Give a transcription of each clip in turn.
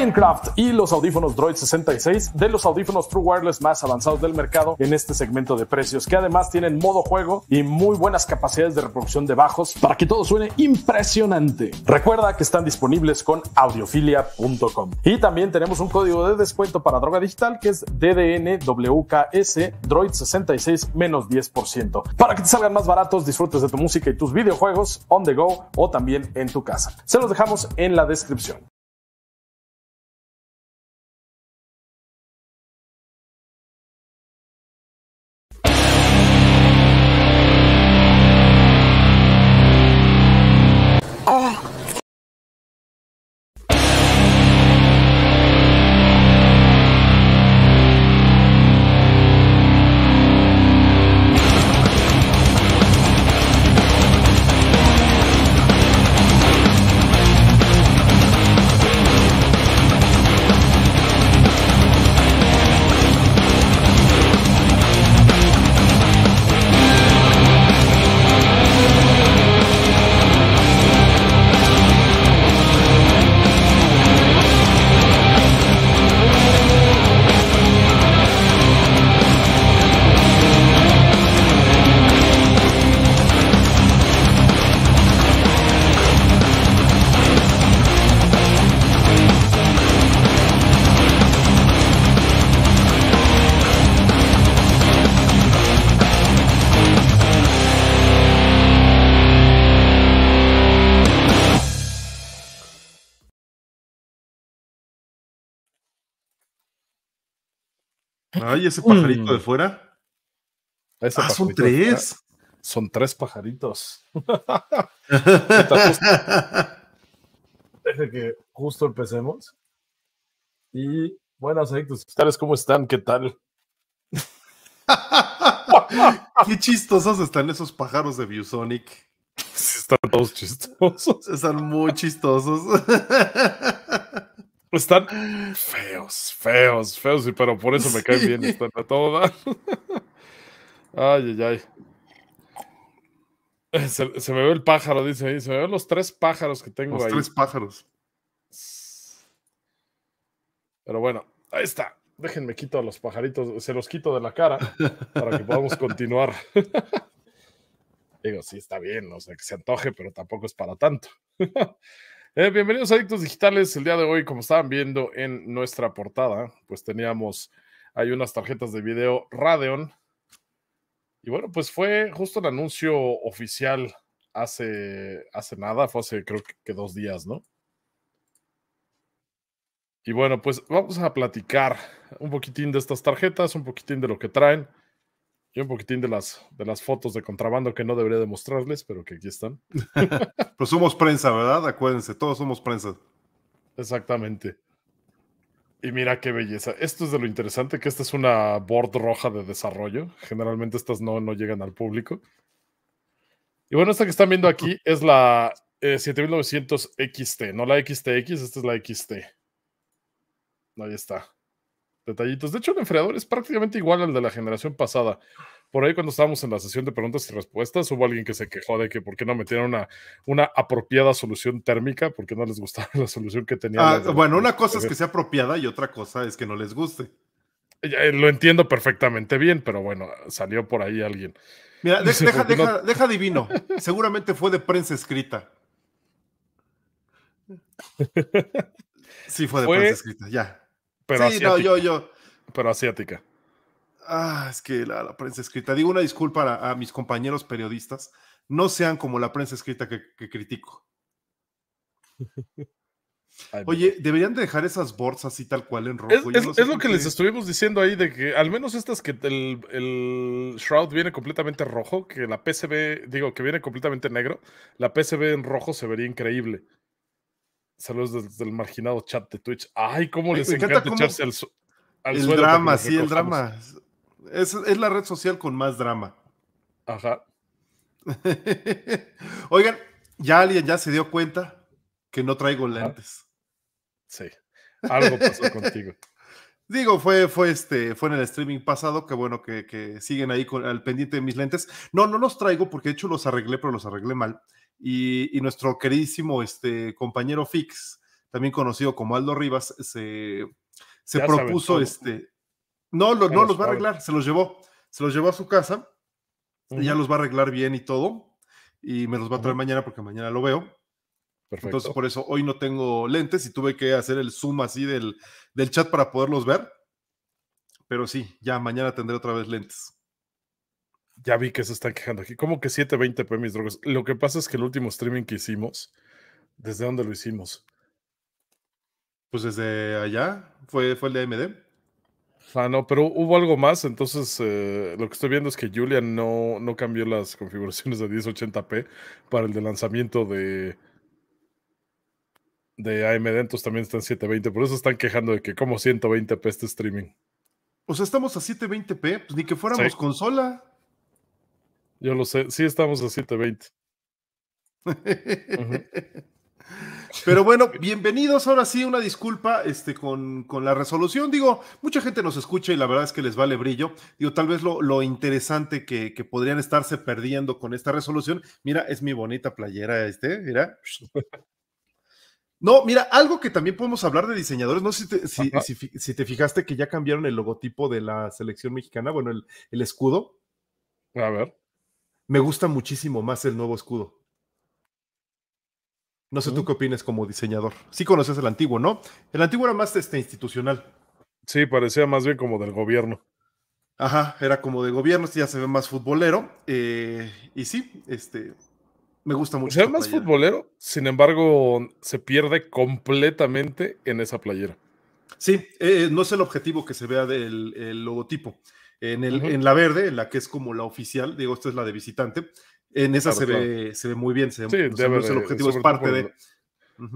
Minecraft y los audífonos Droid 66 de los audífonos True Wireless más avanzados del mercado en este segmento de precios, que además tienen modo juego y muy buenas capacidades de reproducción de bajos para que todo suene impresionante. Recuerda que están disponibles con audiofilia.com. Y también tenemos un código de descuento para droga digital que es DDNWKS Droid 66 10%. Para que te salgan más baratos, disfrutes de tu música y tus videojuegos on the go o también en tu casa. Se los dejamos en la descripción. Ay, ese mm. pajarito de fuera. ah, son tres. Son tres pajaritos. Deje que justo empecemos. Y buenas adictos, cómo están? ¿Qué tal? Qué chistosos están esos pájaros de Viewsonic. Están todos chistosos. Están muy chistosos. Están feos, feos, feos, pero por eso me caen bien, están a todo ay, ay, ay. Eh, se, me ve el pájaro, dice ahí. Se me ven los tres pájaros que tengo ahí. Los tres pájaros. Pero bueno, ahí está. Déjenme quito los pajaritos, se los quito de la cara para que podamos continuar. Digo, sí, está bien, no sé, que se antoje, pero tampoco es para tanto. Eh, bienvenidos a Adictos Digitales. El día de hoy, como estaban viendo en nuestra portada, pues teníamos, hay unas tarjetas de video Radeon. Y bueno, pues fue justo el anuncio oficial hace, hace nada, fue hace creo que dos días, ¿no? Y bueno, pues vamos a platicar un poquitín de estas tarjetas, un poquitín de lo que traen. Yo un poquitín de las, de las fotos de contrabando que no debería demostrarles, pero que aquí están. pues somos prensa, ¿verdad? Acuérdense, todos somos prensa. Exactamente. Y mira qué belleza. Esto es de lo interesante, que esta es una board roja de desarrollo. Generalmente estas no, no llegan al público. Y bueno, esta que están viendo aquí es la 7900 eh, XT, no la XTX, esta es la XT. Ahí está detallitos. De hecho, el enfriador es prácticamente igual al de la generación pasada. Por ahí cuando estábamos en la sesión de preguntas y respuestas, hubo alguien que se quejó de que por qué no metieron una, una apropiada solución térmica, porque no les gustaba la solución que tenían. Ah, bueno, una cosa es que sea apropiada y otra cosa es que no les guste. Eh, lo entiendo perfectamente bien, pero bueno, salió por ahí alguien. Mira, deja, divino. Seguramente fue de prensa escrita. Sí, fue de prensa escrita, ya. Pero asiática. yo, yo. Pero asiática. Ah, es que la, prensa escrita. Digo una disculpa a, mis compañeros periodistas. No sean como la prensa escrita que, critico. Oye, deberían dejar esas boards así tal cual en rojo. Es, lo que les estuvimos diciendo ahí de que al menos estas que el, Shroud viene completamente rojo, que la PCB, digo, que viene completamente negro, la PCB en rojo se vería increíble. Saludos desde el marginado chat de Twitch. Ay, cómo les encanta, echarse al, el drama, sí, el drama. Es, la red social con más drama. Ajá. Oigan, ya alguien ya se dio cuenta que no traigo lentes. Sí. Algo pasó contigo. Digo, fue, fue, este, fue en el streaming pasado, que bueno que, siguen ahí con, al pendiente de mis lentes. No, no los traigo porque de hecho los arreglé, pero los arreglé mal. Y, nuestro queridísimo este, compañero Fix, también conocido como Aldo Rivas, se, propuso este. No, no los va a arreglar, se los llevó. Se los llevó a su casa. y ya los va a arreglar bien y todo. Y me los va a traer mañana porque mañana lo veo. Entonces, por eso hoy no tengo lentes y tuve que hacer el zoom así del, del chat para poderlos ver. Pero sí, ya mañana tendré otra vez lentes. Ya vi que se están quejando aquí. ¿Cómo que 720p mis drogas? Lo que pasa es que el último streaming que hicimos, ¿desde dónde lo hicimos? Pues desde allá, fue, fue el de AMD. Ah, no, pero hubo algo más, entonces eh, lo que estoy viendo es que Julian no, no cambió las configuraciones de 1080p para el de lanzamiento de, de AMD, entonces también están 720, por eso están quejando de que como 120p este streaming. O sea, estamos a 720p, pues ni que fuéramos consola. Yo lo sé, sí estamos a 7.20. Pero bueno, bienvenidos. Ahora sí, una disculpa este, con, con, la resolución. Digo, mucha gente nos escucha y la verdad es que les vale brillo. Digo, tal vez lo, lo interesante que, podrían estarse perdiendo con esta resolución. Mira, es mi bonita playera este, mira. No, mira, algo que también podemos hablar de diseñadores, no sé si te, fijaste que ya cambiaron el logotipo de la selección mexicana, bueno, el escudo. A ver me gusta muchísimo más el nuevo escudo. No sé tú mm. qué opinas como diseñador. Sí conoces el antiguo, ¿no? El antiguo era más este, institucional. Sí, parecía más bien como del gobierno. Ajá, era como de gobierno, ya se ve más futbolero. Eh, y sí, este, me gusta mucho. Se ve más futbolero, sin embargo, se pierde completamente en esa playera. Sí, eh, no es el objetivo que se vea del el logotipo. En, la verde, en la que es como la oficial, digo, esta es la de visitante, en esa se, Ve, se ve muy bien, se, sí, debe ser. el objetivo es parte de...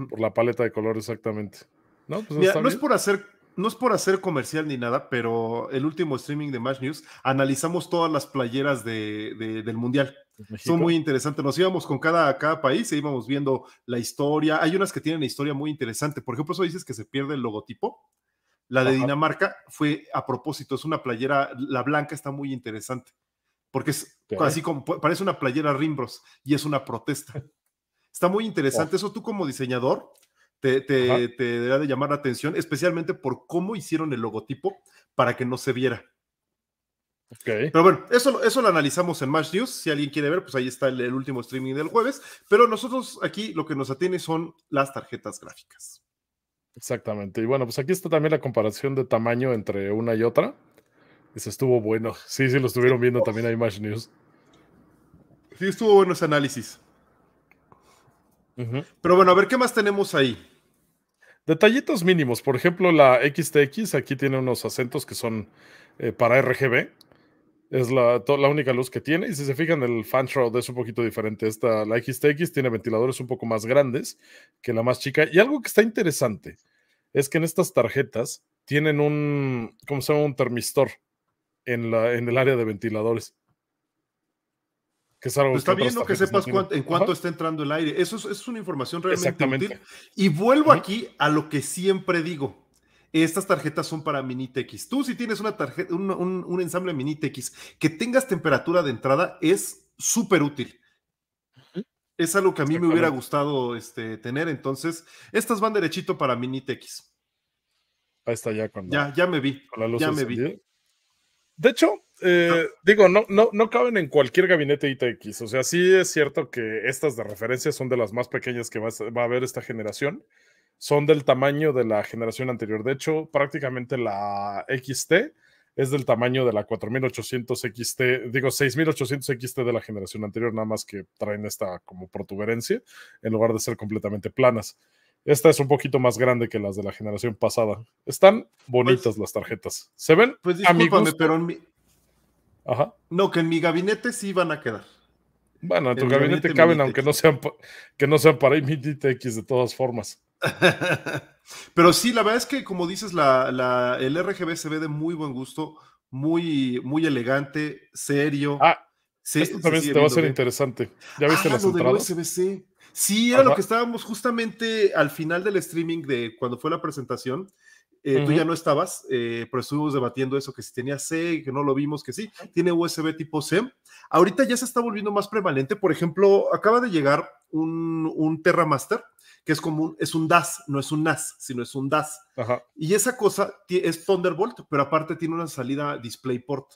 Por la paleta de color, exactamente. No, pues, no es por hacer no es por hacer comercial ni nada, pero el último streaming de Match News analizamos todas las playeras del Mundial. Son muy interesantes. Nos íbamos con cada, cada país e íbamos viendo la historia. Hay unas que tienen una historia muy interesante. Por ejemplo, eso dices que se pierde el logotipo. La de Dinamarca fue a propósito, es una playera, la blanca está muy interesante, porque es así como, parece una playera Rimbros y es una protesta. Está muy interesante, eso tú como diseñador te, te, de llamar la atención, especialmente por cómo hicieron el logotipo para que no se viera. Okay. Pero bueno, eso, eso lo analizamos en Match News. Si alguien quiere ver, pues ahí está el último streaming del jueves. Pero nosotros aquí lo que nos atiene son las tarjetas gráficas. Exactamente. Y bueno, pues aquí está también la comparación de tamaño entre una y otra. Eso estuvo bueno. Sí, sí, lo estuvieron viendo también a Image News. Sí, estuvo bueno ese análisis. Pero bueno, a ver qué más tenemos ahí. Detallitos mínimos. Por ejemplo, la XTX aquí tiene unos acentos que son eh, para RGB. Es la, única luz que tiene. Y si se fijan, el fan shroud es un poquito diferente. Esta, la XTX tiene ventiladores un poco más grandes que la más chica. Y algo que está interesante es que en estas tarjetas tienen un, ¿cómo se llama? Un termistor en, la, en el área de ventiladores. Que es algo que está bien que sepas cuánto, en cuánto está entrando el aire. Eso es, una información realmente útil. Y vuelvo aquí a lo que siempre digo estas tarjetas son para Mini TX. Tú si tienes una tarjeta, un, un, un ensamble Minitex que tengas temperatura de entrada es súper útil. Es algo que a mí me hubiera gustado este, tener. Entonces, estas van derechito para Mini TX. Ahí está ya Ya, me vi. ya me vi. De hecho, eh, digo, no, no, no caben en cualquier gabinete ITX. O sea, sí es cierto que estas de referencia son de las más pequeñas que va a haber esta generación son del tamaño de la generación anterior. De hecho, prácticamente la XT es del tamaño de la 4800 XT, digo 6800 XT de la generación anterior, nada más que traen esta como protuberancia en lugar de ser completamente planas. Esta es un poquito más grande que las de la generación pasada. Están pues bonitas las tarjetas. ¿Se ven? Pues pero en Ajá. No, que en mi gabinete sí van a quedar. Bueno, en tu gabinete, caben, aunque no sean, que no sean para mi x de todas formas. Pero sí, la verdad es que, como dices, el RGB se ve de muy buen gusto, muy, muy elegante, serio. Ah, esto también te va a ser interesante. ¿Ya viste ah, las lo sí, era lo que estábamos justamente al final del streaming de cuando fue la presentación. Eh, tú ya no estabas, eh, pero estuvimos debatiendo eso, que si tenía C, que no lo vimos, que sí, tiene USB tipo C. Ahorita ya se está volviendo más prevalente. Por ejemplo, acaba de llegar un, un Terra Master, que es un, es un DAS, no es un NAS, sino es un DAS. Y esa cosa es Thunderbolt, pero aparte tiene una salida DisplayPort.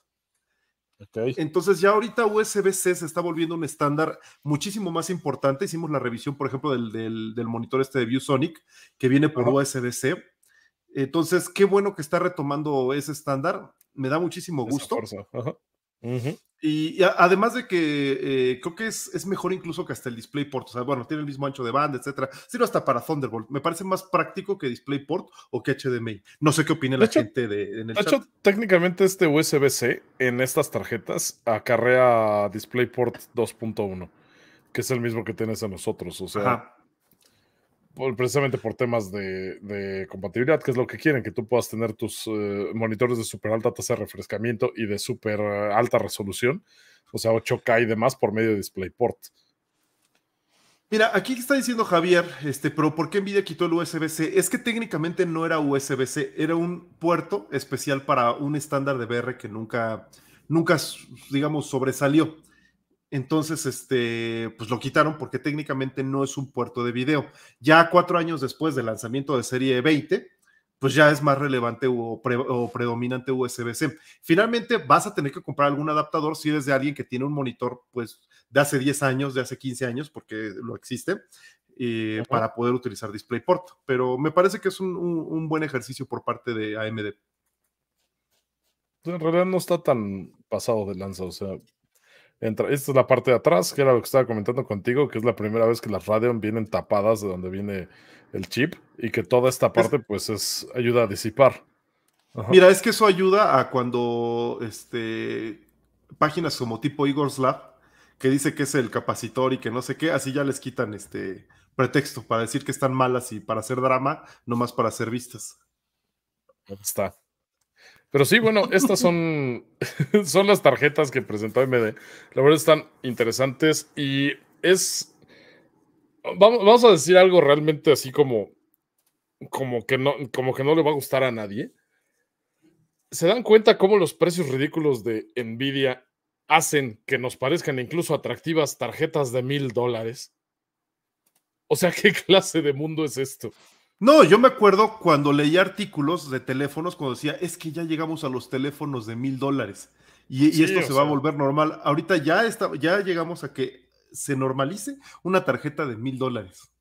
Entonces ya ahorita USB-C se está volviendo un estándar muchísimo más importante. Hicimos la revisión, por ejemplo, del, monitor este de ViewSonic, que viene por USB-C. Entonces, qué bueno que está retomando ese estándar. Me da muchísimo gusto. Y, además de que eh, creo que es, mejor incluso que hasta el DisplayPort, o sea, bueno, tiene el mismo ancho de banda, etcétera, sino hasta para Thunderbolt. Me parece más práctico que DisplayPort o que HDMI. No sé qué opina la gente de, en el hecho, técnicamente este USB-C en estas tarjetas acarrea DisplayPort 2.1, que es el mismo que tienes a nosotros, o sea, precisamente por temas de, compatibilidad, que es lo que quieren, que tú puedas tener tus eh, monitores de super alta tasa de refrescamiento y de super alta resolución, o sea, 8K y demás por medio de DisplayPort. Mira, aquí está diciendo Javier, este, pero ¿por qué Nvidia quitó el USB-C? Es que técnicamente no era USB-C, era un puerto especial para un estándar de BR que nunca, nunca, digamos, sobresalió. Entonces, este, pues lo quitaron porque técnicamente no es un puerto de video. Ya cuatro años después del lanzamiento de serie 20, pues ya es más relevante o, predominante USB-C. Finalmente, vas a tener que comprar algún adaptador si eres de alguien que tiene un monitor, pues, de hace 10 años, de hace 15 años, porque lo existe, eh, para poder utilizar DisplayPort. Pero me parece que es un buen ejercicio por parte de AMD en realidad no está tan pasado de lanza, o sea, esta es la parte de atrás, que era lo que estaba comentando contigo, que es la primera vez que las Radeon vienen tapadas de donde viene el chip y que toda esta parte pues es ayuda a disipar. Mira, es que eso ayuda a cuando este, páginas como tipo Igor's Lab, que dice que es el capacitor y que no sé qué, así ya les quitan este pretexto para decir que están malas y para hacer drama, no más para hacer vistas. Está. Pero sí, bueno, estas son, son las tarjetas que presentó MD. La verdad están interesantes y es. Vamos, a decir algo realmente así como. Como que, no, como que no le va a gustar a nadie. ¿Se dan cuenta cómo los precios ridículos de Nvidia hacen que nos parezcan incluso atractivas tarjetas de mil dólares? O sea, ¿qué clase de mundo es esto? No, yo me acuerdo cuando leí artículos de teléfonos cuando decía, es que ya llegamos a los teléfonos de mil dólares y, esto se va a volver normal. Ahorita ya, está, ya llegamos a que se normalice una tarjeta de mil dólares.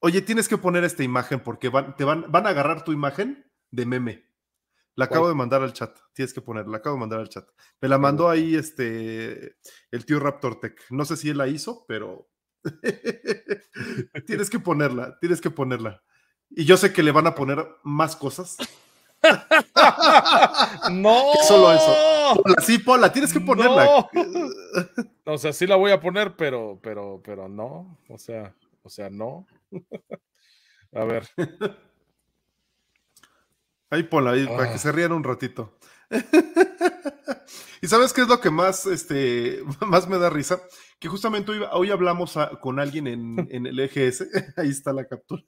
Oye, tienes que poner esta imagen porque van, te van, a agarrar tu imagen de meme. La acabo de mandar al chat. Tienes que ponerla. La acabo de mandar al chat. Me la mandó ahí este el tío Raptor Tech. No sé si él la hizo, pero tienes que ponerla, tienes que ponerla. Y yo sé que le van a poner más cosas. no. solo eso. sí, Pola, tienes que ponerla. O sea, sí la voy a poner, pero, pero, pero no. O sea, o sea, no. a ver. Ahí Pola, para que ah. se rían un ratito. y sabes qué es lo que más, este, más me da risa? Que justamente hoy, hoy hablamos con alguien en, el EGS, ahí está la captura.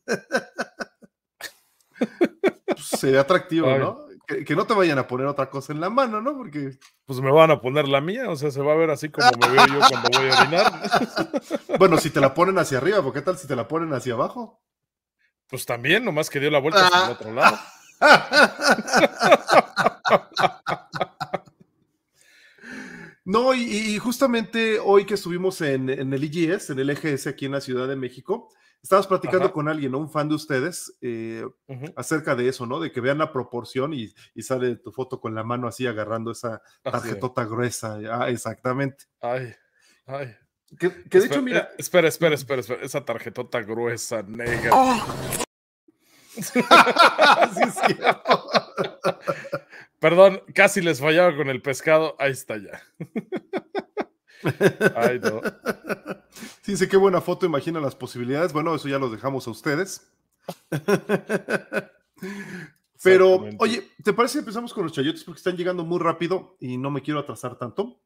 Pues, se ve atractivo, ¿no? Que, no te vayan a poner otra cosa en la mano, ¿no? Porque. Pues me van a poner la mía, o sea, se va a ver así como me veo yo cuando voy a orinar. bueno, si te la ponen hacia arriba, porque qué tal si te la ponen hacia abajo? Pues también, nomás que dio la vuelta hacia el ah. otro lado. No, y, justamente hoy que estuvimos en, el IGS, en el EGS e aquí en la Ciudad de México, estábamos platicando con alguien, un fan de ustedes, eh, acerca de eso, ¿no? De que vean la proporción y, sale tu foto con la mano así agarrando esa tarjetota gruesa. Ah, exactamente. Ay, ay. Que, de hecho, mira. Eh, espera, espera, espera, Esa tarjetota gruesa, negra. Oh. es. Perdón, casi les fallaba con el pescado. Ahí está ya. Ay, no. Sí, qué buena foto, imagina las posibilidades. Bueno, eso ya los dejamos a ustedes. Pero, oye, ¿te parece que empezamos con los chayotes? Porque están llegando muy rápido y no me quiero atrasar tanto.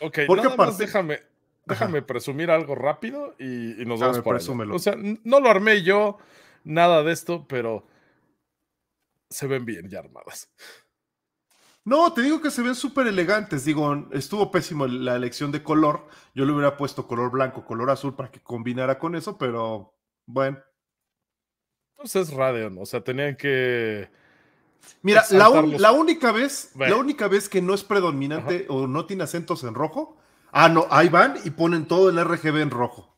Ok, más déjame, déjame presumir algo rápido y, nos ah, vamos por O sea, no lo armé yo, nada de esto, pero se ven bien ya armadas. No, te digo que se ven súper elegantes. Digo, estuvo pésimo la elección de color. Yo le hubiera puesto color blanco, color azul para que combinara con eso, pero bueno. Entonces pues es Radeon, o sea, tenían que. Mira, la, única vez, la única vez que no es predominante o no tiene acentos en rojo, ah, no, ahí van y ponen todo el RGB en rojo.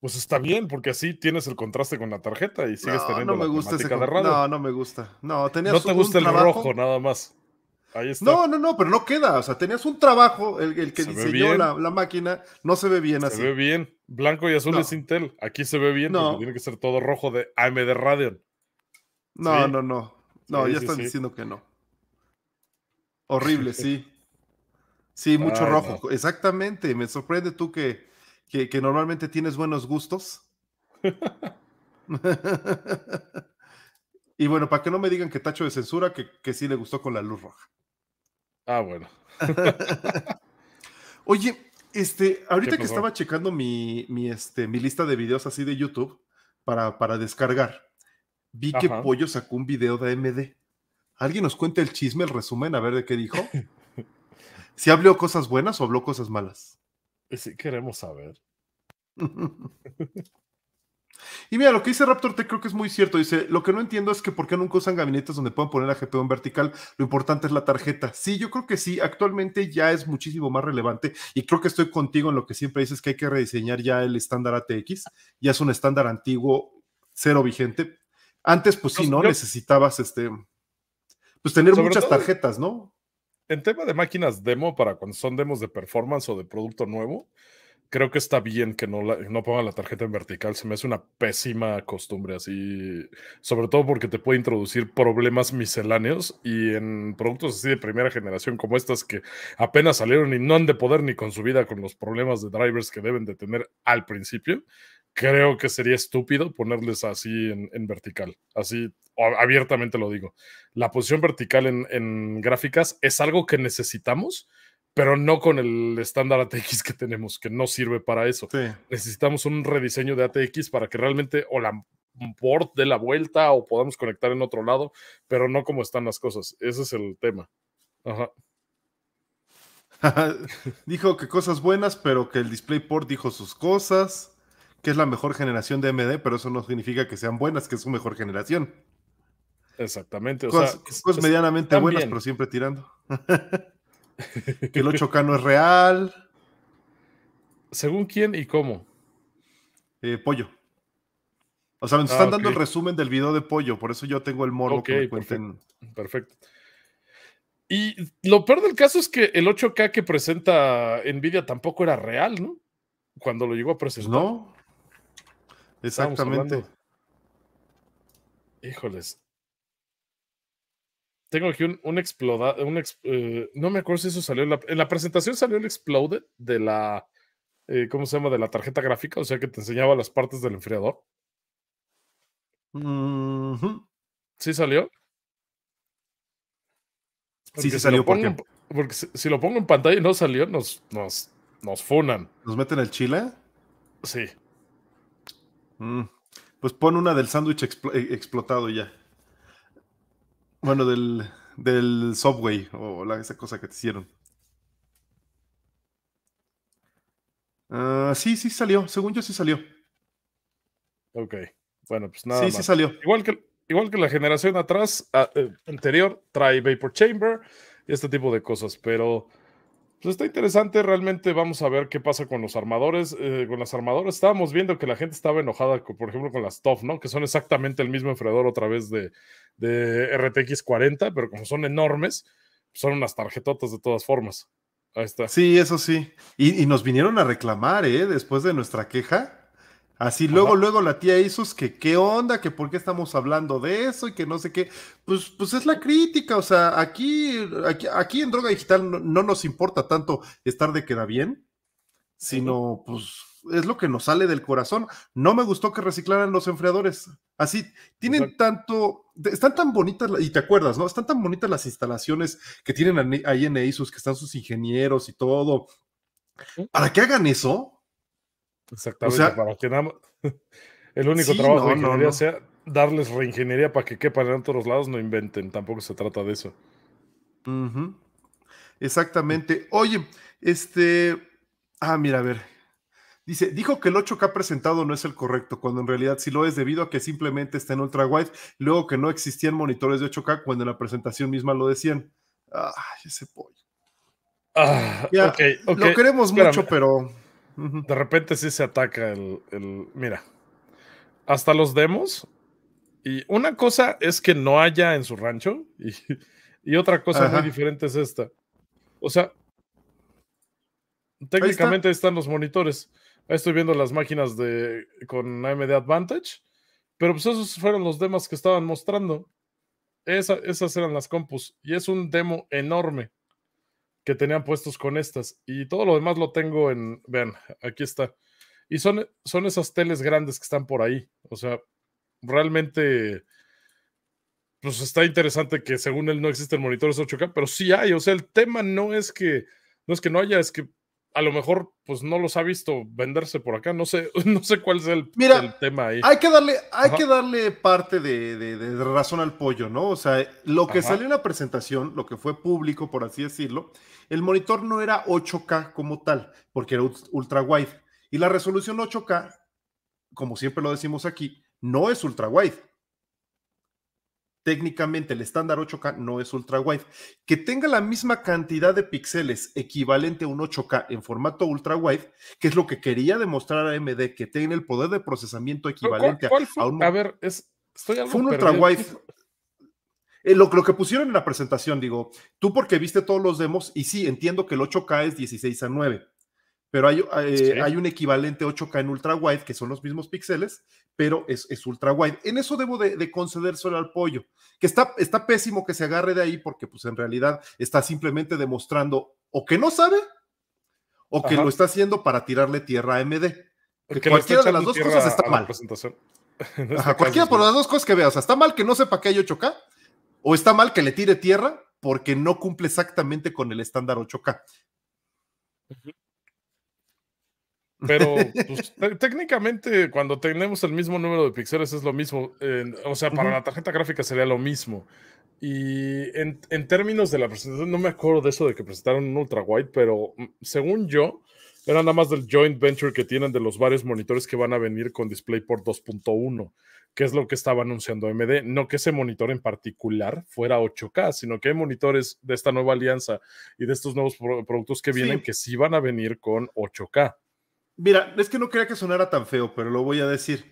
Pues está bien, porque así tienes el contraste con la tarjeta y sigues teniendo no me gusta ese, de No, no me gusta. No, te gusta el rojo nada más. No, no, no, pero no queda. O sea, tenías un trabajo, el, que diseñó la, máquina, no se ve bien así. Se ve bien. Blanco y azul es Intel. Aquí se ve bien, no. tiene que ser todo rojo de AMD Radeon. No, no, no. No, ya están diciendo que no. Horrible, sí. Sí, mucho rojo. Exactamente. Me sorprende tú que, que, normalmente tienes buenos gustos. y bueno, para que no me digan que tacho de censura, que sí le gustó con la luz roja. Ah, bueno. Oye, este, ahorita que estaba checando mi, este, mi lista de videos así de YouTube para, descargar, vi que Pollo sacó un video de AMD. ¿Alguien nos cuenta el chisme, el resumen, a ver de qué dijo? ¿Si habló cosas buenas o habló cosas malas? Eh, sí, queremos saber. Y mira, lo que dice Raptor te creo que es muy cierto. Dice, lo que no entiendo es que por qué nunca usan gabinetes donde puedan poner la GPU en vertical. Lo importante es la tarjeta. Sí, yo creo que sí. Actualmente ya es muchísimo más relevante y creo que estoy contigo en lo que siempre dices que hay que rediseñar ya el estándar ATX. Ya es un estándar antiguo, cero vigente. Antes, pues sí, pues ¿no? Necesitabas este, pues tener muchas tarjetas, ¿no? En tema de máquinas demo, para cuando son demos de performance o de producto nuevo, creo que está bien que no, pongan la tarjeta en vertical. Se me hace una pésima costumbre así, sobre todo porque te puede introducir problemas misceláneos y en productos así de primera generación como estas que apenas salieron y no han de poder ni con su vida con los problemas de drivers que deben de tener al principio. Creo que sería estúpido ponerles así en, vertical. Así abiertamente lo digo. La posición vertical en, en gráficas es algo que necesitamos pero no con el estándar ATX que tenemos, que no sirve para eso. Necesitamos un rediseño de ATX para que realmente o la port de la vuelta o podamos conectar en otro lado, pero no como están las cosas. Ese es el tema. dijo que cosas buenas, pero que el DisplayPort dijo sus cosas, que es la mejor generación de MD, pero eso no significa que sean buenas, que es su mejor generación. Exactamente. O medianamente buenas, pero siempre tirando. que el 8K no es real. ¿Según quién y cómo? Eh, pollo. O sea, me están ah, dando el resumen del video de pollo, por eso yo tengo el morbo que me cuenten. Perfecto. perfecto. Y lo peor del caso es que el 8K que presenta Nvidia tampoco era real, ¿no? Cuando lo llegó a pues presentar. No. Exactamente. Híjoles. Tengo aquí un, un eh, no me acuerdo si eso salió en la, presentación salió el explode de la, eh, ¿cómo se llama? De la tarjeta gráfica, o sea que te enseñaba las partes del enfriador. ¿Sí salió? sí, sí salió. porque, si, lo pongo en pantalla y no salió, nos, nos, nos funan. ¿Nos meten el chile? Sí. Mm. Pues pon una del sándwich eh, explotado ya. Bueno, del, del Subway o la, esa cosa que te hicieron. Ah, sí, sí salió. Según yo, sí salió. Ok. Bueno, pues nada. Sí, más. sí salió. Igual que, igual que la generación atrás, ah, eh, anterior, trae Vapor Chamber y este tipo de cosas, pero pues, está interesante, realmente vamos a ver qué pasa con los armadores. Eh, con las armadoras estábamos viendo que la gente estaba enojada, por ejemplo, con las TOF, ¿no? Que son exactamente el mismo enfriador otra vez de, RTX 40, pero como son enormes, son unas tarjetotas de todas formas. Ahí está. Sí, eso sí. Y, y nos vinieron a reclamar, ¿eh? Después de nuestra queja Así luego, luego la tía Isus que qué onda, que por qué estamos hablando de eso y que no sé qué. Pues, pues es la crítica, o sea, aquí, aquí, en Droga Digital no, nos importa tanto estar de queda bien, sino pues es lo que nos sale del corazón. No me gustó que reciclaran los enfriadores. Así, tienen tanto, están tan bonitas, y te acuerdas, ¿no? Están tan bonitas las instalaciones que tienen ahí en Isus, que están sus ingenieros y todo. ¿Para qué hagan eso? Exactamente, para que el único trabajo que de ingeniería sea darles reingeniería para que quepan en todos lados, no inventen, tampoco se trata de eso. Exactamente. Oye, este, ah, mira, a ver. Dice, dijo que el 8K presentado no es el correcto, cuando en realidad sí lo es debido a que simplemente está en ultra wide, luego que no existían monitores de 8K cuando en la presentación misma lo decían. Ay, ese pollo. Ah, lo queremos mucho, pero de repente sí se ataca el, Mira, hasta los demos. Y una cosa es que no haya en su rancho y, otra cosa muy diferente es esta. O sea, técnicamente están los monitores. Ahí estoy viendo las máquinas de con AMD Advantage, pero pues esos fueron los demos que estaban mostrando. esas eran las compus y es un demo enorme que tenían puestos con estas. Y todo lo demás lo tengo en, vean, aquí está. Y son, son esas teles grandes que están por ahí. O sea, realmente, pues está interesante que según él no existen monitores 8K, pero sí hay. O sea, el tema no es que no, es que no haya, es que a lo mejor pues no los ha visto venderse por acá. No sé, no sé cuál es el, tema ahí. Hay que darle, hay que darle parte de, razón al pollo, ¿no? O sea, lo que salió en la presentación, lo que fue público, por así decirlo, el monitor no era 8K como tal, porque era ultra wide. Y la resolución 8K, como siempre lo decimos aquí, no es ultra wide técnicamente el estándar 8K no es ultra wide. Que tenga la misma cantidad de píxeles equivalente a un 8K en formato ultra wide, que es lo que quería demostrar a AMD, que tiene el poder de procesamiento equivalente a un. A ver, es, estoy Fue un ultra wide. Eh, lo, lo, que pusieron en la presentación, digo, tú porque viste todos los demos, y sí, entiendo que el 8K es 16 a 9 pero hay, eh, hay un equivalente 8K en ultra wide, que son los mismos píxeles, pero es, ultra wide. En eso debo de, conceder solo al pollo, que está, está pésimo que se agarre de ahí porque pues en realidad está simplemente demostrando o que no sabe o que lo está haciendo para tirarle tierra a MD. Que cualquiera de las dos cosas está mal. Este cualquiera por las dos cosas que veas. O está mal que no sepa que hay 8K o está mal que le tire tierra porque no cumple exactamente con el estándar 8K. Pero pues, técnicamente cuando tenemos el mismo número de píxeles es lo mismo. o sea, para la tarjeta gráfica sería lo mismo. Y en, en, términos de la presentación, no me acuerdo de eso de que presentaron un ultra wide, pero mm, según yo, era nada más del joint venture que tienen de los varios monitores que van a venir con DisplayPort 2.1, que es lo que estaba anunciando AMD. No que ese monitor en particular fuera 8K, sino que hay monitores de esta nueva alianza y de estos nuevos productos que vienen que sí van a venir con 8K. Mira, es que no quería que sonara tan feo, pero lo voy a decir.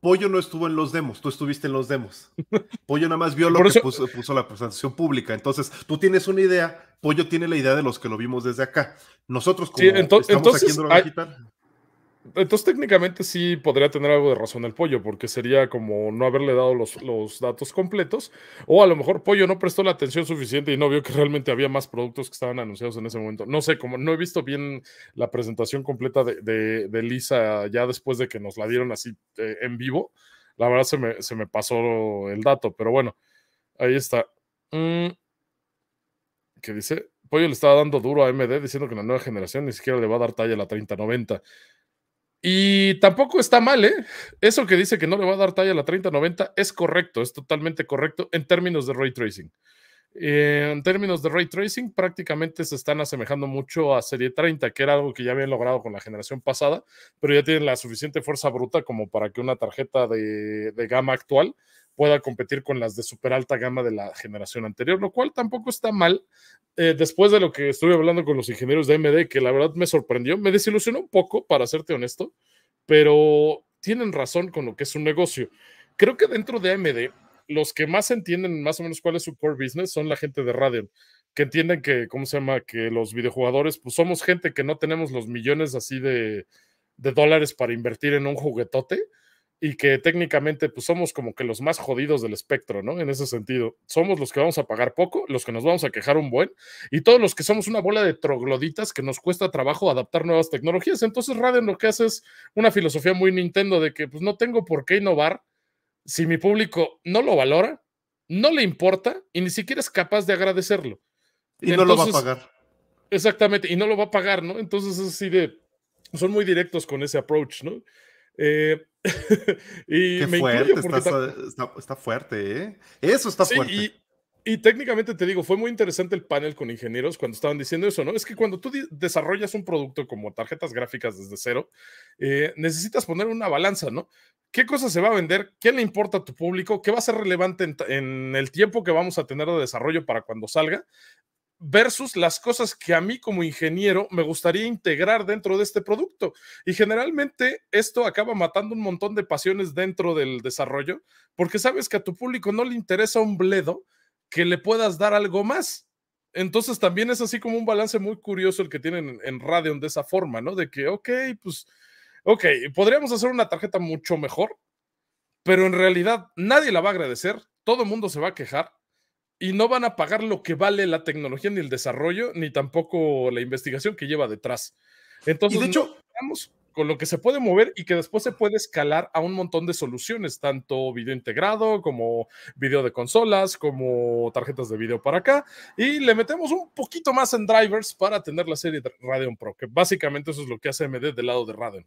Pollo no estuvo en los demos, tú estuviste en los demos. Pollo nada más vio lo que puso, la presentación pública. Entonces, tú tienes una idea, Pollo tiene la idea de los que lo vimos desde acá. Nosotros, como estamos aquí en entonces técnicamente sí podría tener algo de razón el pollo, porque sería como no haberle dado los, datos completos, o a lo mejor pollo no prestó la atención suficiente y no vio que realmente había más productos que estaban anunciados en ese momento. No sé, como no he visto bien la presentación completa de, Lisa ya después de que nos la dieron así eh, en vivo, la verdad se me, se me, pasó el dato, pero bueno, ahí está. Mm. ¿Qué dice? Pollo le estaba dando duro a MD diciendo que la nueva generación ni siquiera le va a dar talla a la 3090. Y tampoco está mal, ¿eh? Eso que dice que no le va a dar talla a la 3090 es correcto, es totalmente correcto en términos de ray tracing. Eh, en términos de ray tracing, prácticamente se están asemejando mucho a Serie 30, que era algo que ya habían logrado con la generación pasada, pero ya tienen la suficiente fuerza bruta como para que una tarjeta de, de gama actual pueda competir con las de super alta gama de la generación anterior, lo cual tampoco está mal. Eh, después de lo que estuve hablando con los ingenieros de AMD, que la verdad me sorprendió, me desilusionó un poco, para serte honesto, pero tienen razón con lo que es un negocio. Creo que dentro de AMD, los que más entienden más o menos cuál es su core business son la gente de Radeon, que entienden que, ¿cómo se llama? Que los videojugadores, pues somos gente que no tenemos los millones así de, de dólares para invertir en un juguetote y que técnicamente pues somos como que los más jodidos del espectro, ¿no? En ese sentido, somos los que vamos a pagar poco, los que nos vamos a quejar un buen y todos los que somos una bola de trogloditas que nos cuesta trabajo adaptar nuevas tecnologías. Entonces Raden lo que hace es una filosofía muy Nintendo de que pues no tengo por qué innovar si mi público no lo valora, no le importa y ni siquiera es capaz de agradecerlo. Y no lo va a pagar. Exactamente, y no lo va a pagar, ¿no? Entonces es así de son muy directos con ese approach, ¿no? Eh, y Qué fuerte, eh, está, fuerte, ¿eh? Eso está fuerte. Y, técnicamente te digo, fue muy interesante el panel con ingenieros cuando estaban diciendo eso, ¿no? Es que cuando tú desarrollas un producto como tarjetas gráficas desde cero, necesitas poner una balanza, ¿no? ¿Qué cosa se va a vender? ¿Qué le importa a tu público? ¿Qué va a ser relevante en el tiempo que vamos a tener de desarrollo para cuando salga? versus las cosas que a mí como ingeniero me gustaría integrar dentro de este producto. Y generalmente esto acaba matando un montón de pasiones dentro del desarrollo, porque sabes que a tu público no le interesa un bledo que le puedas dar algo más. Entonces también es así como un balance muy curioso el que tienen en Radeon de esa forma, ¿no? De que, ok, pues, ok, podríamos hacer una tarjeta mucho mejor, pero en realidad nadie la va a agradecer, todo el mundo se va a quejar y no van a pagar lo que vale la tecnología, ni el desarrollo, ni tampoco la investigación que lleva detrás. Entonces, de hecho, vamos con lo que se puede mover y que después se puede escalar a un montón de soluciones, tanto video integrado como video de consolas, como tarjetas de video para acá, y le metemos un poquito más en drivers para tener la serie de Radeon Pro, que básicamente eso es lo que hace AMD del lado de Radeon.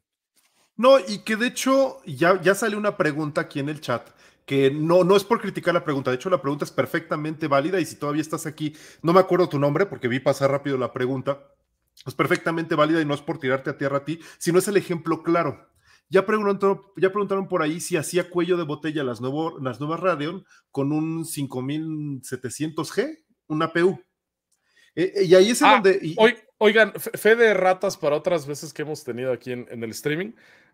No, y que de hecho ya, ya sale una pregunta aquí en el chat que no, no es por criticar la pregunta, de hecho la pregunta es perfectamente válida y si todavía estás aquí, no me acuerdo tu nombre porque vi pasar rápido la pregunta, es perfectamente válida y no es por tirarte a tierra a ti, sino es el ejemplo claro. Ya preguntaron, ya preguntaron por ahí si hacía cuello de botella las, las nuevas Radeon con un 5700G, una PU. E, e, y ahí es ah, donde... oigan, fe de ratas para otras veces que hemos tenido aquí en el streaming.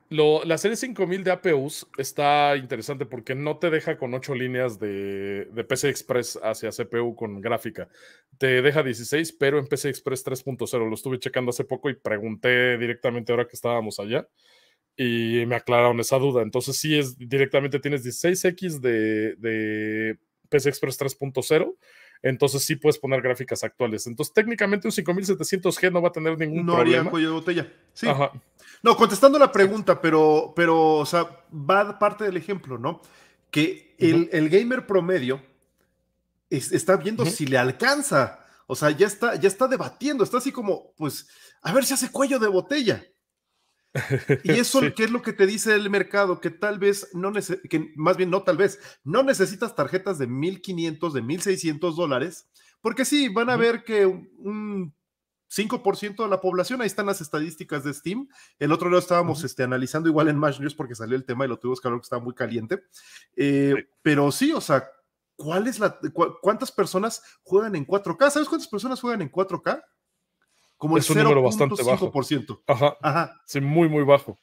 Lo, la serie 5000 de APUs está interesante porque no te deja con 8 líneas de, de PCI Express hacia CPU con gráfica. Te deja 16, pero en PCI Express 3.0. Lo estuve checando hace poco y pregunté directamente ahora que estábamos allá y me aclararon esa duda. Entonces, sí, es directamente tienes 16X de, de PCI Express 3.0 entonces sí puedes poner gráficas actuales. Entonces, técnicamente un 5700G no va a tener ningún problema. No haría cuello de botella. Sí. No, contestando la pregunta, pero, pero, o sea, va parte del ejemplo, ¿no? Que el, gamer promedio está viendo si le alcanza. O sea, ya está, ya está debatiendo, está así como, pues, a ver si hace cuello de botella. Y eso qué es lo que te dice el mercado, que tal vez no más bien no tal vez, no necesitas tarjetas de 1500, de 1600 dólares, porque sí, van a ver que un 5% de la población, ahí están las estadísticas de Steam. El otro día estábamos este, analizando igual en Match News porque salió el tema y lo tuvimos que hablar que estaba muy caliente. Eh, pero sí, o sea, cuántas personas juegan en 4K? es un número bastante bajo. Ajá. Ajá. Sí, muy, muy bajo.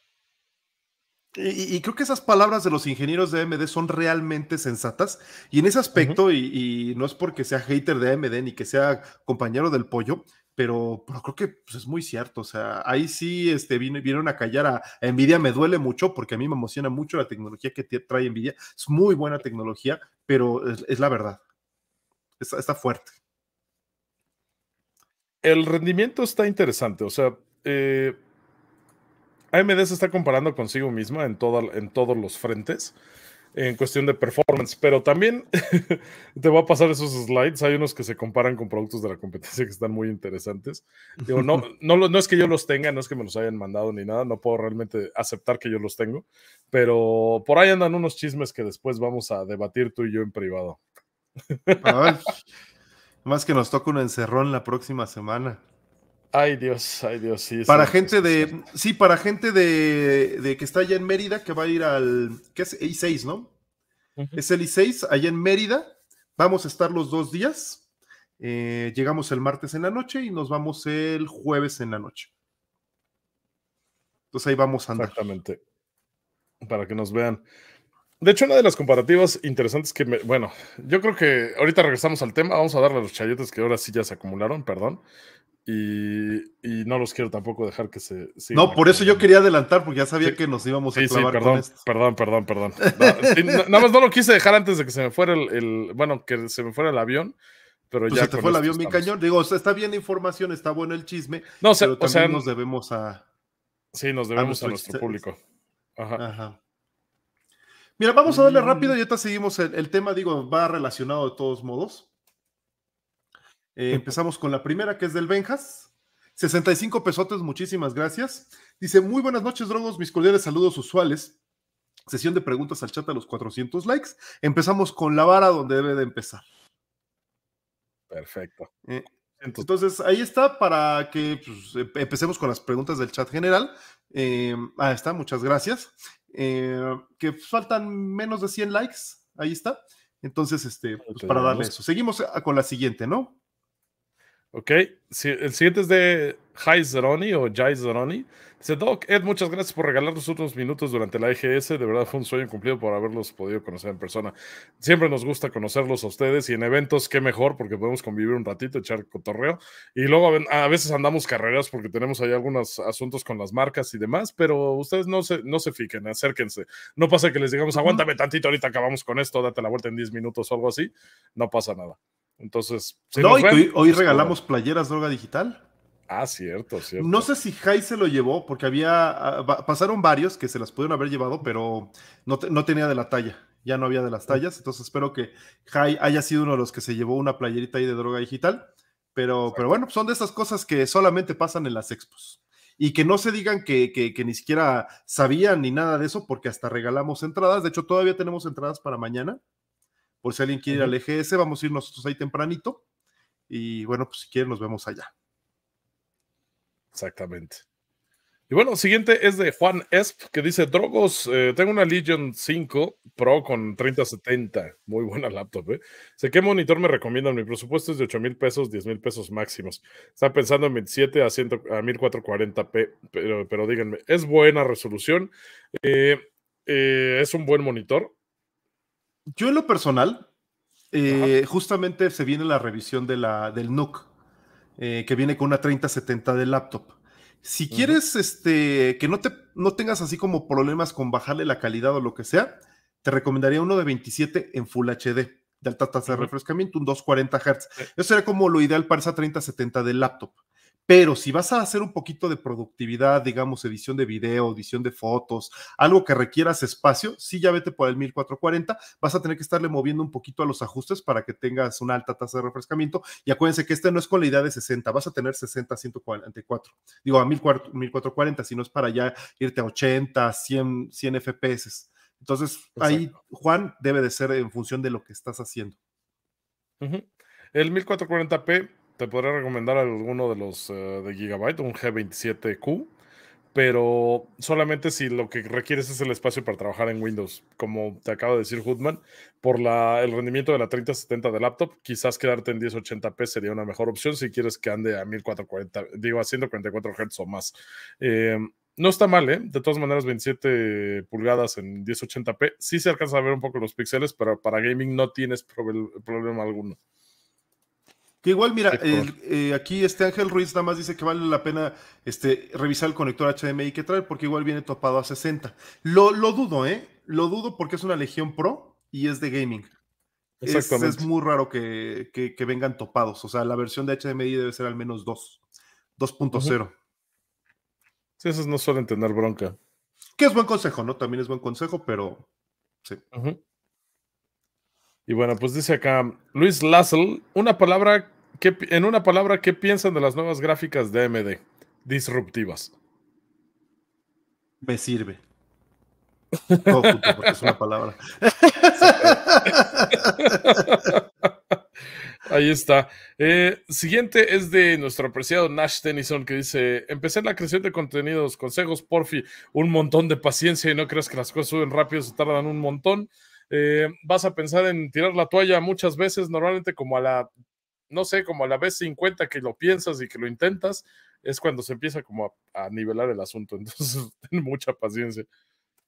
Y, creo que esas palabras de los ingenieros de AMD son realmente sensatas. Y en ese aspecto, y, no es porque sea hater de AMD ni que sea compañero del pollo, pero, creo que pues, es muy cierto. O sea, ahí sí este, vinieron a callar a, envidia Nvidia. Me duele mucho porque a mí me emociona mucho la tecnología que trae Nvidia. Es muy buena tecnología, pero es, la verdad. está fuerte el rendimiento está interesante. O sea, eh, AMD se está comparando consigo misma en, en todos los frentes en cuestión de performance, pero también te voy a pasar esos slides. Hay unos que se comparan con productos de la competencia que están muy interesantes. no, no, no es que yo los tenga, no es que me los hayan mandado ni nada, no puedo realmente aceptar que yo los tengo, pero por ahí andan unos chismes que después vamos a debatir tú y yo en privado. Más que nos toca un encerrón la próxima semana. Ay Dios, ay Dios, sí. Para gente de, sí, para gente de, de, que está allá en Mérida, que va a ir al, ¿qué es? I6, ¿no? Es el I6, allá en Mérida. Vamos a estar los dos días. Eh, llegamos el martes en la noche y nos vamos el jueves en la noche. Entonces ahí vamos a andar. Exactamente. Para que nos vean. De hecho, una de las comparativas interesantes que me. Bueno, yo creo que ahorita regresamos al tema. Vamos a darle a los chayotes que ahora sí ya se acumularon, perdón. Y, no los quiero tampoco dejar que se. No, por eso yo quería adelantar, porque ya sabía que nos íbamos a perdón, perdón, perdón, perdón, nada más no lo quise dejar antes de que se me fuera el. bueno, que se me fuera el avión. Pero pues ya. Se te fue el avión, mi cañón. Digo, o sea, está bien la información, está bueno el chisme. No, o sea, también nos debemos a. Sí, nos debemos a nuestro, a nuestro público. Ajá. Ajá. Mira, vamos a darle rápido mm. y ahorita seguimos. El, tema, digo, va relacionado de todos modos. Eh, empezamos con la primera, que es del Benjas. 65 pesotes, muchísimas gracias. Dice, muy buenas noches, drogos, mis cordiales saludos usuales. Sesión de preguntas al chat a los 400 likes. Empezamos con la vara donde debe de empezar. Perfecto. Eh, entonces, ahí está para que pues, em, empecemos con las preguntas del chat general. Eh, ahí está, muchas gracias. Eh, que faltan menos de 100 likes, ahí está. Entonces, este, pues para darle eso. Seguimos eh, con la siguiente, ¿no? Ok, el siguiente es de Jai Zeroni o Jai Zeroni. Dice, Doc, Ed, muchas gracias por regalarnos unos minutos durante la EGS. De verdad fue un sueño cumplido por haberlos podido conocer en persona. Siempre nos gusta conocerlos a ustedes y en eventos, qué mejor, porque podemos convivir un ratito, echar cotorreo. Y luego a veces andamos carreras porque tenemos ahí algunos asuntos con las marcas y demás, pero ustedes no se, no se fiquen, acérquense. No pasa que les digamos, aguántame tantito, ahorita acabamos con esto, date la vuelta en 10 minutos o algo así. No pasa nada. Entonces, hoy, regalamos playeras droga digital. Ah, cierto, cierto. No sé si Jai se lo llevó, porque había, ah, pasaron varios que se las pudieron haber llevado, pero no, tenía de la talla, ya no había de las tallas, entonces espero que Jai haya sido uno de los que se llevó una playerita ahí de droga digital, pero, pero bueno, son de esas cosas que solamente pasan en las expos y que no se digan que, ni siquiera sabían ni nada de eso, porque hasta regalamos entradas. De hecho, todavía tenemos entradas para mañana por si alguien quiere ir al EGS, vamos a ir nosotros ahí tempranito. Y bueno, pues si quieren, nos vemos allá. Exactamente. Y bueno, siguiente es de Juan Esp, que dice, Drogos, eh, tengo una Legion 5 Pro con 3070, muy buena laptop, ¿eh? Sé qué monitor me recomiendan, mi presupuesto es de 8 mil pesos, 10 mil pesos máximos. Está pensando en 27 a, 100, a 1440p, pero, díganme, ¿es buena resolución? Eh, eh, ¿Es un buen monitor? Yo en lo personal, eh, justamente se viene la revisión de del NUC, eh, que viene con una 3070 de laptop. Si quieres este, que no, te, no tengas así como problemas con bajarle la calidad o lo que sea, te recomendaría uno de 27 en Full HD, de alta tasa de refrescamiento, un 240 Hz. Eso sería como lo ideal para esa 3070 de laptop. Pero si vas a hacer un poquito de productividad, digamos, edición de video, edición de fotos, algo que requieras espacio, sí, ya vete por el 1440. Vas a tener que estarle moviendo un poquito a los ajustes para que tengas una alta tasa de refrescamiento. Y acuérdense que este no es con la idea de 60, vas a tener 60 144. Digo, a 1440, si no es para ya irte a 80, 100, 100 FPS. Entonces, ahí, Juan, debe de ser en función de lo que estás haciendo. El 1440p te podría recomendar alguno de los eh, de Gigabyte, un G27Q, pero solamente si lo que requieres es el espacio para trabajar en Windows, como te acaba de decir Hoodman, por la, el rendimiento de la 3070 de laptop, quizás quedarte en 1080p sería una mejor opción si quieres que ande a 1440, digo a 144 Hz o más. Eh, no está mal, ¿eh? De todas maneras, 27 pulgadas en 1080p. Sí se alcanza a ver un poco los píxeles, pero para gaming no tienes problema alguno. Que igual, mira, eh, aquí este Ángel Ruiz nada más dice que vale la pena este, revisar el conector HDMI que trae, porque igual viene topado a 60. Lo, lo dudo, ¿eh? Lo dudo porque es una Legión Pro y es de gaming. Es, es, muy raro que, vengan topados. O sea, la versión de HDMI debe ser al menos 2. 2.0. Sí, esos no suelen tener bronca. Que es buen consejo, ¿no? También es buen consejo, pero sí. Y bueno, pues dice acá Luis Lassel, una palabra que, en una palabra, ¿qué piensan de las nuevas gráficas de AMD disruptivas? Me sirve. porque es una palabra. Ahí está. Eh, siguiente es de nuestro apreciado Nash Tennyson que dice: Empecé la creación de contenidos, consejos, porfi, un montón de paciencia y no creas que las cosas suben rápido, se tardan un montón. Eh, vas a pensar en tirar la toalla muchas veces, normalmente como a la, no sé, como a la vez 50 que lo piensas y que lo intentas, es cuando se empieza como a, nivelar el asunto. Entonces, ten mucha paciencia.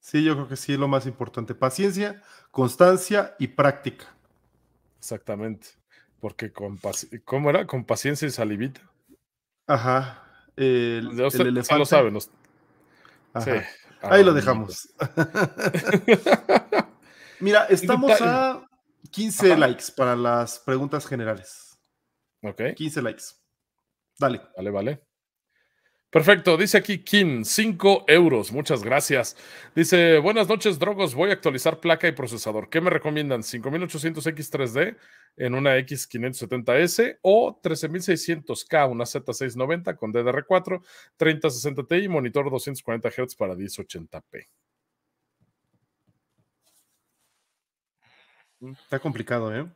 Sí, yo creo que sí es lo más importante. Paciencia, constancia y práctica. Exactamente. Porque con, ¿cómo era? Con paciencia y salivita. Ajá. El, lo saben. Ahí lo ah, dejamos. Pues. Mira, estamos a 15 likes para las preguntas generales. Ok. 15 likes. Dale. Vale, vale. Perfecto, dice aquí Kim, 5 euros, muchas gracias. Dice, buenas noches, Drogos, voy a actualizar placa y procesador. ¿Qué me recomiendan? ¿5800X3D en una X570S o 13600K, una Z690 con DDR4, 3060 Ti y monitor 240 Hz para 1080p? Está complicado, ¿eh?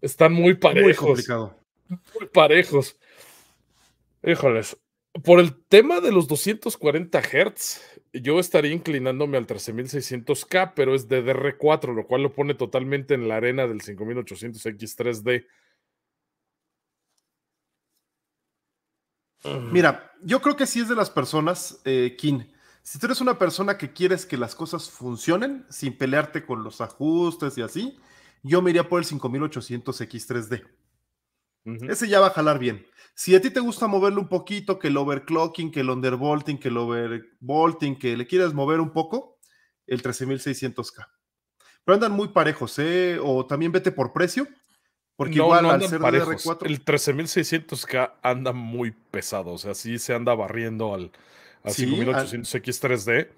Están muy parejos. Muy complicado. Muy parejos. Híjoles. Por el tema de los 240 Hz, yo estaría inclinándome al 13600K, pero es de DDR4, lo cual lo pone totalmente en la arena del 5800X3D. Mira, yo creo que sí es de las personas, eh, King, si tú eres una persona que quieres que las cosas funcionen sin pelearte con los ajustes y así, yo me iría por el 5800 X3D. Ese ya va a jalar bien. Si a ti te gusta moverlo un poquito, que el overclocking, que el undervolting, que el overvolting, que le quieras mover un poco, el 13600K. Pero andan muy parejos, ¿eh? O también vete por precio, porque igual al ser parejos. 4 El 13600K anda muy pesado, o sea, sí se anda barriendo al a 5800X 3D,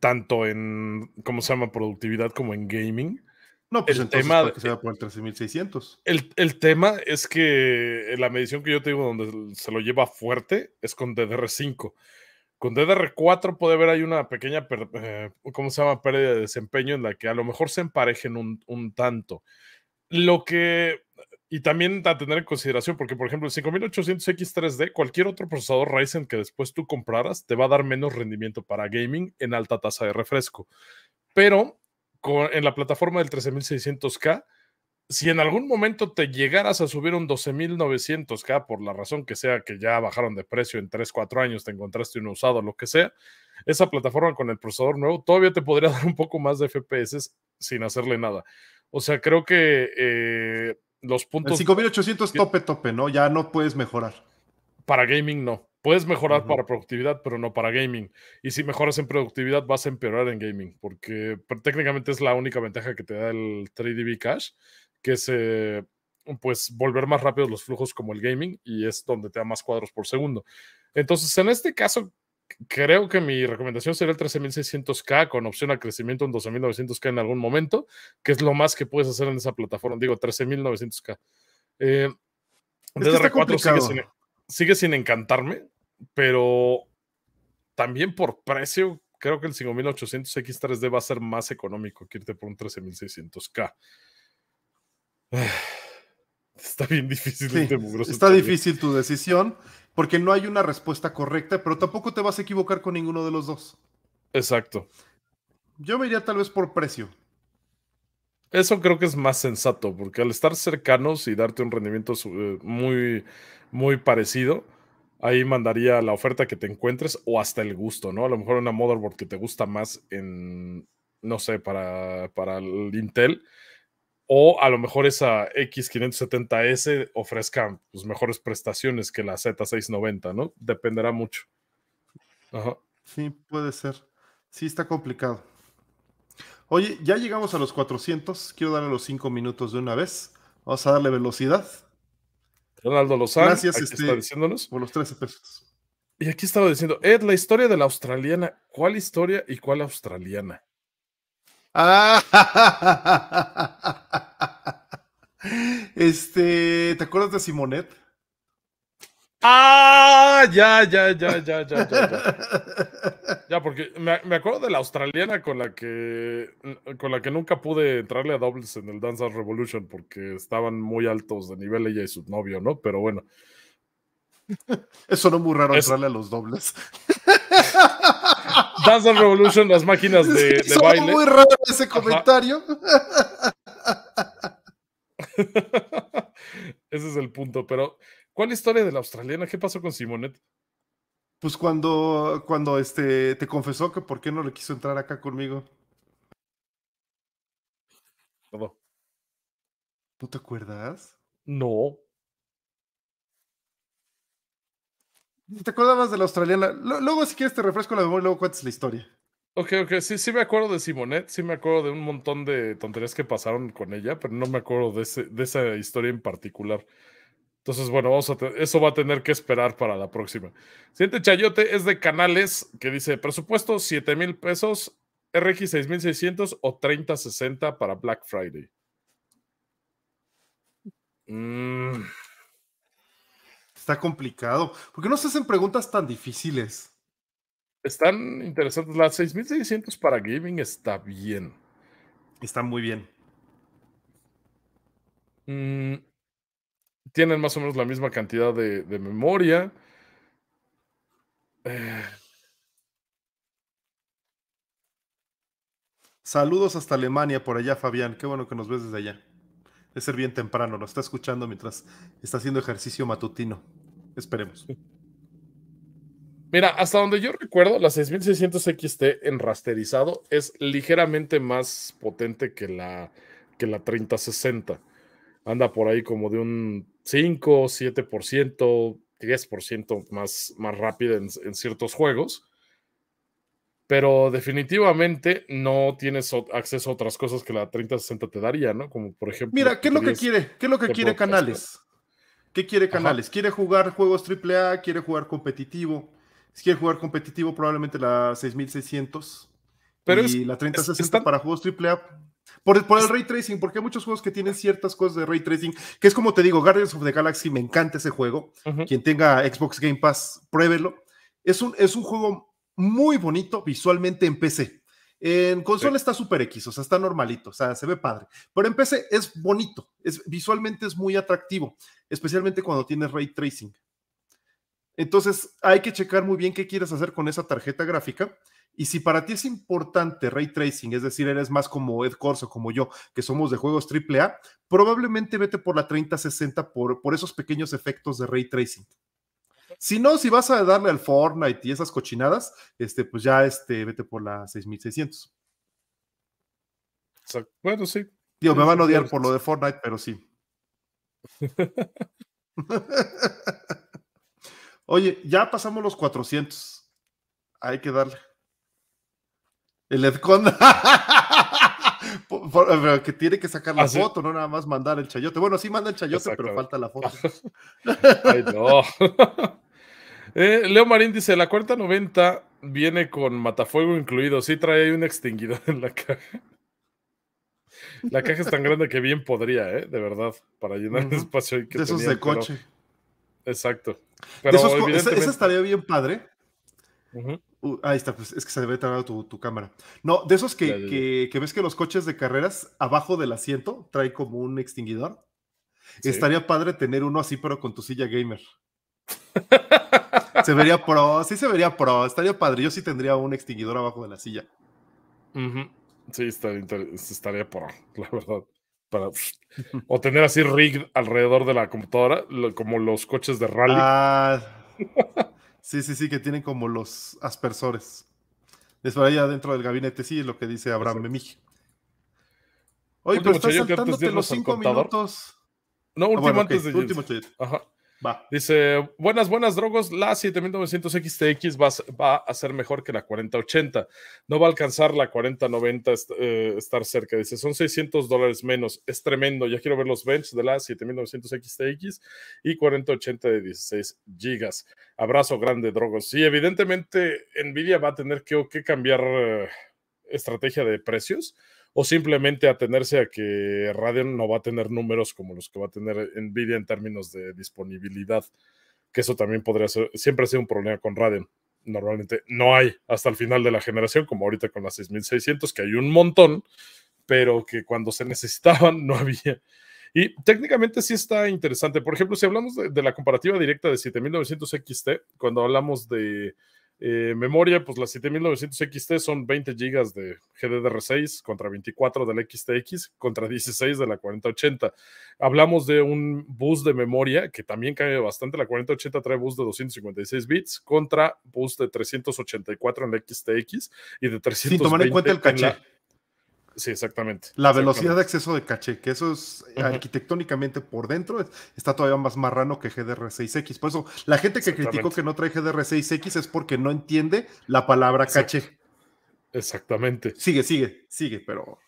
tanto en, ¿cómo se llama?, productividad como en gaming. No, pues el entonces, tema se por el 13600. El, tema es que la medición que yo tengo donde se lo lleva fuerte es con DDR5. Con DDR4 puede haber hay una pequeña, eh, ¿cómo se llama?, pérdida de desempeño en la que a lo mejor se emparejen un, un tanto. Lo que y también a tener en consideración, porque por ejemplo el 5800X3D, cualquier otro procesador Ryzen que después tú compraras, te va a dar menos rendimiento para gaming en alta tasa de refresco. Pero en la plataforma del 13600K, si en algún momento te llegaras a subir un 12900K, por la razón que sea que ya bajaron de precio en 3, 4 años, te encontraste uno usado, lo que sea, esa plataforma con el procesador nuevo todavía te podría dar un poco más de FPS sin hacerle nada. O sea, creo que eh, los puntos. El 5800 tope, tope, ¿no? Ya no puedes mejorar. Para gaming, no. Puedes mejorar para productividad, pero no para gaming. Y si mejoras en productividad, vas a empeorar en gaming, porque técnicamente es la única ventaja que te da el 3DB Cash, que es eh, pues volver más rápidos los flujos como el gaming y es donde te da más cuadros por segundo. Entonces, en este caso, creo que mi recomendación sería el 13.600K con opción a crecimiento en 12.900K en algún momento, que es lo más que puedes hacer en esa plataforma. Digo, 13.900K. 4 eh, e, sigue sin, encantarme, pero también por precio, creo que el 5800X3D va a ser más económico que irte por un 13600K. Está bien difícil este Está difícil tu decisión porque no hay una respuesta correcta, pero tampoco te vas a equivocar con ninguno de los dos. Exacto. Yo me iría tal vez por precio. Eso creo que es más sensato, porque al estar cercanos y darte un rendimiento eh, muy, muy parecido, ahí mandaría la oferta que te encuentres o hasta el gusto, ¿no? A lo mejor una motherboard que te gusta más en, no sé, para, para el Intel o a lo mejor esa X570S ofrezca pues, mejores prestaciones que la Z690, ¿no? Dependerá mucho. Sí, puede ser. Sí, está complicado. Oye, ya llegamos a los 400. Quiero darle los 5 minutos de una vez. Vamos a darle velocidad. Ronaldo Lozano, gracias este, diciéndonos. por los 13 pesos. Y aquí estaba diciendo, Ed, la historia de la australiana. ¿Cuál historia y cuál australiana? Ah. este, ¿te acuerdas de Simonet? Ah, ya, ya, ya, ya, ya, ya, ya. porque me, acuerdo de la australiana con la que con la que nunca pude entrarle a dobles en el Dance Revolution porque estaban muy altos de nivel ella y su novio, ¿no? Pero bueno. Eso no muy raro entrarle a los dobles. Dance Revolution, las máquinas de, baile. muy raro ese comentario. ese es el punto, pero ¿cuál historia de la australiana? ¿Qué pasó con Simonet? Pues cuando, cuando este, te confesó que por qué no le quiso entrar acá conmigo. ¿Tú ¿No te acuerdas? No. ¿Te acordabas de la australiana? luego, si quieres, te refresco la memoria y luego cuentas la historia. Ok, ok, sí, sí me acuerdo de Simonet, sí me acuerdo de un montón de tonterías que pasaron con ella, pero no me acuerdo de, esa historia en particular. Entonces, bueno, eso va a tener que esperar para la próxima. Siguiente chayote es de Canales, que dice presupuesto 7 mil pesos, RX 6600 o 3060 para Black Friday. Mmm. Está complicado. ¿Por qué no se hacen preguntas tan difíciles? Están interesantes. Las 6600 para gaming está bien. Está muy bien. Mm, tienen más o menos la misma cantidad de, memoria. Eh. Saludos hasta Alemania por allá, Fabián. Qué bueno que nos ves desde allá. Es ser bien temprano, lo está escuchando mientras está haciendo ejercicio matutino. Esperemos. Mira, hasta donde yo recuerdo, la 6600 XT en rasterizado es ligeramente más potente que la, que la 3060. Anda por ahí como de un 5, 7%, 10% más, más rápida en ciertos juegos pero definitivamente no tienes acceso a otras cosas que la 3060 te daría, ¿no? Como por ejemplo. Mira, ¿qué es lo que quiere? ¿Qué es lo que quiere Canales? ¿Qué quiere Canales? ¿Quiere jugar juegos AAA? ¿Quiere jugar competitivo? Si quiere jugar competitivo, probablemente la 6600. Pero y la 3060 para juegos AAA. Por, por el ray tracing, porque hay muchos juegos que tienen ciertas cosas de ray tracing, que es como te digo, Guardians of the Galaxy, me encanta ese juego. Quien tenga Xbox Game Pass, pruébelo. Es un, es un juego muy bonito visualmente en PC. En consola está super X, o sea, está normalito, o sea, se ve padre. Pero en PC es bonito, es, visualmente es muy atractivo, especialmente cuando tienes ray tracing. Entonces, hay que checar muy bien qué quieres hacer con esa tarjeta gráfica. Y si para ti es importante ray tracing, es decir, eres más como Ed Corso, como yo, que somos de juegos AAA, probablemente vete por la 3060 por, por esos pequeños efectos de ray tracing. Si no, si vas a darle al Fortnite y esas cochinadas, este, pues ya este, vete por la 6600. Bueno, sí. Digo, me van a odiar por lo de Fortnite, pero sí. Oye, ya pasamos los 400. Hay que darle. El Edconda. que tiene que sacar la ah, foto, no nada más mandar el chayote. Bueno, sí manda el chayote, pero falta la foto. Ay, no. Eh, Leo Marín dice, la cuarta 90 viene con matafuego incluido. Sí trae un extinguidor en la caja. La caja es tan grande que bien podría, ¿eh? De verdad, para llenar el espacio. de esos de coche. Exacto. esa, estaría bien padre. Uh, ahí está, pues es que se debe traer tu, tu cámara. No, de esos que, ves que los coches de carreras, abajo del asiento, trae como un extinguidor. Estaría padre tener uno así, pero con tu silla gamer. se vería pro, sí se vería pro, estaría padre. Yo sí tendría un extinguidor abajo de la silla. Sí, estaría, estaría pro, la verdad. o tener así rig alrededor de la computadora, como los coches de rally. Ah, sí, sí, sí, que tienen como los aspersores. Es por allá dentro del gabinete, sí, lo que dice Abraham Lemij, Oye, pero estás saltándote los cinco minutos. No, ah, último antes de último Ajá. Dice, buenas, buenas, Drogos. La 7900 XTX va, a ser mejor que la 4080. No va a alcanzar la 4090 eh, estar cerca. Dice, son 600 dólares menos. Es tremendo. Ya quiero ver los bench de la 7900 XTX y 4080 de 16 gigas. Abrazo grande, Drogos. Y evidentemente, Nvidia va a tener que, cambiar eh, estrategia de precios o simplemente atenerse a que Radeon no va a tener números como los que va a tener Nvidia en términos de disponibilidad, que eso también podría ser, siempre ha sido un problema con Radeon. Normalmente no hay hasta el final de la generación, como ahorita con las 6600, que hay un montón, pero que cuando se necesitaban no había. Y técnicamente sí está interesante. Por ejemplo, si hablamos de, de la comparativa directa de 7900 XT, cuando hablamos de eh, memoria, pues las 7900 XT son 20 GB de GDDR6 contra 24 del XTX contra 16 de la 4080. Hablamos de un bus de memoria que también cae bastante. La 4080 trae bus de 256 bits contra bus de 384 en la XTX y de 320 tomar en cuenta el caché. Sí, exactamente. La velocidad de acceso de caché, que eso es eh, arquitectónicamente por dentro, está todavía más marrano que GDR6X. Por eso, la gente que criticó que no trae GDR6X es porque no entiende la palabra caché. Exactamente. Sigue, sigue, sigue, pero.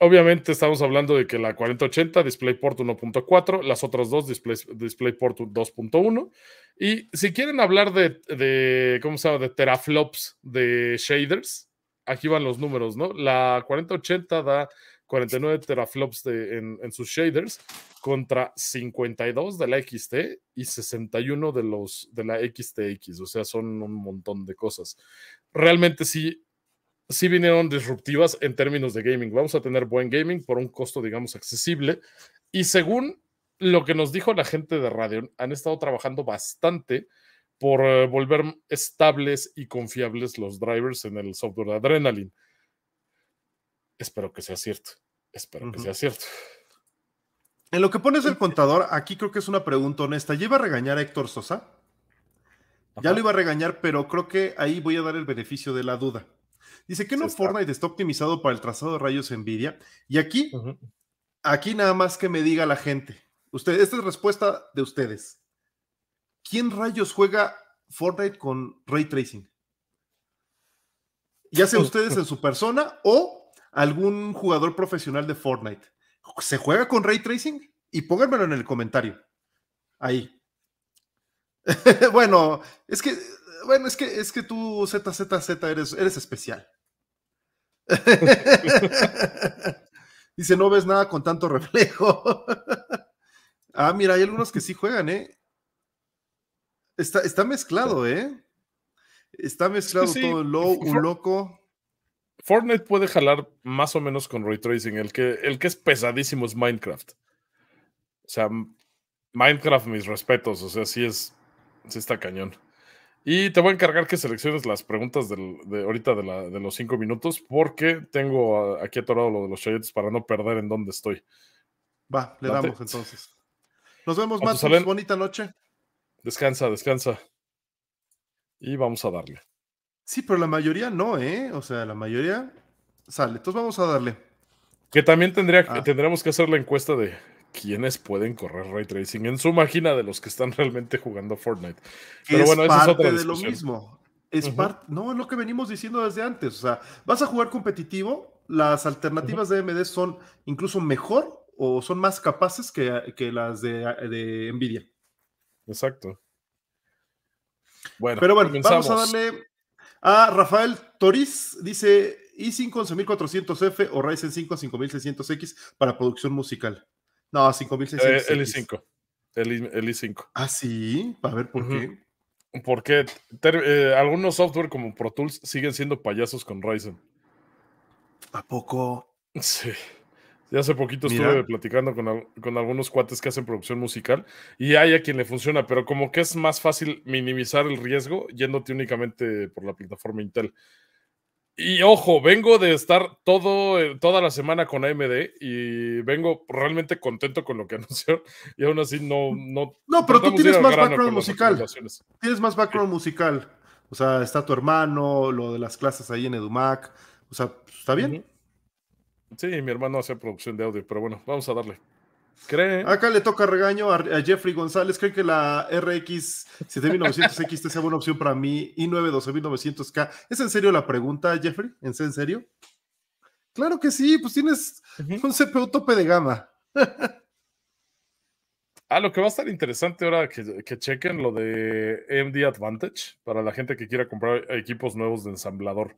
Obviamente estamos hablando de que la 4080 DisplayPort 1.4, las otras dos Display, DisplayPort 2.1. Y si quieren hablar de, de, ¿cómo se llama? De teraflops de shaders, aquí van los números, ¿no? La 4080 da 49 teraflops de, en, sus shaders contra 52 de la XT y 61 de, los, de la XTX. O sea, son un montón de cosas. Realmente sí, sí vinieron disruptivas en términos de gaming. Vamos a tener buen gaming por un costo, digamos, accesible. Y según lo que nos dijo la gente de Radeon, han estado trabajando bastante por eh, volver estables y confiables los drivers en el software de Adrenaline. Espero que sea cierto. Espero que sea cierto. En lo que pones el contador, aquí creo que es una pregunta honesta. ¿Lleva a regañar a Héctor Sosa? Ya lo iba a regañar, pero creo que ahí voy a dar el beneficio de la duda. Dice que no Fortnite está. optimizado para el trazado de rayos Nvidia. Y aquí, aquí nada más que me diga la gente. Usted, esta es respuesta de ustedes. ¿quién rayos juega Fortnite con ray tracing? Ya sea ustedes en su persona o algún jugador profesional de Fortnite. ¿Se juega con ray tracing? Y pónganmelo en el comentario. Ahí. bueno, es que, bueno, es que, es que tú, ZZZ, eres, eres especial. Dice, no ves nada con tanto reflejo. ah, mira, hay algunos que sí juegan, ¿eh? Está, mezclado, ¿eh? Está mezclado todo el low, un loco. Fortnite puede jalar más o menos con ray tracing. El que, el que es pesadísimo es Minecraft. O sea, Minecraft, mis respetos. O sea, sí es. Sí está cañón. Y te voy a encargar que selecciones las preguntas de ahorita de, los cinco minutos, porque tengo aquí atorado lo de los chayotes para no perder en dónde estoy. Va, le damos entonces. Nos vemos, más. Bonita noche. Descansa, descansa. Y vamos a darle. Sí, pero la mayoría no, ¿eh? O sea, la mayoría sale. Entonces vamos a darle. Que también tendría, ah. tendríamos que hacer la encuesta de quiénes pueden correr ray tracing en su máquina de los que están realmente jugando Fortnite. Pero bueno, eso es otra de lo mismo. Es parte, no, es lo que venimos diciendo desde antes. O sea, vas a jugar competitivo, las alternativas de AMD son incluso mejor o son más capaces que, las de, de Nvidia. Exacto. Bueno, pero vamos a darle a Rafael Toriz, dice i5 11400 f o Ryzen 5 5600X para producción musical. No, 5600X. Eh, el i5. El, i5. Ah, sí, para ver por qué. Porque eh, algunos software como Pro Tools siguen siendo payasos con Ryzen. ¿A poco? Sí. Ya hace poquito estuve platicando con, con, algunos cuates que hacen producción musical y hay a quien le funciona, pero como que es más fácil minimizar el riesgo yéndote únicamente por la plataforma Intel. Y ojo, vengo de estar todo, eh, toda la semana con AMD y vengo realmente contento con lo que anunciaron y aún así no... No, no pero tú tienes más background musical. Tienes más background musical. O sea, está tu hermano, lo de las clases ahí en Edumac. O sea, pues, está bien. Sí, mi hermano hace producción de audio, pero bueno, vamos a darle. ¿Cree? Acá le toca regaño a, Jeffrey González. Cree que la RX 7900X sea buena opción para mí y 9-12900K. ¿Es en serio la pregunta, Jeffrey? ¿En serio? Claro que sí, pues tienes un CPU tope de gama. ah, lo que va a estar interesante ahora que, que chequen lo de MD Advantage para la gente que quiera comprar equipos nuevos de ensamblador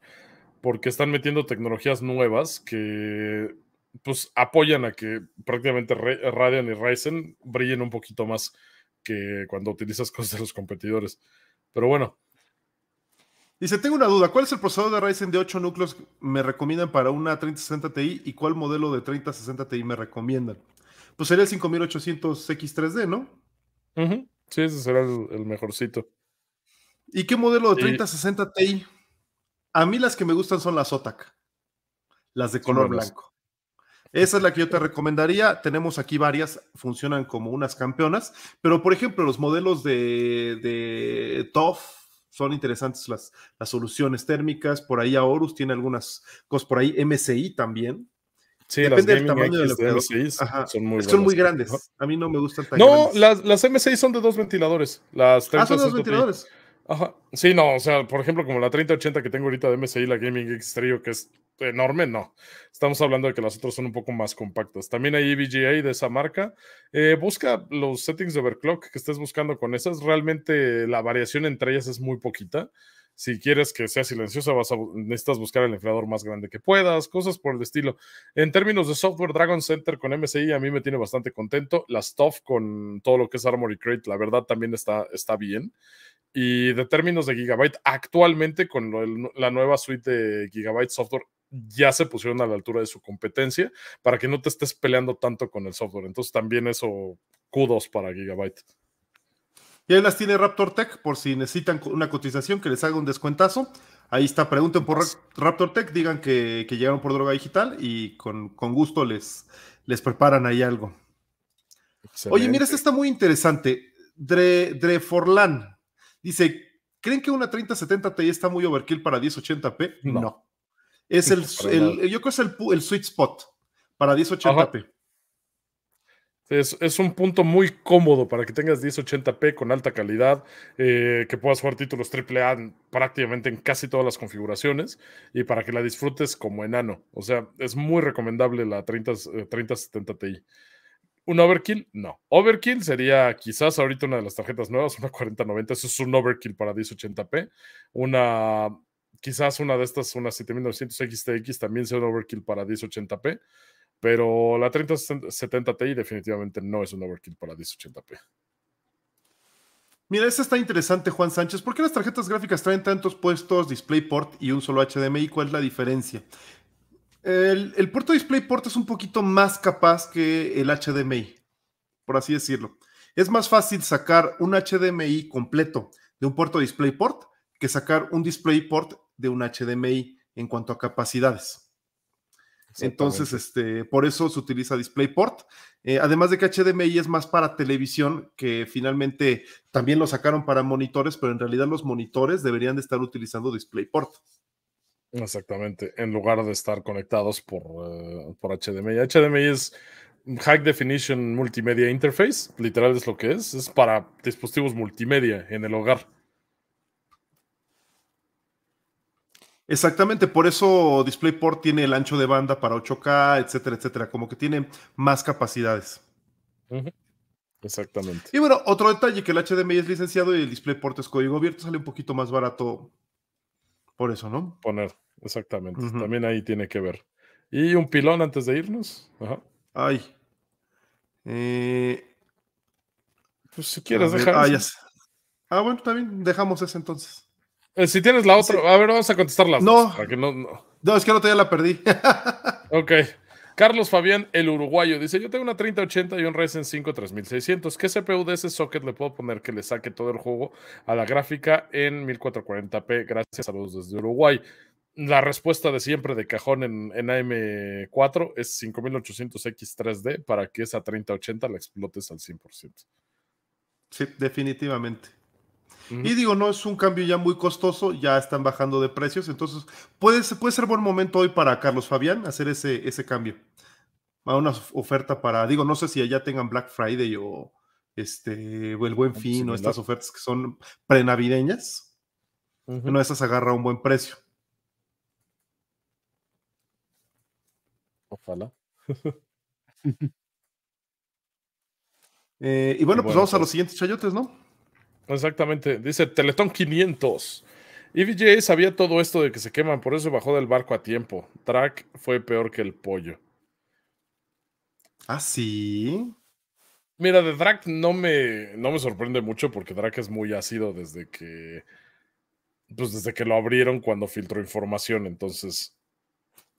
porque están metiendo tecnologías nuevas que pues apoyan a que prácticamente Radian y Ryzen brillen un poquito más que cuando utilizas cosas de los competidores. Pero bueno. Dice, tengo una duda, ¿cuál es el procesador de Ryzen de 8 núcleos me recomiendan para una 3060 Ti y cuál modelo de 3060 Ti me recomiendan? Pues sería el 5800X3D, ¿no? Sí, ese será el, mejorcito. ¿Y qué modelo de 3060 Ti? A mí las que me gustan son las OTAC, las de color blanco. Esa es la que yo te recomendaría. Tenemos aquí varias, funcionan como unas campeonas, pero por ejemplo, los modelos de, de TOF son interesantes las, las soluciones térmicas. Por ahí Aorus tiene algunas cosas, por ahí MCI también. Sí, Depende las del tamaño de, los MSI son muy, muy grandes. A mí no me gustan tan No, las, las MSI son de dos ventiladores. Las ah, son dos ventiladores. Ajá. Sí, no, o sea, por ejemplo, como la 3080 que tengo ahorita de MSI, la Gaming X que es enorme, no. Estamos hablando de que las otras son un poco más compactas. También hay EVGA de esa marca. Eh, busca los settings de overclock que estés buscando con esas. Realmente la variación entre ellas es muy poquita si quieres que sea silenciosa, vas a, necesitas buscar el enfriador más grande que puedas, cosas por el estilo. En términos de software, Dragon Center con MSI a mí me tiene bastante contento. La Stuff con todo lo que es Armory Crate, la verdad también está, está bien. Y de términos de Gigabyte, actualmente con la nueva suite de Gigabyte Software ya se pusieron a la altura de su competencia para que no te estés peleando tanto con el software. Entonces también eso, kudos para Gigabyte. Y ahí las tiene Raptor Tech por si necesitan una cotización que les haga un descuentazo. Ahí está, pregunten por Raptor Tech, digan que, llegaron por droga digital y con, gusto les, les, preparan ahí algo. Oye, mira, esta está muy interesante. Dre, Dre dice: ¿Creen que una 3070 t está muy overkill para 1080p? No. Es el, yo creo que es el, sweet spot para 1080p. Es, un punto muy cómodo para que tengas 1080p con alta calidad, eh, que puedas jugar títulos AAA prácticamente en casi todas las configuraciones y para que la disfrutes como enano. O sea, es muy recomendable la 30, 3070 eh, Ti. ¿Un overkill? No. Overkill sería quizás ahorita una de las tarjetas nuevas, una 4090. Eso es un overkill para 1080p. Una, quizás una de estas, una 7900 XTX, también sea un overkill para 1080p. Pero la 3070 Ti definitivamente no es un overkill para 1080p. Mira, eso está interesante, Juan Sánchez. ¿Por qué las tarjetas gráficas traen tantos puestos DisplayPort y un solo HDMI? ¿Cuál es la diferencia? El, el puerto DisplayPort es un poquito más capaz que el HDMI, por así decirlo. Es más fácil sacar un HDMI completo de un puerto DisplayPort que sacar un DisplayPort de un HDMI en cuanto a capacidades. Entonces, este, por eso se utiliza DisplayPort. Eh, además de que HDMI es más para televisión, que finalmente también lo sacaron para monitores, pero en realidad los monitores deberían de estar utilizando DisplayPort. Exactamente, en lugar de estar conectados por, eh, por HDMI. HDMI es High Definition Multimedia Interface, literal es lo que es, es para dispositivos multimedia en el hogar. Exactamente, por eso DisplayPort tiene el ancho de banda para 8K, etcétera, etcétera, como que tiene más capacidades. Exactamente. Y bueno, otro detalle que el HDMI es licenciado y el DisplayPort es código abierto, sale un poquito más barato por eso, ¿no? Poner, exactamente. También ahí tiene que ver. Y un pilón antes de irnos. Ajá. Ay. Eh, pues si quieres dejar. Ah, ya sé. ah, bueno, también dejamos ese entonces. Eh, si tienes la otra, a ver, vamos a contestar no, no, no. es que no te la perdí. ok. Carlos Fabián, el uruguayo, dice: Yo tengo una 3080 y un Ryzen 5 3600. ¿Qué CPU de ese socket le puedo poner que le saque todo el juego a la gráfica en 1440p? Gracias, a los desde Uruguay. La respuesta de siempre de cajón en, en AM4 es 5800X3D para que esa 3080 la explotes al 100%. Sí, definitivamente. Y digo, no es un cambio ya muy costoso, ya están bajando de precios, entonces puede, puede ser buen momento hoy para Carlos Fabián hacer ese, ese cambio. A una oferta para, digo, no sé si allá tengan Black Friday o este o el Buen Fin o estas ofertas que son prenavideñas. Una de esas agarra un buen precio. Ojalá. Eh, y bueno, pues vamos a los siguientes chayotes, ¿no? Exactamente, dice Teletón 500. EVJ sabía todo esto de que se queman, por eso bajó del barco a tiempo. Track fue peor que el pollo. ¿Ah, sí? Mira, de Drac no me, no me sorprende mucho porque Drac es muy ácido desde que. Pues desde que lo abrieron cuando filtró información, entonces.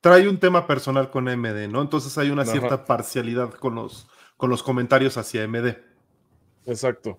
Trae un tema personal con MD, ¿no? Entonces hay una cierta parcialidad con los, con los comentarios hacia MD. Exacto.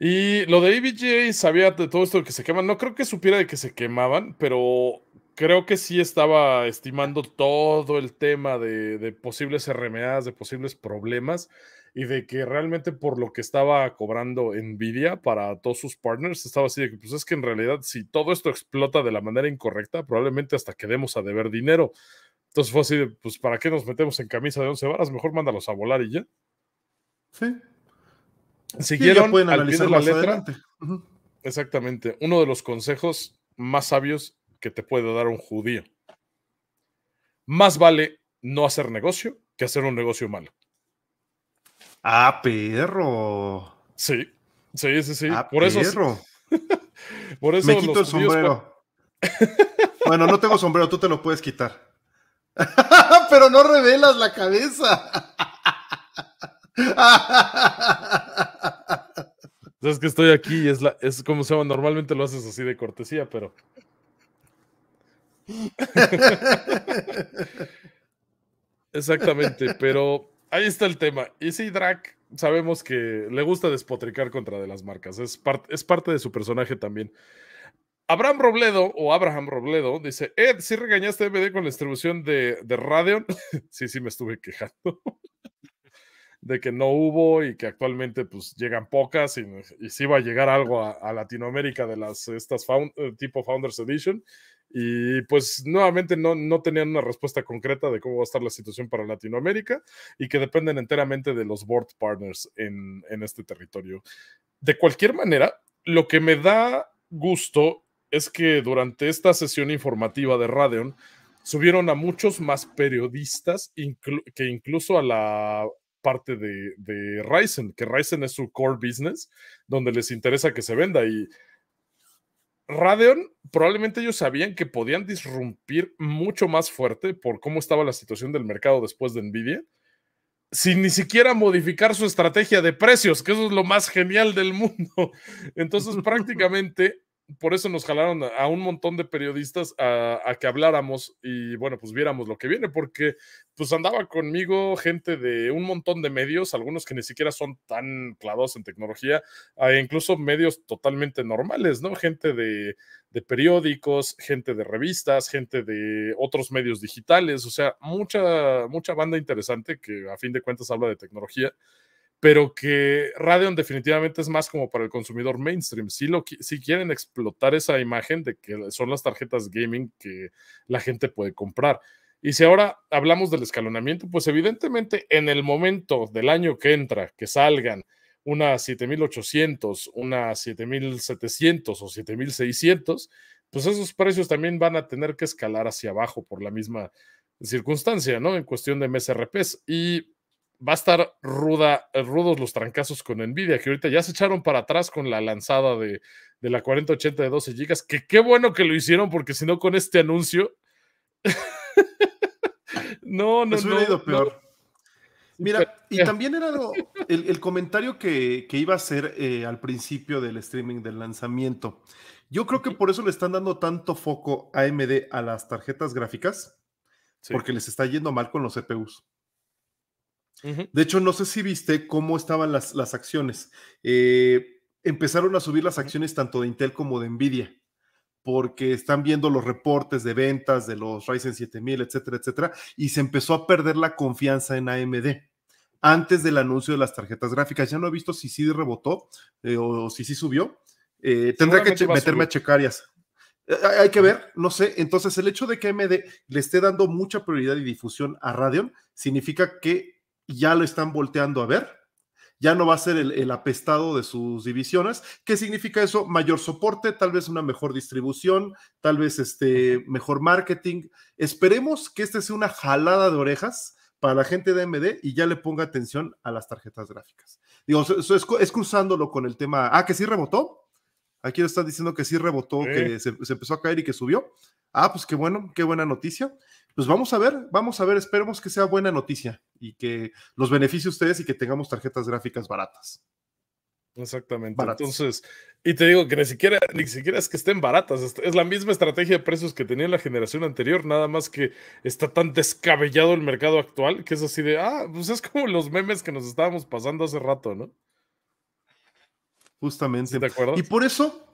Y lo de ABJ sabía de todo esto de que se queman. No creo que supiera de que se quemaban, pero creo que sí estaba estimando todo el tema de, posibles RMAs, de posibles problemas y de que realmente por lo que estaba cobrando Nvidia para todos sus partners, estaba así de que, pues es que en realidad si todo esto explota de la manera incorrecta, probablemente hasta quedemos a deber dinero. Entonces fue así de, pues ¿para qué nos metemos en camisa de 11 varas? Mejor mándalos a volar y ya. Sí, pueden analizar Exactamente. Uno de los consejos más sabios que te puede dar un judío. Más vale no hacer negocio que hacer un negocio malo. Ah, perro. Sí, sí, sí, sí. Ah, por eso. Me quito el sombrero. bueno, no tengo sombrero, tú te lo puedes quitar. Pero no revelas la cabeza. Sabes que estoy aquí y es, la, es como se llama. Normalmente lo haces así de cortesía, pero. Exactamente, pero ahí está el tema. Y si Drac, sabemos que le gusta despotricar contra de las marcas. Es, es parte de su personaje también. Abraham Robledo o Abraham Robledo dice: Ed, si regañaste MD con la distribución de, de Radeon? sí, sí, me estuve quejando de que no hubo y que actualmente pues llegan pocas y, si va a llegar algo a, Latinoamérica de las estas eh, tipo Founders Edition y pues nuevamente no, no tenían una respuesta concreta de cómo va a estar la situación para Latinoamérica y que dependen enteramente de los board partners en, este territorio. De cualquier manera, lo que me da gusto es que durante esta sesión informativa de Radeon subieron a muchos más periodistas que incluso a la parte de, Ryzen, que Ryzen es su core business, donde les interesa que se venda. Y Radeon, probablemente ellos sabían que podían disrumpir mucho más fuerte por cómo estaba la situación del mercado después de Nvidia, sin ni siquiera modificar su estrategia de precios, que eso es lo más genial del mundo. Entonces, prácticamente por eso nos jalaron a un montón de periodistas a, que habláramos y bueno, pues viéramos lo que viene, porque pues andaba conmigo gente de un montón de medios, algunos que ni siquiera son tan clavados en tecnología, incluso medios totalmente normales, ¿no? Gente de, de periódicos, gente de revistas, gente de otros medios digitales, o sea, mucha, mucha banda interesante que a fin de cuentas habla de tecnología pero que Radeon definitivamente es más como para el consumidor mainstream. Si, si quieren explotar esa imagen de que son las tarjetas gaming que la gente puede comprar. Y si ahora hablamos del escalonamiento, pues evidentemente en el momento del año que entra, que salgan una 7800, una 7700 o 7600, pues esos precios también van a tener que escalar hacia abajo por la misma circunstancia, ¿no? En cuestión de MSRPs. Y va a estar ruda, eh, rudos los trancazos con Nvidia, que ahorita ya se echaron para atrás con la lanzada de, la 4080 de 12 GB, que qué bueno que lo hicieron, porque si no con este anuncio... no, no, pues no, ido peor. Mira, y eh. también era el, comentario que, iba a hacer eh, al principio del streaming del lanzamiento. Yo creo que por eso le están dando tanto foco AMD a las tarjetas gráficas, porque les está yendo mal con los CPUs. De hecho, no sé si viste cómo estaban las, acciones. Eh, empezaron a subir las acciones tanto de Intel como de Nvidia, porque están viendo los reportes de ventas de los Ryzen 7000, etcétera, etcétera, y se empezó a perder la confianza en AMD antes del anuncio de las tarjetas gráficas. Ya no he visto si sí rebotó eh, o si sí subió. tendría eh, tendré que meterme a, checar Hay que ver, no sé. Entonces, el hecho de que AMD le esté dando mucha prioridad y difusión a Radeon significa que ya lo están volteando a ver, ya no va a ser el, apestado de sus divisiones. ¿Qué significa eso? Mayor soporte, tal vez una mejor distribución, tal vez este mejor marketing. Esperemos que este sea una jalada de orejas para la gente de AMD y ya le ponga atención a las tarjetas gráficas. Digo, eso es, cruzándolo con el tema. Ah, que sí rebotó. Aquí lo están diciendo que sí rebotó, que se, se, empezó a caer y que subió. Ah, pues qué bueno, qué buena noticia pues vamos a ver, vamos a ver, esperemos que sea buena noticia y que los beneficie ustedes y que tengamos tarjetas gráficas baratas. Exactamente. Entonces, y te digo que ni siquiera, ni siquiera es que estén baratas, es la misma estrategia de precios que tenía la generación anterior, nada más que está tan descabellado el mercado actual que es así de, ah, pues es como los memes que nos estábamos pasando hace rato, ¿no? Justamente. ¿De acuerdo? Y por eso,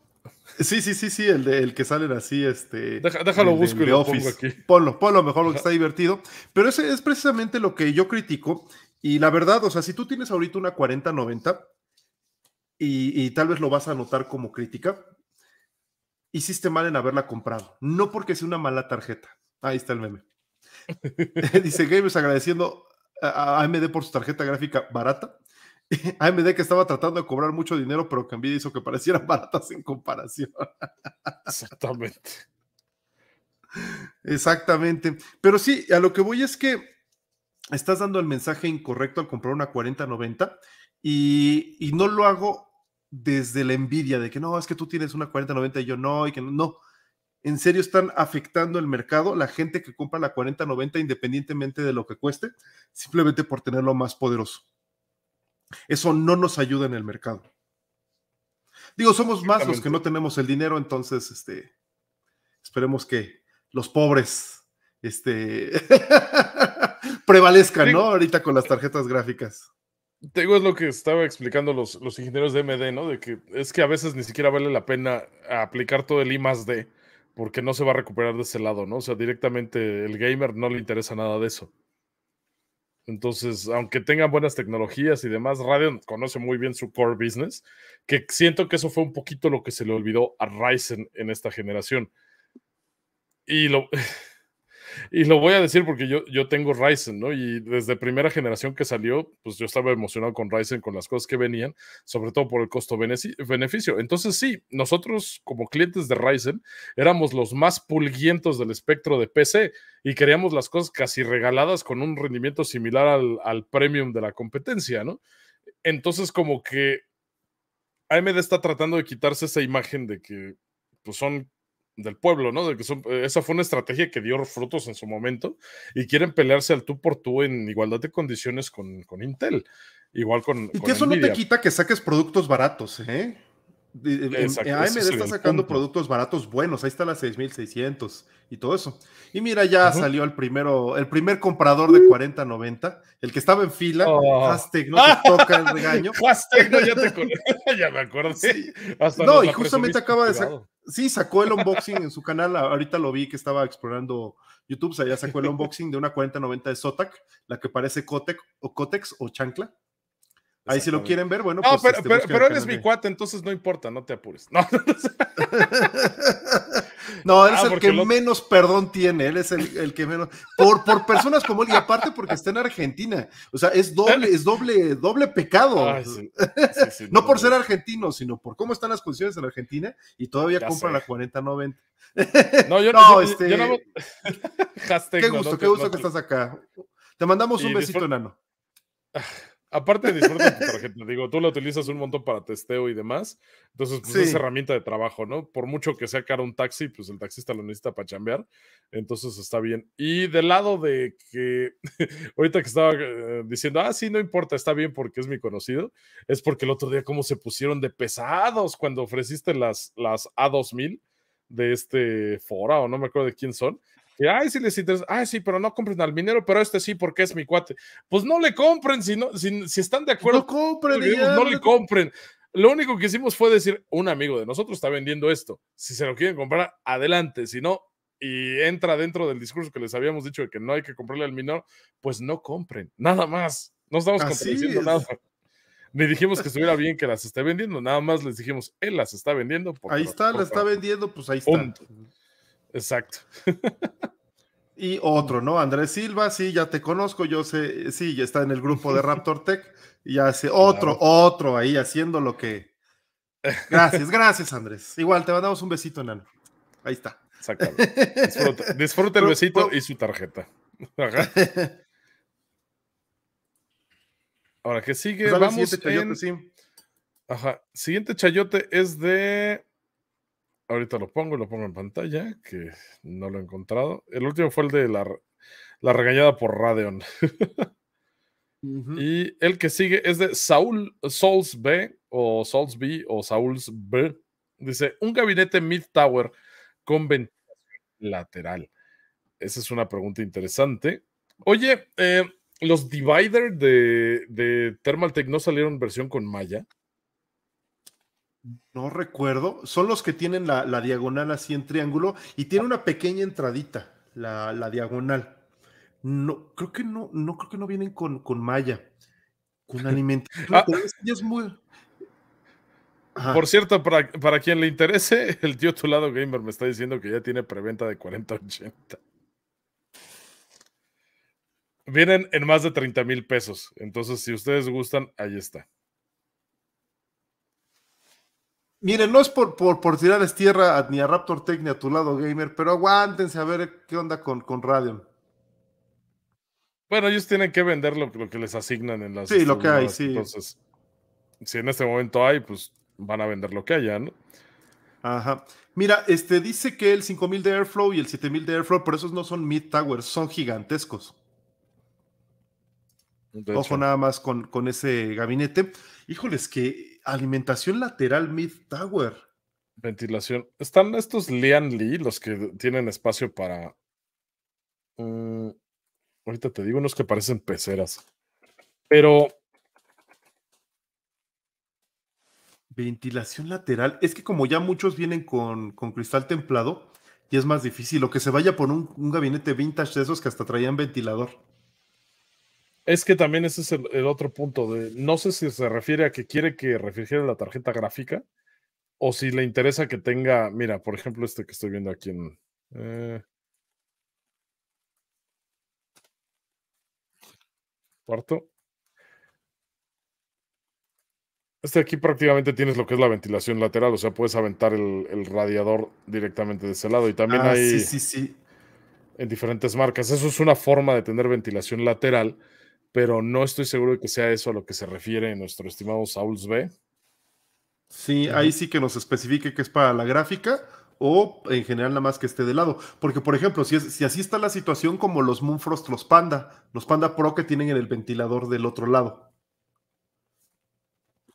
Sí, sí, sí, sí, el, el que salen así, este... Deja, déjalo busco y lo pongo aquí. Ponlo, ponlo mejor, que está divertido. Pero ese es precisamente lo que yo critico. Y la verdad, o sea, si tú tienes ahorita una 40 y, y tal vez lo vas a notar como crítica, hiciste mal en haberla comprado. No porque sea una mala tarjeta. Ahí está el meme. Dice Gamers agradeciendo a AMD por su tarjeta gráfica barata AMD que estaba tratando de cobrar mucho dinero, pero que hizo que parecieran baratas en comparación. Exactamente. Exactamente. Pero sí, a lo que voy es que estás dando el mensaje incorrecto al comprar una 4090 y, y no lo hago desde la envidia de que no, es que tú tienes una 4090 y yo no, y que no. no. En serio están afectando el mercado, la gente que compra la 4090 independientemente de lo que cueste, simplemente por tenerlo más poderoso. Eso no nos ayuda en el mercado. Digo, somos más los que no tenemos el dinero, entonces, este, esperemos que los pobres, este, prevalezcan, ¿no? Ahorita con las eh, tarjetas gráficas. Tengo digo, es lo que estaba explicando los, los, ingenieros de MD, ¿no? De que es que a veces ni siquiera vale la pena aplicar todo el I más D, porque no se va a recuperar de ese lado, ¿no? O sea, directamente el gamer no le interesa nada de eso. Entonces, aunque tengan buenas tecnologías y demás, Radeon conoce muy bien su core business, que siento que eso fue un poquito lo que se le olvidó a Ryzen en esta generación. Y lo, y lo voy a decir porque yo, yo tengo Ryzen, ¿no? Y desde primera generación que salió, pues yo estaba emocionado con Ryzen, con las cosas que venían, sobre todo por el costo-beneficio. Entonces sí, nosotros como clientes de Ryzen éramos los más pulguientos del espectro de PC y queríamos las cosas casi regaladas con un rendimiento similar al, premium de la competencia, ¿no? Entonces como que AMD está tratando de quitarse esa imagen de que pues, son del pueblo, ¿no? De que eh, esa fue una estrategia que dio frutos en su momento y quieren pelearse al tú por tú en igualdad de condiciones con, Intel, igual con... Y que eso no te quita que saques productos baratos, ¿eh? Exacto, AMD está sacando productos baratos buenos, ahí está la 6600 y todo eso. Y mira, ya salió el primero, el primer comprador de 4090, el que estaba en fila, oh. no te toca el regaño. ya te ya me acuerdo Sí. no, y justamente acaba de sí, sacó el unboxing en su canal, ahorita lo vi que estaba explorando YouTube, o ya sacó el unboxing de una 4090 de Zotac, la que parece Cotex o Cotex o Chancla. Ahí si lo quieren ver, bueno. Pues, pero, este, él es mi cuate, entonces no importa, no te apures. No, no él es ah, el que menos perdón tiene, él es el, que menos. Por, por personas como él, y aparte porque está en Argentina. O sea, es doble, es doble, doble pecado. no, por ser argentino, sino por cómo están las condiciones en Argentina y todavía compra la 40-90. No, yo no, qué gusto, qué gusto que estás acá. Te mandamos un besito, enano. Aparte, disfruta tu tarjeta. Digo, tú lo utilizas un montón para testeo y demás. Entonces, pues, es herramienta de trabajo, ¿no? Por mucho que sea caro un taxi, pues el taxista lo necesita para chambear. Entonces está bien. Y del lado de que ahorita que estaba eh, diciendo, ah, sí, no importa, está bien porque es mi conocido, es porque el otro día cómo se pusieron de pesados cuando ofreciste las, las A2000 de este Fora o no me acuerdo de quién son y, ay, si les interesa, ay, sí, pero no compren al minero, pero este sí, porque es mi cuate. Pues no le compren, si, si, están de pues, acuerdo. No compren, no, le compren. Lo único que hicimos fue decir, un amigo de nosotros está vendiendo esto. Si se lo quieren comprar, adelante. Si no, y entra dentro del discurso que les habíamos dicho de que no hay que comprarle al minero, pues no compren, nada más. No estamos contradiciendo nada ni dijimos que estuviera bien que las esté vendiendo, nada más les dijimos, él las está vendiendo. ahí está, la está vendiendo, pues ahí está. Exacto. y otro, ¿no? Andrés Silva, sí, ya te conozco, yo sé, sí, ya está en el grupo de Raptor Tech y hace otro, otro ahí haciendo lo que. Gracias, gracias, Andrés. Igual te mandamos un besito, enano. Ahí está. Exacto. Disfruta, el besito y su tarjeta. Ahora, que sigue? Pues Vamos siguiente chayote, sí. Ajá. Siguiente chayote es de Ahorita lo pongo, lo pongo en pantalla, que no lo he encontrado. El último fue el de la, regañada por Radeon. Y el que sigue es de Saul Souls B o Souls B o Sauls B. Dice, un gabinete mid tower con ventilación lateral. Esa es una pregunta interesante. Oye, eh, los divider de, de no salieron versión con malla. No recuerdo. Son los que tienen la, diagonal así en triángulo y tiene una pequeña entradita, la, diagonal. No, creo que no, no creo que no vienen con, con malla, con ah. alimentación. Ah. muy... Por cierto, para, quien le interese, el tío tu lado gamer me está diciendo que ya tiene preventa de 4080. Vienen en más de 30 mil pesos. Entonces, si ustedes gustan, ahí está. Miren, no es por, por, por tirarles tierra ni a Raptor Tech ni a tu lado gamer, pero aguántense a ver qué onda con, con Radeon. Bueno, ellos tienen que vender lo, que les asignan en las. Sí, lo que hay, sí. Entonces, si en este momento hay, pues van a vender lo que haya, ¿no? Ajá. Mira, este dice que el 5000 de Airflow y el 7000 de Airflow, pero esos no son mid towers, son gigantescos. Ojo nada más con, con ese gabinete. Híjoles, que alimentación lateral mid-tower. Ventilación. Están estos Lian Lee los que tienen espacio para. Mm, ahorita te digo unos que parecen peceras. Pero. Ventilación lateral. Es que como ya muchos vienen con, cristal templado, y es más difícil. Lo que se vaya por un, un gabinete vintage de esos que hasta traían ventilador. Es que también ese es el, otro punto. De, no sé si se refiere a que quiere que refrigere la tarjeta gráfica o si le interesa que tenga, mira, por ejemplo, este que estoy viendo aquí en... Eh, cuarto. Este aquí prácticamente tienes lo que es la ventilación lateral, o sea, puedes aventar el, radiador directamente de ese lado. Y también ah, hay sí, sí, sí. en diferentes marcas. Eso es una forma de tener ventilación lateral pero no estoy seguro de que sea eso a lo que se refiere nuestro estimado Sauls B. Sí, ahí sí que nos especifique que es para la gráfica o en general nada más que esté de lado. Porque, por ejemplo, si, así está la situación como los Moonfrost, los Panda, los Panda Pro que tienen en el ventilador del otro lado.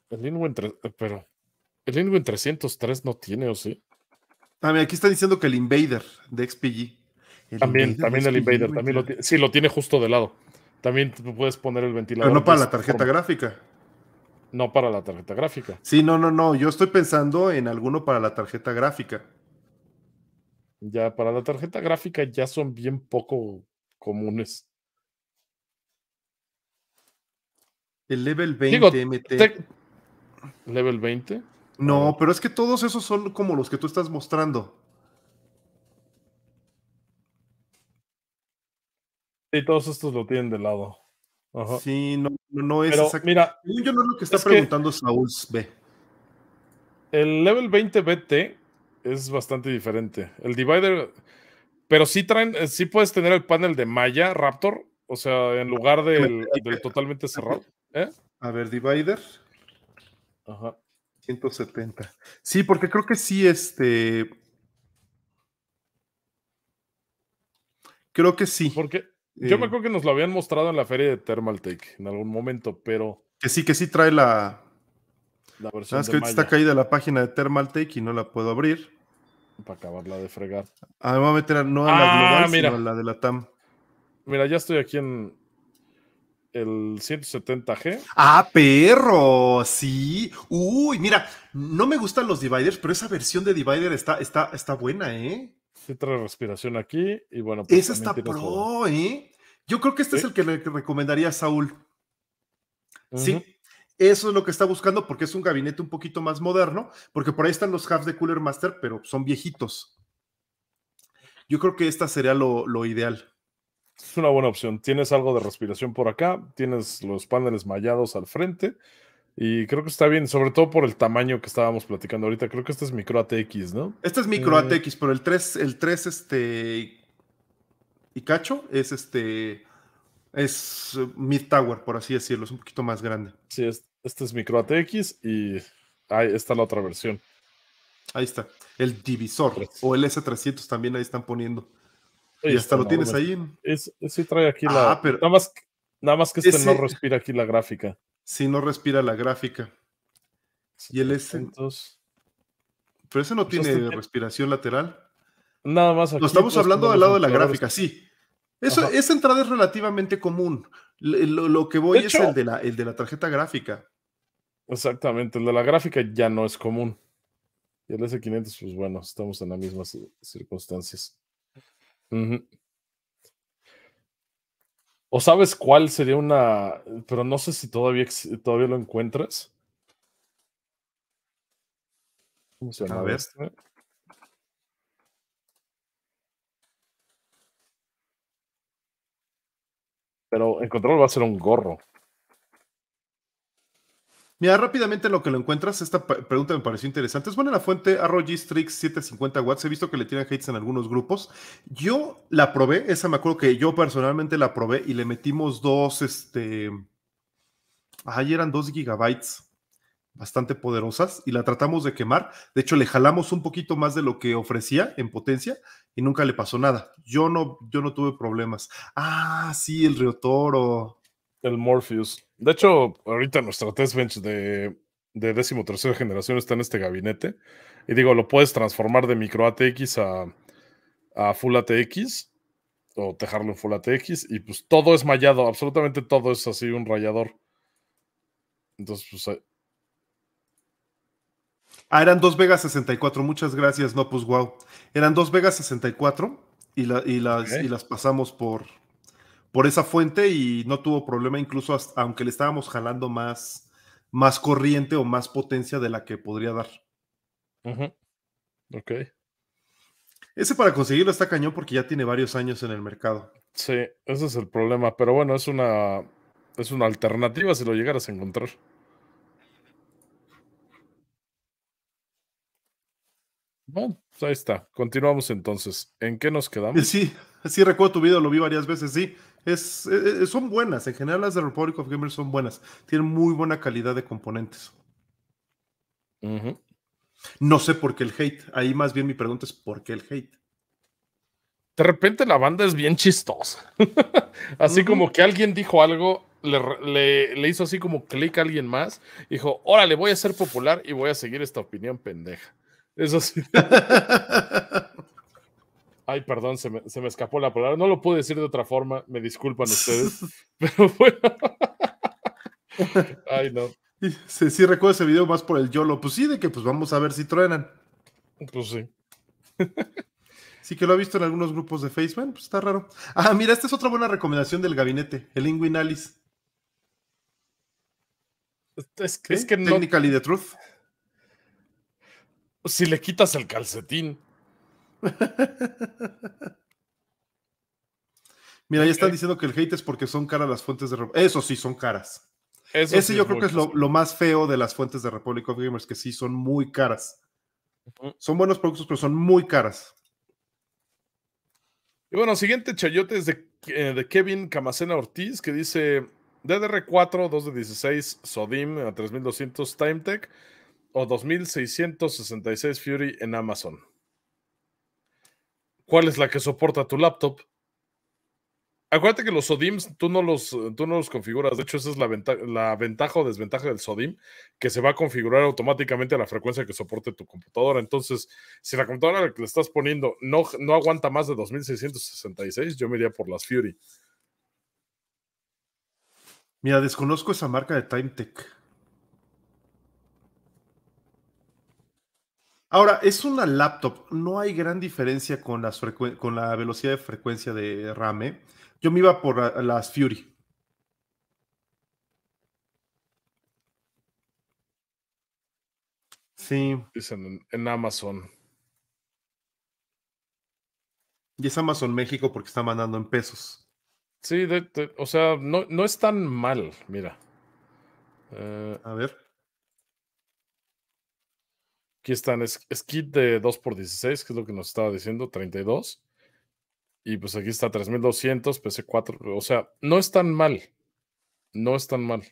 El Linux eh, pero el 303 no tiene, ¿o sí? También aquí está diciendo que el Invader de XPG. también, también el Invader, también Sí, lo tiene justo de lado. También puedes poner el ventilador. Pero no para la tarjeta gráfica. No para la tarjeta gráfica. Sí, no, no, no. Yo estoy pensando en alguno para la tarjeta gráfica. Ya, para la tarjeta gráfica ya son bien poco comunes. El level 20 MT. ¿Level 20? No, pero es que todos esos son como los que tú estás mostrando. Sí, todos estos lo tienen de lado. Sí, no, es. exactamente... mira, yo no es lo que está preguntando Saúl B. El level 20 BT es bastante diferente. El divider, pero sí traen, eh, sí puedes tener el panel de Maya Raptor, o sea, en lugar del, totalmente cerrado. ¿eh? A ver, divider. Ajá. 170. Sí, porque creo que sí, este. Creo que sí. Porque yo me eh. acuerdo que nos lo habían mostrado en la feria de Thermaltake en algún momento, pero. Que sí, que sí trae la. La versión. Es que está caída la página de Thermaltake y no la puedo abrir. Para acabarla de fregar. Ah, meter no a la ah, global, sino la de la TAM. Mira, ya estoy aquí en el 170G. ¡Ah, perro! Sí. Uy, mira, no me gustan los dividers, pero esa versión de divider está, está, está buena, ¿eh? Sí, trae respiración aquí y bueno. Pues esa está pro, ¿eh? Yo creo que este es el que le recomendaría a Saúl. Sí, eso es lo que está buscando porque es un gabinete un poquito más moderno, porque por ahí están los halves de Cooler Master, pero son viejitos. Yo creo que esta sería lo, ideal. Es una buena opción. Tienes algo de respiración por acá, tienes los paneles mallados al frente y creo que está bien, sobre todo por el tamaño que estábamos platicando ahorita. Creo que este es micro ATX, ¿no? Este es micro mm. ATX, pero el 3, el 3 este, y cacho es este es mid tower por así decirlo es un poquito más grande sí este es micro ATX y ahí está la otra versión ahí está el divisor o el S300 también ahí están poniendo y hasta está, lo tienes ahí es, sí trae aquí la ah, nada más nada más que este no respira aquí la gráfica sí no respira la gráfica y el S pero ese no pues este tiene respiración lateral Nada más aquí. estamos hablando al lado de la gráfica, sí. esa entrada es relativamente común. Eh, lo, que voy es el, de la, el de la tarjeta gráfica. Exactamente, el de la gráfica ya no es común. Y el S500, pues bueno, estamos en las mismas circunstancias. ¿O sabes cuál sería una... pero no sé si todavía, todavía lo encuentras? ¿Cómo A este. Pero control va a ser un gorro. Mira, rápidamente lo que lo encuentras, esta pregunta me pareció interesante. Es buena la fuente ROG 750 watts. He visto que le tiran hates en algunos grupos. Yo la probé, esa me acuerdo que yo personalmente la probé y le metimos dos, este. Ahí eran dos gigabytes bastante poderosas y la tratamos de quemar. De hecho, le jalamos un poquito más de lo que ofrecía en potencia y nunca le pasó nada. Yo no, yo no tuve problemas. Ah, sí, el Río Toro. El Morpheus. De hecho, ahorita nuestra test bench de, de décimo tercera generación está en este gabinete. Y digo, lo puedes transformar de micro ATX a, full ATX o dejarlo en full ATX y pues todo es mallado, absolutamente todo es así un rayador. Entonces, pues Ah, eran dos Vegas 64, muchas gracias, no, pues wow. Eran dos Vegas 64 y, las, pasamos por, esa fuente y no tuvo problema, incluso aunque le estábamos jalando más, más corriente o más potencia de la que podría dar. Ajá, Ok. Ese para conseguirlo está cañón porque ya tiene varios años en el mercado. Sí, ese es el problema, pero bueno, es una, es una alternativa si lo llegaras a encontrar. Bueno, pues ahí está. Continuamos entonces. ¿En qué nos quedamos? Sí, sí recuerdo tu video, lo vi varias veces, sí. Es, eh, son buenas, en general las de Republic of Gamers son buenas. Tienen muy buena calidad de componentes. No sé por qué el hate. Ahí más bien mi pregunta es ¿por qué el hate? De repente la banda es bien chistosa. así como que alguien dijo algo, le, hizo así como clic a alguien más, dijo, órale, voy a ser popular y voy a seguir esta opinión pendeja. Eso sí. Ay, perdón, se me, escapó la palabra. No lo pude decir de otra forma, me disculpan ustedes. pero bueno. Ay, no. Sí, recuerdo ese video más por el YOLO. Pues sí, de que pues vamos a ver si truenan. Pues sí. Sí que lo ha visto en algunos grupos de Facebook, pues está raro. Ah, mira, esta es otra buena recomendación del gabinete, el Inguinalis. Es que, no... the Truth. Si le quitas el calcetín. Mira, ya están eh, diciendo que el hate es porque son caras las fuentes de... Eso sí, son caras. Ese yo creo que es lo, más feo de las fuentes de Republic of Gamers, que sí, son muy caras. Son buenos productos, pero son muy caras. Y bueno, siguiente chayote es de, eh, Kevin Camacena Ortiz, que dice DDR4, 2 de 16, Sodim a 3200, TimeTech o 2666 Fury en Amazon. ¿Cuál es la que soporta tu laptop? Acuérdate que los SODIMs tú no los, tú configuras. De hecho, esa es la, ventaja o desventaja del SODIM, que se va a configurar automáticamente a la frecuencia que soporte tu computadora. Entonces, si la computadora que le estás poniendo no, no aguanta más de 2666, yo me iría por las Fury. Mira, desconozco esa marca de TimeTech. Ahora, es una laptop, no hay gran diferencia con, la velocidad de frecuencia de RAM. ¿eh? Yo me iba por las Fury. Sí. Dicen en, Amazon. Y es Amazon México porque está mandando en pesos. Sí, o sea, no, es tan mal, mira. Eh, A ver. Aquí están, es, kit de 2x16, que es lo que nos estaba diciendo, 32. Y pues aquí está 3200, PC4. O sea, no es tan mal. No es tan mal.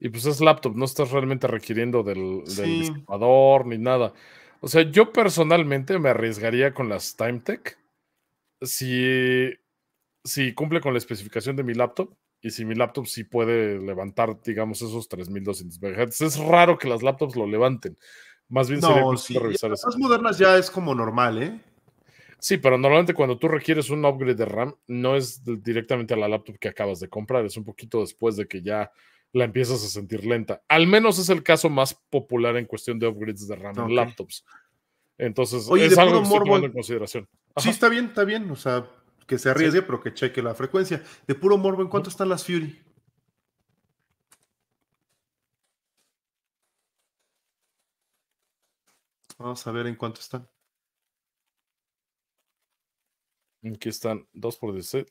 Y pues es laptop, no estás realmente requiriendo del, sí. ni nada. O sea, yo personalmente me arriesgaría con las TimeTech. Si, si cumple con la especificación de mi laptop, y si mi laptop sí puede levantar, digamos, esos 3200 MHz. Es raro que las laptops lo levanten. Más bien sería sí. revisar Las modernas ya es como normal, ¿eh? Sí, pero normalmente cuando tú requieres un upgrade de RAM, no es directamente a la laptop que acabas de comprar, es un poquito después de que ya la empiezas a sentir lenta. Al menos es el caso más popular en cuestión de upgrades de RAM en laptops. Entonces, es algo que estoy tomando en consideración. Sí, está bien, está bien. O sea, que se arriesgue, pero que cheque la frecuencia. De puro morbo, ¿en cuánto están las Fury? Vamos a ver en cuánto están. Aquí están 2 por 16.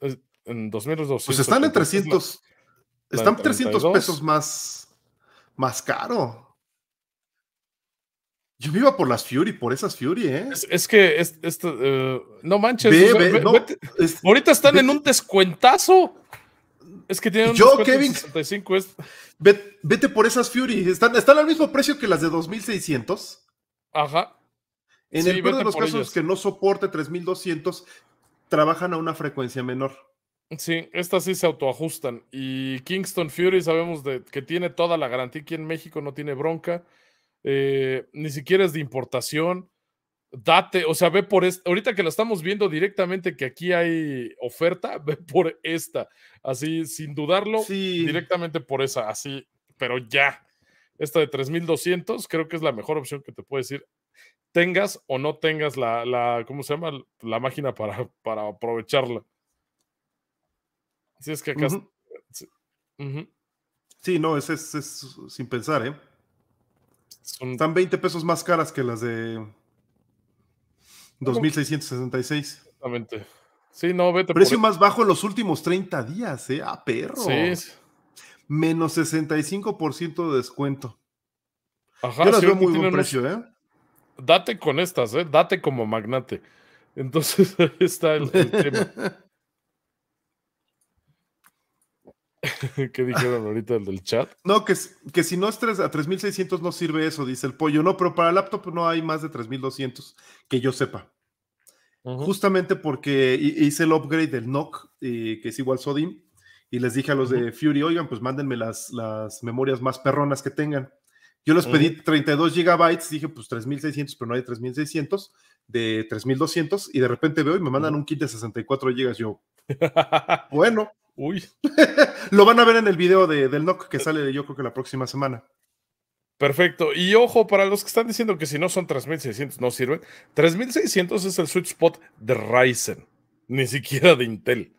En 2200. Pues están en 300. están 300 pesos más, más caro. Yo me por las Fury, por esas Fury, ¿eh? Es, que es, eh, no manches. ahorita están en un descuentazo. Es que tienen un Yo, Kevin, vete por esas Fury. Están, al mismo precio que las de 2600. Ajá. En el peor de los casos que no soporte 3200, trabajan a una frecuencia menor. Sí, estas sí se autoajustan. Y Kingston Fury sabemos de, que tiene toda la garantía aquí en México, no tiene bronca. Eh, ni siquiera es de importación. Date, o sea, ve por esta, ahorita que la estamos viendo directamente que aquí hay oferta, ve por esta, así sin dudarlo, directamente por esa, así, pero ya. Esta de 3200 creo que es la mejor opción que te puedo decir tengas o no tengas la, ¿cómo se llama? La máquina para, para aprovecharla. Si es que acá. sí. no, es, sin pensar, ¿eh? Están 20 pesos más caras que las de 2666. Exactamente. Sí, no, vete Precio e- más bajo en los últimos 30 días, ¿eh? Ah, perro. Sí. Menos 65% de descuento. Ajá, Yo las veo muy buen precio, ¿eh? Date con estas, ¿eh? Date como magnate. Entonces, ahí está el tema. ¿Qué dijeron ahorita el del chat? No, que, que si no es a 3600 no sirve eso, dice el pollo. No, pero para laptop no hay más de 3200 que yo sepa. Justamente porque hice el upgrade del NOC, eh, que es igual Sodim, y les dije a los de Fury, oigan, pues mándenme las, las memorias más perronas que tengan. Yo les pedí 32 gigabytes, dije pues 3600, pero no hay 3600, de 3200, y de repente veo y me mandan un kit de 64 gigas. Yo, bueno, Uy. Lo van a ver en el video del NOC que sale yo creo que la próxima semana. Perfecto. Y ojo, para los que están diciendo que si no son 3600 no sirven, 3600 es el switch spot de Ryzen, ni siquiera de Intel.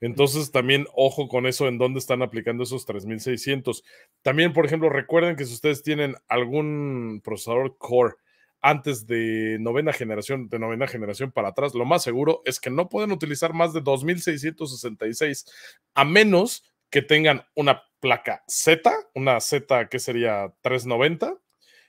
Entonces también ojo con eso en dónde están aplicando esos 3600. También, por ejemplo, recuerden que si ustedes tienen algún procesador Core antes de novena generación, de novena generación para atrás, lo más seguro es que no pueden utilizar más de 2666 a menos que tengan una placa Z, una Z que sería 390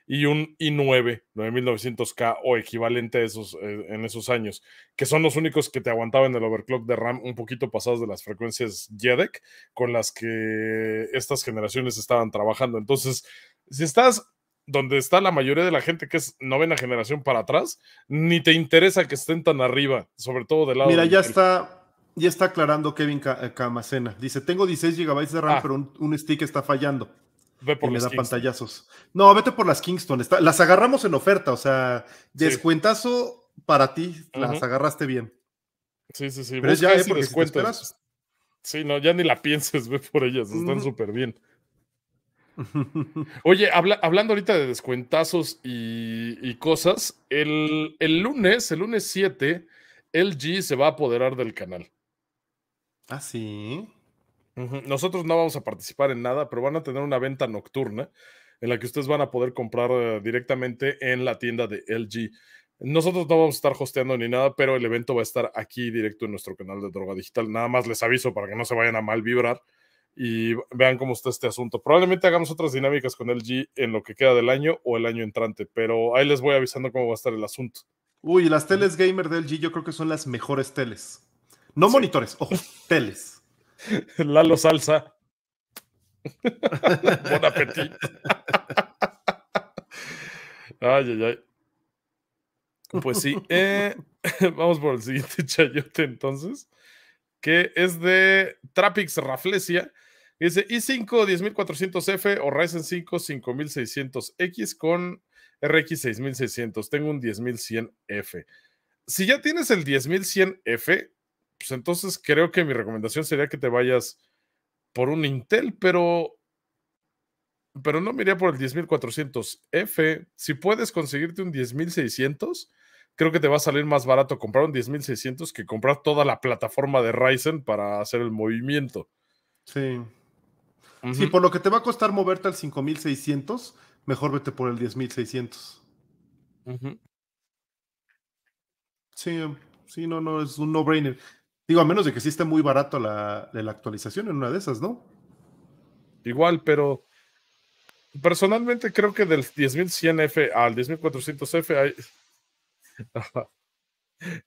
y un i9, 9900K o equivalente a esos, eh, en esos años, que son los únicos que te aguantaban el overclock de RAM un poquito pasados de las frecuencias JEDEC con las que estas generaciones estaban trabajando. Entonces, si estás donde está la mayoría de la gente que es novena generación para atrás, ni te interesa que estén tan arriba, sobre todo del lado. Mira, ya está, ya está aclarando Kevin eh, Camacena. Dice, tengo 16 GB de RAM, ah. pero un, stick está fallando. Ve por y me da pantallazos. No, vete por las Kingston. las agarramos en oferta, o sea, descuentazo para ti, las agarraste bien. Sí, sí, sí. Pero ya, porque si Sí, no, ya ni la pienses, ve por ellas, están súper bien. Oye, hablando ahorita de descuentazos y, cosas, el, lunes, el lunes 7, LG se va a apoderar del canal. Ah, sí. Nosotros no vamos a participar en nada, pero van a tener una venta nocturna en la que ustedes van a poder comprar eh, directamente en la tienda de LG. Nosotros no vamos a estar hosteando ni nada, pero el evento va a estar aquí directo en nuestro canal de Droga Digital. Nada más les aviso para que no se vayan a mal vibrar y vean cómo está este asunto. Probablemente hagamos otras dinámicas con LG en lo que queda del año o el año entrante, pero ahí les voy avisando cómo va a estar el asunto. Uy, las teles gamer de LG yo creo que son las mejores teles. No monitores, ojo, teles. Lalo Salsa. Buen apetito. ay, ay, ay. Pues sí. Eh, vamos por el siguiente chayote entonces, que es de Trapix Raflesia Dice i5 10400F o Ryzen 5 5600X con RX 6600. Tengo un 10100F. Si ya tienes el 10100F, pues entonces creo que mi recomendación sería que te vayas por un Intel, pero no me por el 10400F. Si puedes conseguirte un 10600, creo que te va a salir más barato comprar un 10600 que comprar toda la plataforma de Ryzen para hacer el movimiento. Sí. Si por lo que te va a costar moverte al 5600, mejor vete por el 10600. Sí, sí, no, no, es un no-brainer. Digo, a menos de que sí muy barato la, actualización en una de esas, ¿no? Igual, pero personalmente creo que del 10100F al 10400F hay...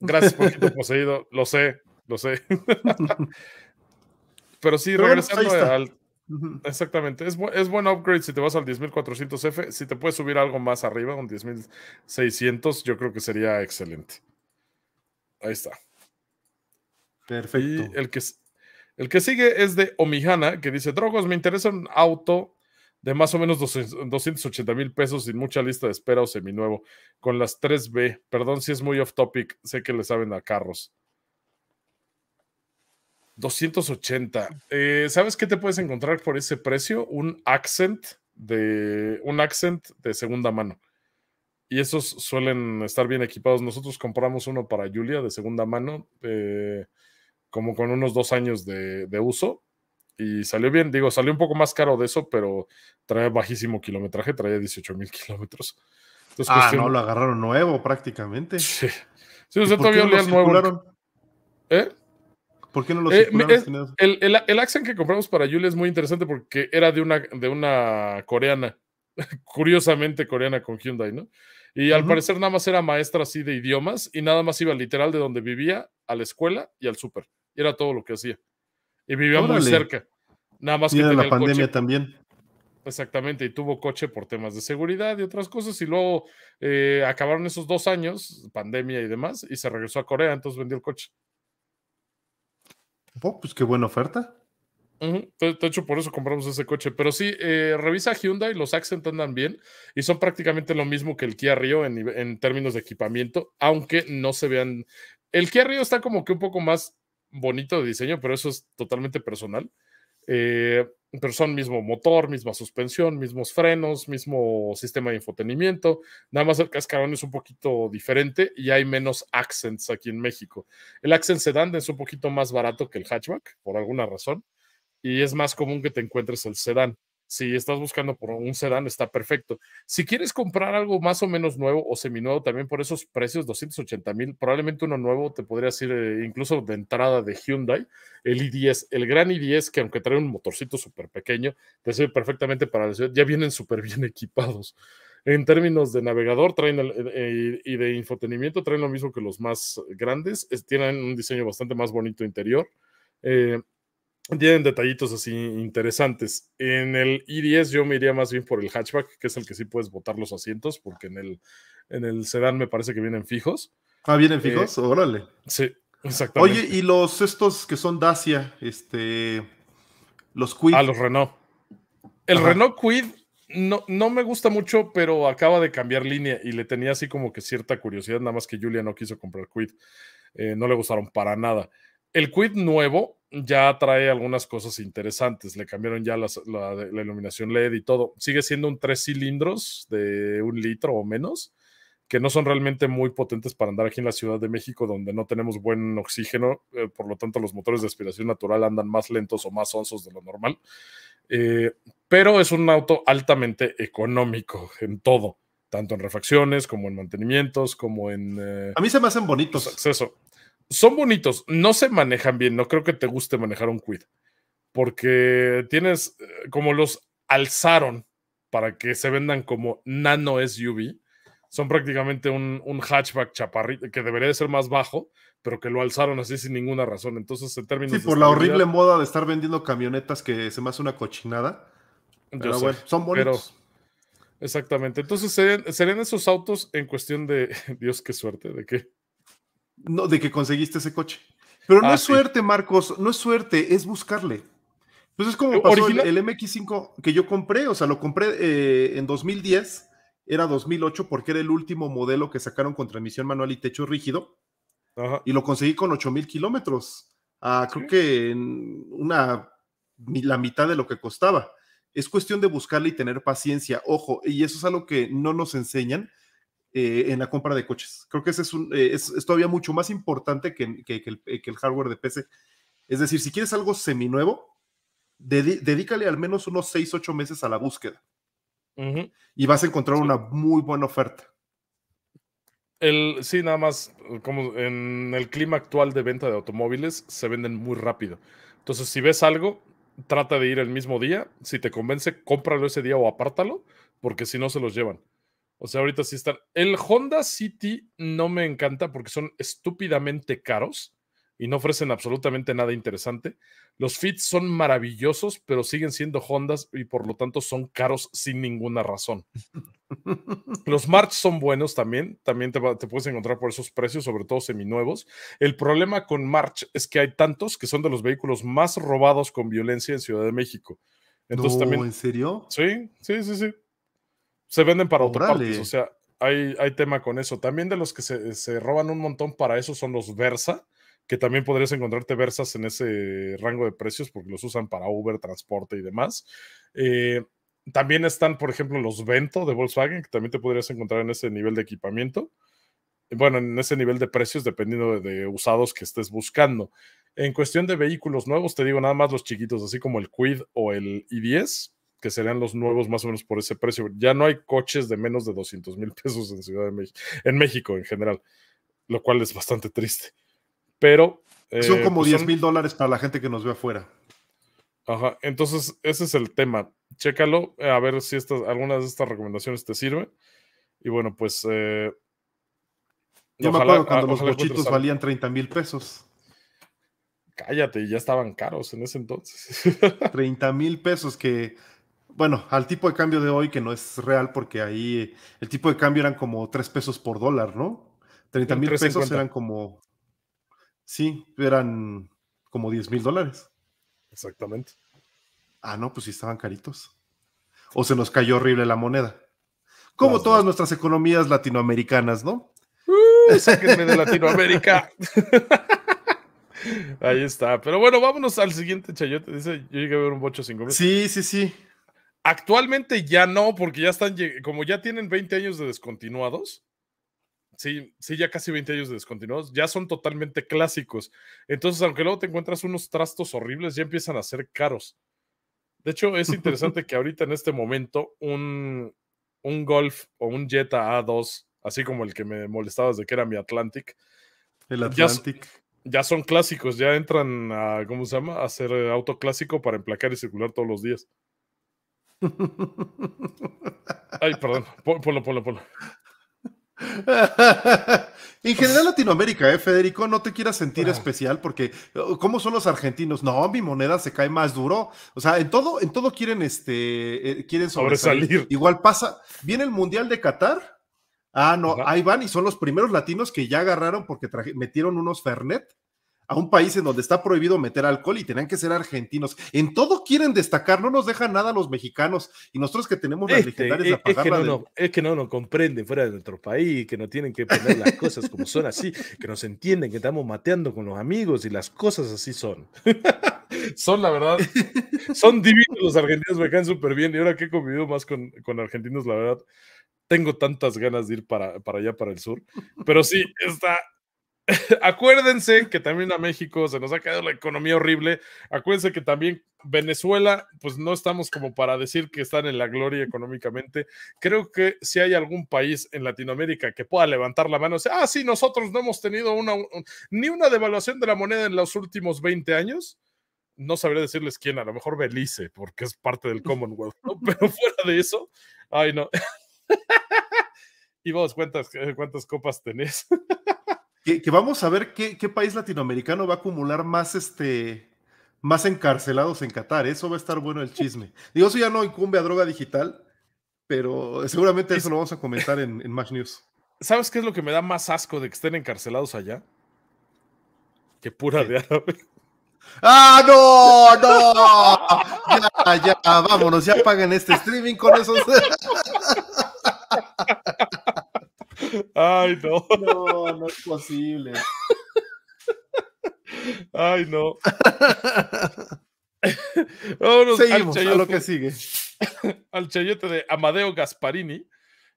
Gracias, por tu poseído. Lo sé, lo sé. Pero sí, pues, regresando al. Exactamente, es, buen upgrade si te vas al 10400F. Si te puedes subir algo más arriba, un 10600, yo creo que sería excelente. Ahí está. Perfecto. el que, el que sigue es de Omihana, que dice: Drogos, me interesa un auto de más o menos 280 mil pesos sin mucha lista de espera o seminuevo, con las 3B. Perdón si es muy off topic, sé que le saben a carros. 280. Eh, ¿Sabes qué te puedes encontrar por ese precio? Un accent de un accent de segunda mano. Y esos suelen estar bien equipados. Nosotros compramos uno para Julia de segunda mano, eh, como con unos dos años de, uso. Y salió bien, digo, salió un poco más caro de eso, pero trae bajísimo kilometraje, traía 18 mil kilómetros. ah, no, lo agarraron nuevo prácticamente. Sí. Sí, usted todavía nuevo. ¿Eh? ¿Por qué no los eh, el, accent que compramos para Julia es muy interesante porque era de una, de una coreana, curiosamente coreana con Hyundai, ¿no? Y al parecer nada más era maestra así de idiomas y nada más iba literal de donde vivía a la escuela y al súper. Y era todo lo que hacía. Y vivía muy cerca. Nada más y la pandemia también. Exactamente, y tuvo coche por temas de seguridad y otras cosas, y luego eh, acabaron esos dos años, pandemia y demás, y se regresó a Corea, entonces vendió el coche. Oh, pues qué buena oferta. de, hecho, por eso compramos ese coche. Pero sí, eh, revisa Hyundai, los Accent andan bien y son prácticamente lo mismo que el Kia Rio en, términos de equipamiento, aunque no se vean. El Kia Rio está como que un poco más bonito de diseño, pero eso es totalmente personal. Eh, pero son mismo motor, misma suspensión, mismos frenos, mismo sistema de infotenimiento. Nada más el cascarón es un poquito diferente y hay menos accents aquí en México. El accent sedán es un poquito más barato que el hatchback, por alguna razón, y es más común que te encuentres el sedán. Si estás buscando por un sedán, está perfecto. Si quieres comprar algo más o menos nuevo o seminuevo, también por esos precios, 280 mil, probablemente uno nuevo te podría decir eh, incluso de entrada de Hyundai, el i10, el gran i10, que aunque trae un motorcito súper pequeño, te sirve perfectamente para la Ya vienen súper bien equipados. En términos de navegador traen eh, y de infotenimiento, traen lo mismo que los más grandes. tienen un diseño bastante más bonito interior. Eh, tienen detallitos así interesantes. En el i10 yo me iría más bien por el hatchback, que es el que sí puedes botar los asientos, porque en el, en el sedán me parece que vienen fijos. Ah, vienen eh, fijos, órale. Sí, exactamente. Oye, y los estos que son Dacia, este, los Quid. a ah, los Renault. El Renault Quid no, no me gusta mucho, pero acaba de cambiar línea y le tenía así como que cierta curiosidad, nada más que Julia no quiso comprar Quid. Eh, no le gustaron para nada. El Quid nuevo ya trae algunas cosas interesantes. Le cambiaron ya la, iluminación LED y todo. Sigue siendo un tres cilindros de un litro o menos, que no son realmente muy potentes para andar aquí en la Ciudad de México, donde no tenemos buen oxígeno. Eh, por lo tanto, los motores de aspiración natural andan más lentos o más onzos de lo normal. Eh, pero es un auto altamente económico en todo tanto en refacciones como en mantenimientos, como en... Eh, a mí se me hacen bonitos. Pues, acceso son bonitos, no se manejan bien, no creo que te guste manejar un quid, porque tienes eh, como los alzaron para que se vendan como nano SUV, son prácticamente un, un hatchback chaparrito que debería de ser más bajo, pero que lo alzaron así sin ninguna razón. Entonces, en términos. Sí, por la horrible moda de estar vendiendo camionetas que se me hace una cochinada. Pero son bonitos. exactamente. Entonces, serían, esos autos en cuestión de. Dios, qué suerte, de qué. No, de que conseguiste ese coche. Pero no ah, es suerte, Marcos, no es suerte, es buscarle. Pues es como pasó el, MX5 que yo compré, o sea, lo compré eh, en 2010, era 2008 porque era el último modelo que sacaron con transmisión manual y techo rígido. Y lo conseguí con 8000 kilómetros. creo que una, la mitad de lo que costaba. Es cuestión de buscarle y tener paciencia. Ojo, y eso es algo que no nos enseñan eh, en la compra de coches. Creo que ese es, eh, todavía mucho más importante que, eh, el, hardware de PC. Es decir, si quieres algo seminuevo, dedícale al menos unos 6, 8 meses a la búsqueda. Y vas a encontrar una muy buena oferta. El, sí, nada más, como en el clima actual de venta de automóviles, se venden muy rápido. Entonces, si ves algo, trata de ir el mismo día. Si te convence, cómpralo ese día o apártalo, porque si no, se los llevan. O sea, ahorita sí están. El Honda City no me encanta porque son estúpidamente caros y no ofrecen absolutamente nada interesante. Los Fits son maravillosos, pero siguen siendo Hondas y por lo tanto son caros sin ninguna razón. los March son buenos también, también te, puedes encontrar por esos precios, sobre todo seminuevos. El problema con March es que hay tantos que son de los vehículos más robados con violencia en Ciudad de México. Entonces también. ¿En serio? Sí, sí, sí, sí se venden para autopartes, oh, o sea, hay, hay, tema con eso. También de los que se, roban un montón para eso son los Versa, que también podrías encontrarte Versas en ese rango de precios porque los usan para Uber, transporte y demás. Eh, también están, por ejemplo, los Vento de Volkswagen, que también te podrías encontrar en ese nivel de equipamiento. Bueno, en ese nivel de precios, dependiendo de, usados que estés buscando. En cuestión de vehículos nuevos, te digo nada más los chiquitos, así como el Quid o el i10 que serían los nuevos más o menos por ese precio. Ya no hay coches de menos de 200 mil pesos en Ciudad de México, en México en general, lo cual es bastante triste. Pero... Eh, son como 10 pues, mil dólares para la gente que nos ve afuera. Ajá, entonces ese es el tema. Chécalo, eh, a ver si estas, algunas de estas recomendaciones te sirven. Y bueno, pues... Eh, Yo me acuerdo cuando ah, los cochitos valían 30 mil pesos. Cállate, ya estaban caros en ese entonces. 30 mil pesos que bueno, al tipo de cambio de hoy, que no es real porque ahí el tipo de cambio eran como 3 pesos por dólar, ¿no? 30 mil pesos eran como, sí, eran como 10 mil dólares. Exactamente. Ah, no, pues sí estaban caritos. O se nos cayó horrible la moneda. Como todas nuestras economías latinoamericanas, ¿no? Uh, sáquenme de Latinoamérica. Ahí está. Pero bueno, vámonos al siguiente chayote. Dice, yo llegué a ver un bocho sin comer. Sí, sí, sí. Actualmente ya no, porque ya están, como ya tienen 20 años de descontinuados, sí, sí, ya casi 20 años de descontinuados, ya son totalmente clásicos. Entonces, aunque luego te encuentras unos trastos horribles, ya empiezan a ser caros. De hecho, es interesante que ahorita en este momento un, un Golf o un Jetta A2, así como el que me molestabas de que era mi Atlantic. El Atlantic. Ya, son clásicos, ya entran a, ¿cómo se llama? A ser eh, auto clásico para emplacar y circular todos los días. Ay, perdón. polo, polo, polo en general Latinoamérica, ¿eh, Federico? No te quieras sentir ah. especial porque oh, ¿cómo son los argentinos? No, mi moneda se cae más duro. O sea, en todo, en todo quieren este, eh, quieren sobresalir. Igual pasa, viene el Mundial de Qatar. Ah, no, ahí van y son los primeros latinos que ya agarraron porque metieron unos Fernet a un país en donde está prohibido meter alcohol y tenían que ser argentinos. En todo quieren destacar, no nos dejan nada los mexicanos y nosotros que tenemos las este, legendarias es, es, que no, es que no nos comprenden fuera de nuestro país, que no tienen que poner las cosas como son así, que nos entienden, que estamos mateando con los amigos y las cosas así son. son, la verdad, son divinos los argentinos, me caen súper bien. Y ahora que he convivido más con, con, argentinos, la verdad, tengo tantas ganas de ir para, para allá, para el sur. Pero sí, está, acuérdense que también a México se nos ha caído la economía horrible. Acuérdense que también Venezuela, pues no estamos como para decir que están en la gloria económicamente. Creo que si hay algún país en Latinoamérica que pueda levantar la mano, o sea, ah, sí, nosotros no hemos tenido una, ni una devaluación de la moneda en los últimos 20 años. No sabría decirles quién, a lo mejor Belice, porque es parte del Commonwealth, pero fuera de eso, ay no. y vos, ¿cuántas, eh, cuántas copas tenés? Que, vamos a ver qué, país latinoamericano va a acumular más este más encarcelados en Qatar. Eso va a estar bueno el chisme. Digo, eso ya no incumbe a droga digital, pero seguramente eso lo vamos a comentar en, en Match News. ¿Sabes qué es lo que me da más asco de que estén encarcelados allá? Que pura de árabe. ¡Ah, no! ¡No! Ya, ya, vámonos, ya pagan este streaming con esos. Ay, no. No, no es posible. Ay, no. Seguimos a lo que sigue. Al chayote de Amadeo Gasparini,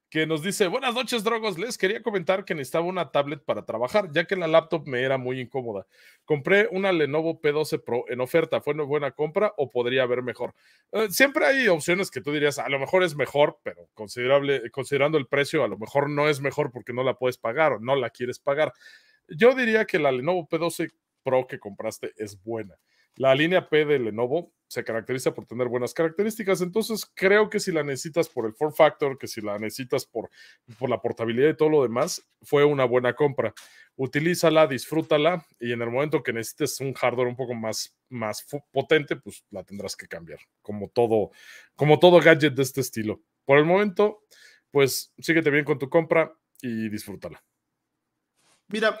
que nos dice, buenas noches, Drogos, les quería comentar que necesitaba una tablet para trabajar, ya que la laptop me era muy incómoda. Compré una Lenovo P12 Pro en oferta, ¿fue una buena compra o podría haber mejor? Eh, siempre hay opciones que tú dirías, a lo mejor es mejor, pero considerable, considerando el precio, a lo mejor no es mejor porque no la puedes pagar o no la quieres pagar. Yo diría que la Lenovo P12 Pro que compraste es buena. La línea P de Lenovo se caracteriza por tener buenas características, entonces creo que si la necesitas por el form factor, que si la necesitas por, por la portabilidad y todo lo demás, fue una buena compra. Utilízala, disfrútala y en el momento que necesites un hardware un poco más, más potente, pues la tendrás que cambiar, como todo, como todo gadget de este estilo. Por el momento, pues síguete bien con tu compra y disfrútala. Mira,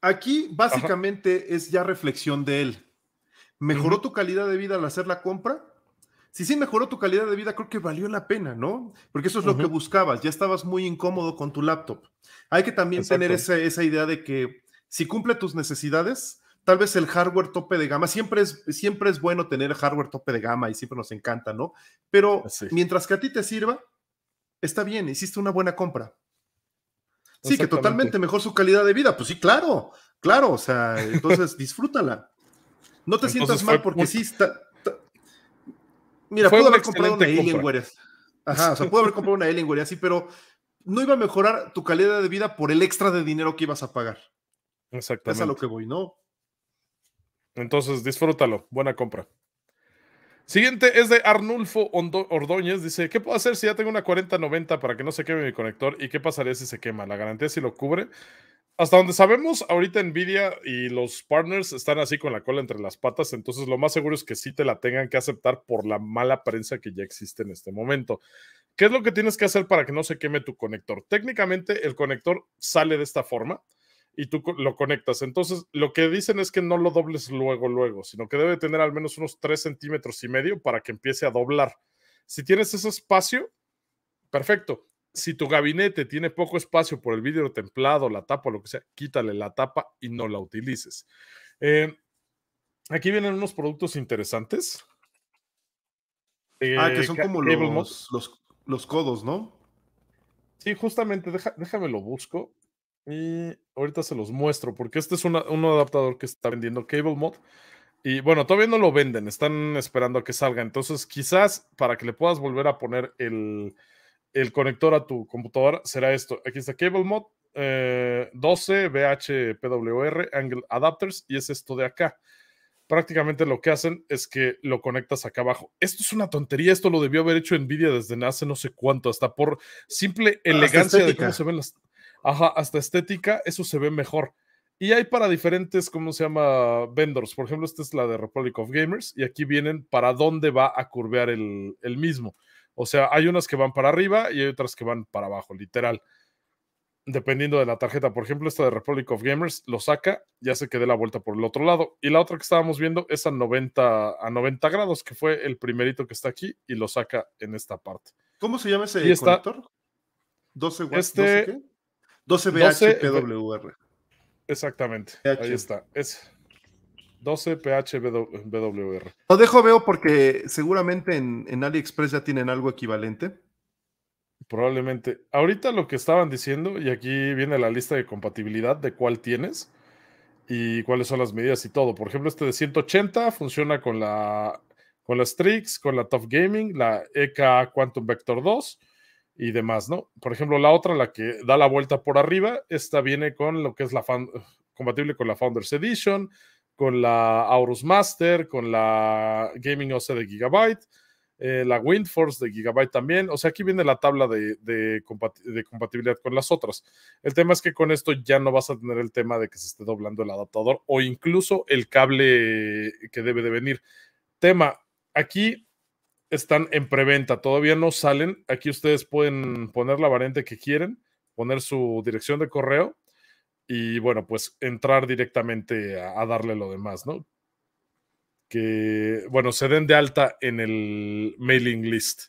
aquí básicamente es ya reflexión de él. ¿Mejoró tu calidad de vida al hacer la compra? Si sí mejoró tu calidad de vida, creo que valió la pena, ¿no? Porque eso es lo que buscabas, ya estabas muy incómodo con tu laptop. Hay que también tener esa, idea de que si cumple tus necesidades, tal vez el hardware tope de gama, siempre es, siempre es bueno tener hardware tope de gama y siempre nos encanta, ¿no? Pero mientras que a ti te sirva, está bien, hiciste una buena compra. Sí, que totalmente mejor su calidad de vida, pues sí, claro, claro, o sea, entonces disfrútala. No te sientas mal porque sí está. Mira, puedo haber comprado una Alienware. Ajá, o sea, haber comprado una Alienware así, pero no iba a mejorar tu calidad de vida por el extra de dinero que ibas a pagar. Exactamente. Es a lo que voy, ¿no? Entonces, disfrútalo. Buena compra. Siguiente es de Arnulfo Ordóñez. Dice, ¿qué puedo hacer si ya tengo una 4090 para que no se queme mi conector? ¿Y qué pasaría si se quema? ¿La garantía si lo cubre? hasta donde sabemos, ahorita Nvidia y los partners están así con la cola entre las patas, entonces lo más seguro es que sí te la tengan que aceptar por la mala prensa que ya existe en este momento. ¿Qué es lo que tienes que hacer para que no se queme tu conector? Técnicamente el conector sale de esta forma y tú lo conectas. Entonces, lo que dicen es que no lo dobles luego, luego, sino que debe tener al menos unos 3 centímetros y medio para que empiece a doblar. Si tienes ese espacio, perfecto si tu gabinete tiene poco espacio por el vidrio templado, la tapa, lo que sea, quítale la tapa y no la utilices. Eh, aquí vienen unos productos interesantes. ah, que eh, son como los, codos, ¿no? Sí, justamente, déjame lo busco. Y ahorita se los muestro, porque este es un adaptador que está vendiendo Cable Mod. Y bueno, todavía no lo venden, están esperando a que salga. Entonces, quizás para que le puedas volver a poner el, el conector a tu computadora será esto. Aquí está Cable Mod 12 eh, VHPWR Angle Adapters y es esto de acá. Prácticamente lo que hacen es que lo conectas acá abajo. Esto es una tontería, esto lo debió haber hecho Nvidia desde hace no sé cuánto, hasta por simple elegancia de cómo se ven las... Ajá, hasta estética, eso se ve mejor. Y hay para diferentes, ¿cómo se llama? Vendors. Por ejemplo, esta es la de Republic of Gamers y aquí vienen para dónde va a curvear el mismo. O sea, hay unas que van para arriba y hay otras que van para abajo, literal. Dependiendo de la tarjeta. Por ejemplo, esta de Republic of Gamers lo saca, ya se dé la vuelta por el otro lado. Y la otra que estábamos viendo es a 90, a grados, que fue el primerito que está aquí y lo saca en esta parte. ¿Cómo se llama ese conector? 12 este, 12 qué? Eh, exactamente. Ahí está. Es, 12 PHBWR. Lo dejo veo porque seguramente en, AliExpress ya tienen algo equivalente. Probablemente. Ahorita lo que estaban diciendo, y aquí viene la lista de compatibilidad de cuál tienes y cuáles son las medidas y todo. Por ejemplo, este de 180 funciona con la, con Strix, con la Tough Gaming, la EK Quantum Vector 2 y demás, ¿no? Por ejemplo, la otra, la que da la vuelta por arriba, esta viene con lo que es la compatible con la Founders Edition, con la Aorus Master, con la Gaming OC de Gigabyte, eh, la Windforce de Gigabyte también. O sea, aquí viene la tabla de, de, compatibilidad con las otras. El tema es que con esto ya no vas a tener el tema de que se esté doblando el adaptador o incluso el cable que debe de venir. Tema, aquí están en preventa, todavía no salen. Aquí ustedes pueden poner la variante que quieren, poner su dirección de correo y bueno, pues entrar directamente a, darle lo demás, ¿no? Que, bueno, se den de alta en el mailing list.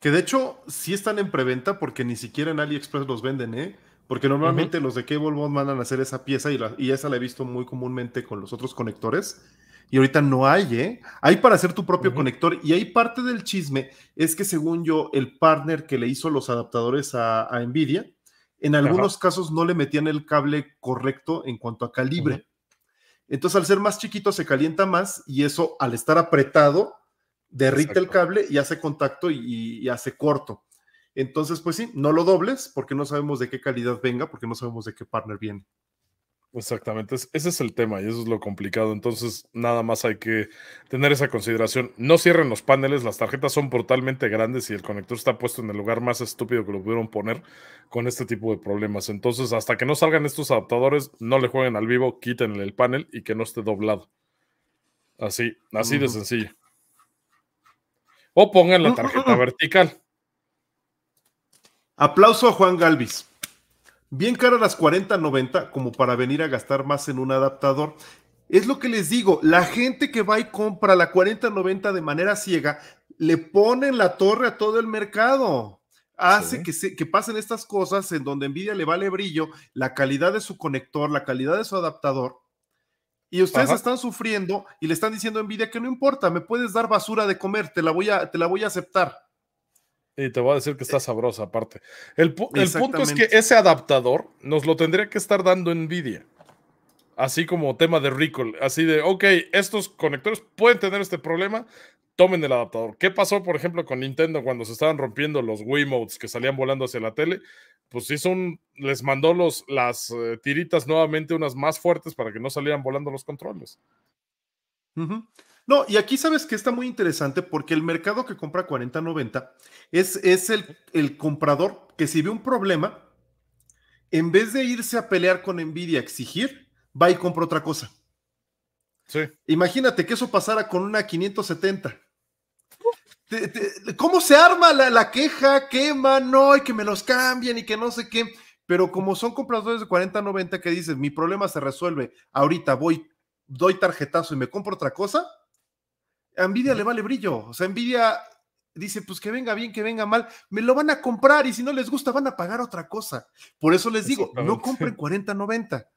Que de hecho sí están en preventa porque ni siquiera en AliExpress los venden, ¿eh? Porque normalmente los de Cable Mod mandan a hacer esa pieza y, la, y esa la he visto muy comúnmente con los otros conectores. Y ahorita no hay, ¿eh? Hay para hacer tu propio conector. Y hay parte del chisme es que según yo, el partner que le hizo los adaptadores a Nvidia, en algunos casos no le metían el cable correcto en cuanto a calibre. Entonces, al ser más chiquito, se calienta más y eso, al estar apretado, derrite el cable y hace contacto y, y, hace corto. Entonces, pues sí, no lo dobles porque no sabemos de qué calidad venga, porque no sabemos de qué partner viene. Exactamente, ese es el tema y eso es lo complicado. Entonces, nada más hay que tener esa consideración. No cierren los paneles, las tarjetas son brutalmente grandes y el conector está puesto en el lugar más estúpido que lo pudieron poner con este tipo de problemas. Entonces, hasta que no salgan estos adaptadores, no le jueguen al vivo, quiten el panel y que no esté doblado. Así, así de sencillo. O pongan la mm, mm, tarjeta mm. vertical. Aplauso a Juan Galvis bien cara las 40.90 como para venir a gastar más en un adaptador. Es lo que les digo, la gente que va y compra la 40.90 de manera ciega, le ponen la torre a todo el mercado. Hace que, que pasen estas cosas en donde Nvidia le vale brillo la calidad de su conector, la calidad de su adaptador. Y ustedes están sufriendo y le están diciendo a Nvidia que no importa, me puedes dar basura de comer, la voy a, te la voy a aceptar. Y te voy a decir que está eh, sabrosa aparte. El, punto es que ese adaptador nos lo tendría que estar dando Nvidia. Así como tema de recall. Así de, ok, estos conectores pueden tener este problema, tomen el adaptador. ¿Qué pasó, por ejemplo, con Nintendo cuando se estaban rompiendo los Wiimotes que salían volando hacia la tele? Pues hizo les mandó los, las eh, tiritas nuevamente, unas más fuertes para que no salieran volando los controles. Ajá. No, y aquí sabes que está muy interesante porque el mercado que compra 40 es, es el, el, comprador que si ve un problema, en vez de irse a pelear con Nvidia a exigir, va y compra otra cosa. Sí. Imagínate que eso pasara con una 570. ¿Cómo se arma la, la queja? Quema, no, y que me los cambien y que no sé qué. Pero como son compradores de 40-90 que dicen, mi problema se resuelve, ahorita voy, doy tarjetazo y me compro otra cosa, Envidia le vale brillo. O sea, envidia dice, pues que venga bien, que venga mal, me lo van a comprar y si no les gusta van a pagar otra cosa. Por eso les digo, no compren 4090.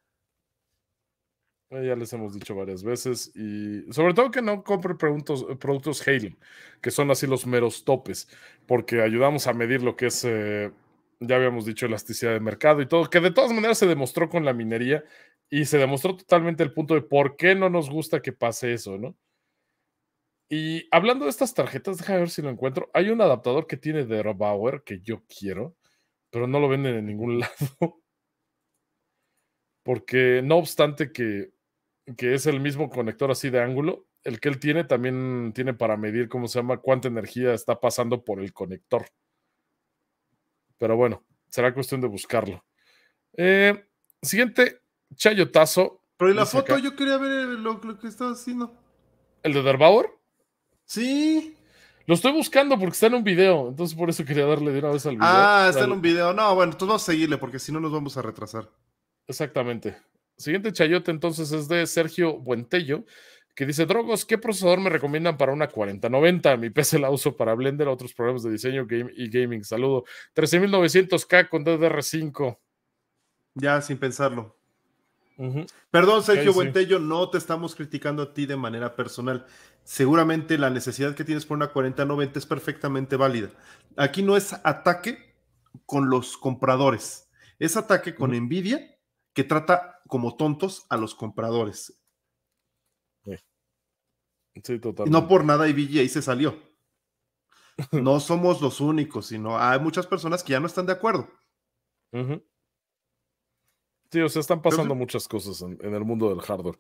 Eh, ya les hemos dicho varias veces y sobre todo que no compren productos, productos que son así los meros topes, porque ayudamos a medir lo que es, eh, ya habíamos dicho, elasticidad de mercado y todo, que de todas maneras se demostró con la minería y se demostró totalmente el punto de por qué no nos gusta que pase eso, ¿no? Y hablando de estas tarjetas, déjame ver si lo encuentro. Hay un adaptador que tiene de que yo quiero, pero no lo venden en ningún lado. Porque no obstante que, es el mismo conector así de ángulo, el que él tiene también tiene para medir cómo se llama, cuánta energía está pasando por el conector. Pero bueno, será cuestión de buscarlo. Eh, siguiente, Chayotazo. Pero en la foto yo quería ver lo, que estaba haciendo. ¿El de Derbauer? Sí. Lo estoy buscando porque está en un video, entonces por eso quería darle de una vez al video. Ah, está en un video. No, bueno, entonces vamos a seguirle porque si no nos vamos a retrasar. Exactamente. Siguiente chayote entonces es de Sergio Buentello, que dice, Drogos, ¿qué procesador me recomiendan para una 4090? Mi PC la uso para Blender, otros programas de diseño y gaming. Saludo. 13900K con DDR5. Ya, sin pensarlo. Perdón, Sergio Buentello, no te estamos criticando a ti de manera personal seguramente la necesidad que tienes por una 40-90 es perfectamente válida. Aquí no es ataque con los compradores, es ataque con envidia que trata como tontos a los compradores. Sí, No por nada IBG ahí se salió. No somos los únicos, sino hay muchas personas que ya no están de acuerdo. Sí, o sea, están pasando muchas cosas en, en, el mundo del hardware.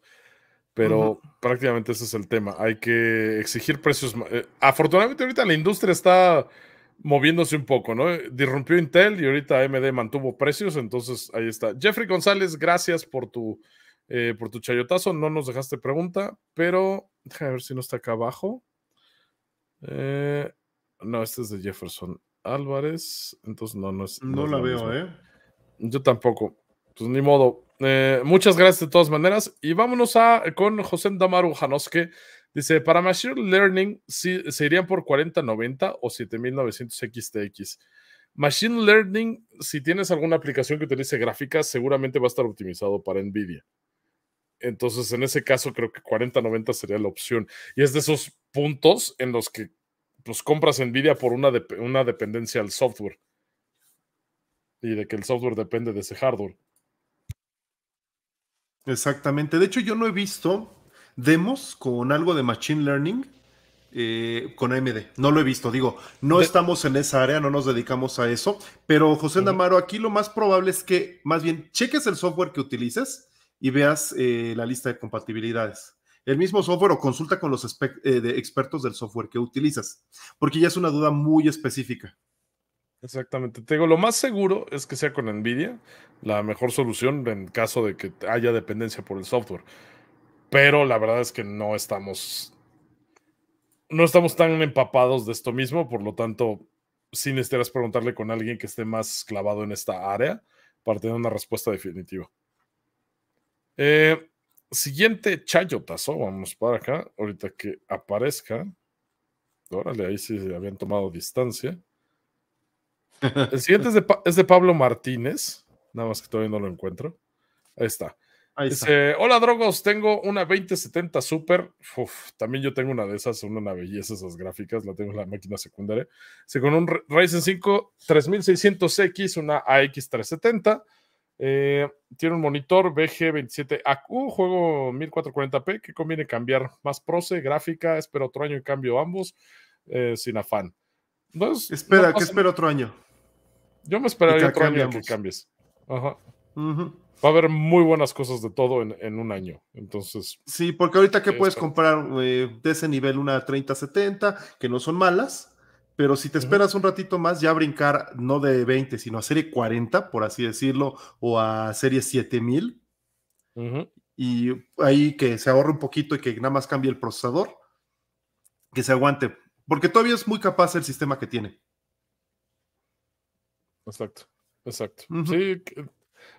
Pero prácticamente ese es el tema. Hay que exigir precios. Eh, afortunadamente ahorita la industria está moviéndose un poco, ¿no? Eh, disrumpió Intel y ahorita AMD mantuvo precios, entonces ahí está. Jeffrey González, gracias por tu, eh, por tu chayotazo. No nos dejaste pregunta, pero déjame ver si no está acá abajo. no, este es de Jefferson Álvarez, entonces no, no es. No, la, veo, ¿eh? Yo tampoco. Pues ni modo. Eh, muchas gracias de todas maneras. Y vámonos a, con José Damaru Janoske. Dice, para Machine Learning sí, se irían por 4090 o 7900 XTX. Machine Learning, si tienes alguna aplicación que utilice gráficas, seguramente va a estar optimizado para NVIDIA. Entonces, en ese caso, creo que 4090 sería la opción. Y es de esos puntos en los que pues, compras NVIDIA por una, una dependencia al software. Y de que el software depende de ese hardware. Exactamente. De hecho, yo no he visto demos con algo de Machine Learning eh, con AMD. No lo he visto, digo, no estamos en esa área, no nos dedicamos a eso. Pero José Namaro, aquí lo más probable es que más bien cheques el software que utilices y veas eh, la lista de compatibilidades. El mismo software o consulta con los eh, expertos del software que utilizas, porque ya es una duda muy específica. Exactamente. Te digo, lo más seguro es que sea con Nvidia la mejor solución en caso de que haya dependencia por el software. Pero la verdad es que no estamos. No estamos tan empapados de esto mismo, por lo tanto, sin necesitarás preguntarle con alguien que esté más clavado en esta área para tener una respuesta definitiva. Eh, siguiente chayotazo, vamos para acá, ahorita que aparezca. Órale, ahí sí habían tomado distancia. El siguiente es de, Pablo Martínez. Nada más que todavía no lo encuentro. Ahí está. hola Drogos, tengo una 2070 Super. también yo tengo una de esas, una, una belleza esas gráficas, la tengo en la máquina secundaria. según con un Ryzen 5 3600X, una AX370. Eh, tiene un monitor BG27 AQ, uh, juego 1440p, que conviene cambiar más proce, gráfica, espero otro año y cambio ambos, eh, sin afán. Espera, que espero otro año. Yo me esperaría que cambies. Ajá. Va a haber muy buenas cosas de todo en, un año. Entonces. Sí, porque ahorita que eh, puedes comprar eh, de ese nivel una 3070, que no son malas, pero si te esperas un ratito más, ya brincar no de 20, sino a serie 40, por así decirlo, o a serie 7000. Y ahí que se ahorre un poquito y que nada más cambie el procesador, que se aguante, porque todavía es muy capaz el sistema que tiene. Exacto, exacto. Sí, eh,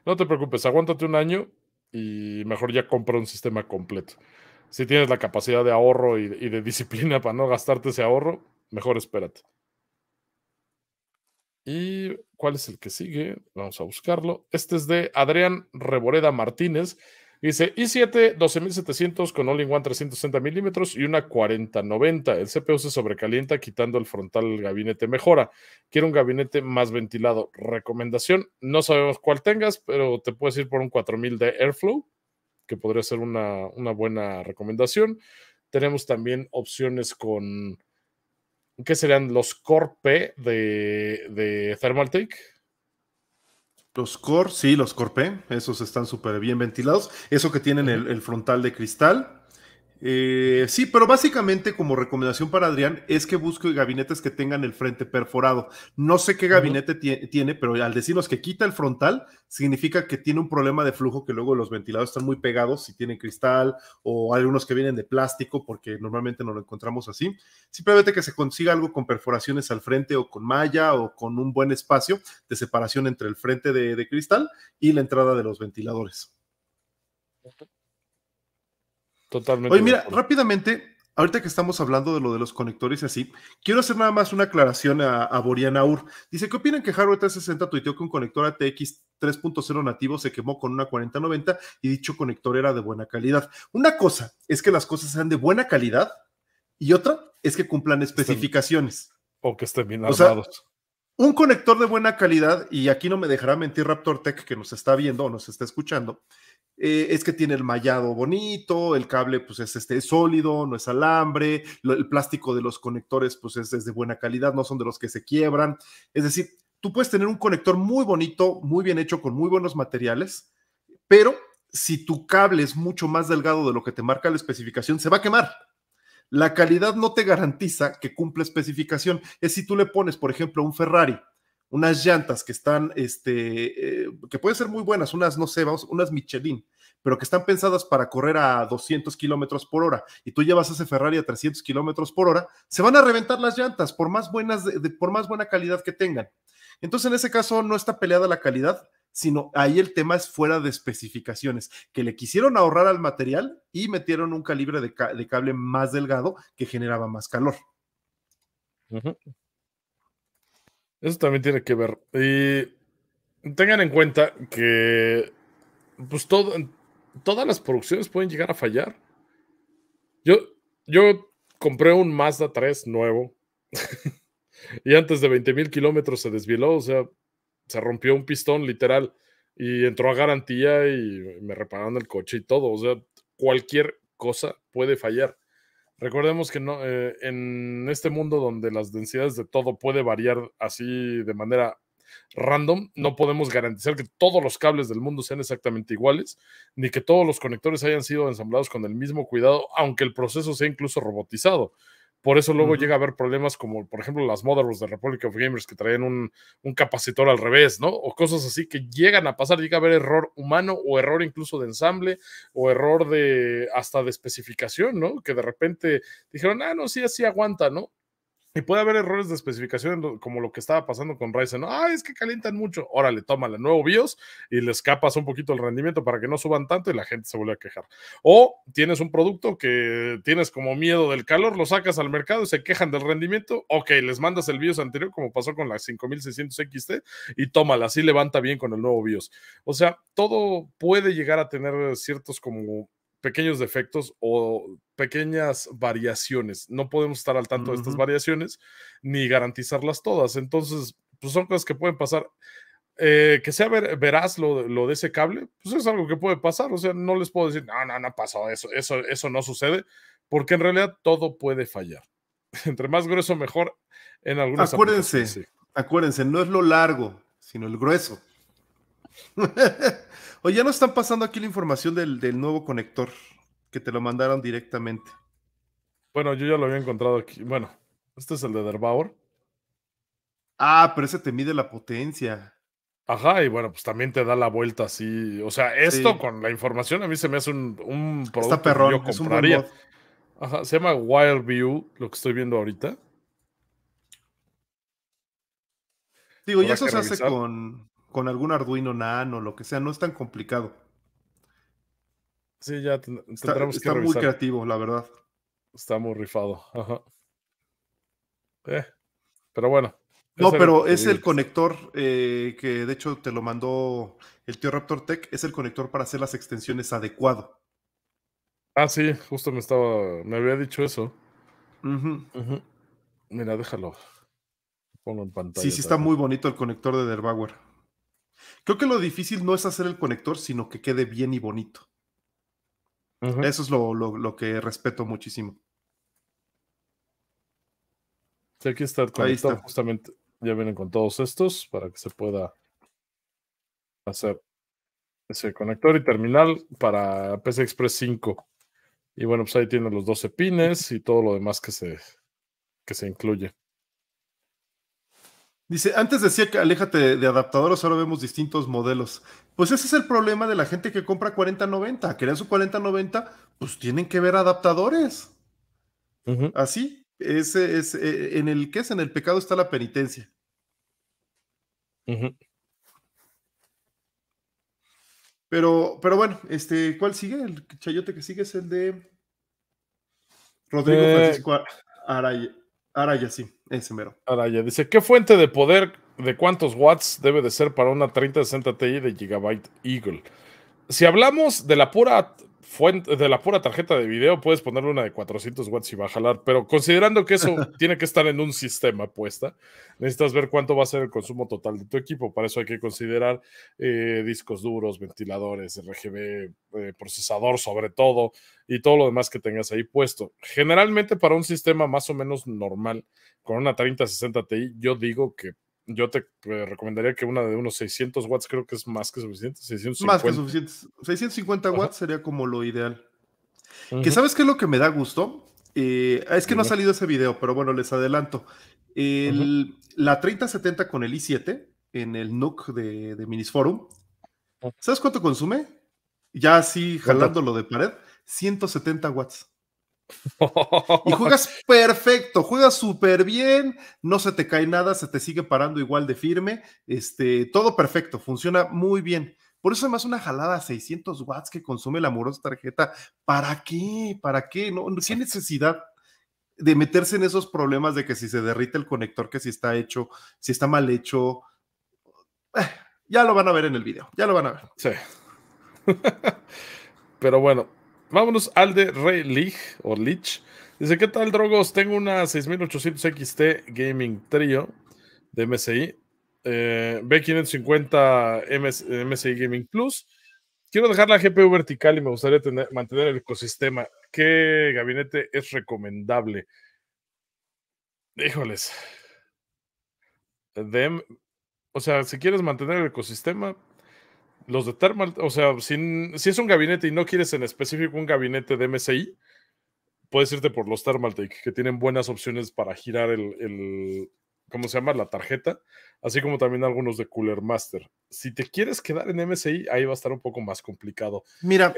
no te preocupes, aguántate un año y mejor ya compra un sistema completo. Si tienes la capacidad de ahorro y, y de disciplina para no gastarte ese ahorro, mejor espérate. ¿Y cuál es el que sigue? Vamos a buscarlo. Este es de Adrián Reboreda Martínez Dice i7 12700 con all one 360 milímetros y una 4090. El CPU se sobrecalienta quitando el frontal gabinete mejora. Quiero un gabinete más ventilado. Recomendación, no sabemos cuál tengas, pero te puedes ir por un 4000 de Airflow, que podría ser una, buena recomendación. Tenemos también opciones con, ¿qué serían los Core P de, de Thermaltake? Los Core, sí, los Corpé, esos están súper bien ventilados. Eso que tienen el, el frontal de cristal, eh, sí, pero básicamente como recomendación para Adrián es que busque gabinetes que tengan el frente perforado. No sé qué gabinete tiene, pero al decirnos que quita el frontal, significa que tiene un problema de flujo que luego los ventiladores están muy pegados, si tienen cristal o algunos que vienen de plástico, porque normalmente no lo encontramos así. Simplemente que se consiga algo con perforaciones al frente o con malla o con un buen espacio de separación entre el frente de, cristal y la entrada de los ventiladores. Totalmente. Oye, mira, rápidamente, ahorita que estamos hablando de lo de los conectores y así, quiero hacer nada más una aclaración a, a Boriana Ur. Dice, ¿qué opinan que Hardware 360 tuiteó que un conector ATX 3.0 nativo se quemó con una 4090 y dicho conector era de buena calidad? Una cosa es que las cosas sean de buena calidad y otra es que cumplan especificaciones. o que estén bien armados. un conector de buena calidad, y aquí no me dejará mentir Raptor Tech que nos está viendo o nos está escuchando, eh, es que tiene el mallado bonito, el cable pues es, este, sólido, no es alambre, el plástico de los conectores pues es, de buena calidad, no son de los que se quiebran. Es decir, tú puedes tener un conector muy bonito, muy bien hecho, con muy buenos materiales, pero si tu cable es mucho más delgado de lo que te marca la especificación, se va a quemar. La calidad no te garantiza que cumpla especificación. Es si tú le pones, por ejemplo, un Ferrari unas llantas que están, este, eh, que pueden ser muy buenas, unas, no sé, vamos, unas Michelin, pero que están pensadas para correr a 200 kilómetros por hora y tú llevas ese Ferrari a 300 kilómetros por hora, se van a reventar las llantas por más buenas, por más buena calidad que tengan. Entonces, en ese caso, no está peleada la calidad, sino ahí el tema es fuera de especificaciones, que le quisieron ahorrar al material y metieron un calibre de, cable más delgado que generaba más calor. Ajá. Eso también tiene que ver. Y tengan en cuenta que pues todo, todas las producciones pueden llegar a fallar. Yo, yo compré un Mazda 3 nuevo y antes de 20 mil kilómetros se desvió o sea, se rompió un pistón literal y entró a garantía y me repararon el coche y todo. O sea, cualquier cosa puede fallar. Recordemos que no, eh, en este mundo donde las densidades de todo puede variar así de manera random, no podemos garantizar que todos los cables del mundo sean exactamente iguales, ni que todos los conectores hayan sido ensamblados con el mismo cuidado, aunque el proceso sea incluso robotizado. Por eso luego llega a haber problemas como, por ejemplo, las Motherboards de Republic of Gamers que traen un, un, capacitor al revés, ¿no? O cosas así que llegan a pasar, llega a haber error humano o error incluso de ensamble o error de hasta de especificación, ¿no? Que de repente dijeron, ah, no, sí, así aguanta, ¿no? Y puede haber errores de especificación como lo que estaba pasando con Ryzen. Ah, es que calientan mucho. Órale, la nuevo BIOS y le escapas un poquito el rendimiento para que no suban tanto y la gente se vuelve a quejar. O tienes un producto que tienes como miedo del calor, lo sacas al mercado y se quejan del rendimiento. Ok, les mandas el BIOS anterior como pasó con la 5600 XT y tómala, así levanta bien con el nuevo BIOS. O sea, todo puede llegar a tener ciertos como pequeños defectos o pequeñas variaciones. No podemos estar al tanto de estas variaciones ni garantizarlas todas. Entonces, pues son cosas que pueden pasar. Eh, que sea ver, veraz lo, de ese cable, pues es algo que puede pasar. O sea, no les puedo decir, no, no, no pasó eso, eso, eso no sucede, porque en realidad todo puede fallar. Entre más grueso, mejor en algunas Acuérdense, acuérdense, no es lo largo, sino el grueso. Oye, ya nos están pasando aquí la información del, nuevo conector que te lo mandaron directamente. Bueno, yo ya lo había encontrado aquí. Bueno, este es el de Derbauer. Ah, pero ese te mide la potencia. Ajá, y bueno, pues también te da la vuelta así. O sea, esto con la información a mí se me hace un, un producto que compraría. Ajá, se llama Wireview, lo que estoy viendo ahorita. Digo, y eso se hace con, con algún Arduino Nano, lo que sea, no es tan complicado. Sí, ya tendremos que está muy creativo, la verdad. Está muy rifado. Eh, pero bueno. No, pero es el, conector eh, que de hecho te lo mandó el tío Raptor Tech, es el conector para hacer las extensiones adecuado. Ah, sí, justo me estaba, me había dicho eso. Mira, déjalo. Pongo en pantalla. Sí, sí, está muy bonito el conector de Derbauer. Creo que lo difícil no es hacer el conector, sino que quede bien y bonito. Eso es lo, que respeto muchísimo. Sí, aquí está el conector, justamente ya vienen con todos estos para que se pueda hacer ese conector y terminal para PC Express 5. Y bueno, pues ahí tienen los 12 pines y todo lo demás que se, que se incluye. Dice, antes decía que aléjate de adaptadores, ahora vemos distintos modelos. Pues ese es el problema de la gente que compra 4090. Querían su 4090, pues tienen que ver adaptadores. Así, ese es eh, en el que es, en el pecado está la penitencia. Pero, pero bueno, este, ¿cuál sigue? El chayote que sigue es el de Rodrigo eh, Francisco Araya, Araya, sí. Ese mero. Araya dice, ¿qué fuente de poder de cuántos watts debe de ser para una 3060 Ti de Gigabyte Eagle? Si hablamos de la pura fuente, de la pura tarjeta de video puedes ponerle una de 400 watts y va a jalar, pero considerando que eso tiene que estar en un sistema puesta, necesitas ver cuánto va a ser el consumo total de tu equipo. Para eso hay que considerar eh, discos duros, ventiladores, RGB, eh, procesador sobre todo y todo lo demás que tengas ahí puesto. Generalmente para un sistema más o menos normal, con una 3060 Ti, yo digo que yo te eh, recomendaría que una de unos 600 watts creo que es más que suficiente. Más que suficiente. 650 watts sería como lo ideal. Que sabes qué es lo que me da gusto? Eh, es que no ha salido ese video, pero bueno, les adelanto. El, La 3070 con el i7 en el NUC de, de Minisforum. ¿Sabes cuánto consume? Ya así jalándolo de pared, 170 watts. Y juegas perfecto, juegas súper bien, no se te cae nada, se te sigue parando igual de firme, este, todo perfecto, funciona muy bien. Por eso además una jalada a 600 watts que consume la amorosa tarjeta, ¿para qué? ¿Para qué? No, tiene necesidad de meterse en esos problemas de que si se derrite el conector, que si está hecho, si está mal hecho? Eh, ya lo van a ver en el video, ya lo van a ver. Sí. Pero bueno, Vámonos al de Rey Lich o Lich. Dice, ¿qué tal, Drogos? Tengo una 6800 XT Gaming Trio de MSI, B550 MSI Gaming Plus. Quiero dejar la GPU vertical y me gustaría mantener el ecosistema. ¿Qué gabinete es recomendable? Híjoles. o sea, si quieres mantener el ecosistema, los de Thermal, o sea, si, es un gabinete y no quieres en específico un gabinete de MSI, puedes irte por los Thermaltake, que tienen buenas opciones para girar el, ¿cómo se llama? La tarjeta, así como también algunos de Cooler Master. Si te quieres quedar en MSI, ahí va a estar un poco más complicado. Mira,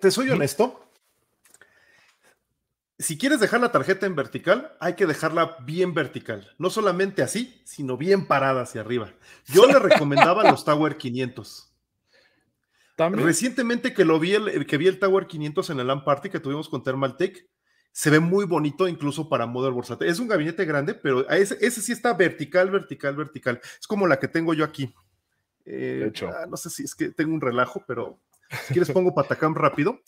te soy honesto, si quieres dejar la tarjeta en vertical, hay que dejarla bien vertical. No solamente así, sino bien parada hacia arriba. Yo le recomendaba los Tower 500. Recientemente que lo vi el, eh, que vi el Tower 500 en el LAN Party que tuvimos con Thermaltech, se ve muy bonito incluso para Motherboard Es un gabinete grande, pero ese, sí está vertical, vertical, vertical. Es como la que tengo yo aquí. de eh, hecho. Ah, no sé si es que tengo un relajo, pero si quieres pongo Patacam rápido.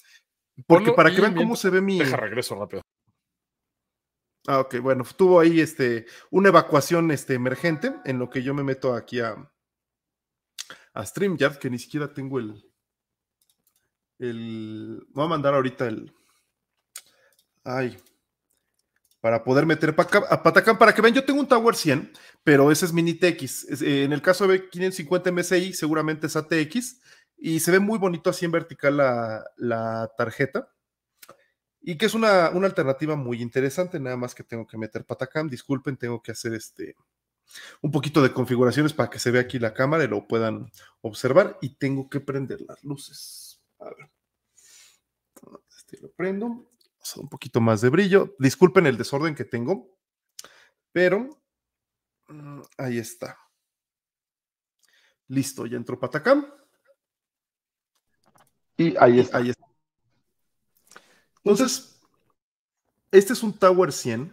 Porque para que vean cómo se ve mi. Deja regreso rápido. Ah, ok, bueno, tuvo ahí este, una evacuación este, emergente, en lo que yo me meto aquí a, a StreamYard, que ni siquiera tengo el. el voy a mandar ahorita el. Ay. Para poder meter para a Patacán, para que vean, yo tengo un Tower 100, pero ese es mini TX. Eh, en el caso de 550 MSI, seguramente es ATX y se ve muy bonito así en vertical la, tarjeta. Y que es una, alternativa muy interesante, nada más que tengo que meter patacam. Disculpen, tengo que hacer este un poquito de configuraciones para que se vea aquí la cámara y lo puedan observar. Y tengo que prender las luces. A ver. Este lo prendo. un poquito más de brillo. Disculpen el desorden que tengo, pero mm, ahí está. Listo, ya entró patacam. Y ahí está. Ahí está. Entonces, este es un Tower 100,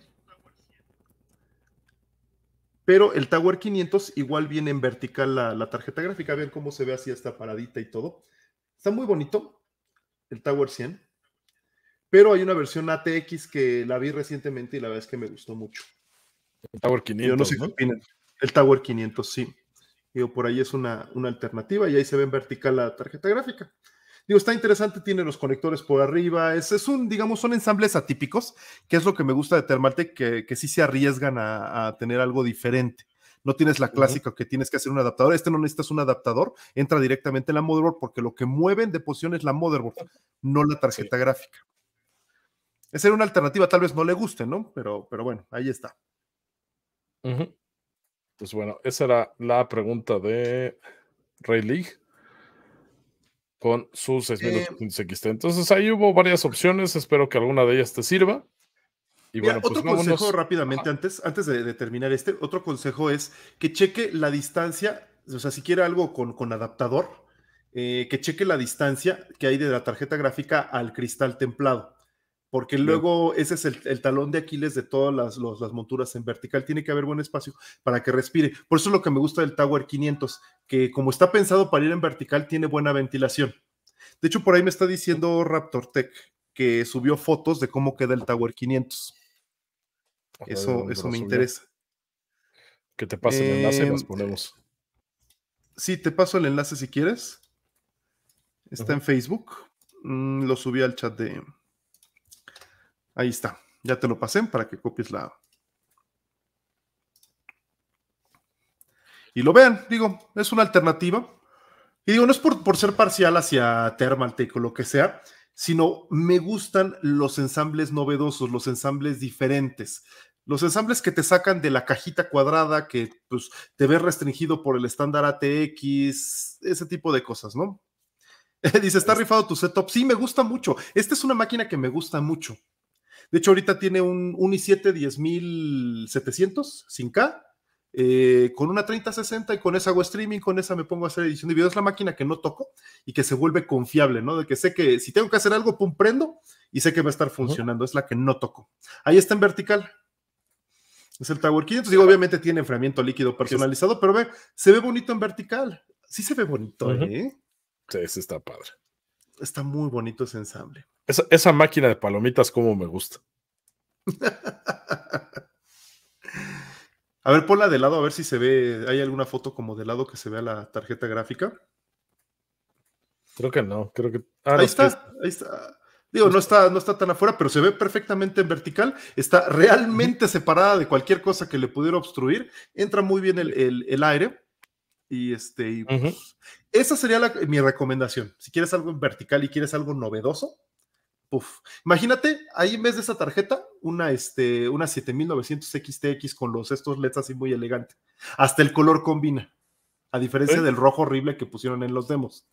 pero el Tower 500 igual viene en vertical la, tarjeta gráfica. Vean cómo se ve así esta paradita y todo. Está muy bonito el Tower 100, pero hay una versión ATX que la vi recientemente y la verdad es que me gustó mucho. El Tower 500. Yo no sé El Tower 500, sí. Digo, por ahí es una, una alternativa y ahí se ve en vertical la tarjeta gráfica. Digo, está interesante, tiene los conectores por arriba, es, es un, digamos, son ensambles atípicos, que es lo que me gusta de Thermaltake, que, sí se arriesgan a, tener algo diferente. No tienes la clásica que tienes que hacer un adaptador. Este no necesitas un adaptador, entra directamente en la motherboard porque lo que mueven de posición es la motherboard, no la tarjeta gráfica. Esa era una alternativa, tal vez no le guste, ¿no? Pero, pero bueno, ahí está. Pues bueno, esa era la pregunta de Rayleigh con sus 6800 eh, XT. Entonces ahí hubo varias opciones, espero que alguna de ellas te sirva. Y bueno, pues otro consejo rápidamente, antes, antes de, terminar este, otro consejo es que cheque la distancia, o sea, si quiere algo con, adaptador, eh, que cheque la distancia que hay de la tarjeta gráfica al cristal templado porque luego ese es el, talón de Aquiles de todas las, monturas en vertical. Tiene que haber buen espacio para que respire. Por eso es lo que me gusta del Tower 500, que como está pensado para ir en vertical, tiene buena ventilación. De hecho, por ahí me está diciendo Raptor Tech que subió fotos de cómo queda el Tower 500. eso eso me interesa. Que te pase el enlace em, ponemos. Sí, te paso el enlace si quieres. Está en Facebook. Mm, lo subí al chat de, Ahí está. Ya te lo pasé para que copies la. Y lo vean, digo, es una alternativa. Y digo, no es por, ser parcial hacia Thermaltake o lo que sea, sino me gustan los ensambles novedosos, los ensambles diferentes, los ensambles que te sacan de la cajita cuadrada, que pues, te ves restringido por el estándar ATX, ese tipo de cosas, ¿no? Dice, está rifado tu setup. Sí, me gusta mucho. Esta es una máquina que me gusta mucho. De hecho, ahorita tiene un, un i7 10700 sin K, eh, con una 3060 y con esa hago streaming, con esa me pongo a hacer edición de video. Es la máquina que no toco y que se vuelve confiable, ¿no? De que sé que si tengo que hacer algo, pum, prendo y sé que va a estar funcionando. Es la que no toco. Ahí está en vertical. Es el Tower 500. Digo, obviamente tiene enfriamiento líquido personalizado, pero ve, se ve bonito en vertical. Sí se ve bonito, ¿eh? Sí, está padre. Está muy bonito ese ensamble. Esa, esa máquina de palomitas, como me gusta. a ver, ponla de lado, a ver si se ve. ¿Hay alguna foto como de lado que se vea la tarjeta gráfica? Creo que no, creo que. Ah, ahí, está, ahí está. Digo, no está, no está tan afuera, pero se ve perfectamente en vertical. Está realmente separada de cualquier cosa que le pudiera obstruir. Entra muy bien el, aire. Y este. Pues, esa sería mi recomendación. Si quieres algo en vertical y quieres algo novedoso, Uf. Imagínate, ahí en vez de esa tarjeta, una, este, una 7900 XTX con los estos LEDs así muy elegante. Hasta el color combina, a diferencia del rojo horrible que pusieron en los demos.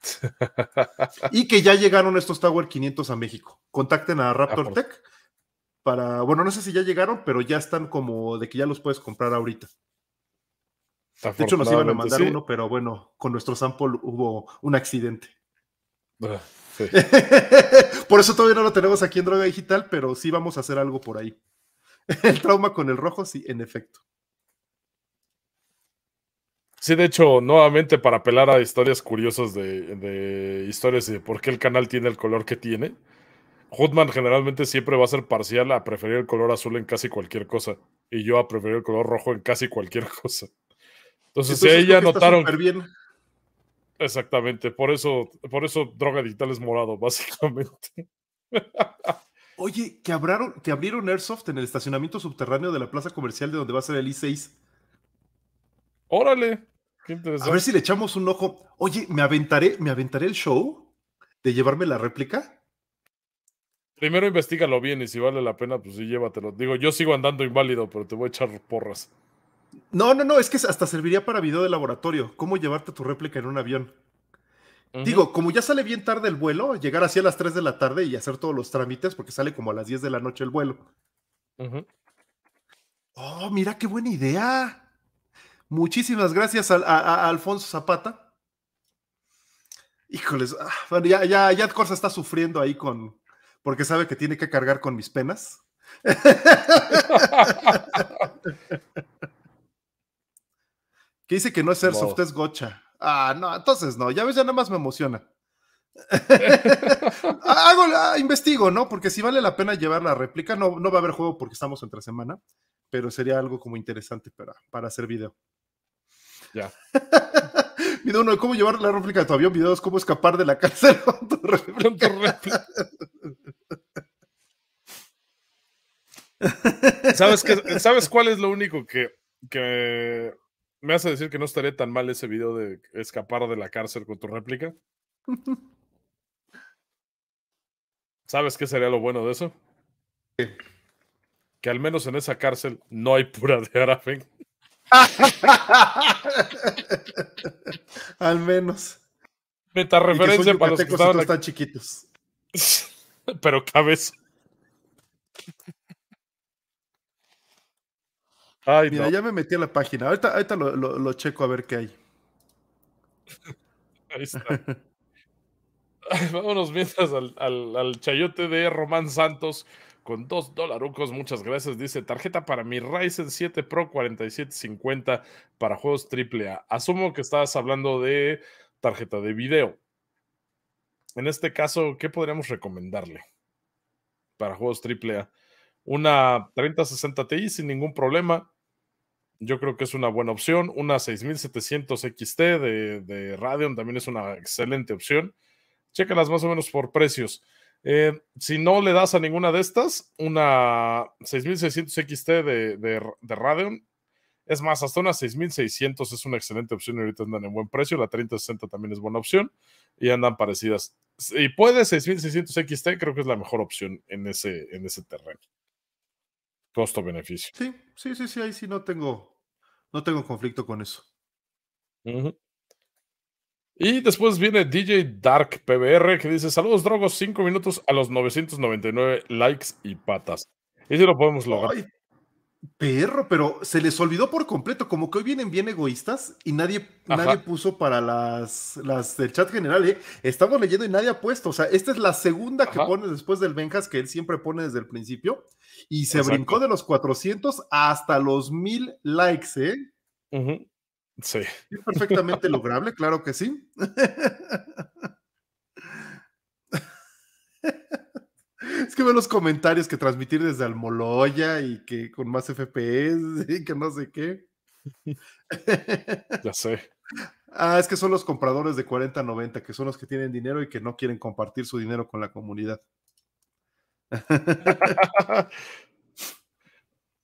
y que ya llegaron estos Tower 500 a México. Contacten a ah, Raptor Tech para, bueno, no sé si ya llegaron, pero ya están como de que ya los puedes comprar ahorita. De hecho, nos iban a mandar uno, pero bueno, con nuestro sample hubo un accidente. Ah, por eso todavía no lo tenemos aquí en droga digital, pero sí vamos a hacer algo por ahí. El trauma con el rojo, sí, en efecto. Sí, de hecho, nuevamente para apelar a historias curiosas de, historias de por qué el canal tiene el color que tiene, Hoodman generalmente siempre va a ser parcial a preferir el color azul en casi cualquier cosa y yo a preferir el color rojo en casi cualquier cosa. Entonces, si ahí notaron... Bien. Exactamente, por eso, por eso droga digital es morado, básicamente. Oye, que abrieron, abrieron Airsoft en el estacionamiento subterráneo de la plaza comercial de donde va a ser el I6. Órale, qué A ver si le echamos un ojo. Oye, me aventaré, me aventaré el show de llevarme la réplica. Primero investigalo bien y si vale la pena, pues sí, llévatelo. Digo, yo sigo andando inválido, pero te voy a echar porras. No, no, no, es que hasta serviría para video de laboratorio. ¿Cómo llevarte tu réplica en un avión? Digo, como ya sale bien tarde el vuelo, llegar así a las 3 de la tarde y hacer todos los trámites, porque sale como a las 10 de la noche el vuelo. Oh, mira qué buena idea. Muchísimas gracias a, Alfonso Zapata. Híjoles, ah, ya, ya, ya Corsa está sufriendo ahí con, porque sabe que tiene que cargar con mis penas. Que dice que no es Airsoft, soft es gocha. Ah, no, entonces no, ya ves, ya nada más me emociona. Hago, la... investigo, ¿no? Porque si vale la pena llevar la réplica, no, no va a haber juego porque estamos entre semana, pero sería algo como interesante para, para hacer video. Ya. Video uno, ¿cómo llevar la réplica de tu avión? Video ¿cómo escapar de la cárcel ¿Sabes, ¿Sabes cuál es lo único que, que ¿Me vas a decir que no estaría tan mal ese video de escapar de la cárcel con tu réplica? ¿Sabes qué sería lo bueno de eso? Que al menos en esa cárcel no hay pura de Arafen. al menos. Meta referencia para los chiquitos. Pero cabeza. Mira, ya me metí a la página. Ahorita, lo, checo a ver qué hay. Ahí está. vámonos mientras al, chayote de Román Santos con dos dolarucos. Muchas gracias. Dice tarjeta para mi Ryzen 7 Pro 4750 para juegos AAA. Asumo que estabas hablando de tarjeta de video. En este caso, ¿qué podríamos recomendarle para juegos AAA? Una 3060 Ti sin ningún problema yo creo que es una buena opción. Una 6700 XT de, de Radeon también es una excelente opción. Chécalas más o menos por precios. Eh, si no le das a ninguna de estas, una 6600 XT de, de, de Radeon. Es más, hasta una 6600 es una excelente opción y ahorita andan en buen precio. La 3060 también es buena opción y andan parecidas. Y puede, 6600 XT creo que es la mejor opción en ese, en ese terreno. Costo-beneficio. Sí, sí, sí, sí, ahí sí no tengo, no tengo conflicto con eso. Y después viene DJ Dark PBR que dice: Saludos, Drogos, cinco minutos a los 999 likes y patas. Y si lo podemos lograr. Perro, pero se les olvidó por completo, como que hoy vienen bien egoístas y nadie, nadie puso para las, las del chat general, ¿eh? Estamos leyendo y nadie ha puesto, o sea, esta es la segunda que pone después del Benjas, que él siempre pone desde el principio, y se brincó de los 400 hasta los 1000 likes, ¿eh? Sí. Es perfectamente lograble, claro que sí. es que veo los comentarios que transmitir desde Almoloya y que con más FPS y que no sé qué. ya sé. Ah, es que son los compradores de 40-90, que son los que tienen dinero y que no quieren compartir su dinero con la comunidad.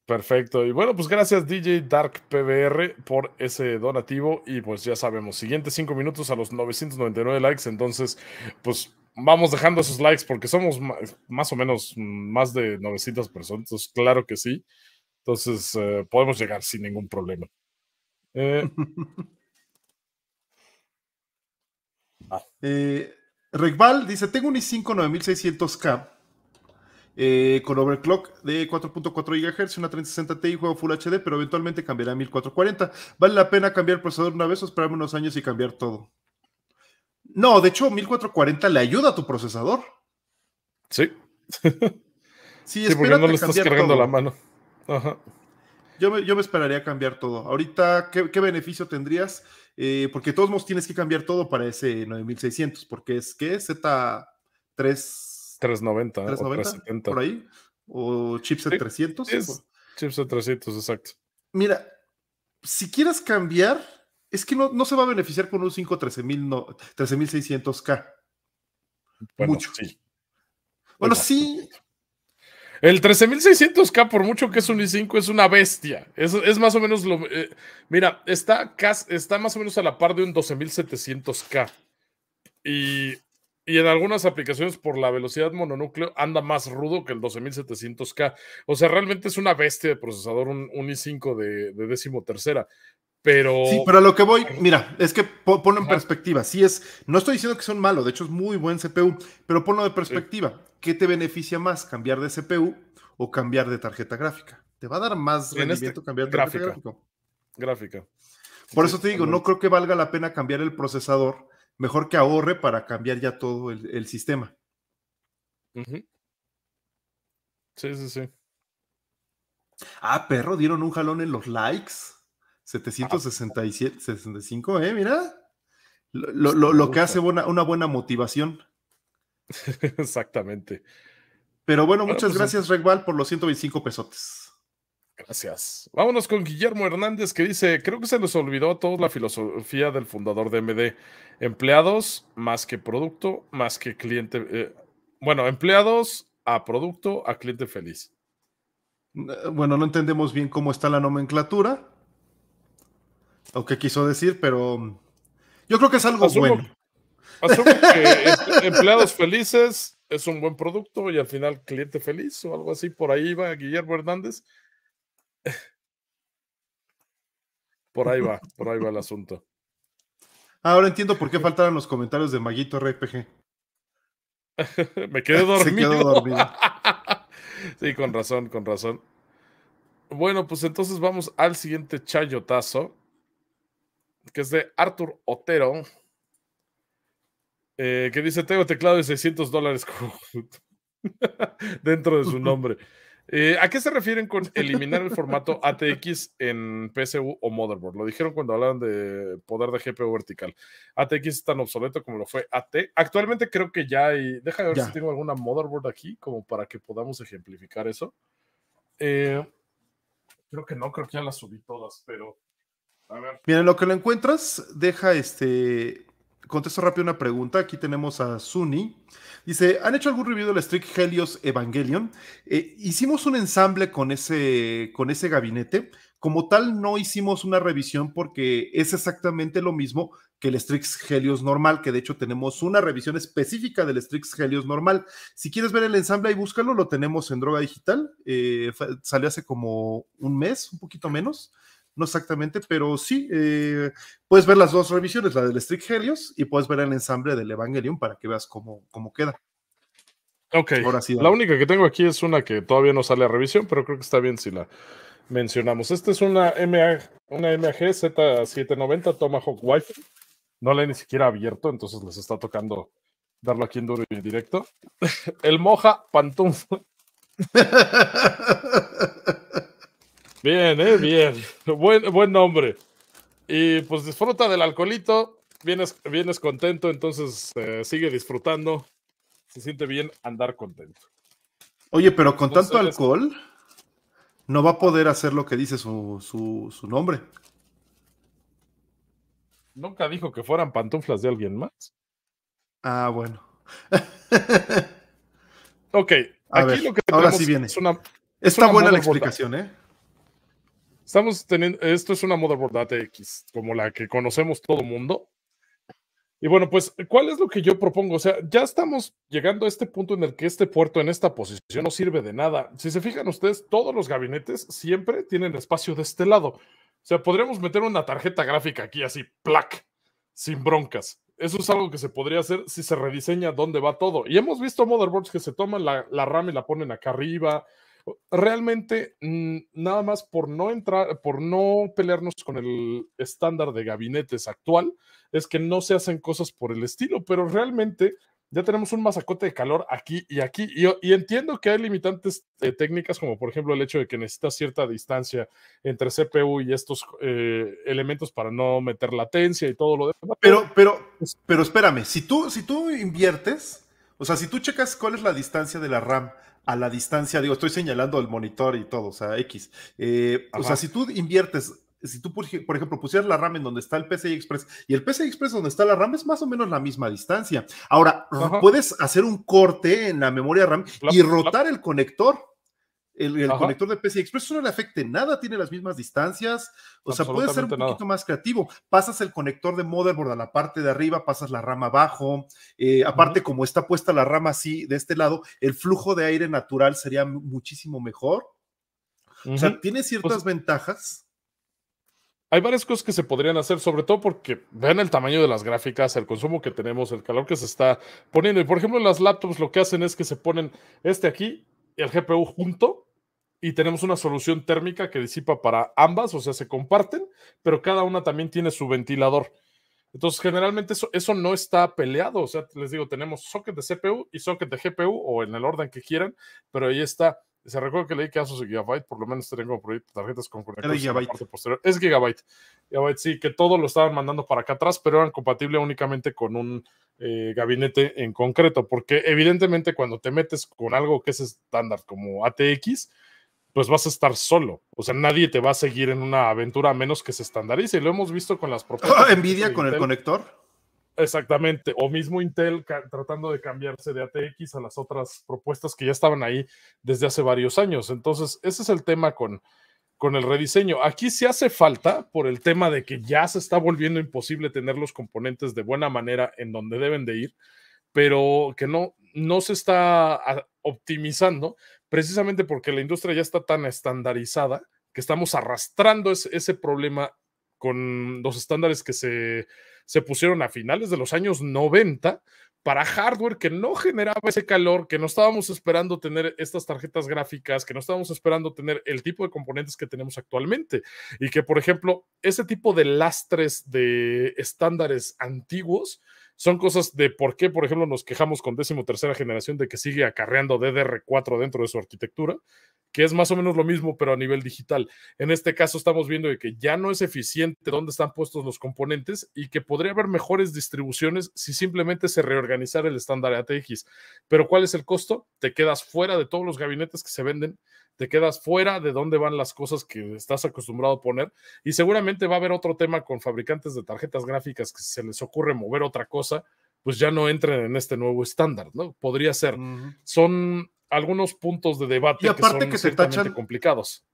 Perfecto. Y bueno, pues gracias DJ Dark PBR por ese donativo. Y pues ya sabemos, siguientes cinco minutos a los 999 likes. Entonces, pues Vamos dejando esos likes porque somos más o menos más de 900 personas, claro que sí. Entonces eh, podemos llegar sin ningún problema. Eh, ah. eh, Regval dice, tengo un i5 9600K con overclock de 4.4 GHz, una 3060 Ti, juego Full HD, pero eventualmente cambiará a 1440. ¿Vale la pena cambiar el procesador una vez o esperarme unos años y cambiar todo? No, de hecho, 1440 le ayuda a tu procesador. Sí. sí, porque no le estás cargando la mano. Ajá. Yo me, esperaría cambiar todo. Ahorita, ¿qué, beneficio tendrías? Eh, porque de todos modos tienes que cambiar todo para ese 9600, porque es que Z3. 390, 390 o por ahí. O chipset 300. chipset 300, exacto. Mira, si quieres cambiar, es que no, se va a beneficiar con un 5 13600 k mucho. Bueno, sí. El 13600K, por mucho que es un i5, es una bestia. Es, más o menos lo. Eh, mira, está, está más o menos a la par de un 12700K. Y, en algunas aplicaciones, por la velocidad mononúcleo, anda más rudo que el 12700K. O sea, realmente es una bestia de procesador, un, i5 de, de décimo tercera pero. Sí, pero a lo que voy, mira, es que ponlo en perspectiva. Sí, es. No estoy diciendo que son malos, de hecho es muy buen CPU, pero ponlo de perspectiva. ¿Qué te beneficia más, cambiar de CPU o cambiar de tarjeta gráfica? Te va a dar más este rendimiento cambiar de tarjeta gráfica. Gráfica. Por eso te digo, no creo que valga la pena cambiar el procesador. Mejor que ahorre para cambiar ya todo el, sistema. Sí, sí, sí. Ah, perro, dieron un jalón en los likes. 767, ah, pues, ¿eh? Mira. Lo, que hace una, una buena motivación. Exactamente. Pero bueno, muchas pues, gracias, Regval, por los 125 pesotes. Gracias. Vámonos con Guillermo Hernández que dice, creo que se nos olvidó toda la filosofía del fundador de MD. Empleados más que producto, más que cliente. Eh, bueno, empleados a producto, a cliente feliz. Eh, bueno, no entendemos bien cómo está la nomenclatura, aunque quiso decir, pero yo creo que es algo bueno. que em, empleados felices es un buen producto y al final cliente feliz o algo así. Por ahí va Guillermo Hernández. Por ahí va, por ahí va el asunto. Ahora entiendo por qué faltaron los comentarios de Maguito RPG. Me quedé dormido. sí, con razón, con razón. Bueno, pues entonces vamos al siguiente chayotazo que es de Arthur Otero, eh, que dice, tengo teclado de 600 dólares dentro de su nombre. Eh, ¿A qué se refieren con eliminar el formato ATX en PSU o motherboard? Lo dijeron cuando hablaban de poder de GPU vertical. ATX es tan obsoleto como lo fue AT. Actualmente creo que ya hay. Deja de ver si tengo alguna motherboard aquí, como para que podamos ejemplificar eso. Eh, creo que no, creo que ya las subí todas, pero Miren lo que lo encuentras, deja este. Contesto rápido una pregunta. Aquí tenemos a Suni. Dice: ¿Han hecho algún review del Strix Helios Evangelion? Eh, hicimos un ensamble con ese, con ese gabinete. Como tal, no hicimos una revisión porque es exactamente lo mismo que el Strix Helios normal, que de hecho tenemos una revisión específica del Strix Helios normal. Si quieres ver el ensamble y búscalo, lo tenemos en droga digital. Eh, salió hace como un mes, un poquito menos no exactamente, pero sí, eh, puedes ver las dos revisiones, la del Strict Helios y puedes ver el ensamble del Evangelion para que veas cómo, queda. Ok, la única que tengo aquí es una que todavía no sale a revisión, pero creo que está bien si la mencionamos. Esta es una, MA, una MAG Z790 Tomahawk Wife. No la he ni siquiera abierto, entonces les está tocando darlo aquí en duro y en directo. El Moja Pantum. Bien, eh, bien. Buen, buen nombre. Y pues disfruta del alcoholito. Vienes, vienes contento, entonces eh, sigue disfrutando. Se siente bien andar contento. Oye, pero con tanto alcohol, no va a poder hacer lo que dice su, su, su nombre. Nunca dijo que fueran pantuflas de alguien más. Ah, bueno. ok, aquí lo que ahora sí viene. Es una, Está buena la explicación, ¿eh? Estamos teniendo, esto es una motherboard ATX, como la que conocemos todo mundo. Y bueno, pues, ¿cuál es lo que yo propongo? O sea, ya estamos llegando a este punto en el que este puerto en esta posición no sirve de nada. Si se fijan ustedes, todos los gabinetes siempre tienen espacio de este lado. O sea, podríamos meter una tarjeta gráfica aquí así, plac, sin broncas. Eso es algo que se podría hacer si se rediseña dónde va todo. Y hemos visto motherboards que se toman la, la RAM y la ponen acá arriba, Realmente, mm, nada más por no entrar, por no pelearnos con el estándar de gabinetes actual, es que no se hacen cosas por el estilo, pero realmente ya tenemos un masacote de calor aquí y aquí. Y, entiendo que hay limitantes eh, técnicas, como por ejemplo el hecho de que necesitas cierta distancia entre CPU y estos eh, elementos para no meter latencia y todo lo demás. Pero, pero, pero espérame, si tú, si tú inviertes, o sea, si tú checas cuál es la distancia de la RAM a la distancia, digo, estoy señalando el monitor y todo, o sea, X. Eh, o sea, si tú inviertes, si tú, por ejemplo, pusieras la RAM en donde está el PCI Express y el PCI Express donde está la RAM es más o menos la misma distancia. Ahora, puedes hacer un corte en la memoria RAM y rotar el conector. El, conector de PCI Express no le afecte nada, tiene las mismas distancias, o sea, puede ser un poquito más creativo. Pasas el conector de motherboard a la parte de arriba, pasas la rama abajo. Eh, aparte, como está puesta la rama así de este lado, el flujo de aire natural sería muchísimo mejor. O sea, tiene ciertas pues ventajas. Hay varias cosas que se podrían hacer, sobre todo porque vean el tamaño de las gráficas, el consumo que tenemos, el calor que se está poniendo. Y por ejemplo, en las laptops lo que hacen es que se ponen este aquí el GPU junto y tenemos una solución térmica que disipa para ambas, o sea, se comparten, pero cada una también tiene su ventilador. Entonces, generalmente eso, eso no está peleado, o sea, les digo, tenemos socket de CPU y socket de GPU o en el orden que quieran, pero ahí está. Se recuerda que leí que Asus Gigabyte por lo menos tengo tarjetas con conectores Es Gigabyte. Gigabyte, sí, que todo lo estaban mandando para acá atrás, pero eran compatibles únicamente con un eh, gabinete en concreto, porque evidentemente cuando te metes con algo que es estándar como ATX, pues vas a estar solo. O sea, nadie te va a seguir en una aventura a menos que se estandarice. Y lo hemos visto con las propuestas. Envidia con el conector? Exactamente, o mismo Intel tratando de cambiarse de ATX a las otras propuestas que ya estaban ahí desde hace varios años. Entonces, ese es el tema con, con el rediseño. Aquí se hace falta por el tema de que ya se está volviendo imposible tener los componentes de buena manera en donde deben de ir, pero que no, no se está optimizando precisamente porque la industria ya está tan estandarizada que estamos arrastrando ese problema con los estándares que se se pusieron a finales de los años 90 para hardware que no generaba ese calor, que no estábamos esperando tener estas tarjetas gráficas, que no estábamos esperando tener el tipo de componentes que tenemos actualmente. Y que, por ejemplo, ese tipo de lastres de estándares antiguos, son cosas de por qué, por ejemplo, nos quejamos con décimo tercera generación de que sigue acarreando DDR4 dentro de su arquitectura, que es más o menos lo mismo, pero a nivel digital. En este caso estamos viendo de que ya no es eficiente dónde están puestos los componentes y que podría haber mejores distribuciones si simplemente se reorganizara el estándar ATX. Pero ¿cuál es el costo? Te quedas fuera de todos los gabinetes que se venden te quedas fuera de dónde van las cosas que estás acostumbrado a poner y seguramente va a haber otro tema con fabricantes de tarjetas gráficas que se les ocurre mover otra cosa, pues ya no entren en este nuevo estándar, ¿no? Podría ser. Son algunos puntos de debate aparte que son tachan, complicados.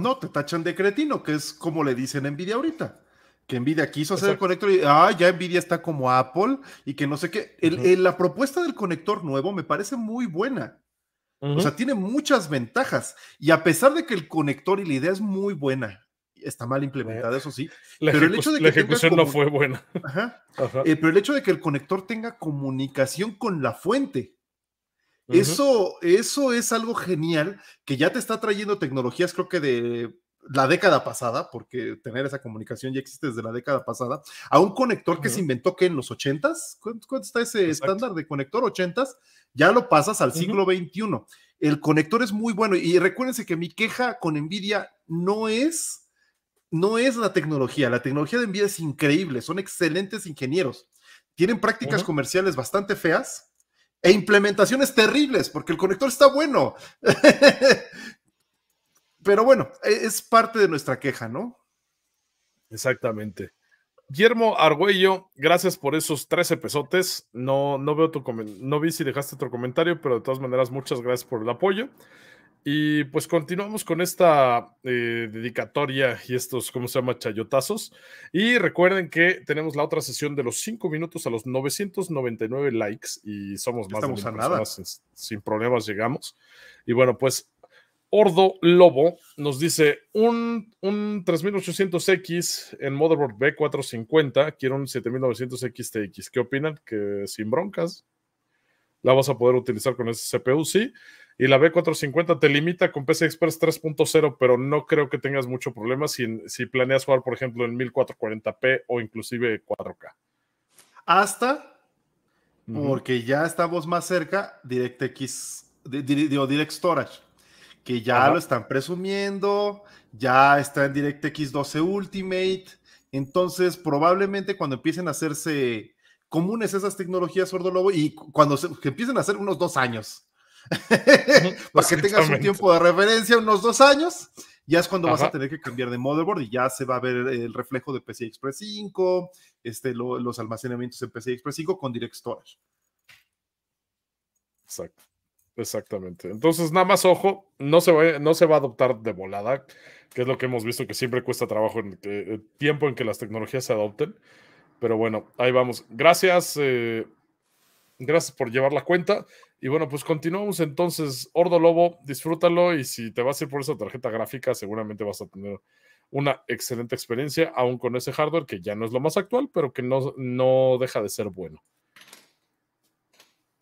No, te tachan de cretino, que es como le dicen NVIDIA ahorita que Nvidia quiso hacer el conector y ah, ya Nvidia está como Apple y que no sé qué. El, la propuesta del conector nuevo me parece muy buena. O sea, tiene muchas ventajas. Y a pesar de que el conector y la idea es muy buena, está mal implementada, eh, eso sí. pero el hecho de que la ejecución no fue buena. Eh, pero el hecho de que el conector tenga comunicación con la fuente. eso es algo genial que ya te está trayendo tecnologías, creo que de la década pasada, porque tener esa comunicación ya existe desde la década pasada, a un conector que se inventó que en los 80s, ¿cuánto, está ese estándar de conector 80s? Ya lo pasas al siglo XXI. El conector es muy bueno y recuérdense que mi queja con Nvidia no es no es la tecnología, la tecnología de Nvidia es increíble, son excelentes ingenieros. Tienen prácticas comerciales bastante feas, e implementaciones terribles, porque el conector está bueno. Pero bueno, e, es parte de nuestra queja, ¿no? Exactamente. Guillermo Argüello, gracias por esos 13 pesotes. No, no veo tu no vi si dejaste otro comentario, pero de todas maneras, muchas gracias por el apoyo. Y pues continuamos con esta eh, dedicatoria y estos, ¿cómo se llama? Chayotazos. Y recuerden que tenemos la otra sesión de los 5 minutos a los 999 likes y somos más de a nada. sin, problemas llegamos. Y bueno, pues Ordo Lobo nos dice un, 3800X en motherboard B450, quiero un 7900 xtx ¿Qué opinan? Que sin broncas la vas a poder utilizar con ese CPU, sí. Y la B450 te limita con PC Express 3.0, pero no creo que tengas mucho problema si, si planeas jugar, por ejemplo, en 1440p o inclusive 4K. Hasta porque ya estamos más cerca DirectX, digo, Direct Storage que ya lo están presumiendo, ya está en DirectX 12 Ultimate. Entonces, probablemente cuando empiecen a hacerse comunes esas tecnologías, Sordo Lobo, y cuando empiecen a hacer unos dos años, para que tengas un tiempo de referencia, unos dos años, ya es cuando vas a tener que cambiar de motherboard y ya se va a ver el reflejo de PCI Express 5, este, los almacenamientos en PCI Express 5 con Direct Storage. Exacto. Exactamente. Entonces, nada más ojo, no se, va, no se va a adoptar de volada, que es lo que hemos visto que siempre cuesta trabajo en eh, tiempo en que las tecnologías se adopten. Pero bueno, ahí vamos. Gracias, eh, gracias por llevar la cuenta. Y bueno, pues continuamos entonces. Ordo Lobo, disfrútalo y si te vas a ir por esa tarjeta gráfica, seguramente vas a tener una excelente experiencia, aún con ese hardware que ya no es lo más actual, pero que no, no deja de ser bueno.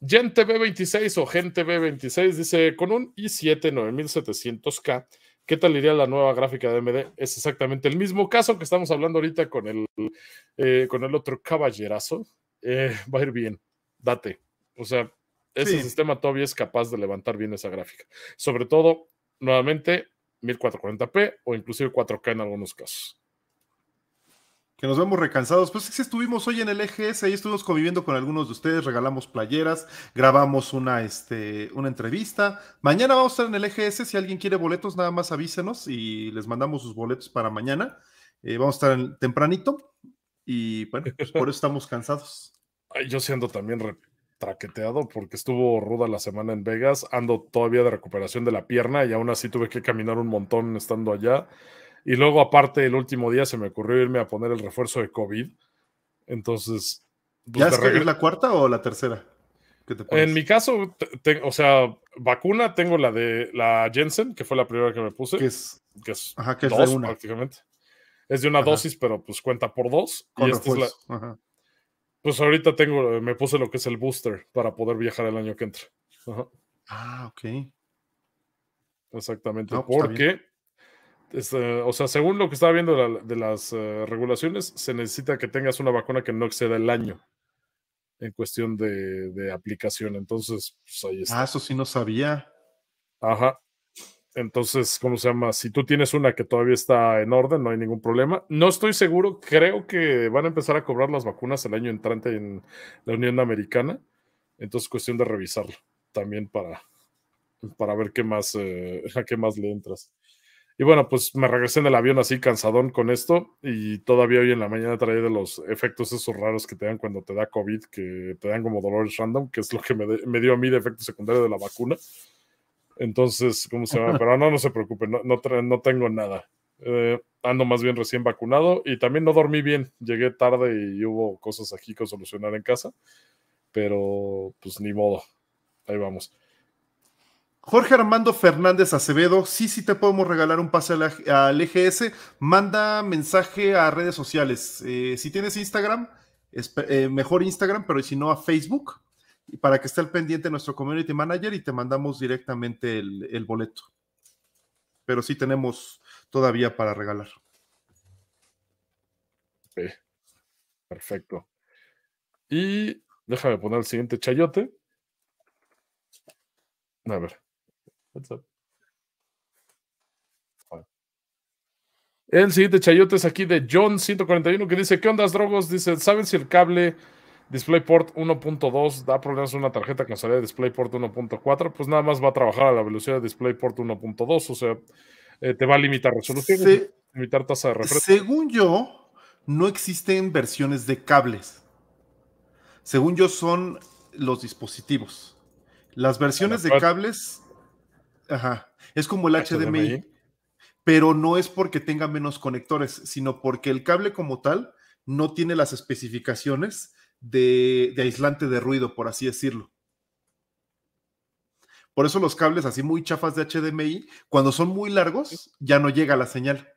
Gente B26 o Gente B26 dice, con un i7 9700K, ¿qué tal iría la nueva gráfica de AMD? Es exactamente el mismo caso que estamos hablando ahorita con el, eh, con el otro caballerazo. Eh, va a ir bien, date. O sea, ese sistema todavía es capaz de levantar bien esa gráfica. Sobre todo, nuevamente, 1440p o inclusive 4K en algunos casos que nos vemos recansados. Pues sí, estuvimos hoy en el EGS, ahí estuvimos conviviendo con algunos de ustedes, regalamos playeras, grabamos una, este, una entrevista. Mañana vamos a estar en el EGS, si alguien quiere boletos, nada más avísenos y les mandamos sus boletos para mañana. Eh, vamos a estar tempranito y bueno, pues por eso estamos cansados. yo siendo también traqueteado porque estuvo ruda la semana en Vegas, ando todavía de recuperación de la pierna y aún así tuve que caminar un montón estando allá. Y luego, aparte, el último día se me ocurrió irme a poner el refuerzo de COVID. Entonces. Pues, ¿Ya es, que es, la cuarta o la tercera? en mi caso, o sea, vacuna tengo la de la Jensen, que fue la primera que me puse. Que es, ajá, que es de una. prácticamente. Es de una dosis, pero pues cuenta por dos. y esta es la, Pues ahorita tengo, me puse lo que es el booster para poder viajar el año que entra. Ah, ok. Exactamente. por pues, qué porque este, o sea, según lo que estaba viendo de, las eh, regulaciones, se necesita que tengas una vacuna que no exceda el año en cuestión de, aplicación. Entonces, pues ahí está. Ah, eso sí no sabía. Ajá. Entonces, ¿cómo se llama? Si tú tienes una que todavía está en orden, no hay ningún problema. No estoy seguro, creo que van a empezar a cobrar las vacunas el año entrante en la Unión Americana. Entonces, cuestión de revisarlo también para, para ver qué más, eh, a qué más le entras. Y bueno, pues me regresé en el avión así cansadón con esto y todavía hoy en la mañana traía de los efectos esos raros que te dan cuando te da COVID, que te dan como dolores random, que es lo que me, dio a mí de efecto secundario de la vacuna. Entonces, ¿cómo se llama? Pero no, no se preocupen, no, no, tengo nada. Eh, ando más bien recién vacunado y también no dormí bien. Llegué tarde y hubo cosas aquí que solucionar en casa, pero pues ni modo. Ahí vamos. Jorge Armando Fernández Acevedo, sí, sí te podemos regalar un pase al, EGS. Manda mensaje a redes sociales. Eh, si tienes Instagram, eh, mejor Instagram, pero si no a Facebook, para que esté al pendiente nuestro community manager y te mandamos directamente el, boleto. Pero sí tenemos todavía para regalar. perfecto. Y déjame poner el siguiente chayote. A ver. What's up? El siguiente chayote es aquí de John 141 que dice, ¿qué ondas drogos? Dice, ¿saben si el cable DisplayPort 1.2 da problemas en una tarjeta con salida de DisplayPort 1.4? Pues nada más va a trabajar a la velocidad de DisplayPort 1.2, o sea, eh, te va a limitar resolución, limitar tasa de refresco. Según yo, no existen versiones de cables. Según yo son los dispositivos. Las versiones de cables Ajá. Es como el HDMI, ah, pues, pero no es porque tenga menos conectores, sino porque el cable como tal no tiene las especificaciones de, aislante de ruido, por así decirlo. Por eso los cables así muy chafas de HDMI, cuando son muy largos, ya no llega la señal.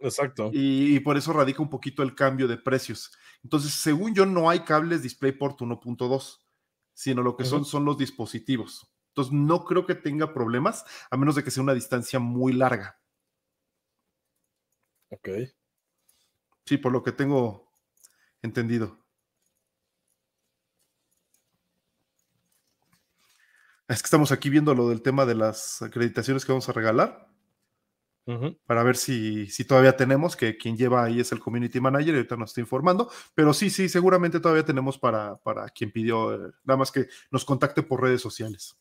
Exacto. Y, por eso radica un poquito el cambio de precios. Entonces, según yo, no hay cables DisplayPort 1.2, sino lo que son son los dispositivos. Entonces, no creo que tenga problemas, a menos de que sea una distancia muy larga. Ok. Sí, por lo que tengo entendido. Es que estamos aquí viendo lo del tema de las acreditaciones que vamos a regalar. Para ver si, todavía tenemos, que quien lleva ahí es el community manager, ahorita nos está informando. Pero sí, sí, seguramente todavía tenemos para, quien pidió, eh, nada más que nos contacte por redes sociales.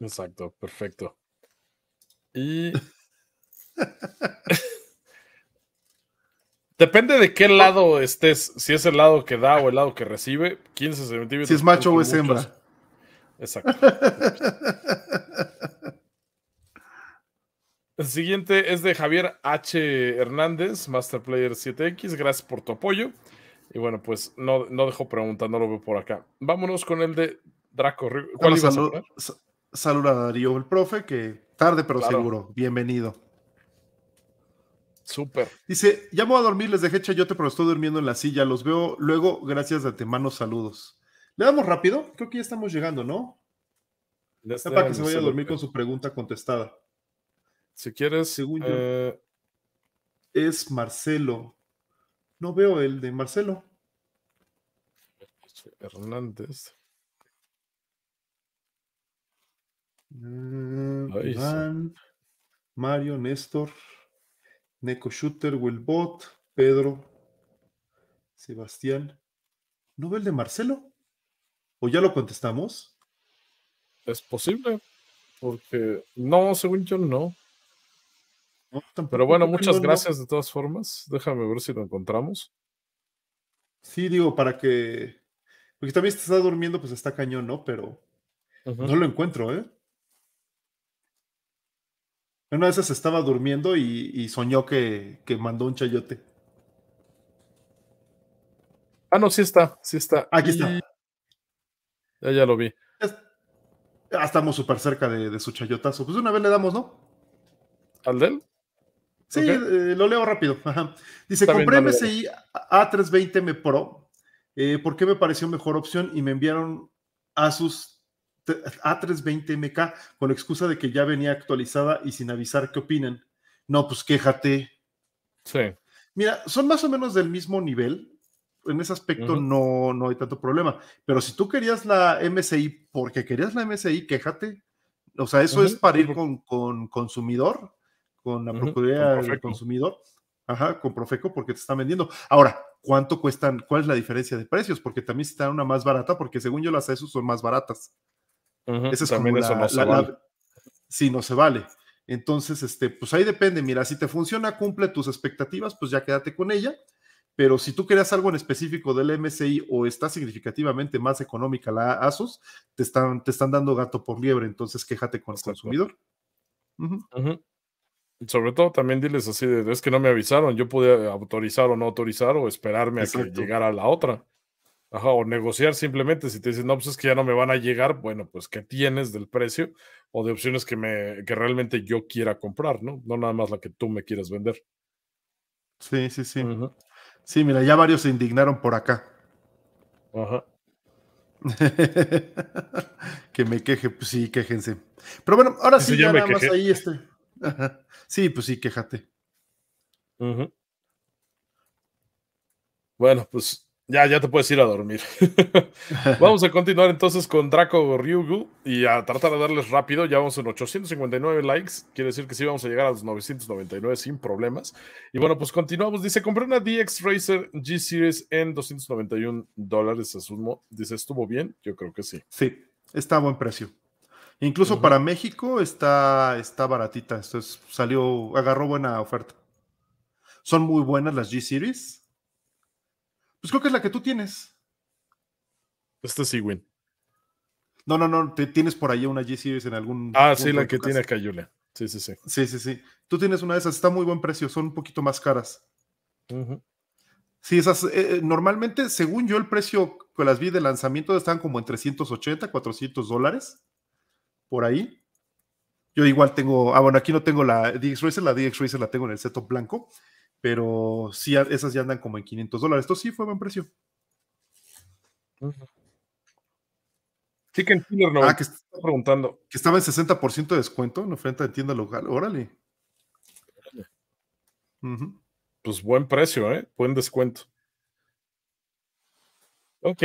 Exacto, perfecto. Y. Depende de qué lado estés, si es el lado que da o el lado que recibe, 15 Si es macho o es hembra. Exacto. el siguiente es de Javier H. Hernández, Masterplayer 7X. Gracias por tu apoyo. Y bueno, pues no, no dejo pregunta, no lo veo por acá. Vámonos con el de Draco. ¿Cuál es el Salud a Darío, el profe, que tarde pero seguro. Bienvenido. Súper. Dice, ya me voy a dormir, les dejé chayote, pero estoy durmiendo en la silla. Los veo luego. Gracias de antemano, saludos. ¿Le damos rápido? Creo que ya estamos llegando, ¿no? Ya para que se vaya a dormir con su pregunta contestada. Si quieres. Según eh, es Marcelo. No veo el de Marcelo. Hernández. Mm, Iván, Mario, Néstor, Neko Shooter, Wilbot, Pedro, Sebastián. ¿No ve el de Marcelo? ¿O ya lo contestamos? Es posible, porque no, según yo no. Pero bueno, muchas gracias de todas formas. Déjame ver si lo encontramos. Sí, digo, para que. Porque también está durmiendo, pues está cañón, ¿no? Pero no lo encuentro, ¿eh? Una de esas estaba durmiendo y, soñó que, mandó un chayote. Ah, no, sí está, sí está. Aquí está. Ya, lo vi. estamos súper cerca de, su chayotazo. Pues una vez le damos, ¿no? ¿Al del? Sí, eh, lo leo rápido. Dice, compré MSI A320M Pro eh, porque me pareció mejor opción y me enviaron Asus a320MK con la excusa de que ya venía actualizada y sin avisar qué opinen? No, pues quéjate. Sí. Mira, son más o menos del mismo nivel. En ese aspecto no, no hay tanto problema. Pero si tú querías la MSI porque querías la MSI, quéjate. O sea, eso es para ir con, consumidor, con la Procuraduría del Consumidor. Ajá, con Profeco porque te están vendiendo. Ahora, ¿cuánto cuestan? ¿Cuál es la diferencia de precios? Porque también está una más barata, porque según yo las ESU son más baratas ese es como no se vale. no se vale. Entonces, este, pues ahí depende. Mira, si te funciona, cumple tus expectativas, pues ya quédate con ella. Pero si tú querías algo en específico del MSI o está significativamente más económica la ASUS, te están, te están dando gato por liebre, entonces quéjate con el consumidor. Sobre todo también diles así de, es que no me avisaron, yo pude autorizar o no autorizar o esperarme a que llegara la otra. Ajá, o negociar simplemente si te dicen, no, pues es que ya no me van a llegar, bueno, pues que tienes del precio? O de opciones que, me, que realmente yo quiera comprar, ¿no? No nada más la que tú me quieras vender. Sí, sí, sí. Sí, mira, ya varios se indignaron por acá. Ajá. que me queje, pues sí, quéjense. Pero bueno, ahora sí, ya, nada más ahí este. Ajá. Sí, pues sí, quéjate. Bueno, pues ya, ya te puedes ir a dormir. vamos a continuar entonces con Draco Ryugu y a tratar de darles rápido. Ya vamos en 859 likes. Quiere decir que sí vamos a llegar a los 999 sin problemas. Y bueno, pues continuamos. Dice, compré una DX Racer G Series en 291 dólares, asumo. Dice, ¿estuvo bien? Yo creo que sí. Sí, está a buen precio. Incluso para México está, está baratita. es salió, agarró buena oferta. Son muy buenas las G Series pues creo que es la que tú tienes. Esta sí, Win. No, no, no, tienes por ahí una G-Series en algún. Ah, sí, la que tiene acá, Julia. Sí, sí, sí. Sí, sí, sí. Tú tienes una de esas, está muy buen precio, son un poquito más caras. Sí, esas, eh, eh, normalmente, según yo, el precio que las vi de lanzamiento están como en 380, 400 dólares, por ahí. Yo igual tengo, ah, bueno, aquí no tengo la DX Racer, la DX Racer la tengo en el seto blanco, pero sí, esas ya andan como en 500 dólares. Esto sí fue buen precio. Chicken Killer no. Ah, que está preguntando. Que estaba en 60% de descuento en oferta de tienda local. Órale. Pues buen precio, ¿eh? Buen descuento. Ok,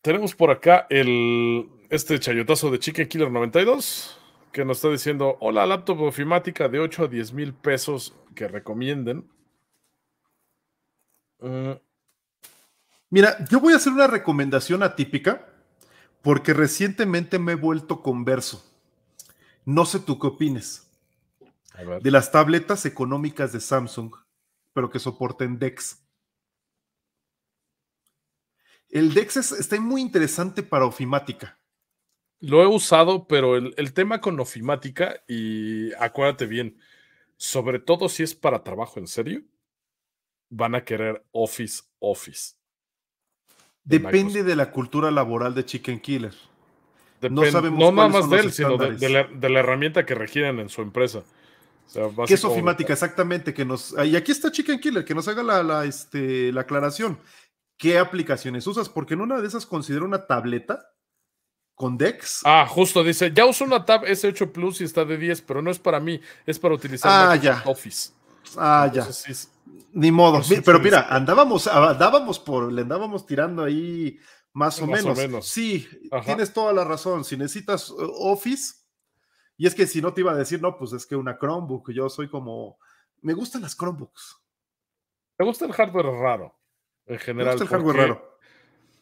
tenemos por acá el, este chayotazo de Chicken Killer 92 que nos está diciendo, hola, laptop ofimática de 8 a 10 mil pesos que recomienden. Mm. mira, yo voy a hacer una recomendación atípica porque recientemente me he vuelto converso. No sé tú qué opines. De las tabletas económicas de Samsung, pero que soporten DeX. El DeX está muy interesante para ofimática. Lo he usado, pero el, tema con ofimática, y acuérdate bien, sobre todo si es para trabajo en serio, van a querer Office Office. Depende de la cultura laboral de Chicken Killer. no sabemos no nada más de él, sino de, la, herramienta que regiran en su empresa. que es ofimática, exactamente. Que nos, ah, y aquí está Chicken Killer, que nos haga la, este, la aclaración. ¿Qué aplicaciones usas? Porque en una de esas considero una tableta con Dex. Ah, justo, dice, ya uso una Tab S8 Plus y está de 10, pero no es para mí, es para utilizar ah, ya. Office. Ah, ya. Ni modo. pero mira, andábamos, ah, andábamos por, le andábamos tirando ahí más, o, menos. Sí, tienes toda la razón. Si necesitas eh, Office, y es que si no te iba a decir, no, pues es que una Chromebook, yo soy como, me gustan las Chromebooks. Me gusta el hardware raro, en general. Me gusta el hardware raro.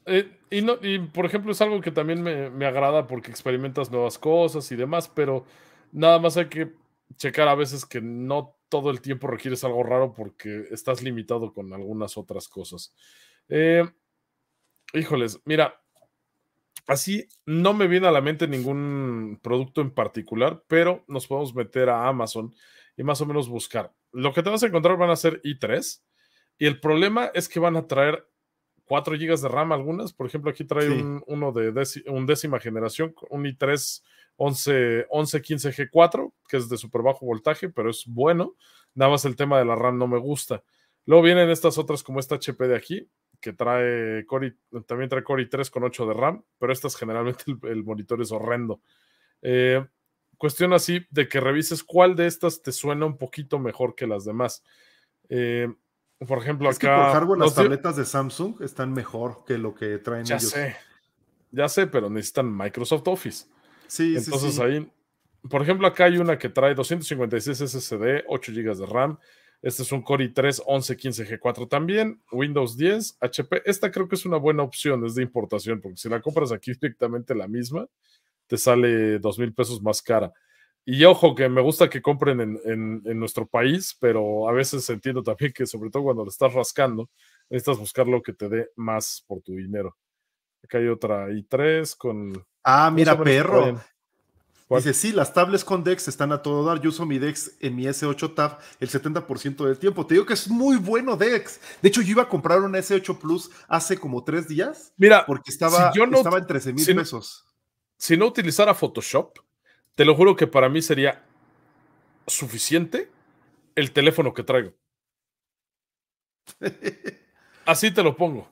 Eh, y, por ejemplo, es algo que también me, me agrada porque experimentas nuevas cosas y demás, pero nada más hay que checar a veces que no todo el tiempo requieres algo raro porque estás limitado con algunas otras cosas. Eh, híjoles, mira, así no me viene a la mente ningún producto en particular, pero nos podemos meter a Amazon y más o menos buscar. Lo que te vas a encontrar van a ser i3 y el problema es que van a traer 4 GB de RAM algunas. Por ejemplo, aquí trae uno de un décima generación, un i3 11, 1115 G4, que es de súper bajo voltaje, pero es bueno. Nada más el tema de la RAM no me gusta. Luego vienen estas otras como esta HP de aquí, que trae Core, también trae Core i3 con 8 de RAM, pero estas generalmente el, monitor es horrendo. Eh, cuestión así de que revises cuál de estas te suena un poquito mejor que las demás. Eh, por ejemplo, acá. por las tabletas de Samsung están mejor que lo que traen ellos. Ya sé. Ya sé, pero necesitan Microsoft Office. Sí, Entonces sí, Entonces ahí. Por ejemplo, acá hay una que trae 256 SSD, 8 GB de RAM. Este es un Core i3 1115G4 también, Windows 10, HP. Esta creo que es una buena opción, es de importación, porque si la compras aquí directamente la misma, te sale dos mil pesos más cara. Y ojo, que me gusta que compren en, nuestro país, pero a veces entiendo también que, sobre todo cuando lo estás rascando, necesitas buscar lo que te dé más por tu dinero. Acá hay otra y 3 con. Ah, mira, perro. Dice, sí, las tablets con Dex están a todo dar. Yo uso mi Dex en mi S8 Tab el 70% del tiempo. Te digo que es muy bueno Dex. De hecho, yo iba a comprar un S8 Plus hace como tres días. Mira, porque estaba, yo no, estaba en 13 mil pesos. Si no utilizara Photoshop, te lo juro que para mí sería suficiente el teléfono que traigo. Así te lo pongo.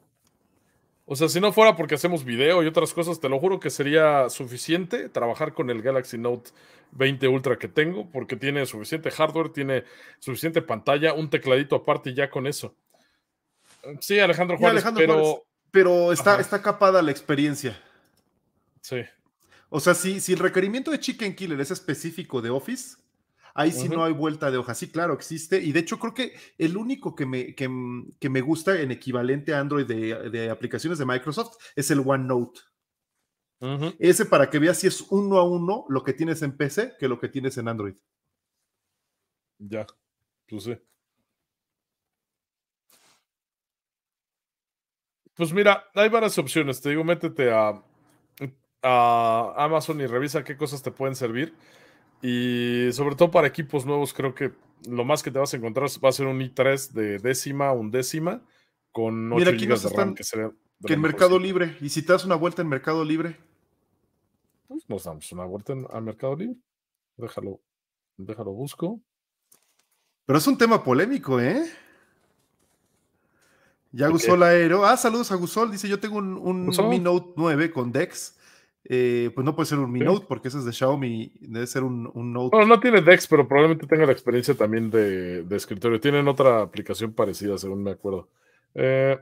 O sea, si no fuera porque hacemos video y otras cosas, te lo juro que sería suficiente trabajar con el Galaxy Note 20 Ultra que tengo, porque tiene suficiente hardware, tiene suficiente pantalla, un tecladito aparte y ya con eso. Sí, Alejandro Juárez, pero... está, está capada la experiencia. Sí. O sea, si, el requerimiento de Chicken Killer es específico de Office, ahí sí no hay vuelta de hoja. Sí, claro, existe. Y de hecho, creo que el único que me, me gusta en equivalente a Android de, aplicaciones de Microsoft es el OneNote. Ese para que veas si es uno a uno lo que tienes en PC que lo que tienes en Android. Ya, lo pues sé. Pues mira, hay varias opciones. Te digo, métete a a Amazon y revisa qué cosas te pueden servir. Y sobre todo para equipos nuevos, creo que lo más que te vas a encontrar va a ser un i3 de décima, undécima, con 8 de RAM. que, en Mercado Libre. Y si te das una vuelta en Mercado Libre. Pues nos damos una vuelta en, Mercado Libre. Déjalo, déjalo busco. Pero es un tema polémico, ¿eh? Ya Gusol Aero. Ah, saludos a Gusol. Dice: Yo tengo un, un Mi Note 9 con Dex eh, pues no puede ser un Mi Note porque ese es de Xiaomi, debe ser un, Note. No, no tiene DeX, pero probablemente tenga la experiencia también de, escritorio. Tienen otra aplicación parecida, según me acuerdo. Eh,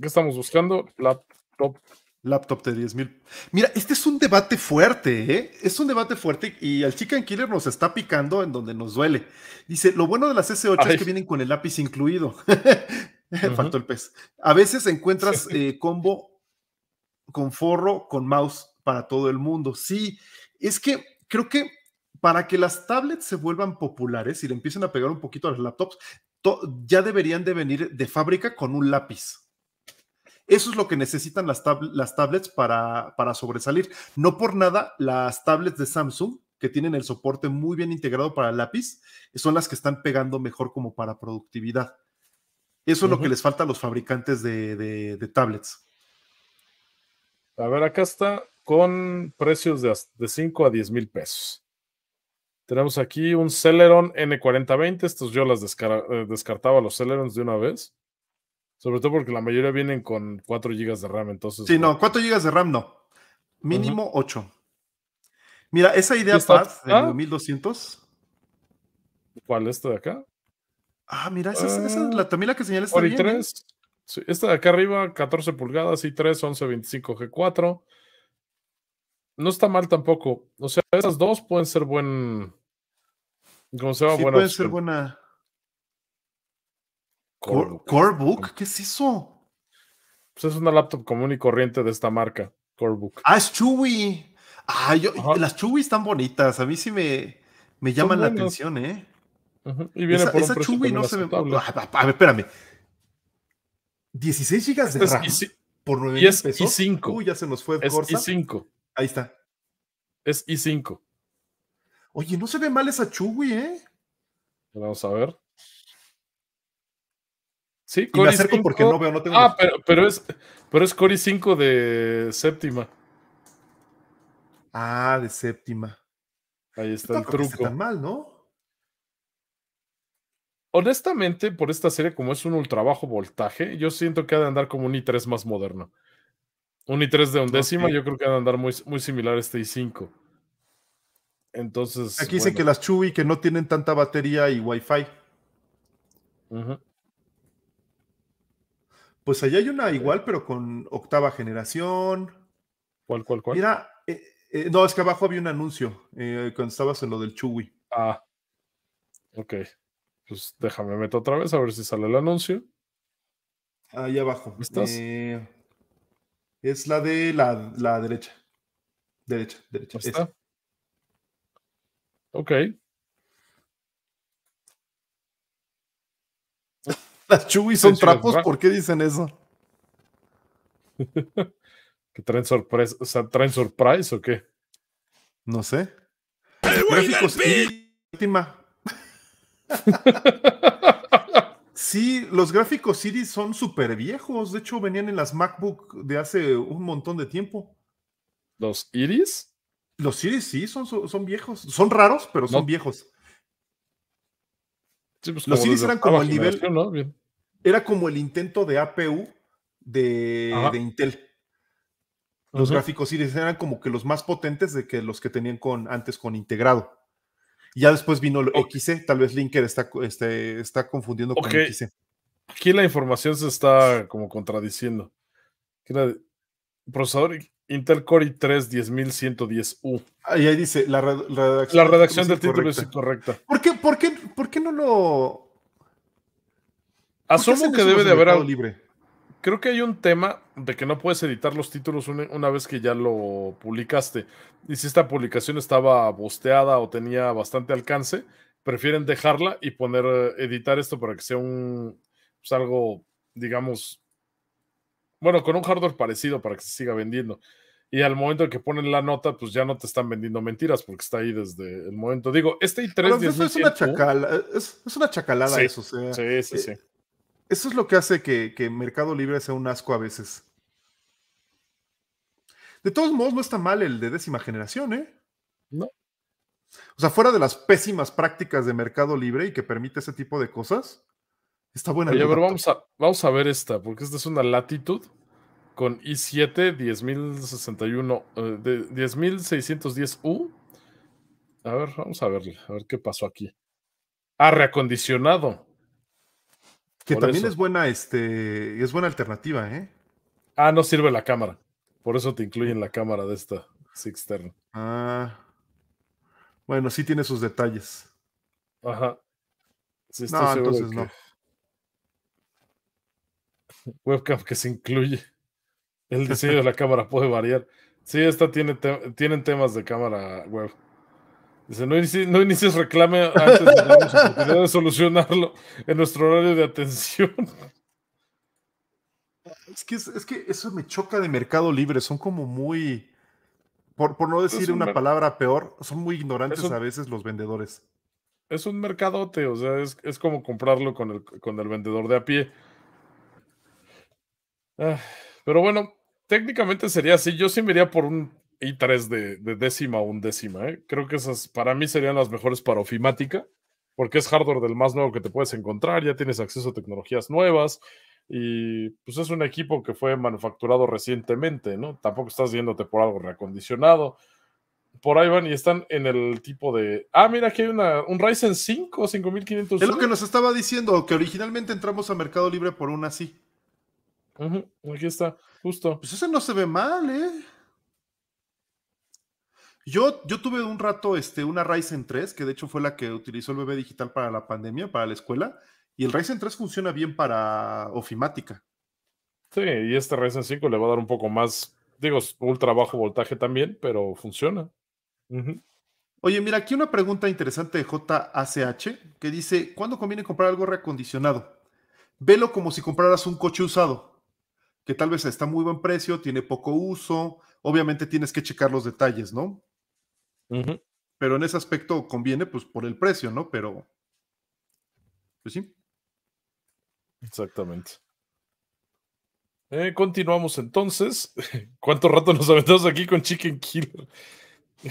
¿Qué estamos buscando? Laptop. Laptop de 10.000. Mira, este es un debate fuerte, ¿eh? Es un debate fuerte y al Chicken Killer nos está picando en donde nos duele. Dice, lo bueno de las S8 es que vienen con el lápiz incluido. el pez. A veces encuentras eh, combo con forro, con mouse para todo el mundo. Sí, es que creo que para que las tablets se vuelvan populares y le empiecen a pegar un poquito a los laptops, ya deberían de venir de fábrica con un lápiz. Eso es lo que necesitan las, las tablets para, para sobresalir. No por nada, las tablets de Samsung, que tienen el soporte muy bien integrado para lápiz, son las que están pegando mejor como para productividad. Eso es lo que les falta a los fabricantes de, de tablets. A ver, acá está con precios de, 5 a 10 mil pesos. Tenemos aquí un Celeron N4020. Estos yo las eh, descartaba los Celerons de una vez. Sobre todo porque la mayoría vienen con 4 GB de RAM. Entonces, sí, no, 4 pues GB de RAM no. Mínimo 8. Mira, esa idea está del 2200. 1200. ¿Cuál? ¿Esta de acá? Ah, mira, esa, es ah, la, también que señalé está ¿eh? esta de acá arriba, 14 pulgadas, y 3 11, 25 1125G4, no está mal tampoco. O sea, esas dos pueden ser buen. ¿Cómo se llama? Sí, ser buena. Corebook. ¿qué es eso? Pues es una laptop común y corriente de esta marca, Corebook. Ah, es Chewy. Ah, las Chewy están bonitas. A mí sí me, me llaman la atención, ¿eh? Y viene esa, por esa Chewy no se me. a ver, espérame. 16 GB de RAM. por 9 5 Uy, ya se nos fue el es 5 Ahí está. Es i5. Oye, no se ve mal esa Chugui, ¿eh? Vamos a ver. Sí, Core 5. porque no veo, no tengo. Ah, pero, es, pero es Cori 5 de séptima. Ah, de séptima. Ahí está el truco. Está mal, ¿no? Honestamente, por esta serie, como es un ultra bajo voltaje, yo siento que ha de andar como un i3 más moderno. Un y 3 de undécima, yo creo que van a andar muy, muy similar este i5. Entonces. Aquí dicen que las Chubi que no tienen tanta batería y Wi-Fi. Pues allá hay una igual, pero con octava generación. ¿Cuál, cuál, cuál? Mira, eh, eh, no, es que abajo había un anuncio eh, cuando estabas en lo del chuhui Ah, ok. Pues déjame meto otra vez a ver si sale el anuncio. Ahí abajo. ¿Estás? Es la de la, la derecha. Derecha, derecha. Está. Ok. Las chubis son trapos, ¿por qué dicen eso? ¿Que traen sorpresa? O sea, ¿Traen surprise o qué? No sé. Gráficos última. Sí, los gráficos iris son súper viejos. De hecho, venían en las MacBook de hace un montón de tiempo. ¿Los Iris? Los iris, sí, son, son viejos. Son raros, pero son viejos. Pues, los Iris eran como el nivel. Era como el intento de APU de, Intel. Los gráficos Iris eran como que los más potentes de que los que tenían con, antes con integrado ya después vino el XC, tal vez Linker está, este, está confundiendo con XC. Aquí la información se está como contradiciendo. procesador Intel Core i3 10110U. ahí dice, la, redacción, del título es incorrecta. ¿Por qué, por, qué, ¿Por qué no lo...? Asumo que debe de haber... Libre? creo que hay un tema de que no puedes editar los títulos una, vez que ya lo publicaste. Y si esta publicación estaba bosteada o tenía bastante alcance, prefieren dejarla y poner, eh, editar esto para que sea un, pues algo, digamos, bueno, con un hardware parecido para que se siga vendiendo. Y al momento que ponen la nota, pues ya no te están vendiendo mentiras porque está ahí desde el momento. Digo, este i3 es una, chacala, eh, es, una chacalada eso. sí, sí, eh, sí. Eso es lo que hace que, Mercado Libre sea un asco a veces. De todos modos, no está mal el de décima generación, ¿eh? No. O sea, fuera de las pésimas prácticas de Mercado Libre y que permite ese tipo de cosas, está buena. Oye, pero vamos a, vamos a ver esta, porque esta es una latitud con i7 10061, 10610U. A ver, vamos a verle, a ver qué pasó aquí. Ha reacondicionado. Que también es buena, este, es buena alternativa, ¿eh? Ah, no sirve la cámara. Por eso te incluyen la cámara de esta externa. Ah. Bueno, sí tiene sus detalles. Ajá. Sí, no, entonces no. Webcam que se incluye. El diseño de la cámara puede variar. Sí, esta tiene tienen temas de cámara web. Dice, no inicies, reclame antes de solucionarlo en nuestro horario de atención. Es que, eso me choca de Mercado Libre, son como muy, por, no decir una palabra peor, son muy ignorantes a veces los vendedores. Es un mercadote, o sea, es, como comprarlo con el, con el vendedor de a pie. Ah, pero bueno, técnicamente sería así. Yo sí me iría por un y 3 de, décima a undécima. ¿eh? Creo que esas para mí serían las mejores para ofimática, porque es hardware del más nuevo que te puedes encontrar, ya tienes acceso a tecnologías nuevas y pues es un equipo que fue manufacturado recientemente, ¿no? Tampoco estás yéndote por algo reacondicionado. Por ahí van y están en el tipo de... Ah, mira, aquí hay una, un Ryzen 5, 5500. Es lo que nos estaba diciendo, que originalmente entramos a Mercado Libre por una así. aquí está, justo. Pues ese no se ve mal, ¿eh? Yo, tuve un rato este, una Ryzen 3, que de hecho fue la que utilizó el bebé digital para la pandemia, para la escuela, y el Ryzen 3 funciona bien para ofimática. Sí, y este Ryzen 5 le va a dar un poco más, digo, ultra bajo voltaje también, pero funciona. Oye, mira, aquí una pregunta interesante de JACH que dice: ¿Cuándo conviene comprar algo reacondicionado? Velo como si compraras un coche usado, que tal vez está muy buen precio, tiene poco uso, obviamente tienes que checar los detalles, ¿no? Pero en ese aspecto conviene, pues, por el precio, ¿no? Pero. Pues sí. Exactamente. Eh, continuamos entonces. ¿Cuánto rato nos aventamos aquí con Chicken Killer?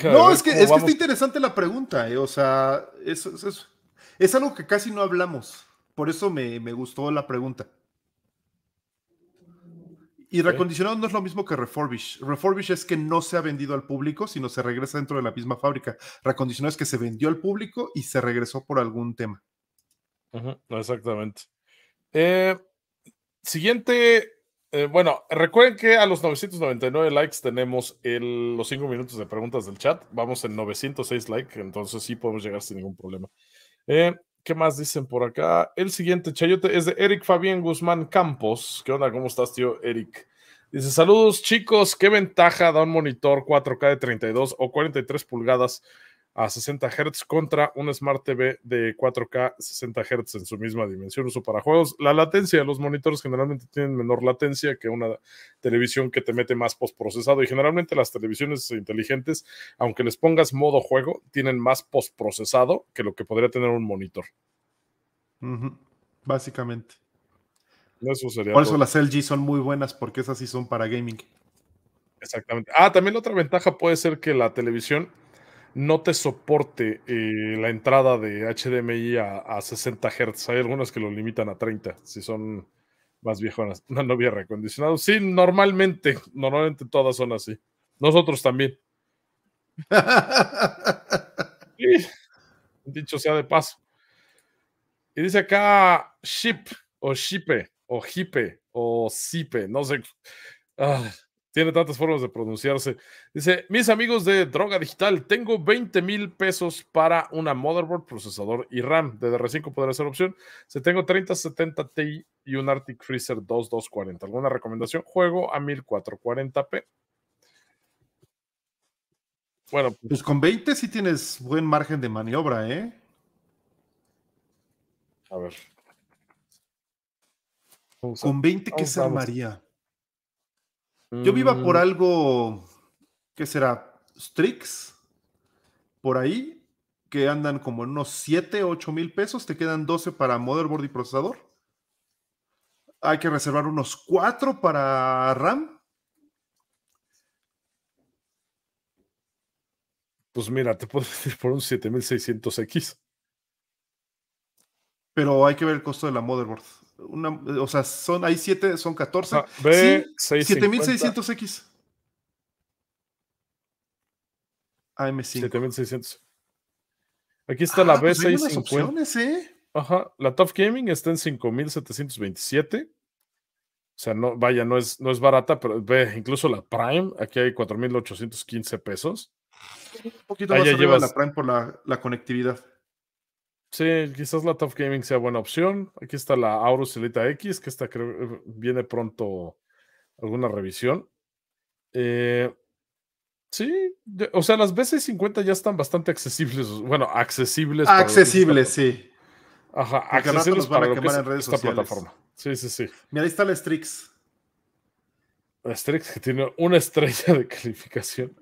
no, es, que, es está interesante la pregunta. Eh, o sea, es, algo que casi no hablamos. Por eso me gustó la pregunta. Y recondicionado no es lo mismo que refurbish. Refurbish es que no se ha vendido al público, sino se regresa dentro de la misma fábrica. Recondicionado es que se vendió al público y se regresó por algún tema. exactamente. Eh, siguiente, eh, bueno, recuerden que a los 999 likes tenemos los 5 minutos de preguntas del chat. Vamos en 906 likes, entonces sí podemos llegar sin ningún problema. Eh, ¿Qué más dicen por acá? El siguiente chayote es de Eric Fabián Guzmán Campos. ¿Qué onda? ¿Cómo estás, tío Eric? Dice, saludos chicos, ¿qué ventaja da un monitor 4K de 32 o 43 pulgadas a 60 Hz contra un Smart TV de 4K 60 Hz en su misma dimensión, uso para juegos. La latencia, de los monitores generalmente tienen menor latencia que una televisión que te mete más postprocesado y generalmente las televisiones inteligentes, aunque les pongas modo juego, tienen más postprocesado que lo que podría tener un monitor. Básicamente. Por eso las LG son muy buenas porque esas sí son para gaming. Exactamente. Ah, también otra ventaja puede ser que la televisión no te soporte eh, la entrada de HDMI a, 60 Hz. Hay algunas que lo limitan a 30, si son más viejonas. No, no había recondicionado Sí, normalmente, normalmente todas son así. Nosotros también. dicho sea de paso. Y dice acá Ship, o Shipe, o Hipe, o Sipe, no sé. Ah, tiene tantas formas de pronunciarse. Dice, mis amigos de Droga Digital, tengo 20 mil pesos para una motherboard, procesador y RAM. ¿De 5 podría ser opción. Se tengo 3070 Ti y un Arctic Freezer 2240. ¿Alguna recomendación? Juego a 1440p. Bueno. Pues, pues con 20 sí tienes buen margen de maniobra, ¿eh? A ver. con 20, ¿qué se armaría? Yo viva por mm. algo, ¿qué será? Strix, por ahí, que andan como en unos 7, 8 mil pesos, te quedan 12 para motherboard y procesador. Hay que reservar unos 4 para RAM. Pues mira, te puedo decir por un 7600X. Pero hay que ver el costo de la motherboard o sea, son, hay 7, son 14. 7600X. AM5. 7600. Aquí está la ah, pues B650. ¿eh? la top Gaming está en 5727. O sea, no, vaya, no es, no es barata, pero ve, incluso la Prime, aquí hay 4.815 pesos. Un poquito más ya la Prime por la conectividad. Sí, quizás la Tough Gaming sea buena opción. Aquí está la Aurus Elite X, que está, creo, eh, viene pronto alguna revisión. Eh, sí, o sea, las BC50 ya están bastante accesibles. Bueno, accesibles. Accesibles, sí. Ajá, accesibles para lo que es en redes esta sociales. plataforma. Sí, sí, sí. Mira, ahí está la Strix. La Strix que tiene una estrella de calificación.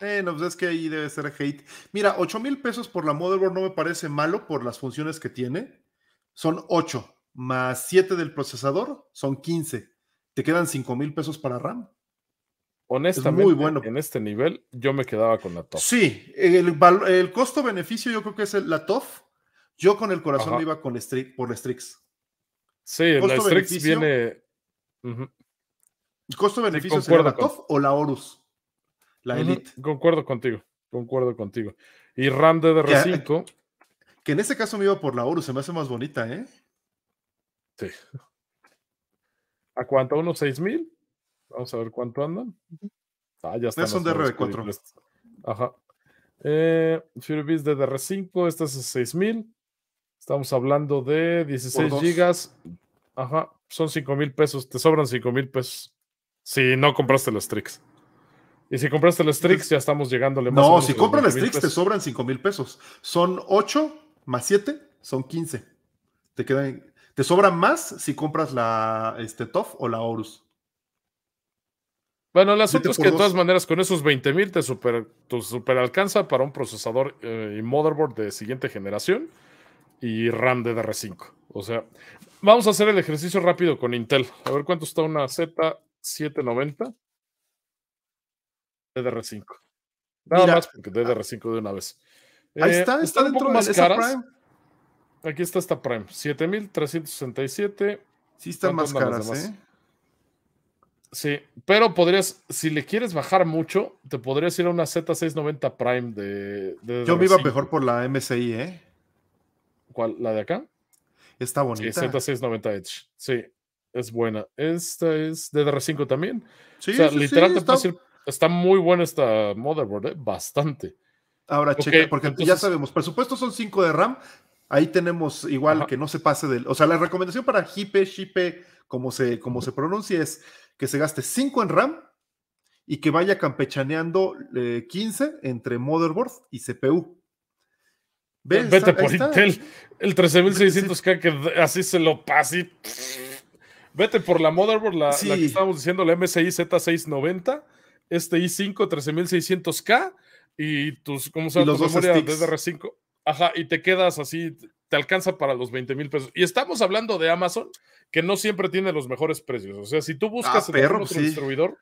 Pues es que ahí debe ser hate. Mira, 8 mil pesos por la motherboard no me parece malo por las funciones que tiene. Son 8 más 7 del procesador, son 15. Te quedan 5 mil pesos para RAM. Honestamente, muy bueno. en este nivel yo me quedaba con la TOF. Sí, el, costo-beneficio yo creo que es la TOF. Yo con el corazón me iba con por la Strix. Sí, costo la Strix viene... ¿Costo-beneficio la TOF o la Horus? la Elite. Concuerdo contigo, concuerdo contigo. Y RAM DDR5. Eh, que, en este caso me iba por la Oru, se me hace más bonita, ¿eh? Sí. ¿A cuánto? ¿Unos 6000? Vamos a ver cuánto andan. Ah, ya está. Ya son DDR4. Ajá. Eh, DDR5, esta es 6000. Estamos hablando de 16 gigas. Ajá, son 5 mil pesos. Te sobran 5 mil pesos. Si no compraste los tricks. Y si compraste los Strix, ya estamos llegándole más. No, si compras la Strix, te sobran 5 mil pesos. Son 8 más 7, son 15. Te quedan. Te sobran más si compras la este, TOF o la Horus. Bueno, el asunto es que de todas maneras con esos 20 mil te super, super alcanza para un procesador eh, y motherboard de siguiente generación y RAM de DR5. O sea, vamos a hacer el ejercicio rápido con Intel. A ver cuánto está una Z790. DDR5. Nada más porque DDR5 de una vez. Ahí eh, está, está dentro de caras. Prime. Aquí está esta Prime, 7367. Sí, están más caras, ¿eh? Sí, pero podrías, si le quieres bajar mucho, te podrías ir a una Z690 Prime de. de Yo me iba mejor por la MSI, ¿eh? ¿Cuál? ¿La de acá? Está bonita. Sí, Z690 Edge. Sí, es buena. Esta es DDR5 también. Sí, o sea, literal te puedes Está muy buena esta motherboard, ¿eh? bastante. Ahora, cheque, porque ya sabemos, presupuesto son 5 de RAM. Ahí tenemos igual que no se pase del. O sea, la recomendación para Hipe, Shipe, como se, como se pronuncia, es que se gaste 5 en RAM y que vaya campechaneando 15 eh, entre motherboard y CPU. Vete por Intel, el 13600K que así se lo pase. Vete por la motherboard, la, la que estábamos diciendo, la MSI Z690 este i5 13600K y tus, ¿cómo se llama? dos memoria DDR5. Ajá, y te quedas así, te alcanza para los 20 mil pesos. Y estamos hablando de Amazon, que no siempre tiene los mejores precios. O sea, si tú buscas ah, en pues otro distribuidor,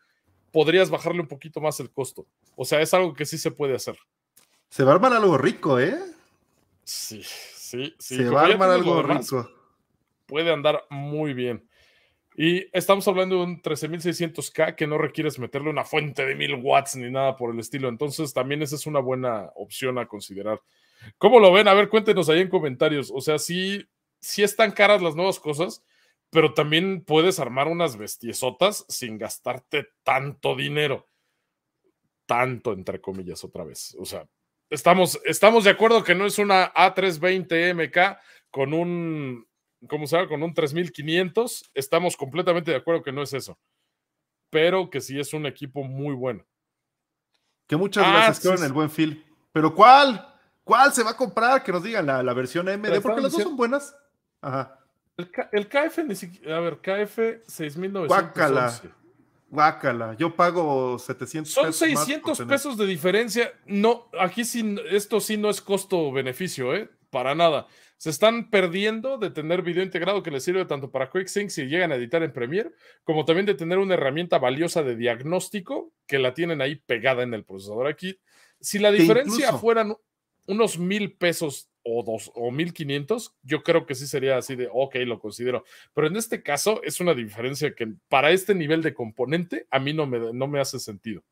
podrías bajarle un poquito más el costo. O sea, es algo que sí se puede hacer. Se va a armar algo rico, ¿eh? Sí, sí, sí. Se va a armar algo rico. Puede andar muy bien. Y estamos hablando de un 13600K que no requieres meterle una fuente de 1000 watts ni nada por el estilo. Entonces, también esa es una buena opción a considerar. ¿Cómo lo ven? A ver, cuéntenos ahí en comentarios. O sea, sí, sí están caras las nuevas cosas, pero también puedes armar unas bestiezotas sin gastarte tanto dinero. Tanto, entre comillas, otra vez. O sea, estamos, estamos de acuerdo que no es una A320MK con un como se Con un 3500, estamos completamente de acuerdo que no es eso. Pero que sí es un equipo muy bueno. Que muchas ah, gracias el buen Phil Pero ¿cuál? ¿Cuál se va a comprar? Que nos digan la, la versión MD, porque las dos son buenas. Ajá. El, KF ni siquiera. A ver, KF 6900. Guácala. Guácala. Yo pago 700 Son 600 pesos de diferencia. No, aquí sí, esto sí no es costo-beneficio, ¿eh? Para nada se están perdiendo de tener video integrado que les sirve tanto para QuickSync si llegan a editar en Premiere, como también de tener una herramienta valiosa de diagnóstico que la tienen ahí pegada en el procesador. Aquí, si la diferencia fueran unos mil pesos o dos o mil quinientos, yo creo que sí sería así de, ok, lo considero. Pero en este caso es una diferencia que para este nivel de componente a mí no me, no me hace sentido.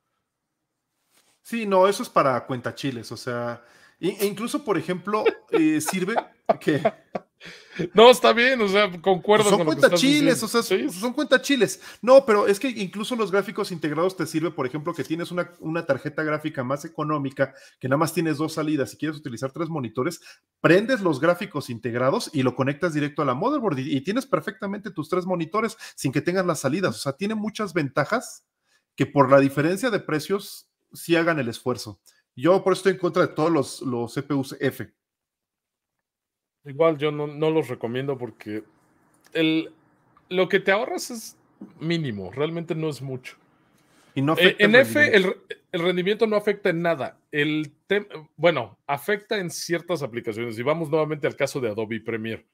Sí, no, eso es para chiles. o sea, e, e incluso, por ejemplo, eh, sirve que. No, está bien, o sea, concuerdo con chiles, o sea, son cuenta chiles. No, pero es que incluso los gráficos integrados te sirve, por ejemplo, que tienes una, tarjeta gráfica más económica, que nada más tienes dos salidas, y quieres utilizar tres monitores, prendes los gráficos integrados y lo conectas directo a la motherboard y, y tienes perfectamente tus tres monitores sin que tengas las salidas. O sea, tiene muchas ventajas que por la diferencia de precios sí hagan el esfuerzo. Yo por eso estoy en contra de todos los, CPUs F. Igual yo no, los recomiendo porque el, lo que te ahorras es mínimo, realmente no es mucho. Y no eh, en F el, rendimiento no afecta en nada. El bueno, afecta en ciertas aplicaciones. Y vamos nuevamente al caso de Adobe Premiere.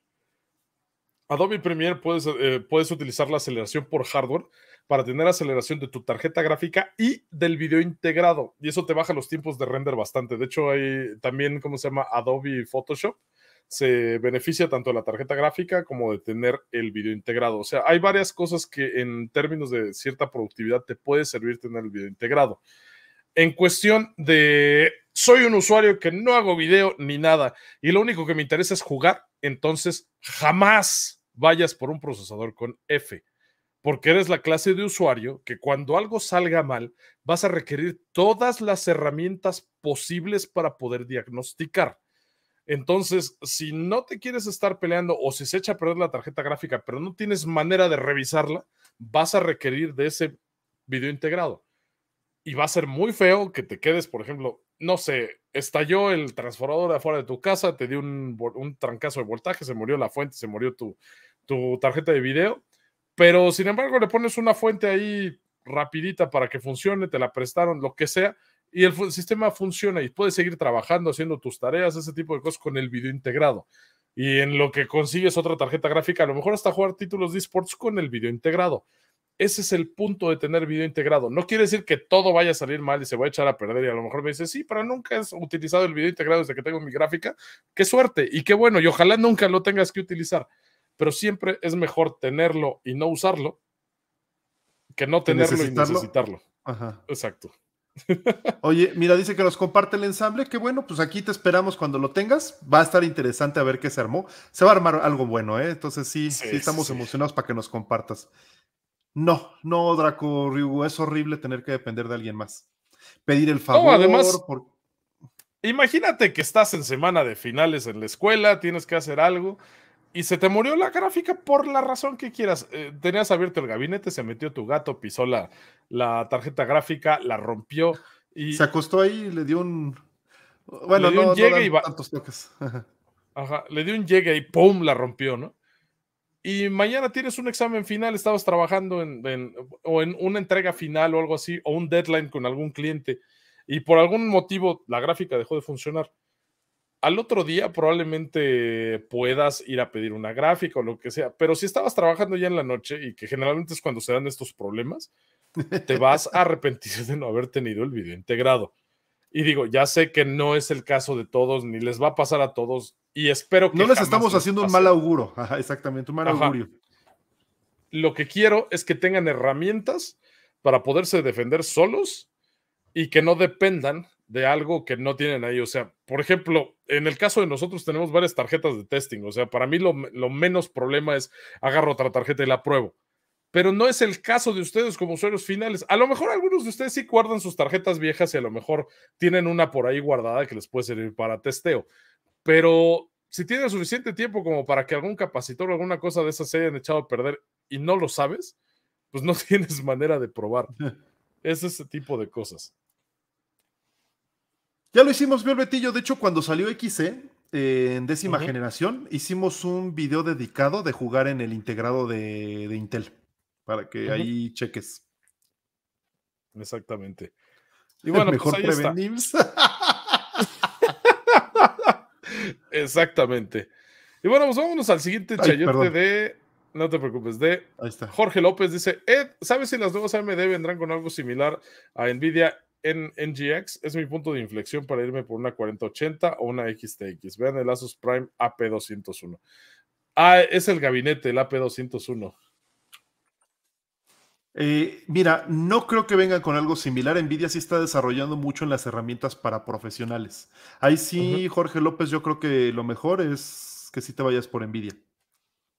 Adobe Premiere puedes eh, utilizar la aceleración por hardware para tener aceleración de tu tarjeta gráfica y del video integrado. Y eso te baja los tiempos de render bastante. De hecho, hay también, ¿cómo se llama? Adobe Photoshop. Se beneficia tanto de la tarjeta gráfica como de tener el video integrado. O sea, hay varias cosas que en términos de cierta productividad te puede servir tener el video integrado. En cuestión de soy un usuario que no hago video ni nada y lo único que me interesa es jugar, entonces jamás vayas por un procesador con F porque eres la clase de usuario que cuando algo salga mal vas a requerir todas las herramientas posibles para poder diagnosticar. Entonces, si no te quieres estar peleando o si se echa a perder la tarjeta gráfica, pero no tienes manera de revisarla, vas a requerir de ese video integrado. Y va a ser muy feo que te quedes, por ejemplo, no sé, estalló el transformador afuera de tu casa, te dio un, trancazo de voltaje, se murió la fuente, se murió tu, tu tarjeta de video pero sin embargo, le pones una fuente ahí rapidita para que funcione, te la prestaron, lo que sea, y el sistema funciona y puedes seguir trabajando, haciendo tus tareas, ese tipo de cosas con el video integrado. Y en lo que consigues otra tarjeta gráfica, a lo mejor hasta jugar títulos de esports con el video integrado. Ese es el punto de tener video integrado. No quiere decir que todo vaya a salir mal y se va a echar a perder. Y a lo mejor me dice, sí, pero nunca has utilizado el video integrado desde que tengo mi gráfica. Qué suerte y qué bueno. Y ojalá nunca lo tengas que utilizar pero siempre es mejor tenerlo y no usarlo que no tenerlo y necesitarlo. Exacto. Oye, mira, dice que nos comparte el ensamble. Qué bueno, pues aquí te esperamos cuando lo tengas. Va a estar interesante a ver qué se armó. Se va a armar algo bueno, ¿eh? Entonces sí, sí, estamos emocionados para que nos compartas. No, no, Draco es horrible tener que depender de alguien más. Pedir el favor. además, imagínate que estás en semana de finales en la escuela, tienes que hacer algo y se te murió la gráfica por la razón que quieras. Eh, tenías abierto el gabinete, se metió tu gato, pisó la, la tarjeta gráfica, la rompió y. Se acostó ahí y le dio un. Bueno, le dio un llegue y va... tantos toques. le dio un llegue y ¡pum! la rompió, ¿no? Y mañana tienes un examen final, estabas trabajando en, en, o en una entrega final o algo así, o un deadline con algún cliente, y por algún motivo la gráfica dejó de funcionar al otro día probablemente puedas ir a pedir una gráfica o lo que sea, pero si estabas trabajando ya en la noche y que generalmente es cuando se dan estos problemas, te vas a arrepentir de no haber tenido el video integrado. Y digo, ya sé que no es el caso de todos, ni les va a pasar a todos, y espero que... No les estamos haciendo un mal auguro, exactamente, un mal augurio. Lo que quiero es que tengan herramientas para poderse defender solos y que no dependan de algo que no tienen ahí. O sea, por ejemplo, en el caso de nosotros tenemos varias tarjetas de testing. O sea, para mí lo, menos problema es agarro otra tarjeta y la pruebo. Pero no es el caso de ustedes como usuarios finales. A lo mejor algunos de ustedes sí guardan sus tarjetas viejas y a lo mejor tienen una por ahí guardada que les puede servir para testeo. Pero si tienen suficiente tiempo como para que algún capacitor o alguna cosa de esas se hayan echado a perder y no lo sabes, pues no tienes manera de probar. es ese tipo de cosas. Ya lo hicimos, Violetillo. De hecho, cuando salió XC e, eh, en décima generación, hicimos un video dedicado de jugar en el integrado de, Intel. Para que ahí cheques. Exactamente. Y bueno, pues mejor pues Exactamente. Y bueno, pues vámonos al siguiente chayote de. No te preocupes, de Ahí está. Jorge López dice: Ed, ¿sabes si las nuevas AMD vendrán con algo similar a Nvidia en NGX es mi punto de inflexión para irme por una 4080 o una XTX. Vean el Asus Prime AP201. Ah, es el gabinete, el AP201. Eh, mira, no creo que vengan con algo similar. Nvidia sí está desarrollando mucho en las herramientas para profesionales. Ahí sí, Jorge López, yo creo que lo mejor es que sí te vayas por Nvidia.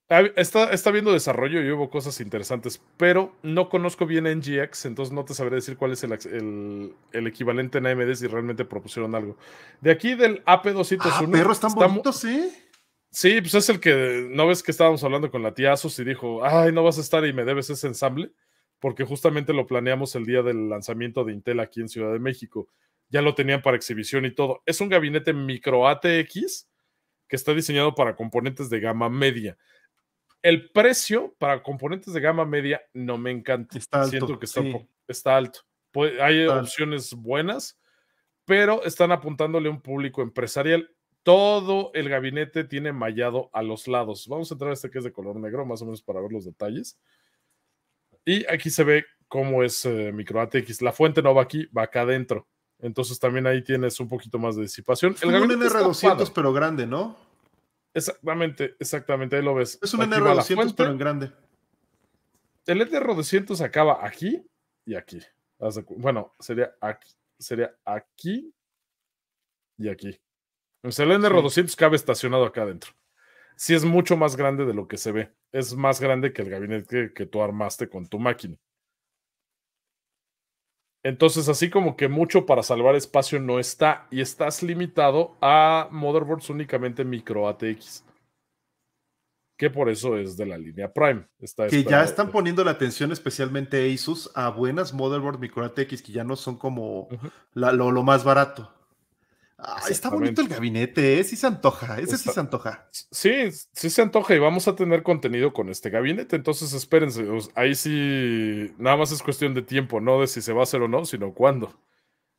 Está, está viendo desarrollo y hubo cosas interesantes, pero no conozco bien NGX, entonces no te sabré decir cuál es el, equivalente en AMD si realmente propusieron algo. De aquí del ap 201 Ah, perro tan bonito, sí. ¿eh? Sí, pues es el que, ¿no ves que estábamos hablando con la tía Asus y dijo, ay, no vas a estar y me debes ese ensamble? Porque justamente lo planeamos el día del lanzamiento de Intel aquí en Ciudad de México. Ya lo tenían para exhibición y todo. Es un gabinete micro ATX que está diseñado para componentes de gama media el precio para componentes de gama media no me encanta. Está Siento que está, alto. hay opciones buenas, pero están apuntándole a un público empresarial. Todo el gabinete tiene mallado a los lados. Vamos a entrar a este que es de color negro, más o menos para ver los detalles. Y aquí se ve cómo es eh, micro ATX. La fuente no va aquí, va acá adentro. Entonces también ahí tienes un poquito más de disipación. El un NR200 pero grande, ¿no? Exactamente, exactamente, ahí lo ves. Es un NR200, pero en grande. El NR200 acaba aquí y aquí. Bueno, sería aquí, sería aquí y aquí. el NR200 cabe estacionado acá adentro. si es mucho más grande de lo que se ve. Es más grande que el gabinete que tú armaste con tu máquina. Entonces, así como que mucho para salvar espacio no está y estás limitado a motherboards únicamente micro ATX. Que por eso es de la línea Prime. que ya están poniendo la atención especialmente ASUS a buenas motherboards micro ATX que ya no son como lo, más barato está bonito el gabinete, ¿eh? sí se antoja, ese sí se antoja. Sí, sí se antoja y vamos a tener contenido con este gabinete, entonces espérense, ahí sí, nada más es cuestión de tiempo, no de si se va a hacer o no, sino cuándo.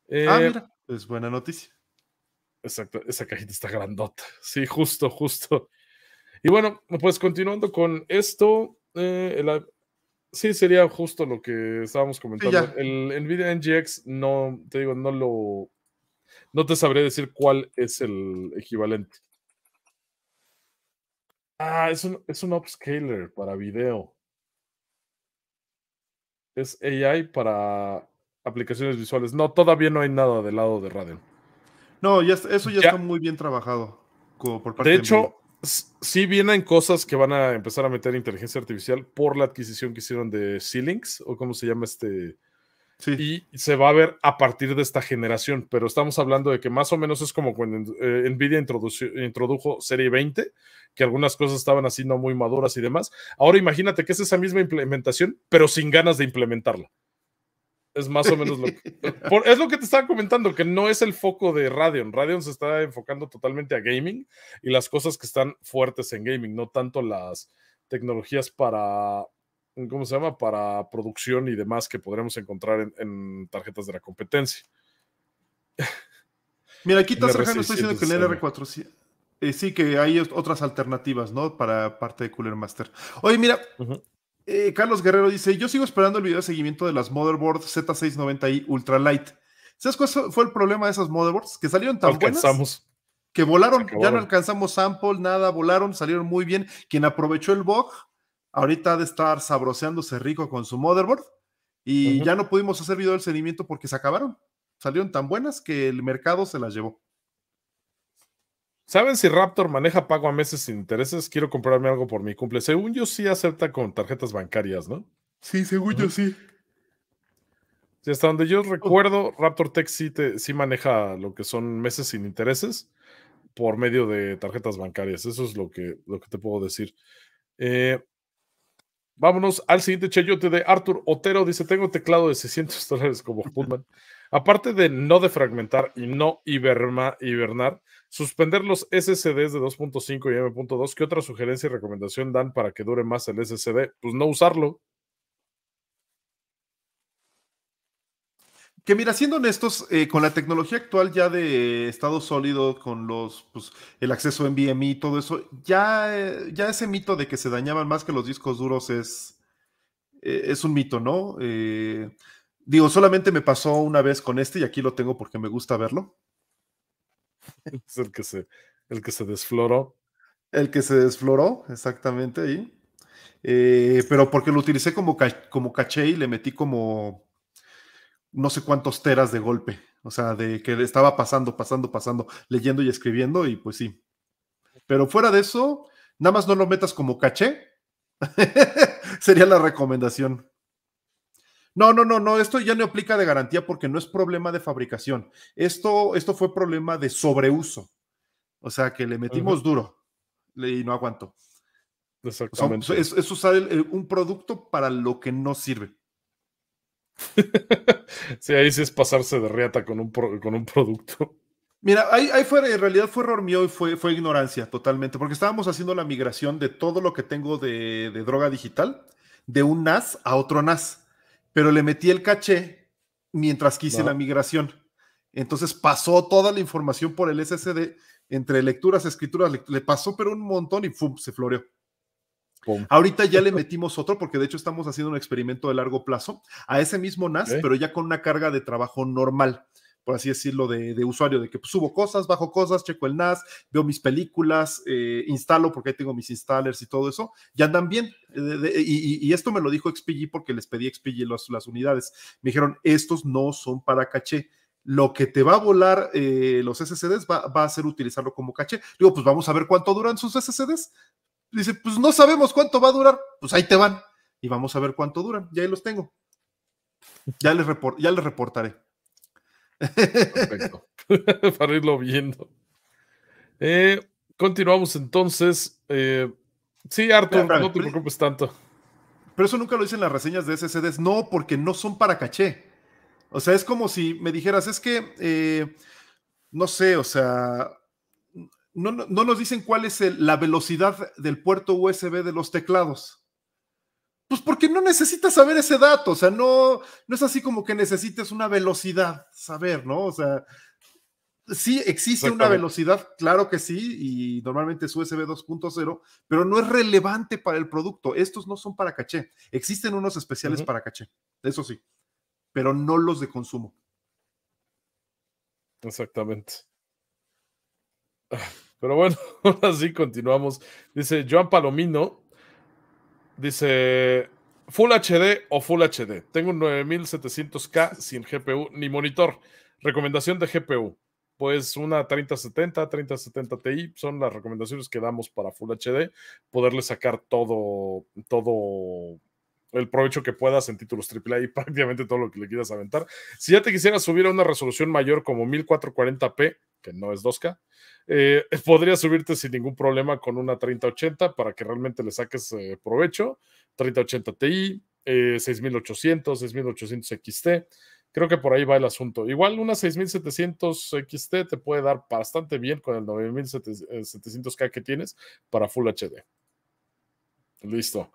ah, eh, mira, es buena noticia. Exacto, esa cajita está grandota, sí, justo, justo. Y bueno, pues continuando con esto, eh, sí, sería justo lo que estábamos comentando. el Nvidia NGX no, te digo, no lo no te sabré decir cuál es el equivalente. Ah, es un, upscaler para video. Es AI para aplicaciones visuales. No, todavía no hay nada del lado de Radeon. No, eso ya, está muy bien trabajado. de hecho, sí vienen cosas que van a empezar a meter inteligencia artificial por la adquisición que hicieron de c o cómo se llama este y se va a ver a partir de esta generación, pero estamos hablando de que más o menos es como cuando eh, Nvidia introdujo Serie 20, que algunas cosas estaban así no muy maduras y demás. Ahora imagínate que es esa misma implementación, pero sin ganas de implementarla. Es más o menos lo que, es lo que te estaba comentando, que no es el foco de Radeon. Radeon se está enfocando totalmente a gaming y las cosas que están fuertes en gaming, no tanto las tecnologías para, ¿cómo se llama? Para producción y demás que podremos encontrar en, tarjetas de la competencia. Mira, aquí Sergio. estoy diciendo que el r 4 Eh, sí, que hay otras alternativas, ¿no? Para parte de Cooler Master. Oye, mira, eh, Carlos Guerrero dice: Yo sigo esperando el video de seguimiento de las motherboards Z690i Ultralight. ¿Sabes cuál fue el problema de esas motherboards? Que salieron tan alcanzamos. buenas que volaron, ya no alcanzamos sample, nada, volaron, salieron muy bien. Quien aprovechó el bug Ahorita ha de estar sabroseándose rico con su motherboard y ya no pudimos hacer video del seguimiento porque se acabaron. Salieron tan buenas que el mercado se las llevó. ¿Saben si Raptor maneja pago a meses sin intereses? Quiero comprarme algo por mi cumple. Según yo sí acepta con tarjetas bancarias, ¿no? Sí, según yo sí. Sí, hasta donde yo oh. recuerdo, Raptor Tech sí, sí maneja lo que son meses sin intereses por medio de tarjetas bancarias. Eso es lo que, lo que te puedo decir. Eh, Vámonos al siguiente chayote de Arthur Otero. Dice: Tengo teclado de 600 dólares como Putman. Aparte de no defragmentar y no hibernar, suspender los SSDs de 2.5 y M.2, ¿qué otra sugerencia y recomendación dan para que dure más el SSD? Pues no usarlo. Que mira, siendo honestos, eh, con la tecnología actual ya de estado sólido, con los pues, el acceso en BMI y todo eso, ya, ya ese mito de que se dañaban más que los discos duros es, e, es un mito, ¿no? Eh, digo, solamente me pasó una vez con este y aquí lo tengo porque me gusta verlo. Es el que se, el que se desfloró. El que se desfloró, exactamente ahí. Eh, pero porque lo utilicé como, como caché y le metí como no sé cuántos teras de golpe, o sea, de que estaba pasando, pasando, pasando, leyendo y escribiendo y pues sí. Pero fuera de eso, nada más no lo metas como caché, sería la recomendación. No, no, no, no, esto ya no aplica de garantía porque no es problema de fabricación. Esto, esto fue problema de sobreuso. O sea, que le metimos duro y no aguanto. Pues, Exactamente. es, usar un producto para lo que no sirve. sí, ahí sí es pasarse de reata con un, producto. Mira, ahí, ahí, fue, en realidad fue error mío y fue, fue ignorancia totalmente, porque estábamos haciendo la migración de todo lo que tengo de, droga digital de un NAS a otro NAS, pero le metí el caché mientras quise la migración. Entonces pasó toda la información por el SSD entre lecturas, escrituras, le, pasó pero un montón y ¡fum! se floreó. Ahorita ya le metimos otro, porque de hecho estamos haciendo un experimento de largo plazo a ese mismo NAS, pero ya con una carga de trabajo normal por así decirlo, de, usuario, de que pues, subo cosas, bajo cosas, checo el NAS, veo mis películas, eh, instalo porque ahí tengo mis installers y todo eso, ya andan bien. Eh, y, esto me lo dijo XPG porque les pedí XPG las unidades. Me dijeron, estos no son para caché. Lo que te va a volar eh, los SSDs va, va, a ser utilizarlo como caché. Digo, pues vamos a ver cuánto duran sus SSDs. Dice, pues no sabemos cuánto va a durar, pues ahí te van. Y vamos a ver cuánto duran, ya ahí los tengo. Ya les, ya les reportaré. Perfecto. Para irlo viendo. Eh, continuamos entonces. Eh, sí, Arthur, no te preocupes tanto. Pero eso nunca lo dicen las reseñas de SSDs. No, porque no son para caché. O sea, es como si me dijeras, es que, eh, no sé, o sea, no, nos dicen cuál es la velocidad del puerto USB de los teclados. Pues porque no necesitas saber ese dato, o sea, no, no es así como que necesites una velocidad, saber, ¿no? O sea, sí existe una velocidad, claro que sí, y normalmente es USB 2.0, pero no es relevante para el producto. Estos no son para caché. Existen unos especiales para caché, eso sí, pero no los de consumo. Exactamente. Ah. Pero bueno, ahora sí continuamos. Dice Joan Palomino, dice Full HD o Full HD. Tengo un 9700K sin GPU ni monitor. Recomendación de GPU. Pues una 3070, 3070 Ti son las recomendaciones que damos para Full HD, poderle sacar todo, todo el provecho que puedas en títulos AAA y prácticamente todo lo que le quieras aventar. Si ya te quisieras subir a una resolución mayor como 1440p, que no es 2K, eh, podría subirte sin ningún problema con una 3080 para que realmente le saques eh, provecho. 3080 Ti, 6800, 6800 XT. Creo que por ahí va el asunto. Igual una 6700 XT te puede dar bastante bien con el 9700K eh, que tienes para Full HD. Listo.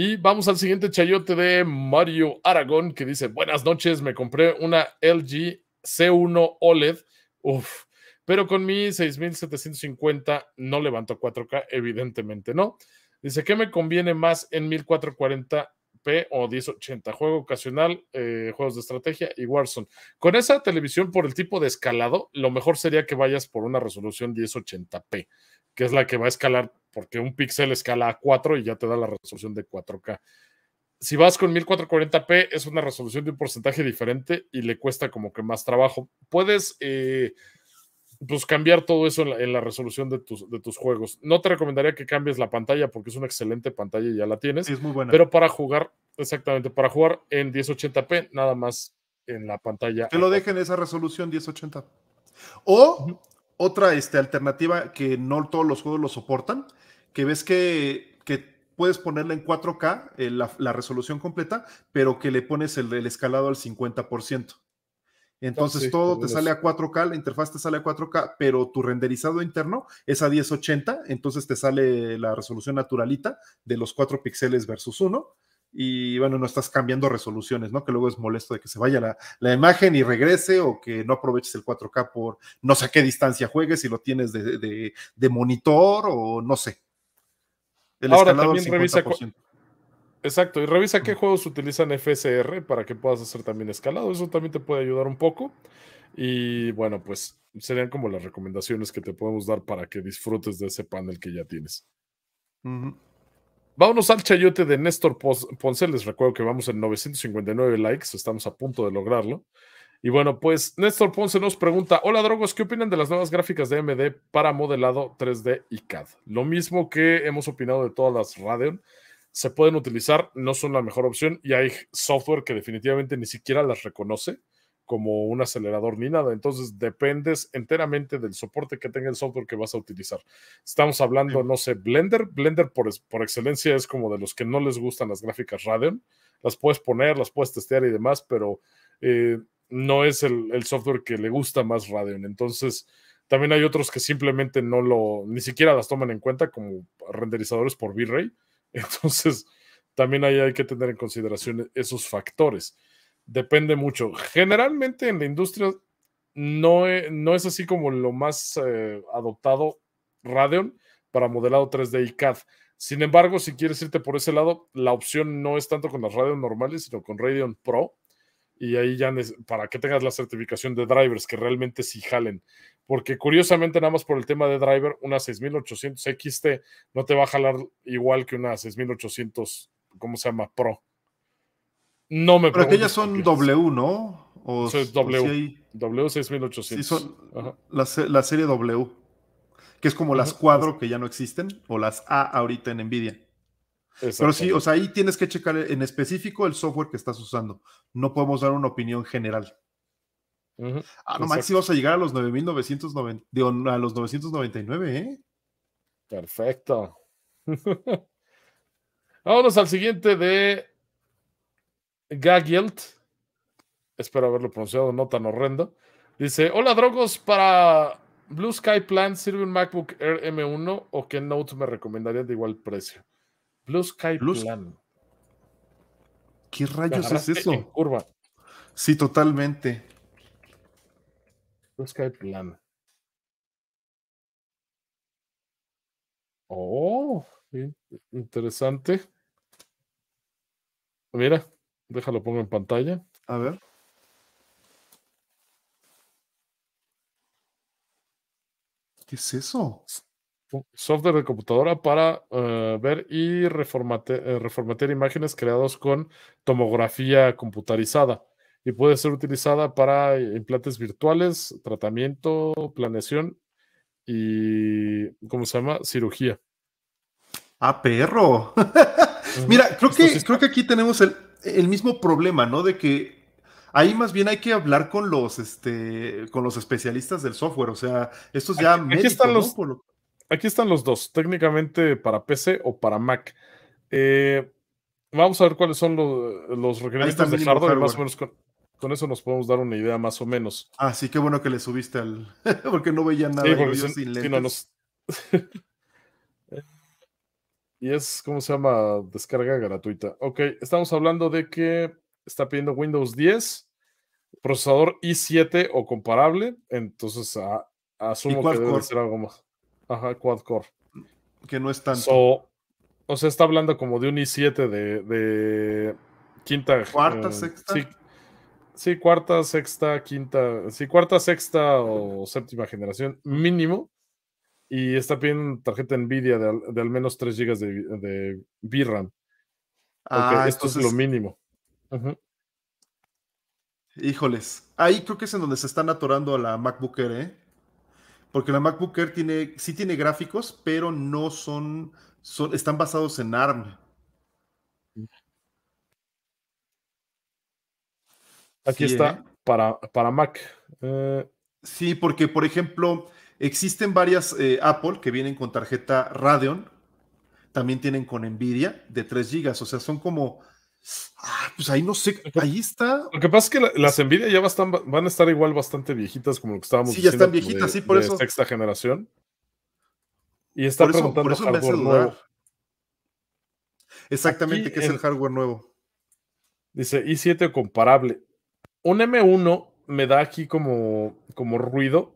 Y vamos al siguiente chayote de Mario Aragón, que dice, buenas noches, me compré una LG C1 OLED, uf pero con mi 6750 no levanto 4K, evidentemente no. Dice, ¿qué me conviene más en 1440p o 1080? Juego ocasional, eh, juegos de estrategia y Warzone. Con esa televisión, por el tipo de escalado, lo mejor sería que vayas por una resolución 1080p, que es la que va a escalar porque un píxel escala a 4 y ya te da la resolución de 4K. Si vas con 1440p es una resolución de un porcentaje diferente y le cuesta como que más trabajo. Puedes eh, pues cambiar todo eso en la, resolución de tus, de tus, juegos. No te recomendaría que cambies la pantalla porque es una excelente pantalla y ya la tienes. Es muy buena. Pero para jugar, exactamente, para jugar en 1080p, nada más en la pantalla. Que lo dejen esa resolución 1080. O otra este, alternativa que no todos los juegos lo soportan, que ves que, puedes ponerle en 4K eh, la, resolución completa, pero que le pones el, escalado al 50%. Entonces todo te sale a 4K, la interfaz te sale a 4K, pero tu renderizado interno es a 1080, entonces te sale la resolución naturalita de los 4 píxeles versus 1 y bueno, no estás cambiando resoluciones, ¿no? Que luego es molesto de que se vaya la, imagen y regrese o que no aproveches el 4K por no sé a qué distancia juegues si lo tienes de, de, monitor o no sé. Ahora también revisa. Exacto, y revisa qué mm. juegos utilizan FSR para que puedas hacer también escalado. Eso también te puede ayudar un poco. Y bueno, pues serían como las recomendaciones que te podemos dar para que disfrutes de ese panel que ya tienes. Vámonos al chayote de Néstor Ponce. Les recuerdo que vamos en 959 likes, estamos a punto de lograrlo. Y bueno, pues Néstor Ponce nos pregunta, hola Drogos, ¿qué opinan de las nuevas gráficas de AMD para modelado 3D y CAD? Lo mismo que hemos opinado de todas las Radeon, se pueden utilizar, no son la mejor opción y hay software que definitivamente ni siquiera las reconoce como un acelerador ni nada. Entonces dependes enteramente del soporte que tenga el software que vas a utilizar. Estamos hablando, no sé, Blender. Blender por, excelencia es como de los que no les gustan las gráficas Radeon. Las puedes poner, las puedes testear y demás, pero eh, no es el, el, software que le gusta más Radeon. Entonces, también hay otros que simplemente no lo, ni siquiera las toman en cuenta como renderizadores por V-Ray. Entonces, también ahí hay que tener en consideración esos factores depende mucho. Generalmente en la industria no, e, no es así como lo más eh, adoptado Radeon para modelado 3D y CAD. Sin embargo, si quieres irte por ese lado, la opción no es tanto con las Radeon normales, sino con Radeon Pro. Y ahí ya para que tengas la certificación de drivers que realmente sí jalen. Porque curiosamente, nada más por el tema de driver, una 6800 XT no te va a jalar igual que una 6800, ¿cómo se llama? Pro. No me Pero aquellas son W, ¿no? O, W. W6800. son la, serie W, que es como las cuadro que ya no existen, o las A ahorita en NVIDIA. Pero sí, o sea, ahí tienes que checar en específico el software que estás usando. No podemos dar una opinión general. Ah, no, Maxi, a llegar a los digo, a los 999, ¿eh? Perfecto. Vámonos al siguiente de Gagilt, espero haberlo pronunciado no tan horrendo, dice, hola Drogos, para Blue Sky Plan sirve un MacBook Air M1 o qué Note me recomendaría de igual precio. Blue Sky Plan. ¿Qué rayos es eso? Sí, totalmente. Blue Sky Plan. Oh, interesante. Mira, Déjalo, pongo en pantalla. A ver. ¿Qué es eso? Software de computadora para eh, ver y eh, reformatear imágenes creadas con tomografía computarizada y puede ser utilizada para implantes virtuales, tratamiento, planeación y, ¿cómo se llama? Cirugía. Ah, perro. Mira, creo que, creo que aquí tenemos el, el mismo problema, ¿no? De que ahí más bien hay que hablar con los, este, con los especialistas del software, o sea, estos ya... Aquí, están los, aquí están los dos, técnicamente para PC o para Mac. Eh, vamos a ver cuáles son los, los requerimientos de hardware, más o menos con, eso nos podemos dar una idea más o menos. Ah, sí, qué bueno que le subiste al... porque no veía nada sí, sin, No, Y es, ¿cómo se llama? Descarga gratuita. Ok, estamos hablando de que está pidiendo Windows 10, procesador i7 o comparable. Entonces, a, ah, asumo que debe ser algo más. Ajá, quad core. Que no es tanto. o sea, está hablando como de un i7 de, quinta. Cuarta, eh, sexta. sí, cuarta, sexta, quinta. Sí, cuarta, sexta o séptima generación mínimo y está bien tarjeta Nvidia de, al menos 3 GB de, de VRAM. Ah, esto es lo mínimo. Híjoles, ahí creo que es en donde se están atorando a la MacBook Air, ¿eh? Porque la MacBook Air tiene, sí tiene gráficos, pero no son, están basados en ARM. Mm. Aquí está ¿eh? para, para Mac. Eh. Sí, porque por ejemplo, Existen varias eh, Apple que vienen con tarjeta Radeon, también tienen con Nvidia de 3 GB, o sea, son como... Ah, pues ahí no sé, ahí está. Lo que pasa es que las Nvidia ya van a estar igual bastante viejitas como lo que estábamos Sí, ya están viejitas, sí, por eso. Sexta generación. Y está preguntando Nuevo. Exactamente, ¿qué es el hardware nuevo? Dice i7 comparable. Un M1 me da aquí como, como ruido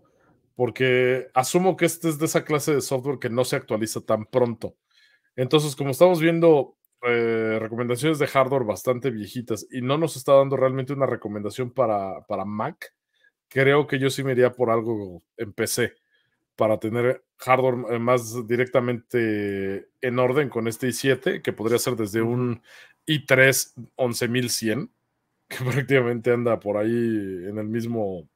porque asumo que este es de esa clase de software que no se actualiza tan pronto. Entonces, como estamos viendo eh, recomendaciones de hardware bastante viejitas y no nos está dando realmente una recomendación para, para Mac, creo que yo sí me iría por algo en PC para tener hardware eh, más directamente en orden con este i7, que podría ser desde un i3 11100, que prácticamente anda por ahí en el mismo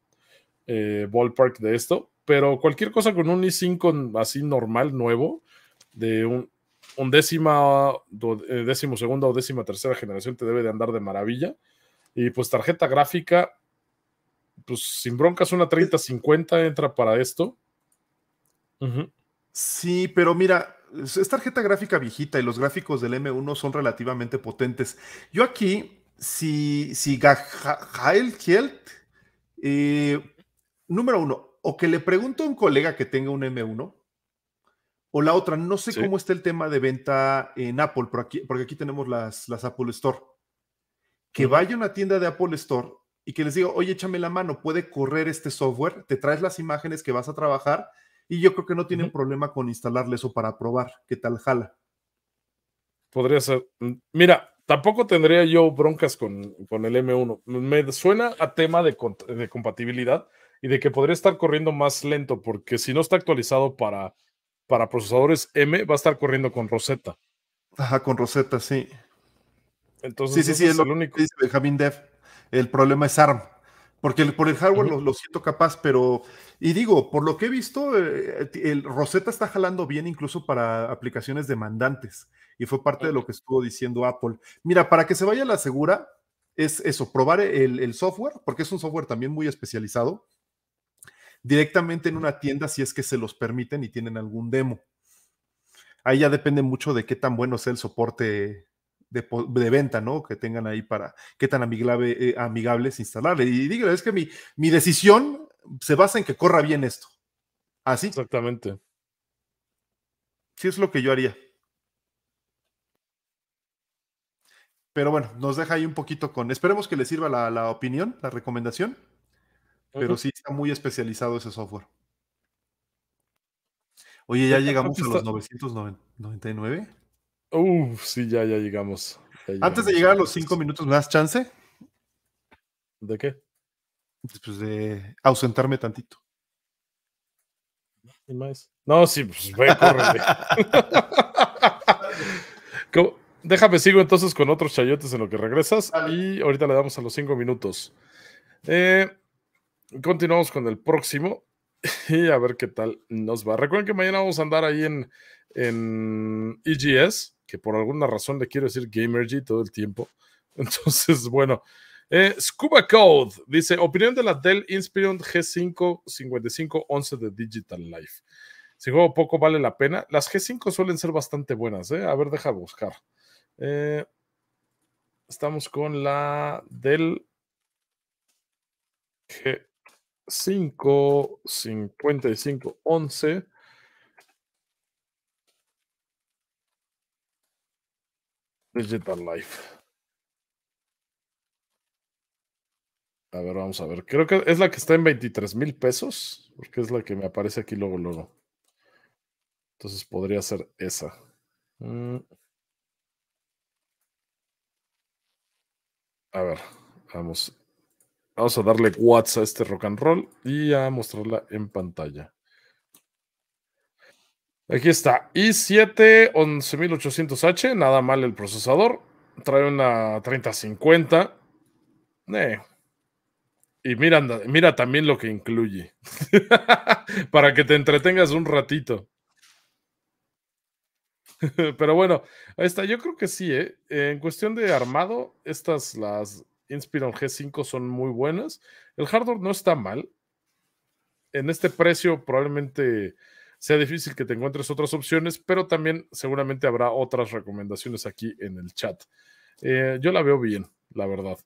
eh, ballpark de esto, pero cualquier cosa con un i5 así normal, nuevo, de un, décima, eh, décimo segunda o décima tercera generación te debe de andar de maravilla. Y pues tarjeta gráfica, pues sin broncas, una 3050 entra para esto. Sí, pero mira, es tarjeta gráfica viejita y los gráficos del M1 son relativamente potentes. Yo aquí, si, si Gael eh, número uno, o que le pregunto a un colega que tenga un M1, o la otra, no sé cómo está el tema de venta en Apple, porque aquí tenemos las, Apple Store. Que vaya a una tienda de Apple Store y que les diga, oye, échame la mano, puede correr este software, te traes las imágenes que vas a trabajar y yo creo que no tienen problema con instalarle eso para probar qué tal jala. Podría ser. Mm, mira, tampoco tendría yo broncas con, el M1. Me suena a tema de, de compatibilidad, y de que podría estar corriendo más lento, porque si no está actualizado para, para procesadores M, va a estar corriendo con Rosetta. Ajá, con Rosetta, sí. Entonces, sí, sí, sí, es, lo único. dice Benjamin Dev. El problema es ARM. Porque por el hardware lo, siento capaz, pero. Y digo, por lo que he visto, eh, el Rosetta está jalando bien incluso para aplicaciones demandantes. Y fue parte de lo que estuvo diciendo Apple. Mira, para que se vaya la segura, es eso, probar el software, porque es un software también muy especializado directamente en una tienda si es que se los permiten y tienen algún demo. Ahí ya depende mucho de qué tan bueno sea el soporte de, venta, ¿no? Que tengan ahí para qué tan eh, amigable, es instalarle. Y digo, es que mi, mi decisión se basa en que corra bien esto. Así. ¿Ah, Exactamente. Sí, es lo que yo haría. Pero bueno, nos deja ahí un poquito con. Esperemos que les sirva la opinión, la recomendación pero sí está muy especializado ese software. Oye, ya llegamos a los 999. Uf, sí, ya, ya llegamos. Antes de llegar a los 5 minutos, ¿me das chance? ¿De qué? Después de ausentarme tantito. Más? No, sí, pues ve, Déjame, sigo entonces con otros chayotes en lo que regresas y ahorita le damos a los 5 minutos. Eh, continuamos con el próximo y a ver qué tal nos va. Recuerden que mañana vamos a andar ahí en, en EGS, que por alguna razón le quiero decir Gamergy todo el tiempo. Entonces, bueno. Eh, Scuba Code dice: Opinión de la Dell Inspiron G5 5511 de Digital Life. Si juego poco, vale la pena. Las G5 suelen ser bastante buenas. Eh. A ver, deja buscar. Eh, estamos con la Dell G. 5, 55, 11. Digital Life. A ver, vamos a ver. Creo que es la que está en 23 mil pesos, porque es la que me aparece aquí luego, luego. Entonces podría ser esa. Mm. A ver, vamos. Vamos a darle watts a este rock and roll y a mostrarla en pantalla. Aquí está, i7 11800H, nada mal el procesador. Trae una 3050. Eh. Y mira, mira también lo que incluye. Para que te entretengas un ratito. Pero bueno, ahí está. Yo creo que sí, ¿eh? En cuestión de armado, estas las Inspiron G5 son muy buenas. El hardware no está mal. En este precio probablemente sea difícil que te encuentres otras opciones, pero también seguramente habrá otras recomendaciones aquí en el chat. Eh, yo la veo bien, la verdad.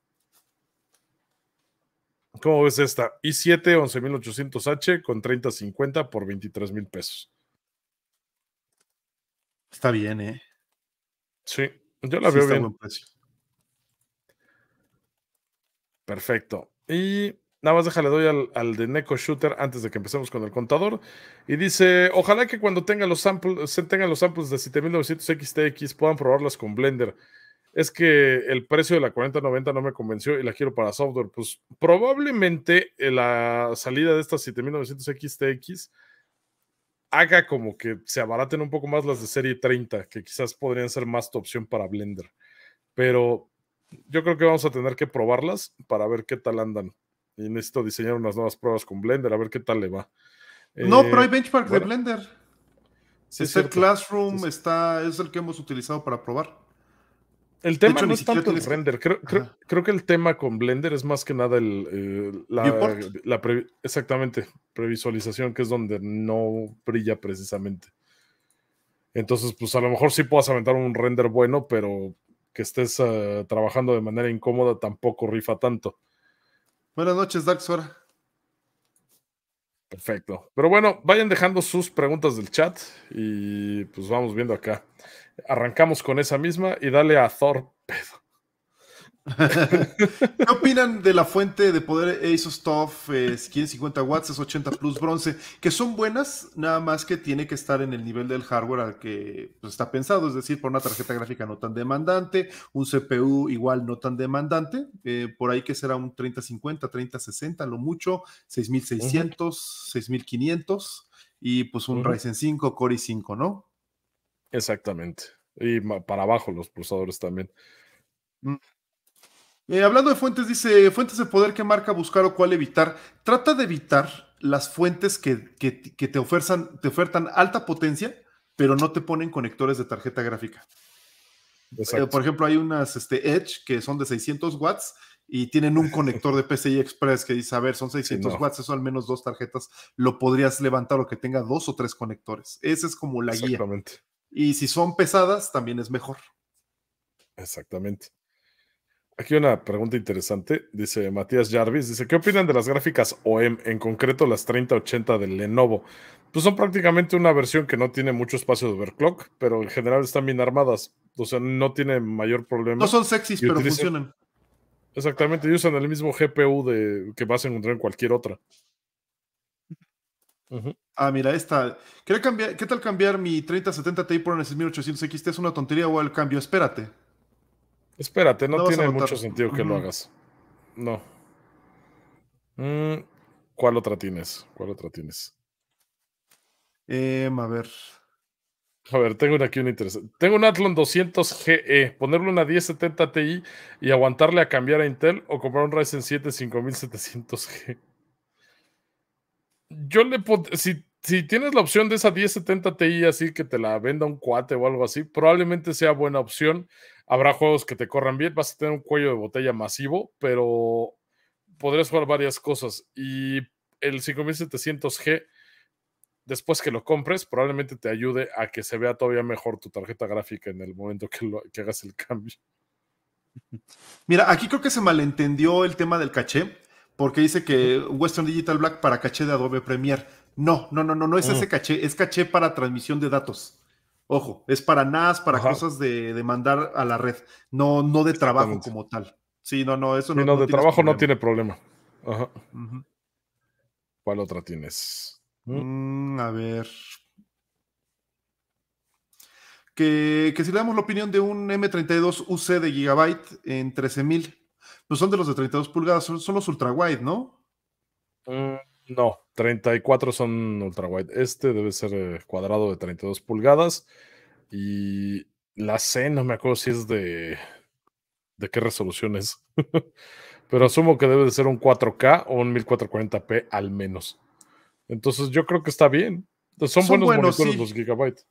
¿Cómo ves esta? i7 11800H con 3050 por 23 mil pesos. Está bien, ¿eh? Sí, yo la veo bien. Perfecto. Y nada más déjale doy al, al, de Neko Shooter antes de que empecemos con el contador. Y dice, ojalá que cuando tenga los samples, tengan los samples de 7900 XTX puedan probarlas con Blender. Es que el precio de la 4090 no me convenció y la quiero para software. Pues probablemente eh, la salida de estas 7900 XTX haga como que se abaraten un poco más las de serie 30, que quizás podrían ser más tu opción para Blender. Pero yo creo que vamos a tener que probarlas para ver qué tal andan. Y necesito diseñar unas nuevas pruebas con Blender, a ver qué tal le va. No, eh, pero hay benchmark de Blender. Sí, es el Classroom, está, es el que hemos utilizado para probar. El tema no es tanto el render. Creo, que el tema con Blender es más que nada el, eh, la, exactamente previsualización, que es donde no brilla precisamente. Entonces, pues a lo mejor sí puedas aventar un render bueno, pero que estés eh, trabajando de manera incómoda tampoco rifa tanto. Buenas noches, Dark Perfecto. Pero bueno, vayan dejando sus preguntas del chat y pues vamos viendo acá. Arrancamos con esa misma y dale a Thor pedo. ¿Qué opinan de la fuente de poder esos stuff 150 50 watts, es 80 plus bronce, que son buenas, nada más que tiene que estar en el nivel del hardware al que pues, está pensado, es decir, por una tarjeta gráfica no tan demandante, un CPU igual no tan demandante, eh, por ahí que será un 3050, 3060, lo mucho, 6600, 6500 y pues un Ryzen 5, Core i5, ¿no? Exactamente. Y para abajo los procesadores también. Mm. Eh, hablando de fuentes, dice, fuentes de poder ¿qué marca buscar o cuál evitar. Trata de evitar las fuentes que, te, te ofertan alta potencia, pero no te ponen conectores de tarjeta gráfica. Eh, por ejemplo, hay unas este, Edge que son de 600 watts y tienen un conector de PCI Express que dice, a ver, son 600 watts, eso al menos dos tarjetas, lo podrías levantar o que tenga dos o tres conectores. Esa es como la Exactamente. guía. Y si son pesadas, también es mejor. Exactamente. Aquí una pregunta interesante, dice Matías Jarvis, dice, ¿qué opinan de las gráficas OEM, en concreto las 3080 del Lenovo? Pues son prácticamente una versión que no tiene mucho espacio de overclock, pero en general están bien armadas, o sea, no tiene mayor problema. No son sexys, pero funcionan. Exactamente, y usan el mismo GPU de, que vas a encontrar en cualquier otra. Ah, mira, esta. ¿Qué tal cambiar mi 3070 Ti por una 6800 XT? ¿Es una tontería o el cambio? Espérate. Espérate, no, tiene mucho sentido que lo hagas. No. Mm, ¿Cuál otra tienes? ¿Cuál otra tienes? Em, a ver. A ver, tengo aquí una interesante. Tengo un Athlon 200 GE. Ponerle una 1070 Ti y aguantarle a cambiar a Intel o comprar un Ryzen 7 5700G. Yo le si, si tienes la opción de esa 1070 Ti así que te la venda un cuate o algo así, probablemente sea buena opción. Habrá juegos que te corran bien, vas a tener un cuello de botella masivo, pero podrías jugar varias cosas. Y el 5700G, después que lo compres, probablemente te ayude a que se vea todavía mejor tu tarjeta gráfica en el momento que, que hagas el cambio. Mira, aquí creo que se malentendió el tema del caché, porque dice que Western Digital Black para caché de Adobe Premiere. No, no, no, no, no es mm. ese caché, es caché para transmisión de datos. Ojo, es para NAS, para cosas de, de, mandar a la red, no, no de trabajo como tal. Sí, no, no, eso no. no, no de trabajo no tiene problema. Ajá. ¿Cuál otra tienes? ¿Mm? Mm, a ver. Que, si le damos la opinión de un M32 UC de Gigabyte en 13000, no pues son de los de 32 pulgadas, son, los los ultrawide, ¿no? Mm. No, 34 son ultra wide. Este debe ser eh, cuadrado de 32 pulgadas. Y la C, no me acuerdo si es de. de qué resolución es. Pero asumo que debe de ser un 4K o un 1440p al menos. Entonces yo creo que está bien. Son, buenos, buenos monitores los gigabytes.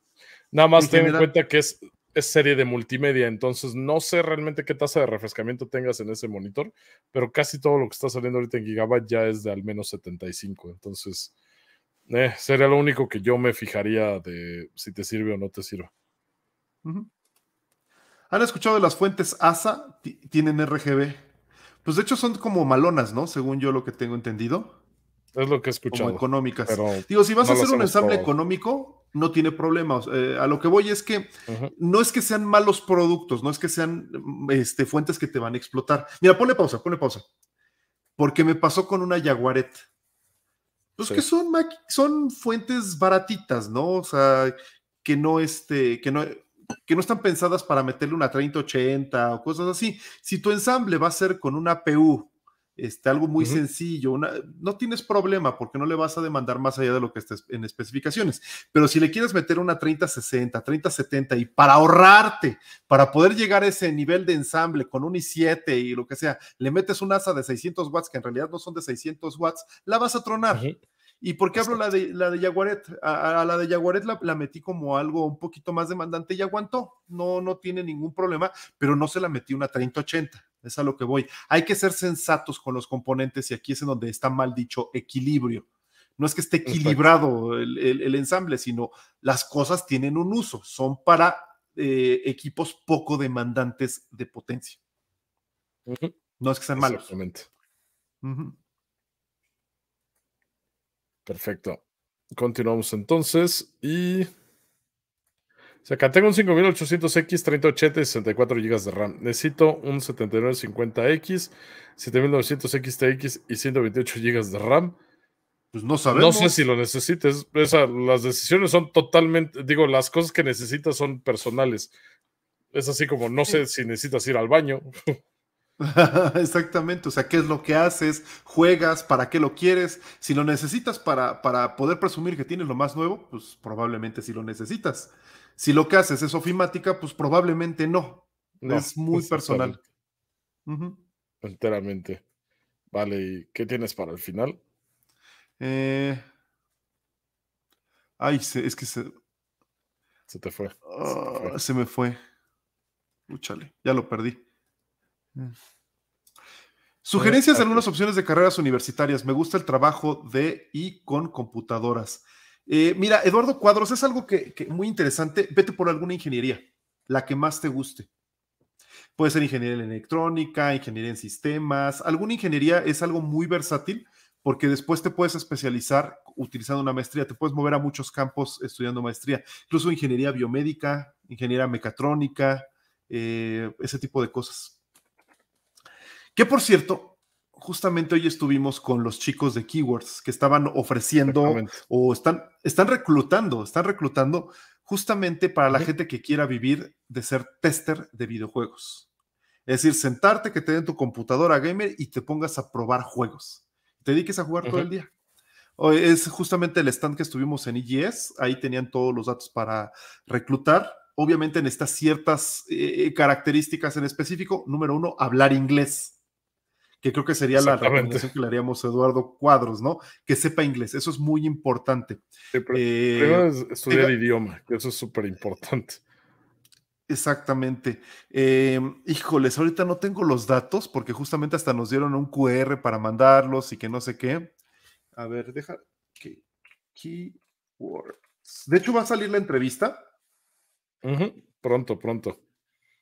Nada más ten en cuenta que es es serie de multimedia, entonces no sé realmente qué tasa de refrescamiento tengas en ese monitor, pero casi todo lo que está saliendo ahorita en Gigabyte ya es de al menos 75, entonces eh, sería lo único que yo me fijaría de si te sirve o no te sirve. ¿Han escuchado de las fuentes ASA? Tienen RGB. Pues de hecho son como malonas, ¿no? Según yo lo que tengo entendido. Es lo que he escuchado. Como económicas. Digo, si vas a hacer un ensamble económico, no tiene problemas. Eh, a lo que voy es que no es que sean malos productos, no es que sean mm, este, fuentes que te van a explotar. Mira, ponle pausa, ponle pausa. Porque me pasó con una Jaguaret. Pues que son, son fuentes baratitas, ¿no? O sea, que no, este, que no, que no están pensadas para meterle una 3080 o cosas así. Si tu ensamble va a ser con una PU este, algo muy sencillo, no tienes problema porque no le vas a demandar más allá de lo que estés en especificaciones, pero si le quieres meter una 3060, 3070 y para ahorrarte, para poder llegar a ese nivel de ensamble con un i7 y lo que sea, le metes un asa de 600 watts que en realidad no son de 600 watts, la vas a tronar. ¿Y por qué hablo la de, la de Jaguaret? A, la de Jaguaret la, la, metí como algo un poquito más demandante y aguantó. No, no tiene ningún problema, pero no se la metí una 3080. Es a lo que voy. Hay que ser sensatos con los componentes y aquí es en donde está mal dicho equilibrio. No es que esté equilibrado el, ensamble, sino las cosas tienen un uso, son para eh, equipos poco demandantes de potencia. No es que sean malos. Exactamente. Perfecto. Continuamos entonces y o sea tengo un 5800X, 3080 y 64 GB de RAM. Necesito un 7950X, 7900XTX y 128 GB de RAM. Pues no sabemos. No sé si lo necesites. las decisiones son totalmente, digo, las cosas que necesitas son personales. Es así como, no sé si necesitas ir al baño. Exactamente, o sea, ¿qué es lo que haces? ¿Juegas? ¿Para qué lo quieres? Si lo necesitas para, para poder presumir que tienes lo más nuevo, pues probablemente sí lo necesitas. Si lo que haces es ofimática, pues probablemente no. es muy personal. Enteramente. Vale, ¿y qué tienes para el final? Eh, ay, es que se... Se te fue. se, ah, me fue. ya lo perdí. Sugerencias de pues, algunas opciones de carreras universitarias. Me gusta el trabajo de y con computadoras. Eh, mira, Eduardo Cuadros, es algo que, muy interesante. Vete por alguna ingeniería, la que más te guste. Puede ser ingeniería en electrónica, ingeniería en sistemas. Alguna ingeniería es algo muy versátil porque después te puedes especializar utilizando una maestría, te puedes mover a muchos campos estudiando maestría, incluso ingeniería biomédica, ingeniería mecatrónica, eh, ese tipo de cosas. Que por cierto, justamente hoy estuvimos con los chicos de Keywords que estaban ofreciendo o están, están reclutando, están reclutando justamente para la gente que quiera vivir de ser tester de videojuegos. Es decir, sentarte, que te den tu computadora gamer y te pongas a probar juegos. Te dediques a jugar todo el día. Es justamente el stand que estuvimos en IGS, e ahí tenían todos los datos para reclutar. Obviamente necesitas ciertas eh, eh, características en específico. Número uno, hablar inglés que creo que sería la recomendación que le haríamos Eduardo Cuadros, ¿no? Que sepa inglés, eso es muy importante. Eh, estudiar idioma, eso es súper importante. Exactamente. Eh, híjoles, ahorita no tengo los datos porque justamente hasta nos dieron un QR para mandarlos y que no sé qué. A ver, deja keywords. De hecho, va a salir la entrevista. Pronto, pronto.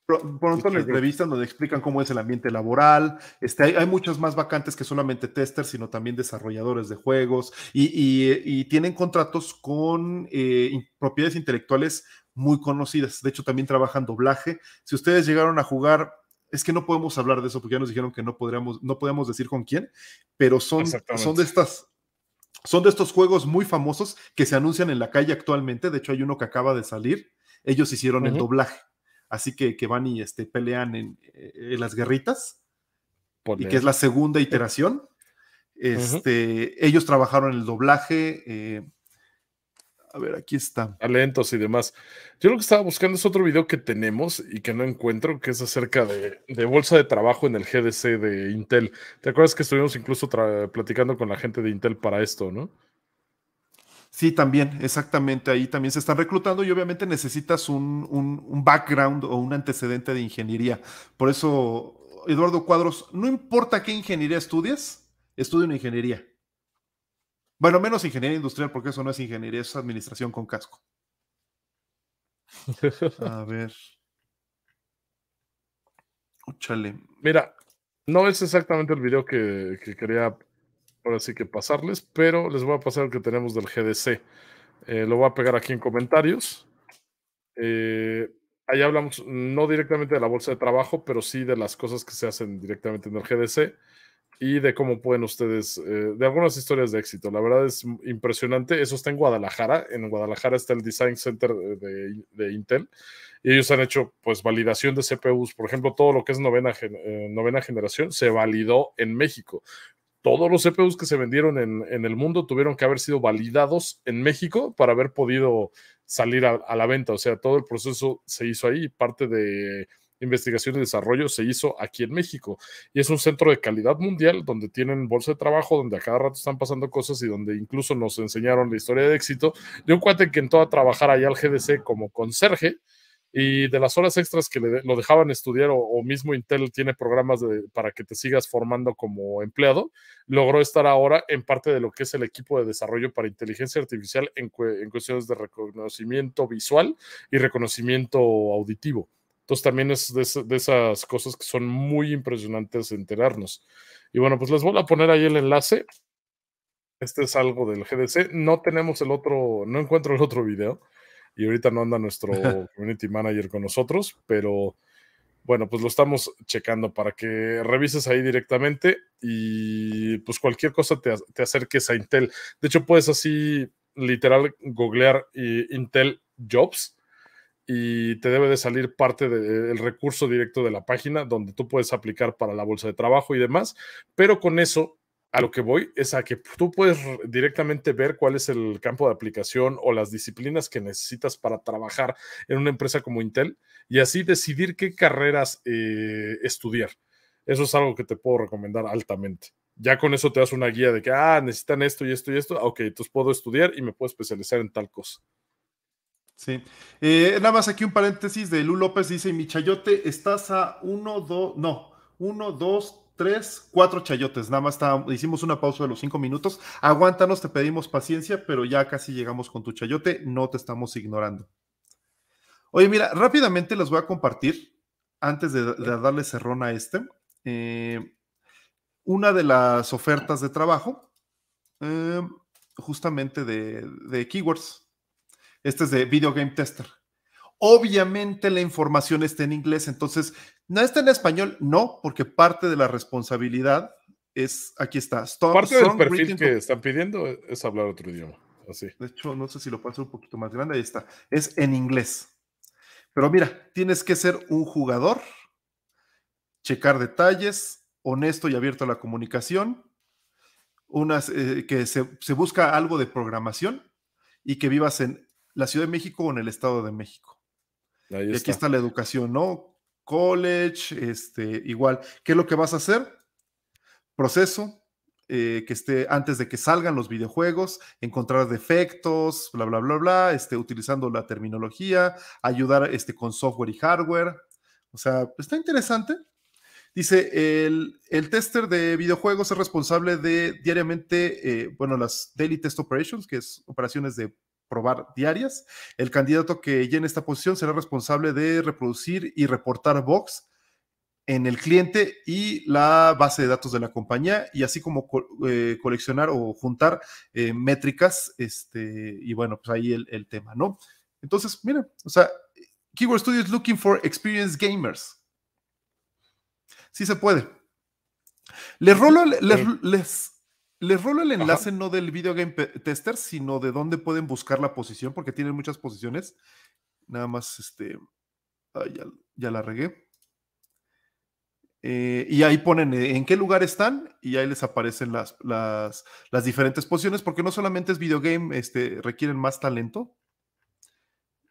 Pronto revistas donde explican cómo es el ambiente laboral. Este, hay, muchas más vacantes que solamente testers, sino también desarrolladores de juegos y, tienen contratos con eh, propiedades intelectuales muy conocidas. De hecho, también trabajan doblaje. Si ustedes llegaron a jugar, es que no podemos hablar de eso porque ya nos dijeron que no podríamos, no podíamos decir con quién, pero son, son de estas son de estos juegos muy famosos que se anuncian en la calle actualmente. De hecho, hay uno que acaba de salir. Ellos hicieron el doblaje así que, que van y este, pelean en, eh, las guerritas, y que es la segunda iteración. Este, Ellos trabajaron en el doblaje. Eh, a ver, aquí está. Talentos y demás. Yo lo que estaba buscando es otro video que tenemos y que no encuentro, que es acerca de, de bolsa de trabajo en el GDC de Intel. ¿Te acuerdas que estuvimos incluso platicando con la gente de Intel para esto, no? Sí, también, exactamente, ahí también se están reclutando y obviamente necesitas un, background o un antecedente de ingeniería. Por eso, Eduardo Cuadros, no importa qué ingeniería estudies, estudia una ingeniería. Bueno, menos ingeniería industrial, porque eso no es ingeniería, es administración con casco. A ver. Óchale. Mira, no es exactamente el video que, que quería ahora sí que pasarles, pero les voy a pasar lo que tenemos del GDC. Eh, lo voy a pegar aquí en comentarios. Eh, ahí hablamos no directamente de la bolsa de trabajo, pero sí de las cosas que se hacen directamente en el GDC y de cómo pueden ustedes, eh, de algunas historias de éxito. La verdad es impresionante. Eso está en Guadalajara. En Guadalajara está el Design Center eh, de, Intel y ellos han hecho pues validación de CPUs. Por ejemplo, todo lo que es novena, novena generación se validó en México todos los CPUs que se vendieron en, el mundo tuvieron que haber sido validados en México para haber podido salir a, la venta. O sea, todo el proceso se hizo ahí, parte de investigación y desarrollo se hizo aquí en México. Y es un centro de calidad mundial donde tienen bolsa de trabajo, donde a cada rato están pasando cosas y donde incluso nos enseñaron la historia de éxito de un cuate que entró a trabajar allá al GDC como conserje y de las horas extras que lo dejaban estudiar o, mismo Intel tiene programas para que te sigas formando como empleado, logró estar ahora en parte de lo que es el equipo de desarrollo para inteligencia artificial en, cuestiones de reconocimiento visual y reconocimiento auditivo. Entonces también es de, esas cosas que son muy impresionantes enterarnos. Y bueno, pues les voy a poner ahí el enlace. Este es algo del GDC. No tenemos el otro, no encuentro el otro video y ahorita no anda nuestro community manager con nosotros, pero bueno, pues lo estamos checando para que revises ahí directamente y pues cualquier cosa te, acerques a Intel. De hecho, puedes así literal googlear eh, Intel Jobs y te debe de salir parte del recurso directo de la página donde tú puedes aplicar para la bolsa de trabajo y demás, pero con eso a lo que voy es a que tú puedes directamente ver cuál es el campo de aplicación o las disciplinas que necesitas para trabajar en una empresa como Intel y así decidir qué carreras eh, estudiar. Eso es algo que te puedo recomendar altamente. Ya con eso te das una guía de que, ah, necesitan esto y esto y esto. Ok, entonces puedo estudiar y me puedo especializar en tal cosa. Sí. Eh, nada más aquí un paréntesis de Lu López dice, mi chayote, estás a uno, dos, no, uno, dos, tres, cuatro chayotes. Nada más hicimos una pausa de los cinco minutos. Aguántanos, te pedimos paciencia, pero ya casi llegamos con tu chayote. No te estamos ignorando. Oye, mira, rápidamente les voy a compartir, antes de, darle cerrón a este, eh, una de las ofertas de trabajo, eh, justamente de, de Keywords. Este es de Video Game Tester. Obviamente la información está en inglés, entonces ¿No está en español? No, porque parte de la responsabilidad es, aquí está. parte del perfil que están pidiendo es hablar otro idioma. Así. De hecho, no sé si lo hacer un poquito más grande, ahí está. Es en inglés. Pero mira, tienes que ser un jugador, checar detalles, honesto y abierto a la comunicación, unas, eh, que se, busca algo de programación y que vivas en la Ciudad de México o en el Estado de México. y aquí está la educación, ¿no? college, este, igual. ¿Qué es lo que vas a hacer? Proceso, eh, que esté antes de que salgan los videojuegos, encontrar defectos, bla, bla, bla, bla, este, utilizando la terminología, ayudar este, con software y hardware. O sea, está interesante. Dice, el, tester de videojuegos es responsable de diariamente, eh, bueno, las daily test operations, que es operaciones de probar diarias. El candidato que llene esta posición será responsable de reproducir y reportar Vox en el cliente y la base de datos de la compañía, y así como eh, coleccionar o juntar eh, métricas, este, y bueno, pues ahí el, tema, ¿no? Entonces, mira o sea, Keyword Studio is looking for experienced gamers. Sí se puede. Les rolo, les, les, les rolo el enlace no del video game tester, sino de dónde pueden buscar la posición, porque tienen muchas posiciones. Nada más, este, ya, la regué. Eh, y ahí ponen eh, en qué lugar están y ahí les aparecen las, las, diferentes posiciones, porque no solamente es video game, este, requieren más talento.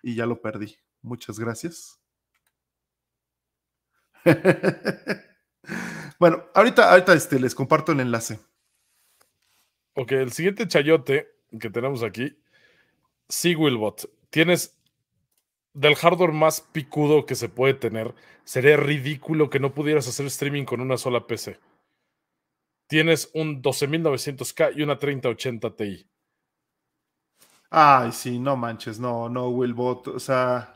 Y ya lo perdí. Muchas gracias. bueno, ahorita, este, les comparto el enlace. Ok, el siguiente chayote que tenemos aquí, sí, Wilbot, tienes del hardware más picudo que se puede tener. Sería ridículo que no pudieras hacer streaming con una sola PC. Tienes un 12900K y una 3080 Ti. Ay, sí, no manches, no, no, Wilbot, o sea...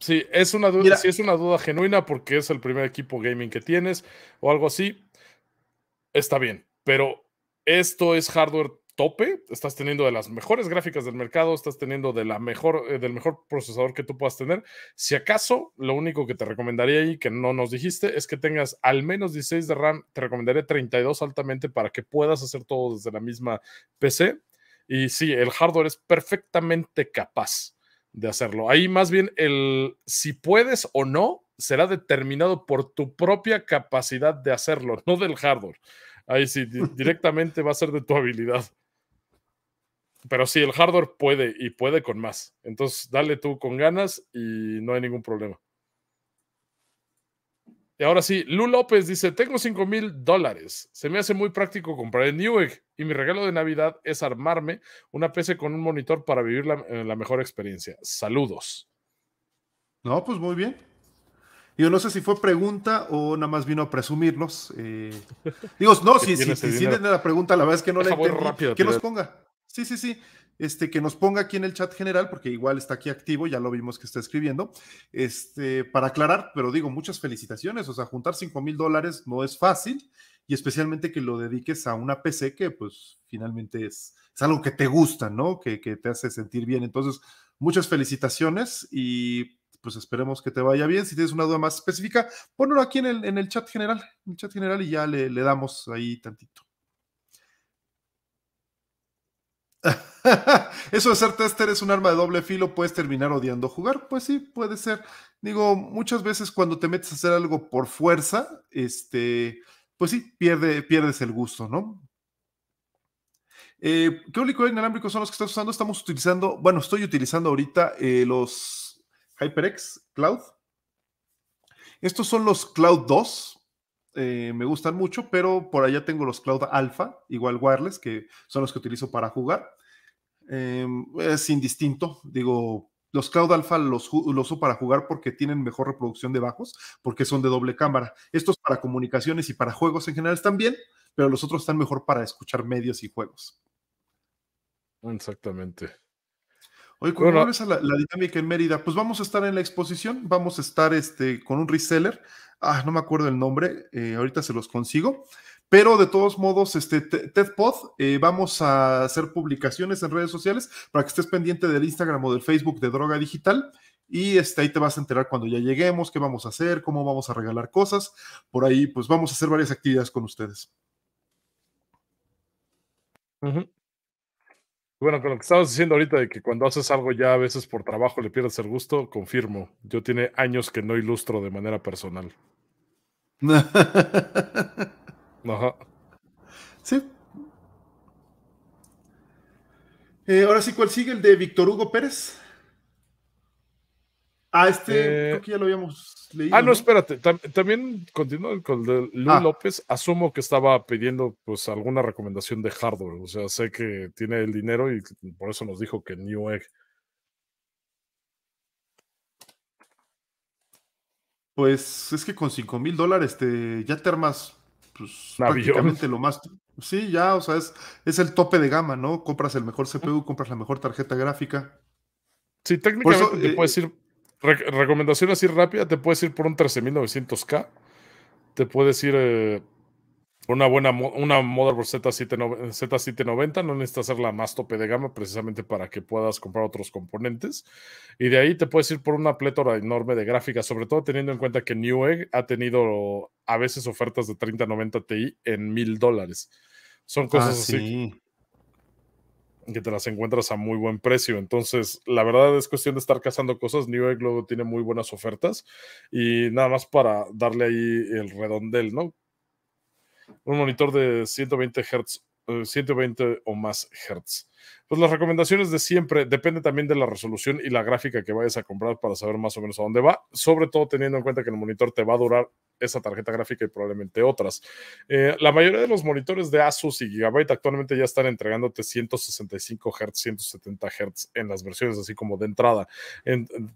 Sí, es una duda, sí, es una duda genuina porque es el primer equipo gaming que tienes o algo así. Está bien, pero esto es hardware tope, estás teniendo de las mejores gráficas del mercado, estás teniendo de la mejor, eh, del mejor procesador que tú puedas tener. Si acaso, lo único que te recomendaría y que no nos dijiste es que tengas al menos 16 de RAM, te recomendaría 32 altamente para que puedas hacer todo desde la misma PC. Y sí, el hardware es perfectamente capaz de hacerlo. Ahí más bien el si puedes o no será determinado por tu propia capacidad de hacerlo, no del hardware. Ahí sí, directamente va a ser de tu habilidad. Pero sí, el hardware puede y puede con más. Entonces, dale tú con ganas y no hay ningún problema. Y ahora sí, Lu López dice, tengo 5 mil dólares. Se me hace muy práctico comprar en Newegg y mi regalo de Navidad es armarme una PC con un monitor para vivir eh, la mejor experiencia. Saludos. No, pues muy bien. Digo, no sé si fue pregunta o nada más vino a presumirnos. Eh, digo, no, si, si, la pregunta, la verdad es que no le la entendí. que nos ponga. Sí, sí, sí. Este, que nos ponga aquí en el chat general, porque igual está aquí activo, ya lo vimos que está escribiendo. Este, para aclarar, pero digo, muchas felicitaciones. O sea, juntar 5 mil dólares no es fácil, y especialmente que lo dediques a una PC que, pues, finalmente es, es algo que te gusta, ¿no? Que, que te hace sentir bien. Entonces, muchas felicitaciones y pues esperemos que te vaya bien. Si tienes una duda más específica, ponlo aquí en el, en el chat general, en el chat general y ya le, damos ahí tantito. Eso de ser tester es un arma de doble filo, puedes terminar odiando jugar. Pues sí, puede ser. Digo, muchas veces cuando te metes a hacer algo por fuerza, este, pues sí, pierde, pierdes el gusto, ¿no? Eh, ¿Qué único inalámbrico son los que estás usando? Estamos utilizando, bueno, estoy utilizando ahorita eh, los HyperX Cloud. Estos son los Cloud 2. Eh, me gustan mucho, pero por allá tengo los Cloud Alpha, igual wireless, que son los que utilizo para jugar. Em, es indistinto, digo, los Cloud Alpha los, los, uso para jugar porque tienen mejor reproducción de bajos, porque son de doble cámara. Estos para comunicaciones y para juegos en general están bien, pero los otros están mejor para escuchar medios y juegos. Exactamente. Oye, ¿cómo es la, dinámica en Mérida? Pues vamos a estar en la exposición, vamos a estar este, con un reseller, ah, no me acuerdo el nombre, eh, ahorita se los consigo, pero de todos modos, este, Ted Pod, eh, vamos a hacer publicaciones en redes sociales para que estés pendiente del Instagram o del Facebook de Droga Digital y este, ahí te vas a enterar cuando ya lleguemos, qué vamos a hacer, cómo vamos a regalar cosas, por ahí pues vamos a hacer varias actividades con ustedes. ajá bueno, con lo que estabas diciendo ahorita de que cuando haces algo ya a veces por trabajo le pierdes el gusto, confirmo. Yo tiene años que no ilustro de manera personal. Ajá. Sí. Eh, ahora sí, ¿cuál sigue? El de Víctor Hugo Pérez. Ah, este, eh, creo que ya lo habíamos leído. Ah, no, espérate. también continúa con el de Luis ah. López. Asumo que estaba pidiendo pues alguna recomendación de hardware. O sea, sé que tiene el dinero y por eso nos dijo que New Pues es que con 5 mil dólares ya te armas pues, prácticamente lo más. Sí, ya, o sea, es, el tope de gama, ¿no? Compras el mejor CPU, compras la mejor tarjeta gráfica. Sí, técnicamente te eh, puedes ir recomendación así rápida, te puedes ir por un 13900K, te puedes ir eh, una buena una motherboard z 790 no necesitas hacer la más tope de gama precisamente para que puedas comprar otros componentes. Y de ahí te puedes ir por una plétora enorme de gráficas, sobre todo teniendo en cuenta que Newegg ha tenido a veces ofertas de 3090 Ti en mil dólares. Son cosas ah, así que te las encuentras a muy buen precio. Entonces, la verdad es cuestión de estar cazando cosas. New Egg tiene muy buenas ofertas y nada más para darle ahí el redondel, ¿no? Un monitor de 120 Hz 120 eh, o más Hertz. Pues las recomendaciones de siempre depende también de la resolución y la gráfica que vayas a comprar para saber más o menos a dónde va, sobre todo teniendo en cuenta que el monitor te va a durar esa tarjeta gráfica y probablemente otras. Eh, la mayoría de los monitores de Asus y Gigabyte actualmente ya están entregándote 165 Hz, 170 Hz en las versiones así como de entrada,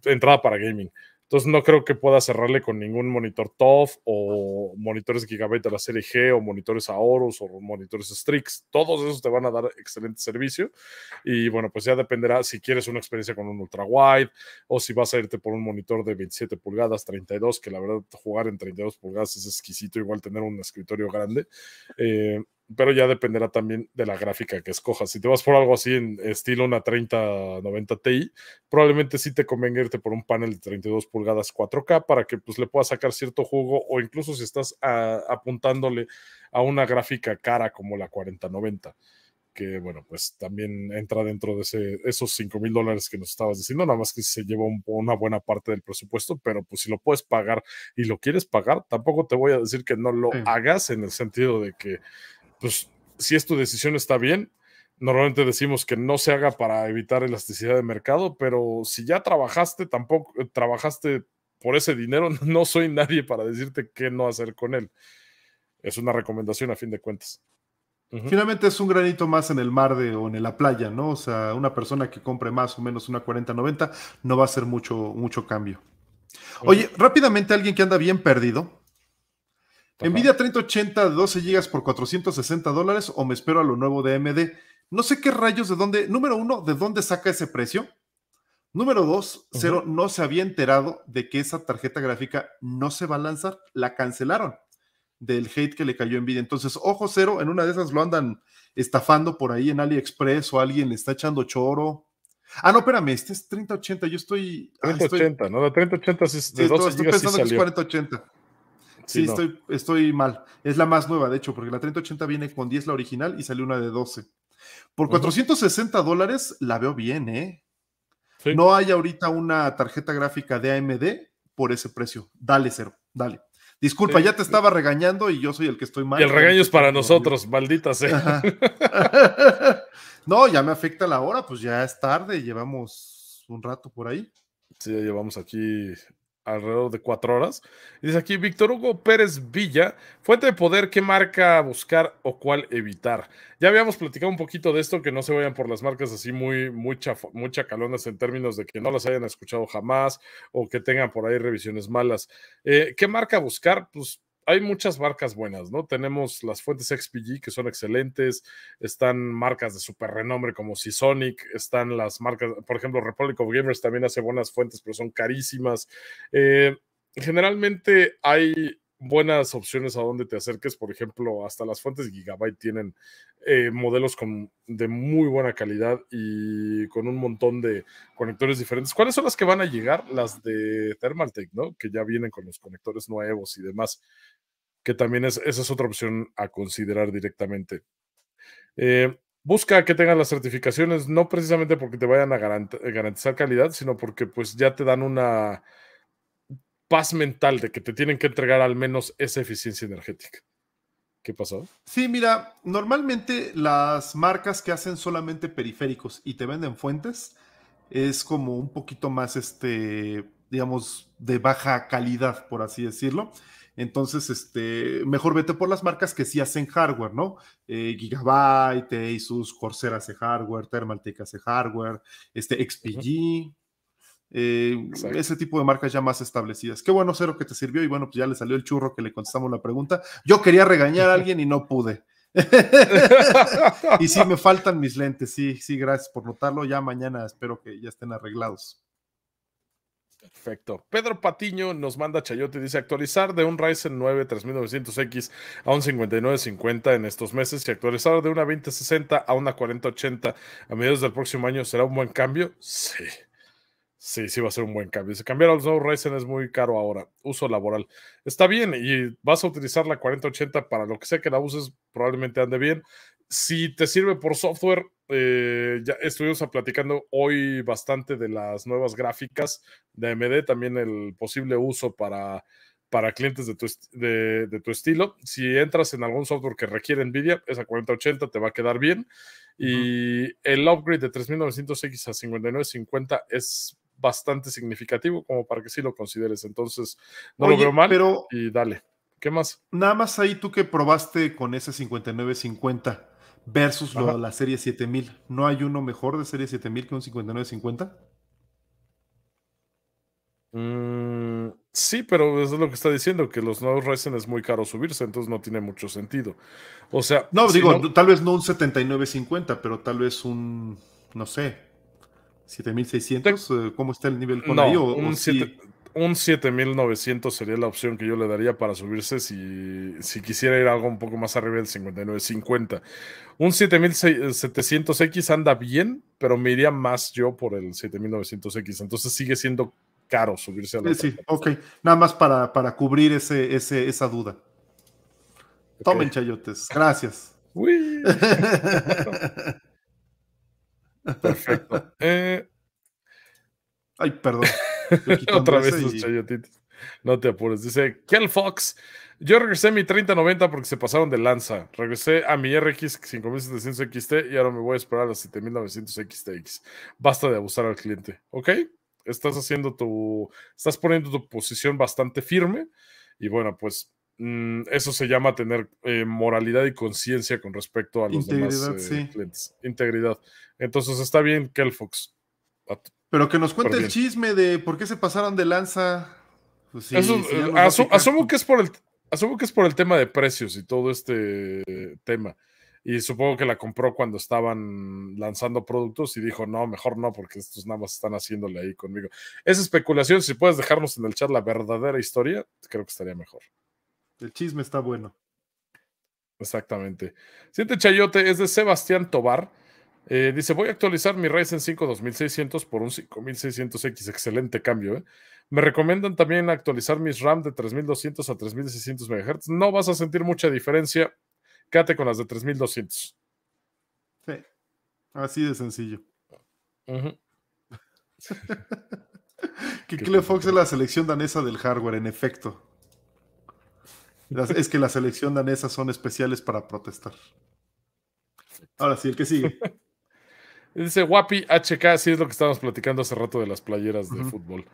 entrada para gaming. Entonces no creo que pueda cerrarle con ningún monitor TOF o monitores Gigabyte de la serie G o monitores Aorus o monitores Strix. Todos esos te van a dar excelente servicio. Y bueno, pues ya dependerá si quieres una experiencia con un ultra wide o si vas a irte por un monitor de 27 pulgadas, 32, que la verdad jugar en 32 pulgadas es exquisito, igual tener un escritorio grande. Eh, pero ya dependerá también de la gráfica que escojas. Si te vas por algo así en estilo una 3090 Ti, probablemente sí te convenga irte por un panel de 32 pulgadas 4K para que pues, le puedas sacar cierto jugo o incluso si estás ah, apuntándole a una gráfica cara como la 4090 que bueno, pues también entra dentro de ese, esos 5 mil dólares que nos estabas diciendo, nada más que se lleva una buena parte del presupuesto, pero pues si lo puedes pagar y lo quieres pagar, tampoco te voy a decir que no lo hagas en el sentido de que pues si es tu decisión está bien. Normalmente decimos que no se haga para evitar elasticidad de mercado, pero si ya trabajaste, tampoco eh, trabajaste por ese dinero, no soy nadie para decirte qué no hacer con él. Es una recomendación a fin de cuentas. Finalmente es un granito más en el mar de, o en la playa, ¿no? O sea, una persona que compre más o menos una 40-90 no va a hacer mucho, mucho cambio. Oye, rápidamente alguien que anda bien perdido, Envidia 3080 de 12 GB por 460 dólares o me espero a lo nuevo de AMD. No sé qué rayos de dónde, número uno, de dónde saca ese precio. Número dos, Cero no se había enterado de que esa tarjeta gráfica no se va a lanzar, la cancelaron del hate que le cayó Nvidia. Entonces, ojo Cero, en una de esas lo andan estafando por ahí en AliExpress o alguien le está echando choro. Ah, no, espérame, este es 3080, yo estoy... 3080, ah, no, la 3080 de sí, 12 estoy, pensando que es 4080. Sí, estoy, mal. Es la más nueva, de hecho, porque la 3080 viene con 10 la original y salió una de 12. Por 460 dólares la veo bien, ¿eh? No hay ahorita una tarjeta gráfica de AMD por ese precio. Dale, cero, dale. Disculpa, ya te estaba regañando y yo soy el que estoy mal. Y el regaño este es para nosotros, maldita sea. no, ya me afecta la hora, pues ya es tarde, llevamos un rato por ahí. Sí, llevamos aquí alrededor de cuatro horas. Dice aquí Víctor Hugo Pérez Villa, fuente de poder, ¿qué marca buscar o cuál evitar? Ya habíamos platicado un poquito de esto, que no se vayan por las marcas así muy, mucha mucha en términos de que no las hayan escuchado jamás o que tengan por ahí revisiones malas. Eh, ¿Qué marca buscar? Pues hay muchas marcas buenas, ¿no? Tenemos las fuentes XPG que son excelentes, están marcas de super renombre como Seasonic, están las marcas, por ejemplo, Republic of Gamers también hace buenas fuentes, pero son carísimas. Eh, generalmente hay buenas opciones a donde te acerques. Por ejemplo, hasta las fuentes Gigabyte tienen eh, modelos con, de muy buena calidad y con un montón de conectores diferentes. ¿Cuáles son las que van a llegar? Las de Thermaltake, ¿no? Que ya vienen con los conectores nuevos y demás. Que también es, esa es otra opción a considerar directamente. Eh, busca que tengan las certificaciones, no precisamente porque te vayan a garantizar calidad, sino porque pues ya te dan una paz mental de que te tienen que entregar al menos esa eficiencia energética. ¿Qué pasó? Sí, mira, normalmente las marcas que hacen solamente periféricos y te venden fuentes es como un poquito más, este, digamos, de baja calidad, por así decirlo. Entonces, este, mejor vete por las marcas que sí hacen hardware, ¿no? Eh, Gigabyte, Asus, Corsair hace hardware, Thermaltake hace hardware, este, XPG, eh, ese tipo de marcas ya más establecidas. Qué bueno, Cero, que te sirvió y bueno, pues ya le salió el churro que le contestamos la pregunta. Yo quería regañar a alguien y no pude. y si me faltan mis lentes, sí, sí, gracias por notarlo. Ya mañana espero que ya estén arreglados. Perfecto. Pedro Patiño nos manda Chayote, dice actualizar de un Ryzen 9 3900X a un 5950 en estos meses y actualizar de una 2060 a una 4080 a mediados del próximo año será un buen cambio. Sí. Sí, sí va a ser un buen cambio. Se cambiar a los nuevos Ryzen es muy caro ahora. Uso laboral. Está bien y vas a utilizar la 4080 para lo que sea que la uses, probablemente ande bien. Si te sirve por software, eh, ya estuvimos platicando hoy bastante de las nuevas gráficas de AMD, también el posible uso para, para clientes de tu, de, tu estilo. Si entras en algún software que requiere NVIDIA, esa 4080 te va a quedar bien. Y el upgrade de 3900X a 5950 es bastante significativo como para que sí lo consideres. Entonces, no lo veo mal y dale. ¿Qué más? Nada más ahí tú que probaste con ese 5950 versus la serie 7000. ¿No hay uno mejor de serie 7000 que un 5950? Mm, sí, pero es lo que está diciendo, que los nuevos Ryzen es muy caro subirse, entonces no tiene mucho sentido. O sea. No, digo, tal vez no un 7950, pero tal vez un, no sé, ¿7600? Eh, ¿Cómo está el nivel con un, 7900 sería la opción que yo le daría para subirse si, quisiera ir algo un poco más arriba del 5950. Un 7700X anda bien, pero me iría más yo por el 7900X. Entonces sigue siendo caro subirse a la. Sí, sí ok. Nada más para, para cubrir ese, ese, esa duda. Tomen chayotes. Gracias. Perfecto. Eh, Ay, perdón. Otra vez los chayotitos. No te apures. Dice Kel Fox. Yo regresé mi 3090 porque se pasaron de lanza. Regresé a mi RX 5700 XT y ahora me voy a esperar a 7900 XTX. Basta de abusar al cliente. ¿Ok? Estás haciendo tu. Estás poniendo tu posición bastante firme. Y bueno, pues Mm, eso se llama tener eh, moralidad y conciencia con respecto a los demás Integridad. Eh, Entonces está bien Kelfox. Pero que nos cuente el chisme de por qué se pasaron de lanza. Pues eh, asumo, que es por el, asumo que es por el tema de precios y todo este tema. Y supongo que la compró cuando estaban lanzando productos y dijo, no, mejor no, porque estos nada más están haciéndole ahí conmigo. Esa especulación, si puedes dejarnos en el chat la verdadera historia, creo que estaría mejor. El chisme está bueno. Exactamente. Siente chayote es de Sebastián Tobar. Eh, dice, voy a actualizar mi Ryzen 5 2600 por un 5600X. Excelente cambio. ¿eh? Me recomiendan también actualizar mis RAM de 3200 a 3600 MHz. No vas a sentir mucha diferencia. Quédate con las de 3200. Sí. Así de sencillo. que Fox es la selección danesa del hardware, en efecto es que la selección danesa son especiales para protestar. Ahora sí, el que sigue. Dice Guapi HK, sí es lo que estábamos platicando hace rato de las playeras de fútbol.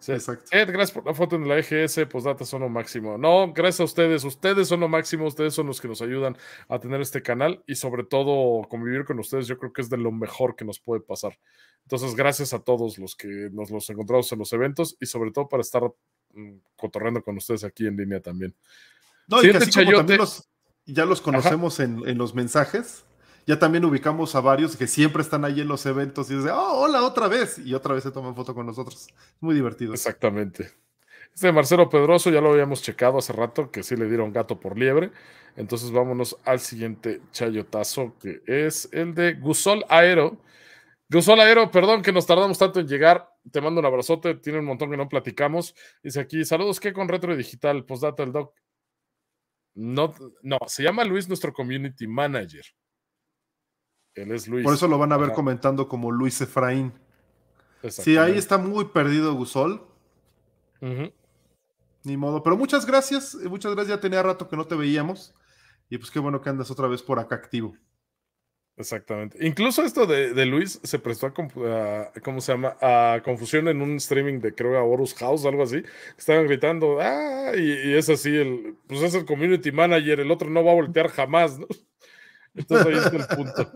Sí. Exacto. Ed, gracias por la foto en la EGS, postdata son lo máximo. No, gracias a ustedes, ustedes son lo máximo, ustedes son los que nos ayudan a tener este canal y sobre todo convivir con ustedes, yo creo que es de lo mejor que nos puede pasar. Entonces, gracias a todos los que nos los encontramos en los eventos y sobre todo para estar Mm, cotorreando con ustedes aquí en línea también. No, ya los conocemos en, los mensajes, ya también ubicamos a varios que siempre están ahí en los eventos y dicen, oh, hola, otra vez, y otra vez se toman foto con nosotros. Muy divertido. Exactamente. Este de Marcelo Pedroso ya lo habíamos checado hace rato, que sí le dieron gato por liebre. Entonces vámonos al siguiente chayotazo, que es el de Gusol Aero. Gusol Aero, perdón que nos tardamos tanto en llegar te mando un abrazote, tiene un montón que no platicamos. Dice aquí, saludos, ¿qué con Retro Digital? Postdata el doc. No, no, se llama Luis nuestro community manager. Él es Luis. Por eso lo van a ver comentando como Luis Efraín. Sí, ahí está muy perdido Gusol. Ni modo, pero muchas gracias, muchas gracias, ya tenía rato que no te veíamos. Y pues qué bueno que andas otra vez por acá activo. Exactamente. Incluso esto de, Luis se prestó a, ¿cómo se llama? A confusión en un streaming de creo a Horus House, algo así. Estaban gritando, ah, y, es así, el, pues es el community manager, el otro no va a voltear jamás, ¿no? Entonces ahí está el punto.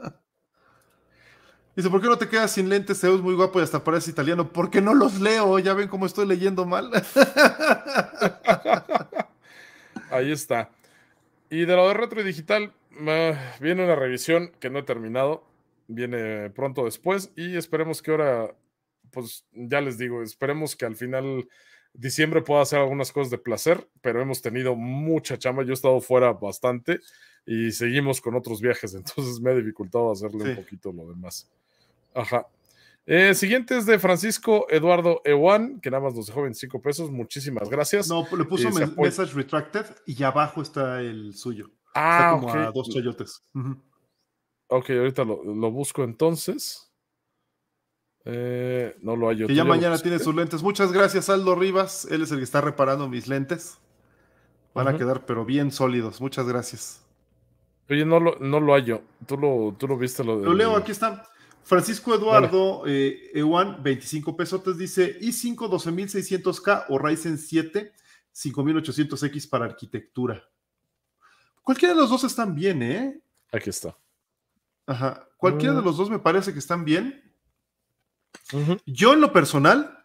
Dice, ¿por qué no te quedas sin lentes? Se es muy guapo y hasta parece italiano. ¿Por qué no los leo, ya ven cómo estoy leyendo mal. ahí está. Y de lo de retro y digital, viene una revisión que no he terminado, viene pronto después y esperemos que ahora, pues ya les digo, esperemos que al final diciembre pueda hacer algunas cosas de placer, pero hemos tenido mucha chamba, yo he estado fuera bastante y seguimos con otros viajes, entonces me ha dificultado hacerle un poquito lo demás. Ajá. Eh, siguiente es de Francisco Eduardo Ewan, que nada más nos dejó 25 pesos. Muchísimas gracias. No, le puso message retracted y abajo está el suyo. Ah, dos chayotes. Ok, ahorita lo, busco entonces. Eh, no lo hallo Y ya mañana tiene sus lentes. Muchas gracias, Aldo Rivas. Él es el que está reparando mis lentes. Van a quedar, pero bien sólidos. Muchas gracias. Oye, no lo, no lo hallo. Tú lo, lo viste. Lo, lo leo, aquí está. Francisco Eduardo eh, Ewan, 25 pesotes, dice i5 12600K o Ryzen 7 5800X para arquitectura. Cualquiera de los dos están bien, ¿eh? Aquí está. Ajá. Cualquiera de mm. los dos me parece que están bien. Yo en lo personal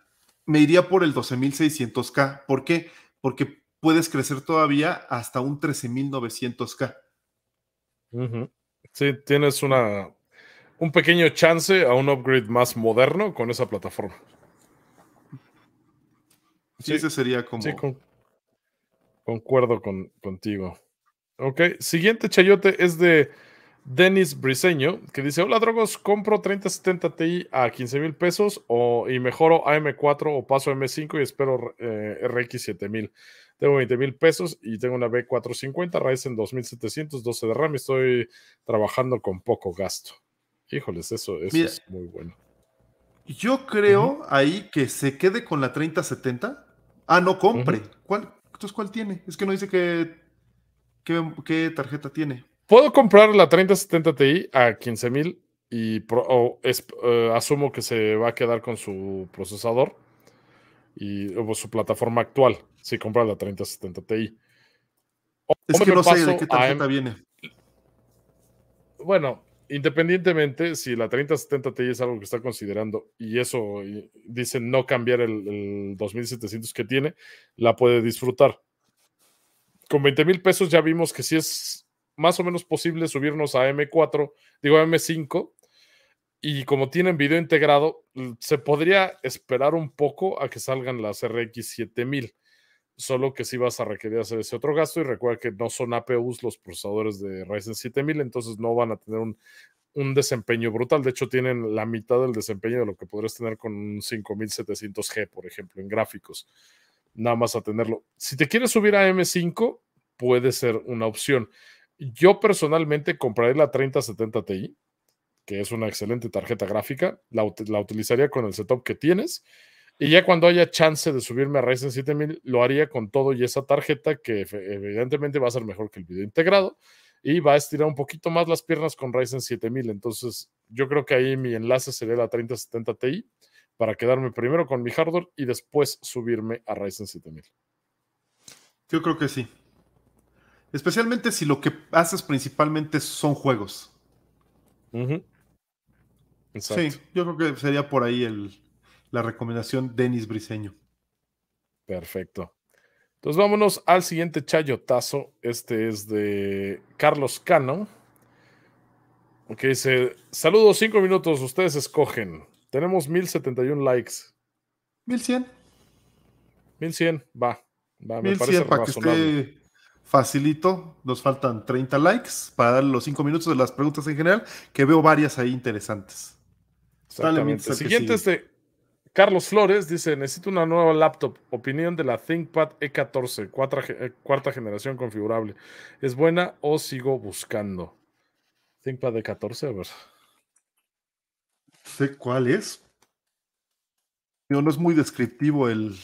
me iría por el 12600K. ¿Por qué? Porque puedes crecer todavía hasta un 13900K. Sí, tienes una, un pequeño chance a un upgrade más moderno con esa plataforma. Sí, ese sería como... Sí, concuerdo contigo. Ok, siguiente chayote es de Denis Briseño, que dice, hola Drogos, compro 3070 Ti a 15 mil pesos o, y mejoro a M4 o paso a M5 y espero eh, RX 7000. Tengo 20 mil pesos y tengo una B450 raíz en 2712 de RAM y estoy trabajando con poco gasto. Híjoles, eso, es muy bueno. Yo creo ahí que se quede con la 3070. Ah, no compre. ¿Cuál, entonces, ¿cuál tiene? Es que no dice que ¿Qué, tarjeta tiene? Puedo comprar la 3070 Ti a $15,000 y eh, asumo que se va a quedar con su procesador y o su plataforma actual si compra la 3070 Ti. es que no sé de qué tarjeta viene. Bueno, independientemente, si la 3070 Ti es algo que está considerando y eso dice no cambiar el, el 2700 que tiene, la puede disfrutar con 20 mil pesos ya vimos que sí es más o menos posible subirnos a M4, digo a M5, y como tienen video integrado, se podría esperar un poco a que salgan las RX 7000, solo que sí vas a requerir hacer ese otro gasto y recuerda que no son APUs los procesadores de Ryzen 7000, entonces no van a tener un, un desempeño brutal, de hecho tienen la mitad del desempeño de lo que podrías tener con un 5700G, por ejemplo, en gráficos nada más a tenerlo. Si te quieres subir a M5, puede ser una opción. Yo personalmente compraré la 3070 Ti, que es una excelente tarjeta gráfica, la, utilizaría con el setup que tienes. Y ya cuando haya chance de subirme a Ryzen 7000, lo haría con todo y esa tarjeta que evidentemente va a ser mejor que el video integrado y va a estirar un poquito más las piernas con Ryzen 7000. Entonces, yo creo que ahí mi enlace sería la 3070 Ti para quedarme primero con mi hardware y después subirme a Ryzen 7000. Yo creo que sí. Especialmente si lo que haces principalmente son juegos. Sí, yo creo que sería por ahí el, la recomendación Denis Briseño. Perfecto. Entonces vámonos al siguiente chayotazo. Este es de Carlos Cano. Que dice: Saludos, cinco minutos. Ustedes escogen tenemos 1071 likes. 1100. 1100, va. va 1100 me para que esté facilito. Nos faltan 30 likes para dar los 5 minutos de las preguntas en general, que veo varias ahí interesantes. Exactamente. Siguiente es de Carlos Flores, dice, necesito una nueva laptop. Opinión de la ThinkPad E14, cuarta, eh, cuarta generación configurable. ¿Es buena o sigo buscando? ThinkPad E14, a ver sé cuál es. no es muy descriptivo el,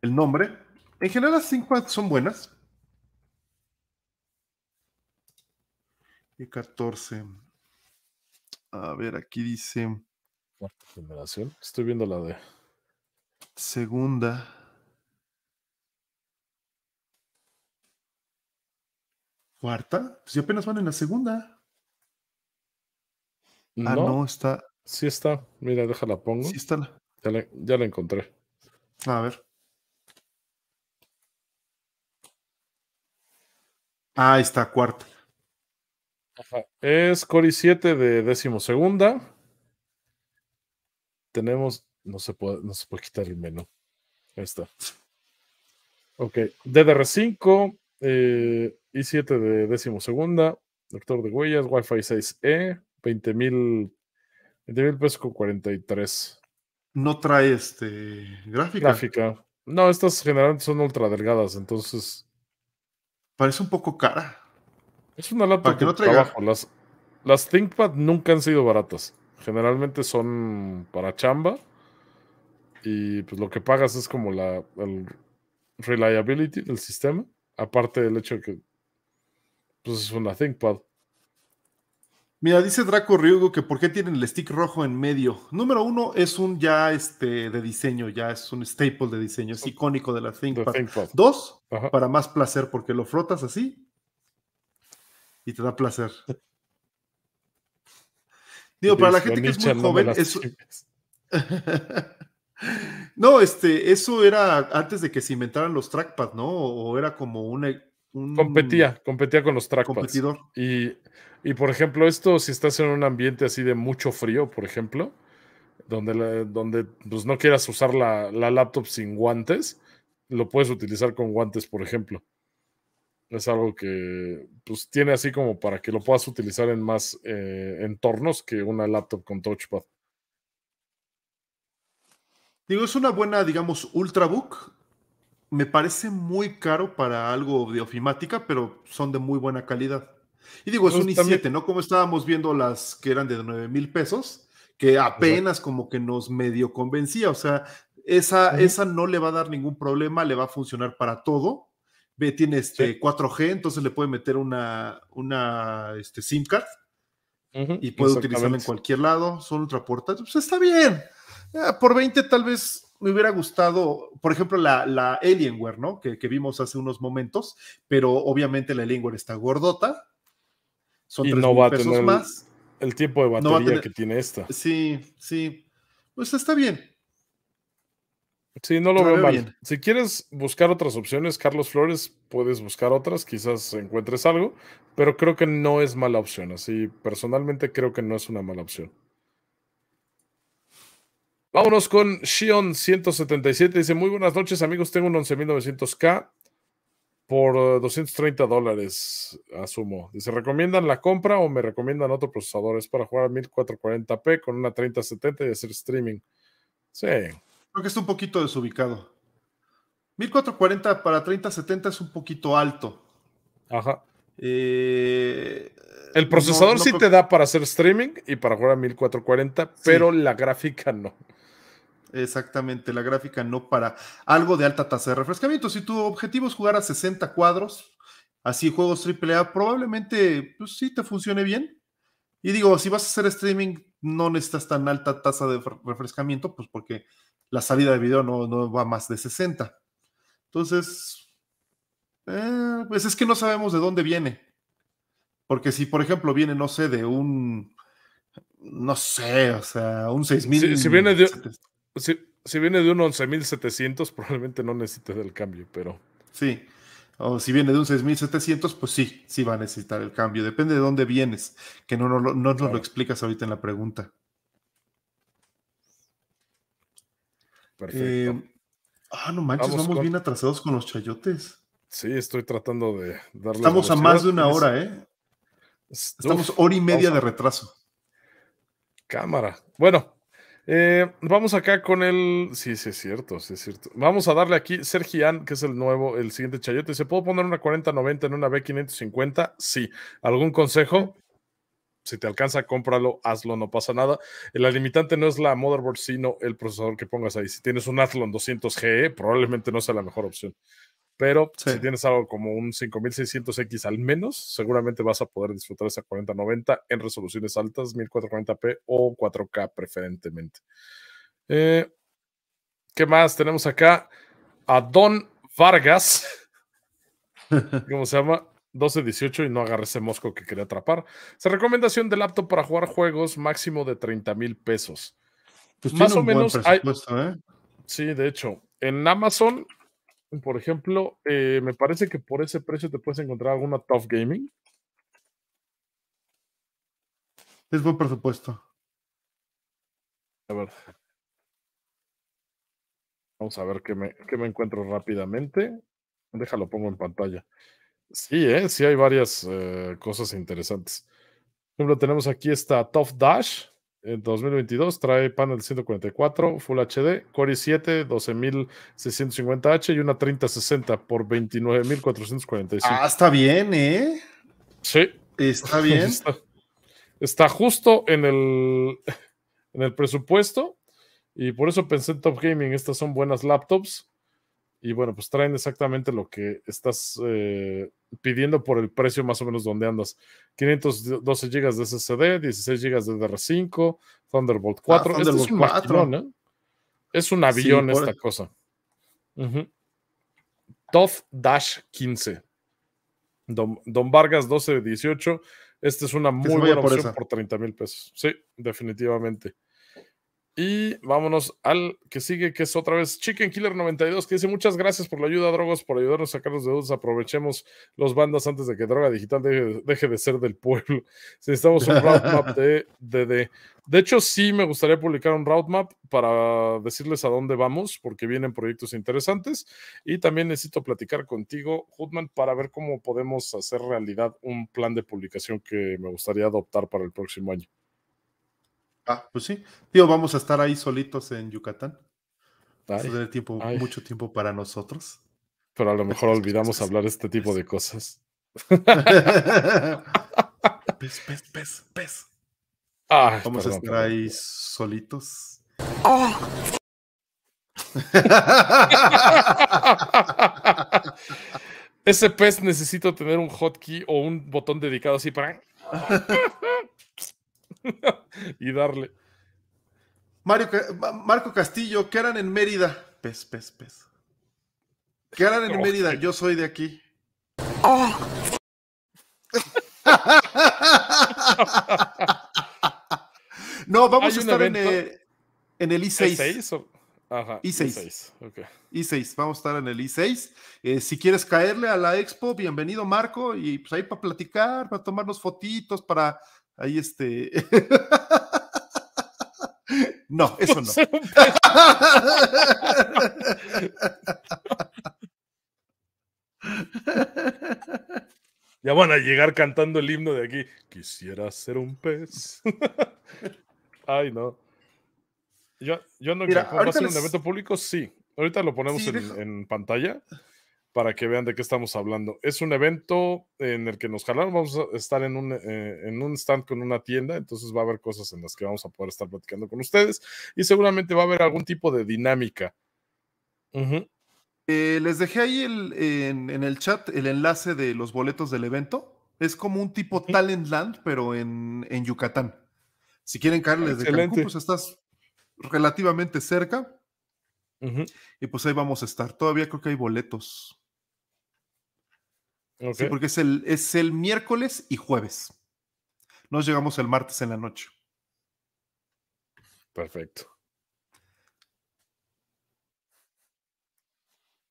el nombre. En general las cinco son buenas. Y 14. A ver, aquí dice. Cuarta generación. Estoy viendo la de. Segunda. Cuarta. si pues, apenas van en la segunda ah, no, está. Sí está. Mira, déjala pongo. Sí está. Ya, la, encontré. A ver. Ah, está cuarta. Ajá. Es Cori 7 de décimo segunda. Tenemos. No se puede, puede quitar el menú. Ahí está. Ok. DDR5, eh, I7 de décimo segunda, de huellas, Wi-Fi 6E, 20 mil pesos con 43. No trae este gráfica. Gráfica. No, estas generalmente son ultra delgadas, entonces. Parece un poco cara. Es una lata Trabajo. Las, las ThinkPad nunca han sido baratas. Generalmente son para chamba. Y pues lo que pagas es como la reliability del sistema. Aparte del hecho que pues es una ThinkPad. Mira, dice Draco Ryugo que por qué tienen el stick rojo en medio. Número uno, es un ya este de diseño, ya es un staple de diseño, es icónico de la ThinkPad. Dos, para más placer, porque lo frotas así y te da placer. Digo, para la gente que es muy joven, eso... no, este, eso era antes de que se inventaran los trackpads, ¿no? O era como e, Un... Competía, competía con los trackpads. Competidor. Y y por ejemplo, esto si estás en un ambiente así de mucho frío, por ejemplo, donde, donde pues, no quieras usar la, laptop sin guantes, lo puedes utilizar con guantes, por ejemplo. Es algo que pues, tiene así como para que lo puedas utilizar en más eh, entornos que una laptop con touchpad. Digo, es una buena, digamos, ultrabook. Me parece muy caro para algo de ofimática, pero son de muy buena calidad. Y digo, es pues un i7, ¿no? Como estábamos viendo las que eran de 9 mil pesos, que apenas como que nos medio convencía, o sea, esa, esa no le va a dar ningún problema, le va a funcionar para todo. Ve, tiene este 4G, entonces le puede meter una, una este, SIM card y puede utilizarla en cualquier lado, son otra puerta pues está bien. Ah, por 20 tal vez me hubiera gustado, por ejemplo, la, la Alienware, ¿no? Que, que, vimos hace unos momentos, pero obviamente la Alienware está gordota y no va a tener El tiempo de batería que tiene esta. Sí, sí. Pues está bien. Sí, no lo, veo, mal. Si quieres buscar otras opciones, Carlos Flores, puedes buscar otras, quizás encuentres algo, pero creo que no es mala opción. Así, personalmente creo que no es una mala opción. Vámonos con Shion177. Dice, muy buenas noches amigos, tengo un 11.900K por 230 eh, dólares, asumo. se ¿recomiendan la compra o me recomiendan otro procesador? Es para jugar a 1440p con una 3070 y hacer streaming. Sí. Creo que está un poquito desubicado. 1440 para 3070 es un poquito alto. Ajá. Eh, el procesador sí te da para hacer streaming y para jugar a 1440, pero la gráfica no. Exactamente, la gráfica no para algo de alta tasa de refrescamiento. Si tu objetivo es jugar a 60 cuadros, así juegos AAA, probablemente pues, sí te funcione bien. Y digo, si vas a hacer streaming, no necesitas tan alta tasa de refrescamiento, pues porque la salida de video no, va más de 60. Entonces, eh, pues es que no sabemos de dónde viene. Porque si, por ejemplo, viene, no sé, de un, no sé, o sea, un 6000. Si, si, viene de, si, viene de un 11.700, probablemente no necesite el cambio, pero. Sí. O si viene de un 6700, pues sí, sí va a necesitar el cambio. Depende de dónde vienes, que no, no, nos lo explicas ahorita en la pregunta. Perfecto. Em, ah, no manches, vamos, bien atrasados con los chayotes. Sí, estoy tratando de darle. Estamos a más de una hora, ¿eh? Estamos hora y media de retraso. Cámara. Bueno, eh, vamos acá con el. Sí, sí, es cierto, sí, es cierto. Vamos a darle aquí Sergian, que es el nuevo, el siguiente chayote. ¿Se puedo poner una 4090 en una B550? Sí. ¿Algún consejo? Si te alcanza, cómpralo, hazlo, no pasa nada. La limitante no es la motherboard, sino el procesador que pongas ahí. Si tienes un Athlon 200 GE, probablemente no sea la mejor opción. Pero si tienes algo como un 5600X al menos, seguramente vas a poder disfrutar esa 4090 en resoluciones altas, 1440p o 4K preferentemente. Eh, ¿Qué más tenemos acá? A Don Vargas. ¿Cómo se llama? 1218 y no agarre ese mosco que quería atrapar. Se recomendación del laptop para jugar juegos máximo de 30 mil pesos. Pues más o menos hay... ¿eh? Sí, de hecho, en Amazon por ejemplo, eh, me parece que por ese precio te puedes encontrar alguna Tough Gaming. Es buen presupuesto. A ver. Vamos a ver qué me, encuentro rápidamente. Déjalo, pongo en pantalla. Sí, ¿eh? sí hay varias eh, cosas interesantes. Por ejemplo, tenemos aquí esta Tough Dash en 2022 trae panel 144 Full HD, Core i7 12650H y una 3060 por 29445. Ah, está bien, ¿eh? Sí. Está bien. Está, justo en el, en el presupuesto y por eso pensé en Top Gaming, estas son buenas laptops y bueno, pues traen exactamente lo que estás eh, pidiendo por el precio más o menos donde andas. 512 GB de SSD, 16 GB de DR5, Thunderbolt 4. Ah, ¿eh? es un avión esta e- cosa. Uh Dash 15. Don, Vargas 12 de 18. Esta es una muy buena opción por 30 mil pesos. Sí, definitivamente. Y vámonos al que sigue, que es otra vez Chicken Killer 92, que dice muchas gracias por la ayuda, drogas, por ayudarnos a sacar de dudas. Aprovechemos los bandas antes de que Droga Digital deje, de ser del pueblo. necesitamos un roadmap de, de, de, hecho, sí me gustaría publicar un roadmap para decirles a dónde vamos, porque vienen proyectos interesantes. Y también necesito platicar contigo, Hutman, para ver cómo podemos hacer realidad un plan de publicación que me gustaría adoptar para el próximo año. Ah, pues sí. Tío, vamos a estar ahí solitos en Yucatán. Eso mucho tiempo para nosotros. Pero a lo mejor olvidamos hablar este tipo de cosas. pes, pes, pes, pez. vamos a estar ahí solitos. Ese pez necesito tener un hotkey o un botón dedicado así para. y darle. Mario, Marco Castillo, ¿qué harán en Mérida? Pes, pes, pes. ¿Qué harán en oh. Mérida? Yo soy de aquí. no, vamos a estar en el, en el, I6. I6 I6. vamos a estar en el I6. si quieres caerle a la expo, bienvenido Marco, y pues ahí para platicar, para tomarnos fotitos, para Ahí este. no, eso no. Ya van a llegar cantando el himno de aquí. Quisiera ser un pez. Ay, no. Yo, yo no va a ser un evento público, sí. Ahorita lo ponemos en, en pantalla para que vean de qué estamos hablando. Es un evento en el que nos jalaron, vamos a estar eh, en un, stand con una tienda, entonces va a haber cosas en las que vamos a poder estar platicando con ustedes y seguramente va a haber algún tipo de dinámica. Eh, les dejé ahí en, el chat el enlace de los boletos del evento. Es como un tipo talent land pero en, en, Yucatán. Si quieren caerles de Cancún, pues estás relativamente cerca. Y pues ahí vamos a estar. Todavía creo que hay boletos. Sí, porque es el, es el miércoles y jueves. Nos llegamos el martes en la noche. Perfecto.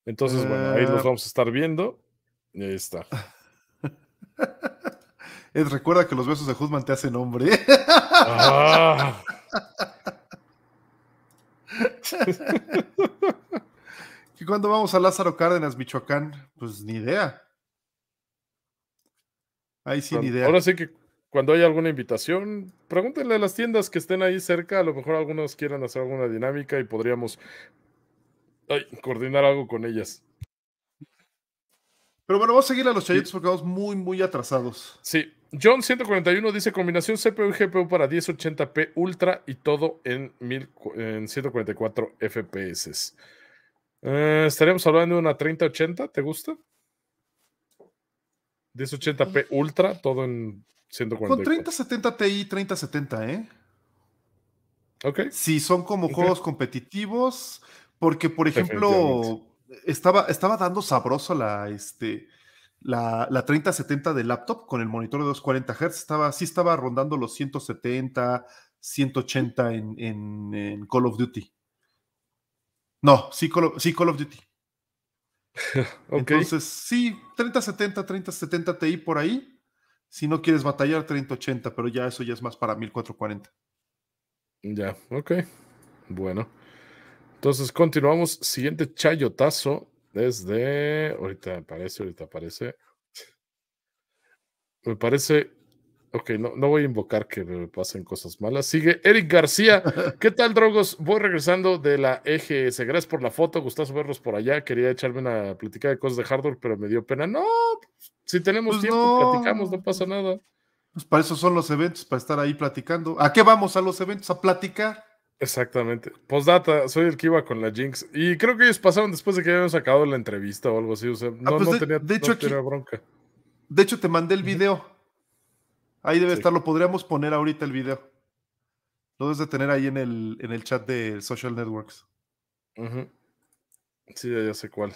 Entonces, bueno, ahí los eh, vamos a estar viendo. Y ahí está. Ed, recuerda que los besos de juzmán te hacen hombre. Ah. ¿Y cuándo vamos a Lázaro Cárdenas, Michoacán? Pues ni idea. Ahí sin idea. Ahora sí que cuando haya alguna invitación, pregúntenle a las tiendas que estén ahí cerca, a lo mejor algunos quieran hacer alguna dinámica y podríamos coordinar algo con ellas. Pero bueno, vamos a seguir a los chayitos porque vamos muy, muy atrasados. Sí. John 141 dice combinación CPU y GPU para 1080p Ultra y todo en, mil, en 144 FPS. Eh, estaríamos hablando de una 3080, ¿te gusta? 1080p Ultra, todo en 140. Con 3070 Ti, 3070, ¿eh? Ok. Si son como juegos competitivos, porque, por ejemplo, estaba, estaba dando sabroso la, este, la, la, 3070 del laptop con el monitor de 240 Hz. Estaba, sí estaba rondando los 170, 180 en, Call of Duty. No, sí sí Call of Duty. Entonces, sí, 3070, 3070 Ti por ahí. Si no quieres batallar, 3080, pero ya eso ya es más para 1440. Ya, ok. Bueno. Entonces continuamos. Siguiente chayotazo desde. Ahorita aparece, ahorita aparece. Me parece Ok, no, voy a invocar que me pasen cosas malas. Sigue Eric García. ¿Qué tal, Drogos? Voy regresando de la EGS. Gracias por la foto. Gustavo verlos por allá. Quería echarme una plática de cosas de hardware, pero me dio pena. No, si tenemos pues tiempo, platicamos, no pasa nada. Pues para eso son los eventos, para estar ahí platicando. ¿A qué vamos a los eventos? ¿A platicar? Exactamente. Postdata, soy el que iba con la Jinx. Y creo que ellos pasaron después de que habíamos acabado la entrevista o algo así. O sea, ah, no, pues no tenía, bronca. De hecho, te mandé el video. Ahí debe estar, lo podríamos poner ahorita el video. Lo debes de tener ahí en el, en el chat de Social Networks. Sí, ya, sé cuál.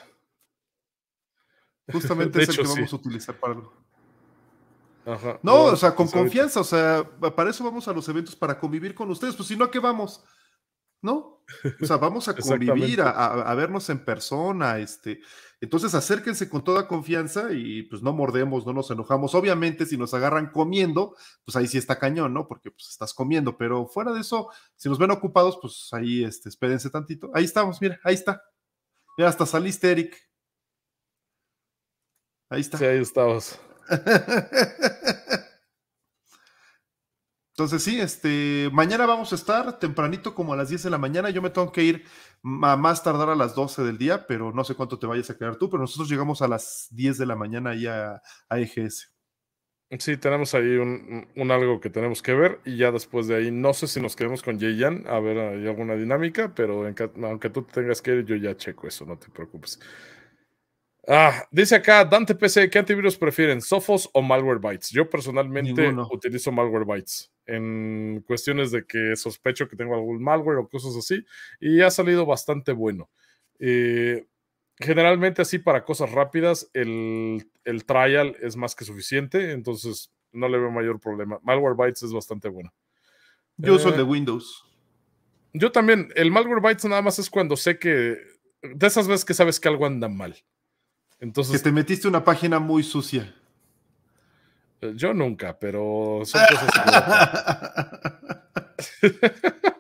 Justamente es el que vamos a utilizar para no, o sea, con confianza, o sea, para eso vamos a los eventos, para convivir con ustedes, pues si no, ¿a qué vamos? ¿no? O sea, vamos a convivir, a, vernos en persona, este. Entonces acérquense con toda confianza y pues no mordemos, no nos enojamos. Obviamente, si nos agarran comiendo, pues ahí sí está cañón, ¿no? Porque pues estás comiendo, pero fuera de eso, si nos ven ocupados, pues ahí este, espérense tantito. Ahí estamos, mira, ahí está. Ya hasta saliste, Eric. Ahí está. Sí, ahí estamos Entonces sí, este, mañana vamos a estar tempranito como a las 10 de la mañana. Yo me tengo que ir a más tardar a las 12 del día, pero no sé cuánto te vayas a quedar tú, pero nosotros llegamos a las 10 de la mañana ahí a, EGS. Sí, tenemos ahí un, algo que tenemos que ver y ya después de ahí no sé si nos quedamos con Yeyan a ver hay alguna dinámica, pero aunque tú tengas que ir yo ya checo eso, no te preocupes. Ah, dice acá Dante PC, ¿qué antivirus prefieren? ¿Sofos o malware bytes? Yo personalmente utilizo utilizo bytes en cuestiones de que sospecho que tengo algún malware o cosas así y ha salido bastante bueno. Eh, generalmente así para cosas rápidas el, trial es más que suficiente, entonces no le veo mayor problema. Malware bytes es bastante bueno. Yo uso el de eh, Windows. Yo también, el malware bytes nada más es cuando sé que, de esas veces que sabes que algo anda mal que te metiste una página muy sucia. Eh, yo nunca, pero son cosas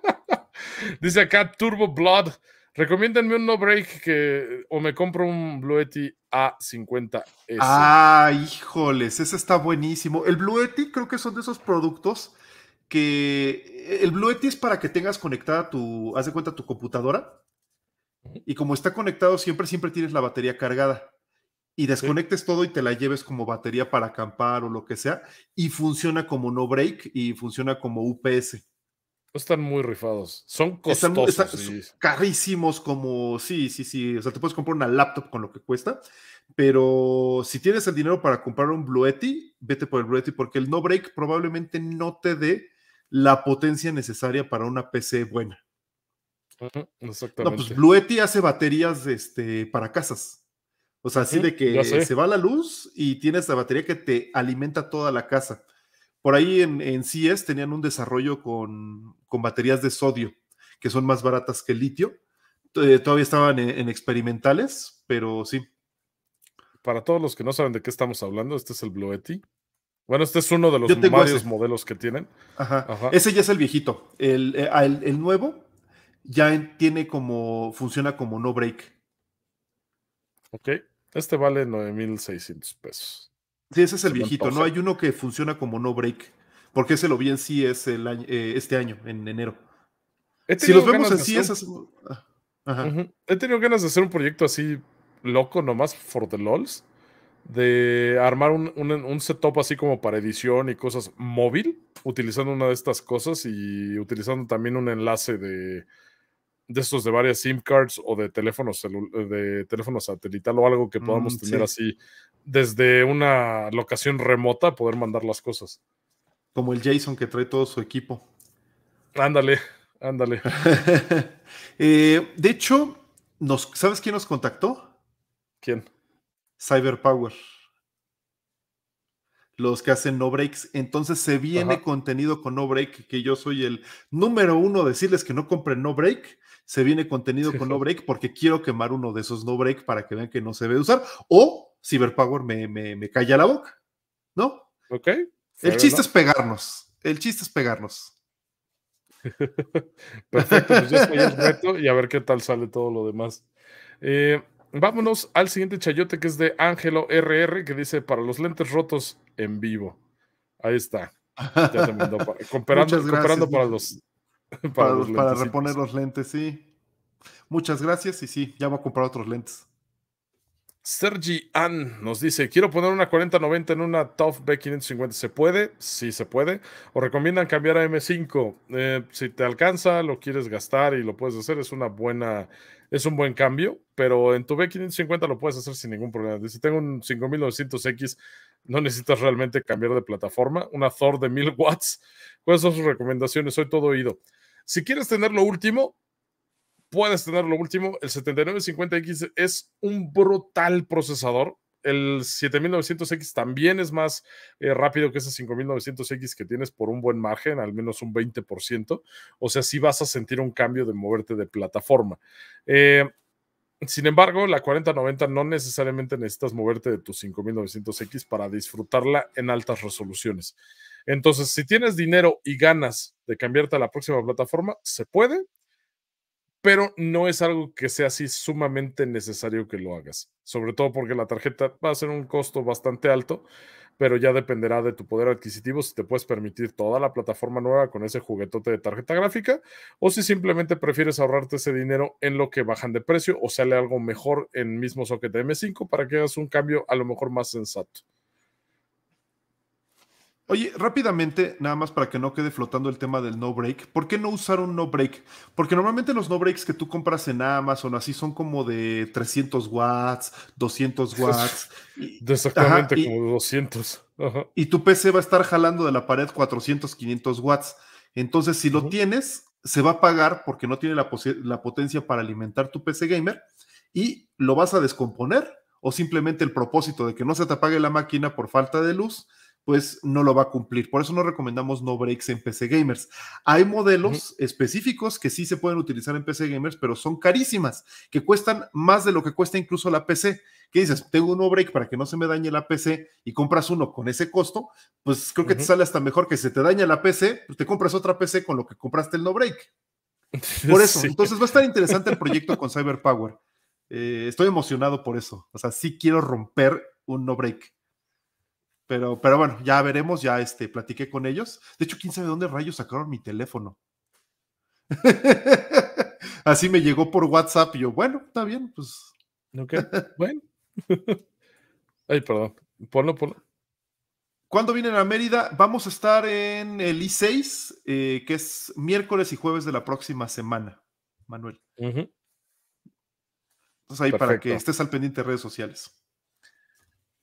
Dice acá Turbo Blood. Recomiéndenme un no break que o me compro un Bluetti A50S. Ah, híjoles, ese está buenísimo. El Blue creo que son de esos productos que eh, el Blue es para que tengas conectada tu, haz de cuenta tu computadora. Y como está conectado siempre siempre tienes la batería cargada y desconectes todo y te la lleves como batería para acampar o lo que sea, y funciona como no break y funciona como UPS. Están muy rifados, son costosos. Están, carísimos como, sí, sí, sí, o sea, te puedes comprar una laptop con lo que cuesta, pero si tienes el dinero para comprar un Bluetti, vete por el Bluetti porque el no break probablemente no te dé la potencia necesaria para una PC buena. exactamente. No, pues Bluetti hace baterías este, para casas. O sea, así de que se va la luz y tienes la batería que te alimenta toda la casa. Por ahí en, en CES tenían un desarrollo con, baterías de sodio, que son más baratas que el litio. todavía estaban e, en, experimentales, pero sí. Para todos los que no saben de qué estamos hablando, este es el Bloetti. Bueno, este es uno de los varios modelos que tienen. Ajá. Ese ya es el viejito. El, eh, ah, el nuevo ya tiene como, funciona como no break. Ok. Este vale 9,600 pesos. Sí, ese es el viejito, ¿no? Hay uno que funciona como no break, porque ese lo vi en sí es el año, eh, este año, en enero. Si los vemos en sí, ah, He tenido ganas de hacer un proyecto así loco nomás, for the lols, de armar un, un, un setup así como para edición y cosas móvil, utilizando una de estas cosas y utilizando también un enlace de de esos de varias SIM cards o de teléfonos de teléfono satelital o algo que podamos mm, tener así desde una locación remota poder mandar las cosas. Como el Jason que trae todo su equipo. Ándale, ándale. Eh, de hecho, nos, ¿sabes quién nos contactó? ¿Quién? Cyber Power Los que hacen no breaks. Entonces se viene contenido con no break, que yo soy el número uno decirles que no compren no break se viene contenido con no break porque quiero quemar uno de esos no break para que vean que no se debe usar. O Cyberpower me, me, me calla la boca, ¿no? Ok. El chiste es pegarnos. El chiste es pegarnos. Perfecto, pues yo estoy reto y a ver qué tal sale todo lo demás. Eh, vámonos al siguiente chayote que es de Ángelo RR que dice para los lentes rotos en vivo. Ahí está. Ya para los para, reponer los lentes, sí. Muchas gracias y sí, ya voy a comprar otros lentes. Sergi Ann nos dice, quiero poner una 4090 en una Tough B550. ¿Se puede? Sí, se puede. ¿O recomiendan cambiar a M5? Eh, si te alcanza, lo quieres gastar y lo puedes hacer, es una buena, es un buen cambio, pero en tu B550 lo puedes hacer sin ningún problema. Si tengo un 5900X, no necesitas realmente cambiar de plataforma. Una Thor de 1000 watts. ¿Cuáles son sus recomendaciones? Soy todo oído. Si quieres tener lo último, puedes tener lo último. El 7950X es un brutal procesador. El 7900X también es más eh, rápido que ese 5900X que tienes por un buen margen, al menos un 20%. O sea, sí vas a sentir un cambio de moverte de plataforma. Eh, sin embargo, la 4090 no necesariamente necesitas moverte de tu 5900X para disfrutarla en altas resoluciones. Entonces, si tienes dinero y ganas de cambiarte a la próxima plataforma, se puede, pero no es algo que sea así sumamente necesario que lo hagas, sobre todo porque la tarjeta va a ser un costo bastante alto, pero ya dependerá de tu poder adquisitivo si te puedes permitir toda la plataforma nueva con ese juguetote de tarjeta gráfica o si simplemente prefieres ahorrarte ese dinero en lo que bajan de precio o sale algo mejor en mismo socket M5 para que hagas un cambio a lo mejor más sensato. Oye, rápidamente, nada más para que no quede flotando el tema del no break, ¿por qué no usar un no break? Porque normalmente los no breaks que tú compras en Amazon así son como de 300 watts, 200 watts. exactamente como de 200. Y tu PC va a estar jalando de la pared 400, 500 watts. Entonces, si lo tienes, se va a pagar porque no tiene la, la potencia para alimentar tu PC gamer y lo vas a descomponer o simplemente el propósito de que no se te apague la máquina por falta de luz pues no lo va a cumplir. Por eso no recomendamos no breaks en PC gamers. Hay modelos específicos que sí se pueden utilizar en PC gamers, pero son carísimas, que cuestan más de lo que cuesta incluso la PC. ¿Qué dices? Tengo un no break para que no se me dañe la PC y compras uno con ese costo, pues creo que te sale hasta mejor que se te daña la PC, pues, te compras otra PC con lo que compraste el no break. Por eso, entonces va a estar interesante el proyecto con Cyberpower. Power. Eh, estoy emocionado por eso. O sea, sí quiero romper un no break. Pero, pero bueno, ya veremos, ya este, platiqué con ellos. De hecho, quién sabe dónde rayos sacaron mi teléfono. Así me llegó por WhatsApp y yo, bueno, está bien, pues. Ok, bueno. Ay, perdón. Ponlo, ponlo. ¿Cuándo vienen a Mérida? Vamos a estar en el I6, eh, que es miércoles y jueves de la próxima semana, Manuel. Entonces ahí para que estés al pendiente de redes sociales.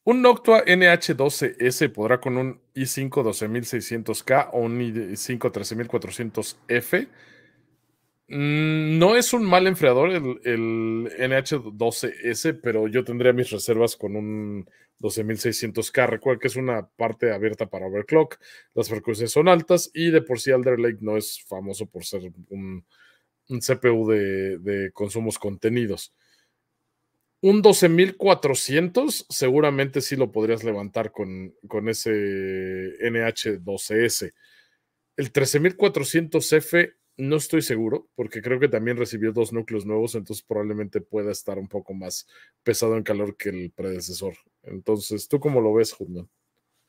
Un Noctua NH12S podrá con un i5 12600K o un i5 13400F. Mm, no es un mal enfriador el, NH12S, pero yo tendría mis reservas con un 12600K. Recuerda que es una parte abierta para overclock, las frecuencias son altas y de por sí Alder Lake no es famoso por ser un, CPU de, de consumos contenidos un 12400 seguramente sí lo podrías levantar con, con ese NH12S. E el 13400F no estoy seguro, porque creo que también recibió dos núcleos nuevos, entonces probablemente pueda estar un poco más pesado en calor que el predecesor. Entonces, ¿tú cómo lo ves, Judman?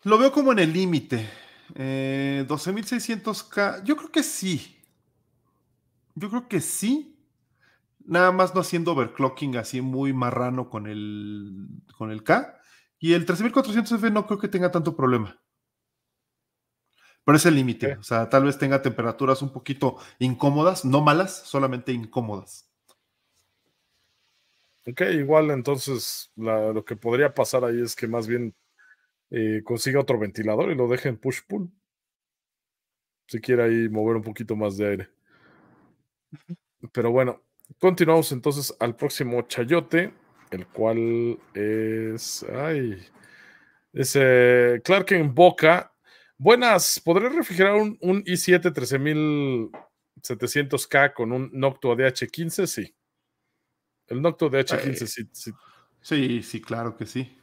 Lo veo como en el límite. 12.600K, eh, yo creo que sí. Yo creo que sí, nada más no haciendo overclocking así muy marrano con el, con el K. Y el 3400F no creo que tenga tanto problema. Pero es el límite. O sea, tal vez tenga temperaturas un poquito incómodas, no malas, solamente incómodas. Ok, igual entonces lo que podría pasar ahí es que más bien eh, consiga otro ventilador y lo deje en push-pull. Si quiere ahí mover un poquito más de aire. Pero bueno, Continuamos entonces al próximo chayote, el cual es. Ay. ese eh, Clark en Boca. Buenas, ¿podré refrigerar un, un i7 13700K con un Noctua DH15? Sí. El Noctua DH15, sí, sí, sí. claro que sí.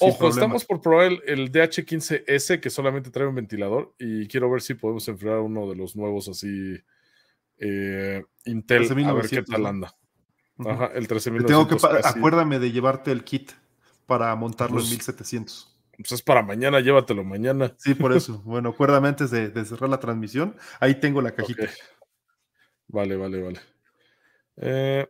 Ojo, estamos por probar el, el, DH15S que solamente trae un ventilador y quiero ver si podemos enfriar uno de los nuevos así eh, Intel, a ver qué tal anda. Ajá, el 13900. Tengo que acuérdame de llevarte el kit para montarlo los en 1700. Pues, pues es para mañana, llévatelo mañana. Sí, por eso. bueno, acuérdame antes de, cerrar la transmisión. Ahí tengo la cajita. Vale, vale, vale. Eh,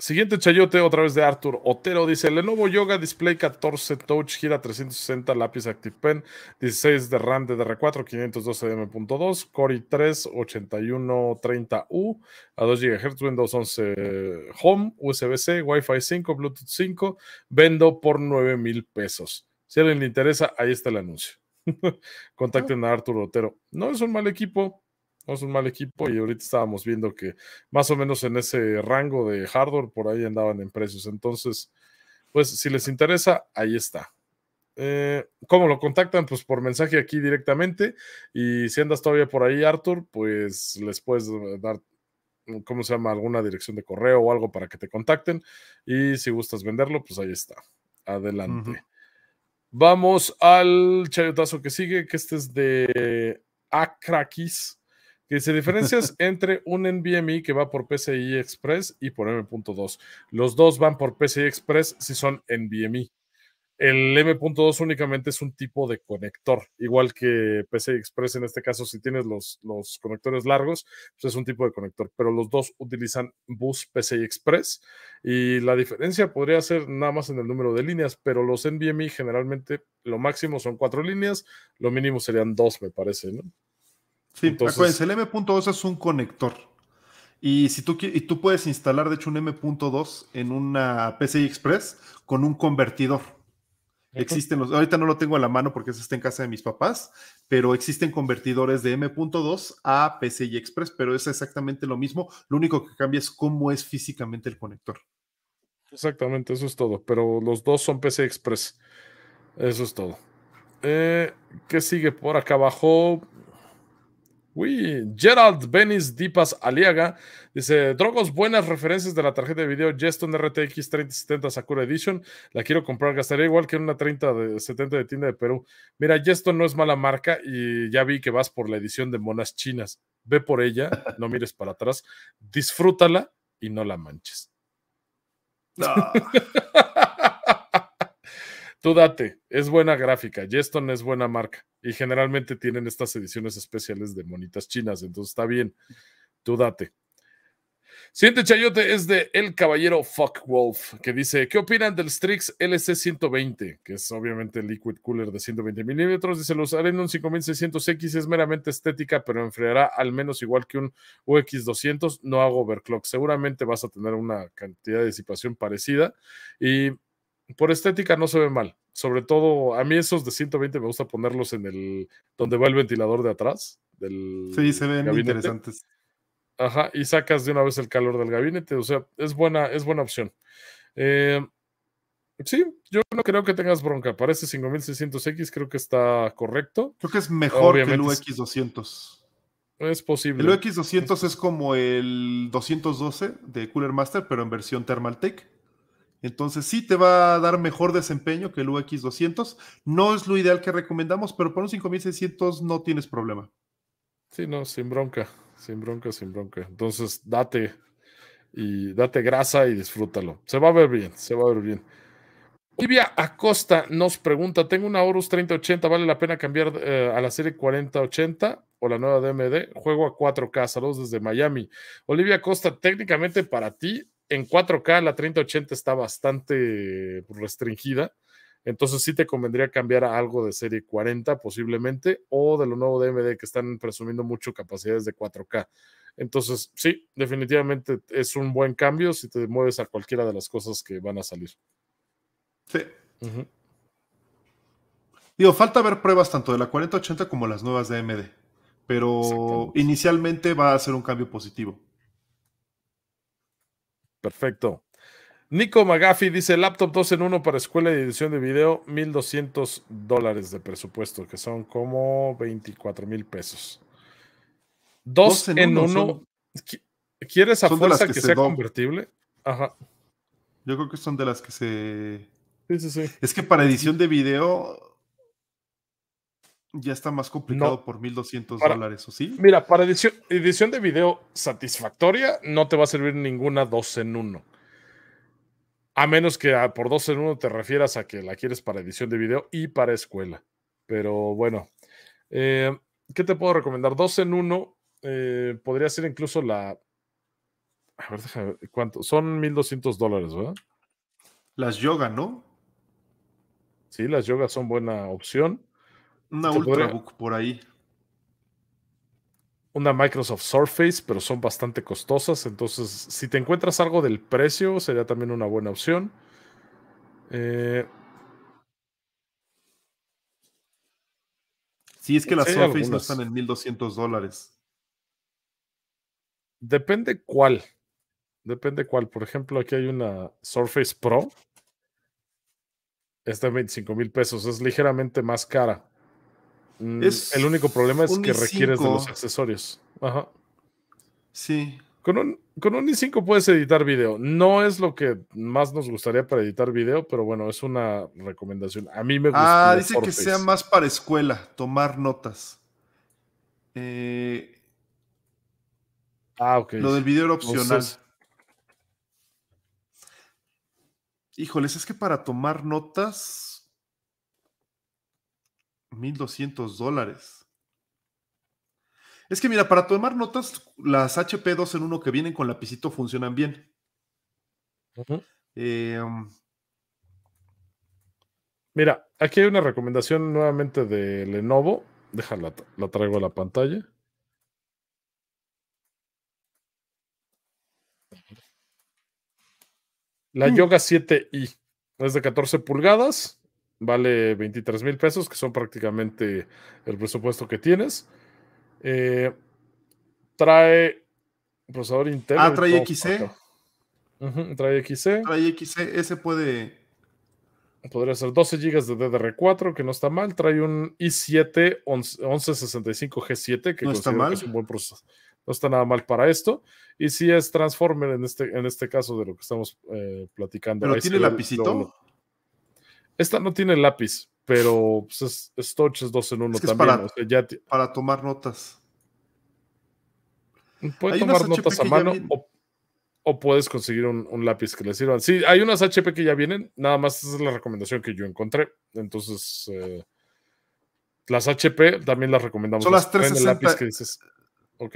Siguiente chayote otra vez de Arthur Otero. Dice, Lenovo Yoga Display 14 Touch, gira 360, lápiz Active Pen, 16 de RAM de DR4, 512M.2, Core i3, 8130U, a 2 GHz, Windows 11 Home, USB-C, Wi-Fi 5, Bluetooth 5, vendo por 9 mil pesos. Si a alguien le interesa, ahí está el anuncio. Contacten oh. a Arthur Otero. No es un mal equipo es un mal equipo y ahorita estábamos viendo que más o menos en ese rango de hardware por ahí andaban en precios. Entonces, pues si les interesa, ahí está. Eh, ¿Cómo lo contactan? Pues por mensaje aquí directamente. Y si andas todavía por ahí, Arthur, pues les puedes dar, ¿cómo se llama? Alguna dirección de correo o algo para que te contacten. Y si gustas venderlo, pues ahí está. Adelante. Vamos al chayotazo que sigue, que este es de Acraquis. Que dice, diferencias entre un NVMe que va por PCI Express y por M.2. Los dos van por PCI Express si son NVMe. El M.2 únicamente es un tipo de conector, igual que PCI Express en este caso, si tienes los, los conectores largos, pues es un tipo de conector, pero los dos utilizan bus PCI Express y la diferencia podría ser nada más en el número de líneas, pero los NVMe generalmente lo máximo son cuatro líneas, lo mínimo serían dos, me parece, ¿no? Sí, acuérdense, el M.2 es un conector. Y, si tú, tú puedes instalar, de hecho, un M.2 en una PCI Express con un convertidor. Existen los, ahorita no lo tengo a la mano porque eso está en casa de mis papás, pero existen convertidores de M.2 a PCI Express, pero es exactamente lo mismo. Lo único que cambia es cómo es físicamente el conector. Exactamente, eso es todo. Pero los dos son PCI Express. Eso es todo. Eh, ¿Qué sigue por acá abajo? Gerald Benis Dipas Aliaga dice: Drogos, buenas referencias de la tarjeta de video Jeston RTX 3070 Sakura Edition. La quiero comprar, gastaría igual que una 3070 de, de tienda de Perú. Mira, Jeston no es mala marca y ya vi que vas por la edición de monas chinas. Ve por ella, no mires para atrás, disfrútala y no la manches. Tú date, es buena gráfica, Jeston es buena marca y generalmente tienen estas ediciones especiales de monitas chinas, entonces está bien, tú date. Siguiente chayote es de El Caballero Fuck Wolf, que dice, ¿qué opinan del Strix LC 120? Que es obviamente el liquid cooler de 120 milímetros. Dice, lo usaré en un 5600X, es meramente estética, pero enfriará al menos igual que un UX200. No hago overclock. Seguramente vas a tener una cantidad de disipación parecida y por estética no se ve mal. Sobre todo, a mí esos de 120 me gusta ponerlos en el donde va el ventilador de atrás. Del sí, se ven interesantes. Ajá, y sacas de una vez el calor del gabinete. O sea, es buena, es buena opción. Eh, sí, yo no creo que tengas bronca. Parece 5600X, creo que está correcto. Creo que es mejor que el UX200. Es posible. El UX200 es como el 212 de Cooler Master, pero en versión Thermaltake entonces sí te va a dar mejor desempeño que el UX200. No es lo ideal que recomendamos, pero por un 5600 no tienes problema. Sí, no, sin bronca, sin bronca, sin bronca. Entonces date y date grasa y disfrútalo. Se va a ver bien, se va a ver bien. Olivia Acosta nos pregunta, tengo una Horus 3080, ¿vale la pena cambiar eh, a la serie 4080 o la nueva DMD? Juego a 4K, saludos desde Miami. Olivia Acosta, técnicamente para ti en 4K la 3080 está bastante restringida. Entonces sí te convendría cambiar a algo de serie 40 posiblemente o de lo nuevo de AMD que están presumiendo mucho capacidades de 4K. Entonces sí, definitivamente es un buen cambio si te mueves a cualquiera de las cosas que van a salir. Sí. Digo, falta ver pruebas tanto de la 4080 como las nuevas de AMD, pero inicialmente va a ser un cambio positivo. Perfecto. Nico Magafi dice laptop 2 en 1 para escuela de edición de video, 1200 dólares de presupuesto, que son como 24 mil pesos. Dos, en, 1? uno. ¿Quieres a fuerza que, que, sea convertible? Ajá. Yo creo que son de las que se. Sí, sí, sí. Es que para edición de video ya está más complicado por 1200 dólares, ¿o sí? Mira, para edición, de video satisfactoria no te va a servir ninguna 2 en 1. A menos que ah, por 2 en 1 te refieras a que la quieres para edición de video y para escuela. Pero bueno, eh, ¿qué te puedo recomendar? 2 en 1 eh, podría ser incluso la... A ver, déjame ver, ¿cuánto? Son 1200 dólares, ¿verdad? Las yoga, ¿no? Sí, las yoga son buena opción. Una Ultrabook por ahí. Una Microsoft Surface, pero son bastante costosas. Entonces, si te encuentras algo del precio, sería también una buena opción. si eh, Sí, es que las Surface no están en 1200 dólares. Depende cuál. Depende cuál. Por ejemplo, aquí hay una Surface Pro. Está en 25 mil pesos. Es ligeramente más cara. Mm, el único problema es que requieres de los accesorios. Ajá. Sí. Con un, con i5 puedes editar video. No es lo que más nos gustaría para editar video, pero bueno, es una recomendación. A mí me gusta. Ah, dice que sea más para escuela, tomar notas. Eh, ah, ok. Lo del video era opcional. Híjoles, es que para tomar notas 1200 dólares. Es que mira, para tomar notas, las HP 2 en 1 que vienen con lapicito funcionan bien. Eh, um, mira, aquí hay una recomendación nuevamente de Lenovo. Déjala, la traigo a la pantalla. La mm. Yoga 7i es de 14 pulgadas vale 23 mil pesos, que son prácticamente el presupuesto que tienes. Eh, trae procesador Intel. Ah, trae XC. trae XC. Trae XC, ese puede. Podría ser 12 GB de DDR4, que no está mal. Trae un i7 1165G7, que no está mal. es un buen procesador. No está nada mal para esto. Y si es Transformer en este, en este caso de lo que estamos eh, platicando. Pero tiene lapicito. Esta no tiene lápiz, pero pues, es, dos en uno también. Para, para, tomar notas. Puedes tomar notas a mano o, puedes conseguir un, lápiz que le sirva. Sí, hay unas HP que ya vienen, nada más esa es la recomendación que yo encontré. Entonces, eh, las HP también las recomendamos. Son las 360.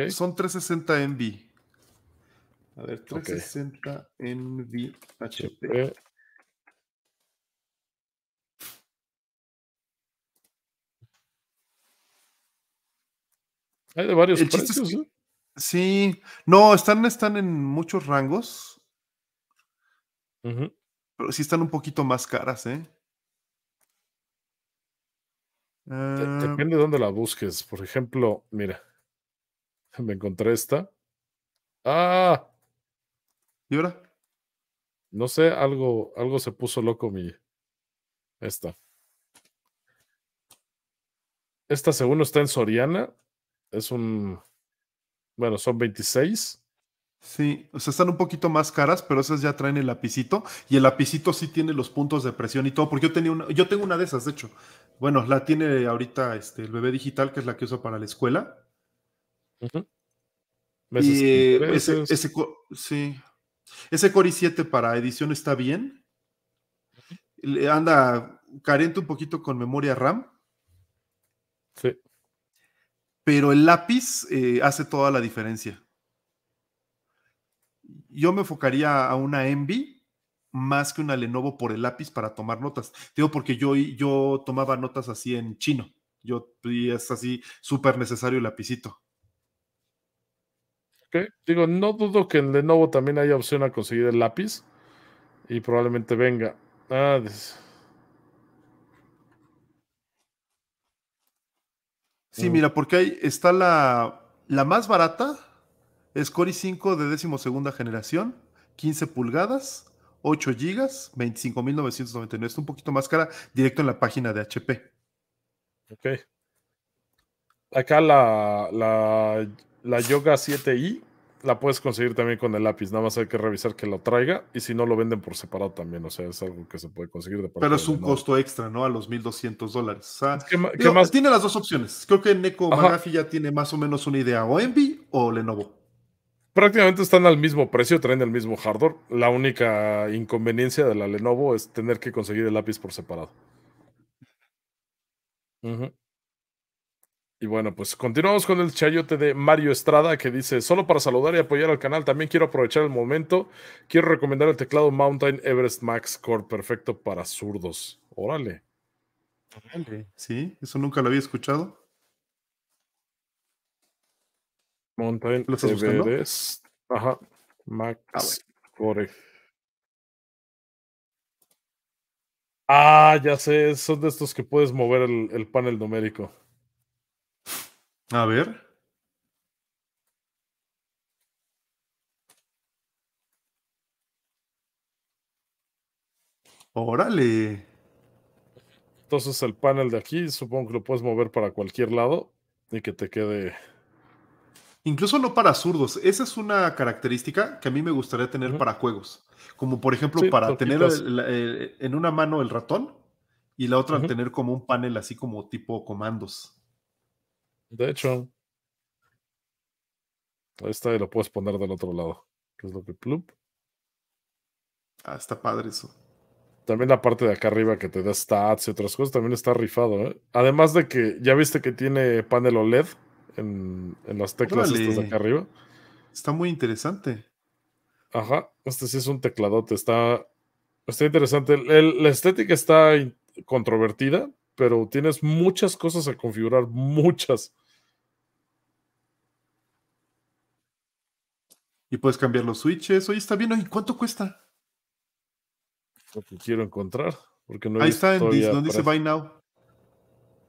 Son 360 Envy. A ver, 360 Envy HP. Hay de varios precios, Sí, no, están, están en muchos rangos. Pero sí están un poquito más caras, ¿eh? Ah. Depende de dónde la busques. Por ejemplo, mira, me encontré esta. ¡Ah! ¿Y ahora? No sé, algo, algo se puso loco mi. Esta. Esta, según está en Soriana, es un, bueno, son 26. Sí, o sea, están un poquito más caras, pero esas ya traen el lapicito y el lapicito sí tiene los puntos de presión y todo, porque yo tenía una, yo tengo una de esas, de hecho. Bueno, la tiene ahorita este, el bebé digital, que es la que uso para la escuela. Y ese, sí. ese Core 7 para edición está bien. Anda carente un poquito con memoria RAM. Sí pero el lápiz eh, hace toda la diferencia. Yo me enfocaría a una Envy más que una Lenovo por el lápiz para tomar notas. Digo, porque yo, yo tomaba notas así en chino. Yo, y es así súper necesario el lapicito. Ok. Digo, no dudo que en Lenovo también haya opción a conseguir el lápiz y probablemente venga. Ah, Sí, mm. mira, porque ahí está la, más barata, es Core i5 de décimo segunda generación, 15 pulgadas, 8 GB, 25.999. Está un poquito más cara, directo en la página de HP. Ok. Acá la, la Yoga 7i la puedes conseguir también con el lápiz, nada más hay que revisar que lo traiga y si no lo venden por separado también, o sea, es algo que se puede conseguir de Pero es un costo extra, ¿no? A los 1.200 dólares. O más? Tiene las dos opciones. Creo que Neko Magafi ya tiene más o menos una idea, o Envy o Lenovo. Prácticamente están al mismo precio, traen el mismo hardware. La única inconveniencia de la Lenovo es tener que conseguir el lápiz por separado. Y bueno, pues continuamos con el chayote de Mario Estrada que dice, solo para saludar y apoyar al canal, también quiero aprovechar el momento, quiero recomendar el teclado Mountain Everest Max Core, perfecto para zurdos. Órale. Sí, eso nunca lo había escuchado. Mountain Everest. Ajá. Max ah, Core. Ah, ya sé, son de estos que puedes mover el panel numérico. A ver. Órale. Entonces el panel de aquí supongo que lo puedes mover para cualquier lado y que te quede. Incluso no para zurdos. Esa es una característica que a mí me gustaría tener para juegos. Como por ejemplo para tener en una mano el ratón y la otra tener como un panel así como tipo comandos. De hecho, ahí está y lo puedes poner del otro lado, es lo que plup. Ah, está padre eso. También la parte de acá arriba que te da stats y otras cosas también está rifado. ¿eh? Además de que ya viste que tiene panel OLED en, en las teclas de acá arriba. Está muy interesante. Ajá, este sí es un tecladote, está, está interesante. la estética está controvertida, pero tienes muchas cosas a configurar, muchas. Y puedes cambiar los switches. Oye, está bien. ¿cuánto cuesta? Lo que quiero encontrar. Porque no Ahí está, en dice Buy Now?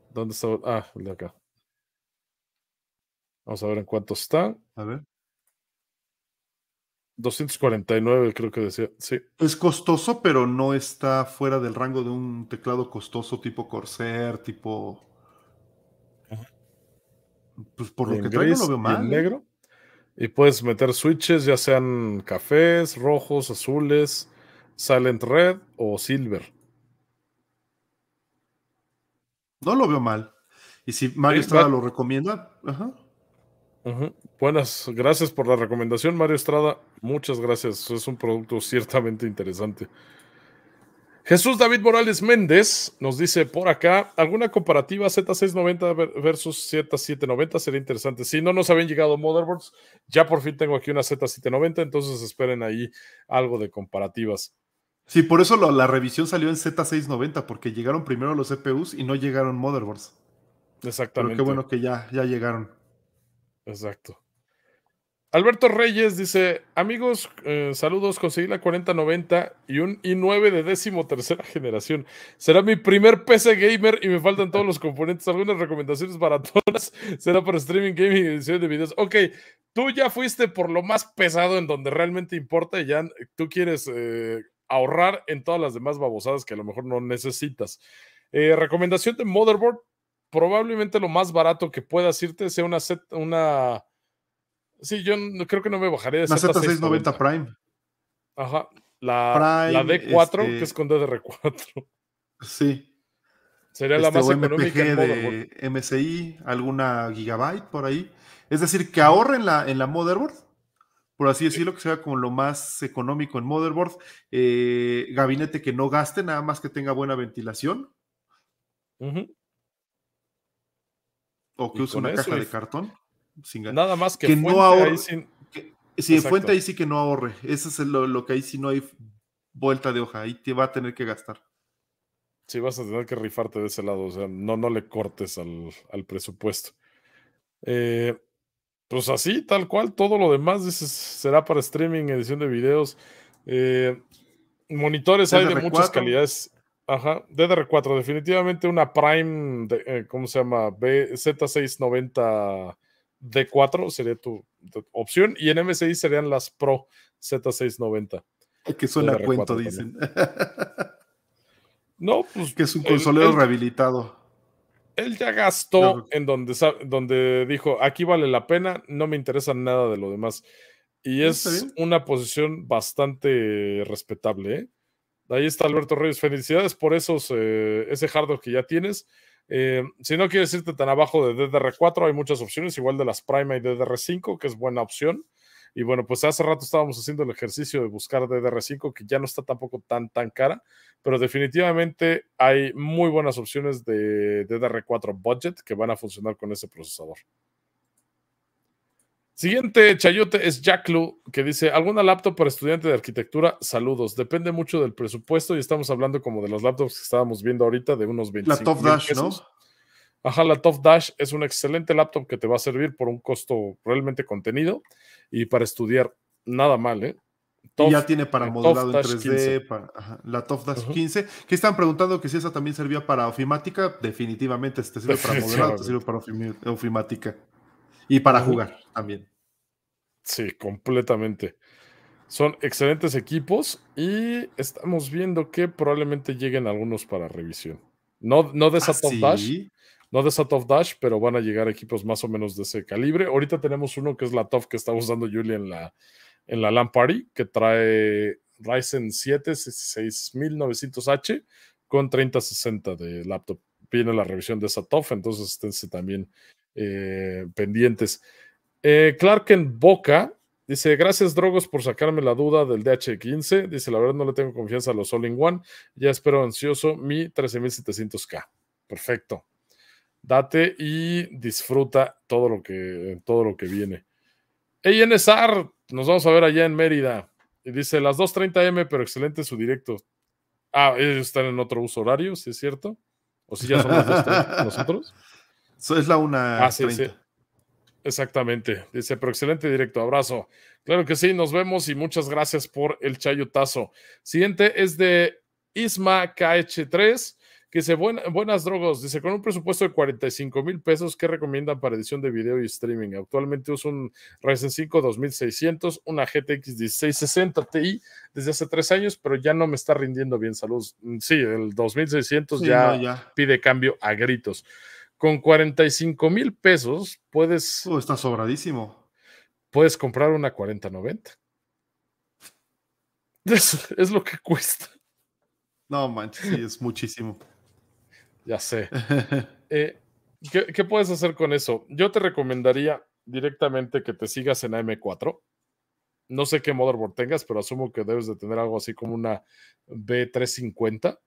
¿Dónde está? Ah, el de acá. Vamos a ver en cuánto está. A ver. 249 creo que decía, sí. Es costoso, pero no está fuera del rango de un teclado costoso tipo Corsair, tipo... Pues por lo que traigo lo veo mal. ¿eh? negro? Y puedes meter switches, ya sean cafés, rojos, azules, Silent Red o Silver. No lo veo mal. Y si Mario Estrada lo recomienda, Buenas, gracias por la recomendación, Mario Estrada. Muchas gracias. Es un producto ciertamente interesante. Jesús David Morales Méndez nos dice por acá, ¿alguna comparativa Z690 versus Z790? Sería interesante. Si no nos habían llegado motherboards, ya por fin tengo aquí una Z790, entonces esperen ahí algo de comparativas. Sí, por eso la revisión salió en Z690, porque llegaron primero los CPUs y no llegaron motherboards. Exactamente. Pero qué bueno que ya, ya llegaron. Exacto. Alberto Reyes dice, amigos, eh, saludos, conseguí la 4090 y un i9 de décimo tercera generación. Será mi primer PC gamer y me faltan todos los componentes. Algunas recomendaciones para todas? será para streaming, gaming y edición de videos. Ok, tú ya fuiste por lo más pesado en donde realmente importa y ya tú quieres eh, ahorrar en todas las demás babosadas que a lo mejor no necesitas. Eh, recomendación de motherboard, probablemente lo más barato que puedas irte sea una... Set, una Sí, yo creo que no me bajaré de La Z690 Prime. Ajá. La, D4, que este es con DDR4. Sí. Sería la este, más económica. MPG de MSI, alguna gigabyte por ahí. Es decir, que ahorren la, en la motherboard, por así decirlo, que sea como lo más económico en motherboard. Eh, gabinete que no gaste, nada más que tenga buena ventilación. O que use una caja de cartón. Nada más que, si fuente, Ahí sí, fuente ahí sí que no ahorre. Eso es lo, que ahí si no hay vuelta de hoja. Ahí te va a tener que gastar. Sí, vas a tener que rifarte de ese lado. O sea, no, no le cortes al, presupuesto. Eh, pues así, tal cual, todo lo demás será para streaming, edición de videos. Eh, monitores hay de muchas calidades. Ajá, DDR4, definitivamente una Prime, eh, ¿cómo se llama? B, Z690 D4 sería tu, opción y en MSI serían las Pro Z690. Que suena cuento, dicen. no, pues. Que es un consolero rehabilitado. Él ya gastó en donde, donde dijo: aquí vale la pena, no me interesa nada de lo demás. Y ah, es una posición bastante respetable. ¿eh? Ahí está Alberto Reyes. Felicidades por esos, eh, ese hardware que ya tienes. Eh, si no quieres irte tan abajo de DDR4, hay muchas opciones, igual de las Prime y DDR5, que es buena opción. Y bueno, pues hace rato estábamos haciendo el ejercicio de buscar DDR5, que ya no está tampoco tan, tan cara, pero definitivamente hay muy buenas opciones de DDR4 Budget que van a funcionar con ese procesador. Siguiente chayote es Jack Lu, que dice, ¿alguna laptop para estudiante de arquitectura? Saludos. Depende mucho del presupuesto y estamos hablando como de los laptops que estábamos viendo ahorita de unos 25 La Top Dash, ¿no? Ajá, la Top Dash es un excelente laptop que te va a servir por un costo realmente contenido y para estudiar nada mal, ¿eh? y ya tiene para modelado en 3D, la Top Dash 15, que están preguntando que si esa también servía para ofimática, definitivamente, si te sirve para modelado, te sirve para ofimática y para jugar también. Sí, completamente. Son excelentes equipos y estamos viendo que probablemente lleguen algunos para revisión. No, no de esa ah, Top Dash, no de Dash, pero van a llegar equipos más o menos de ese calibre. Ahorita tenemos uno que es la Top que está usando Julia en la, en la Party, que trae Ryzen 7 6900H con 3060 de laptop. Viene la revisión de esa Top, entonces esténse también eh, pendientes. Eh, Clark en Boca dice: Gracias, Drogos, por sacarme la duda del DH15. Dice: La verdad, no le tengo confianza a los All in One. Ya espero ansioso mi 13700K. Perfecto. Date y disfruta todo lo que, todo lo que viene. ENSAR nos vamos a ver allá en Mérida. Y dice: Las 2:30M, pero excelente su directo. Ah, ellos están en otro uso horario, si ¿sí es cierto. O si ya somos nosotros. Es la una. Ah, Exactamente. Dice, pero excelente directo. Abrazo. Claro que sí, nos vemos y muchas gracias por el chayotazo. Siguiente es de Isma KH3, que dice, buenas drogas. Dice, con un presupuesto de 45 mil pesos, ¿qué recomiendan para edición de video y streaming? Actualmente uso un Ryzen 5 2600, una GTX 1660 Ti desde hace tres años, pero ya no me está rindiendo bien. salud, mm, Sí, el 2600 ya pide cambio a gritos. Con 45 mil pesos puedes. Uh, está sobradísimo. Puedes comprar una 4090. Es, es lo que cuesta. No manches, sí, es muchísimo. Ya sé. Eh, ¿qué, ¿Qué puedes hacer con eso? Yo te recomendaría directamente que te sigas en AM4. No sé qué motherboard tengas, pero asumo que debes de tener algo así como una B350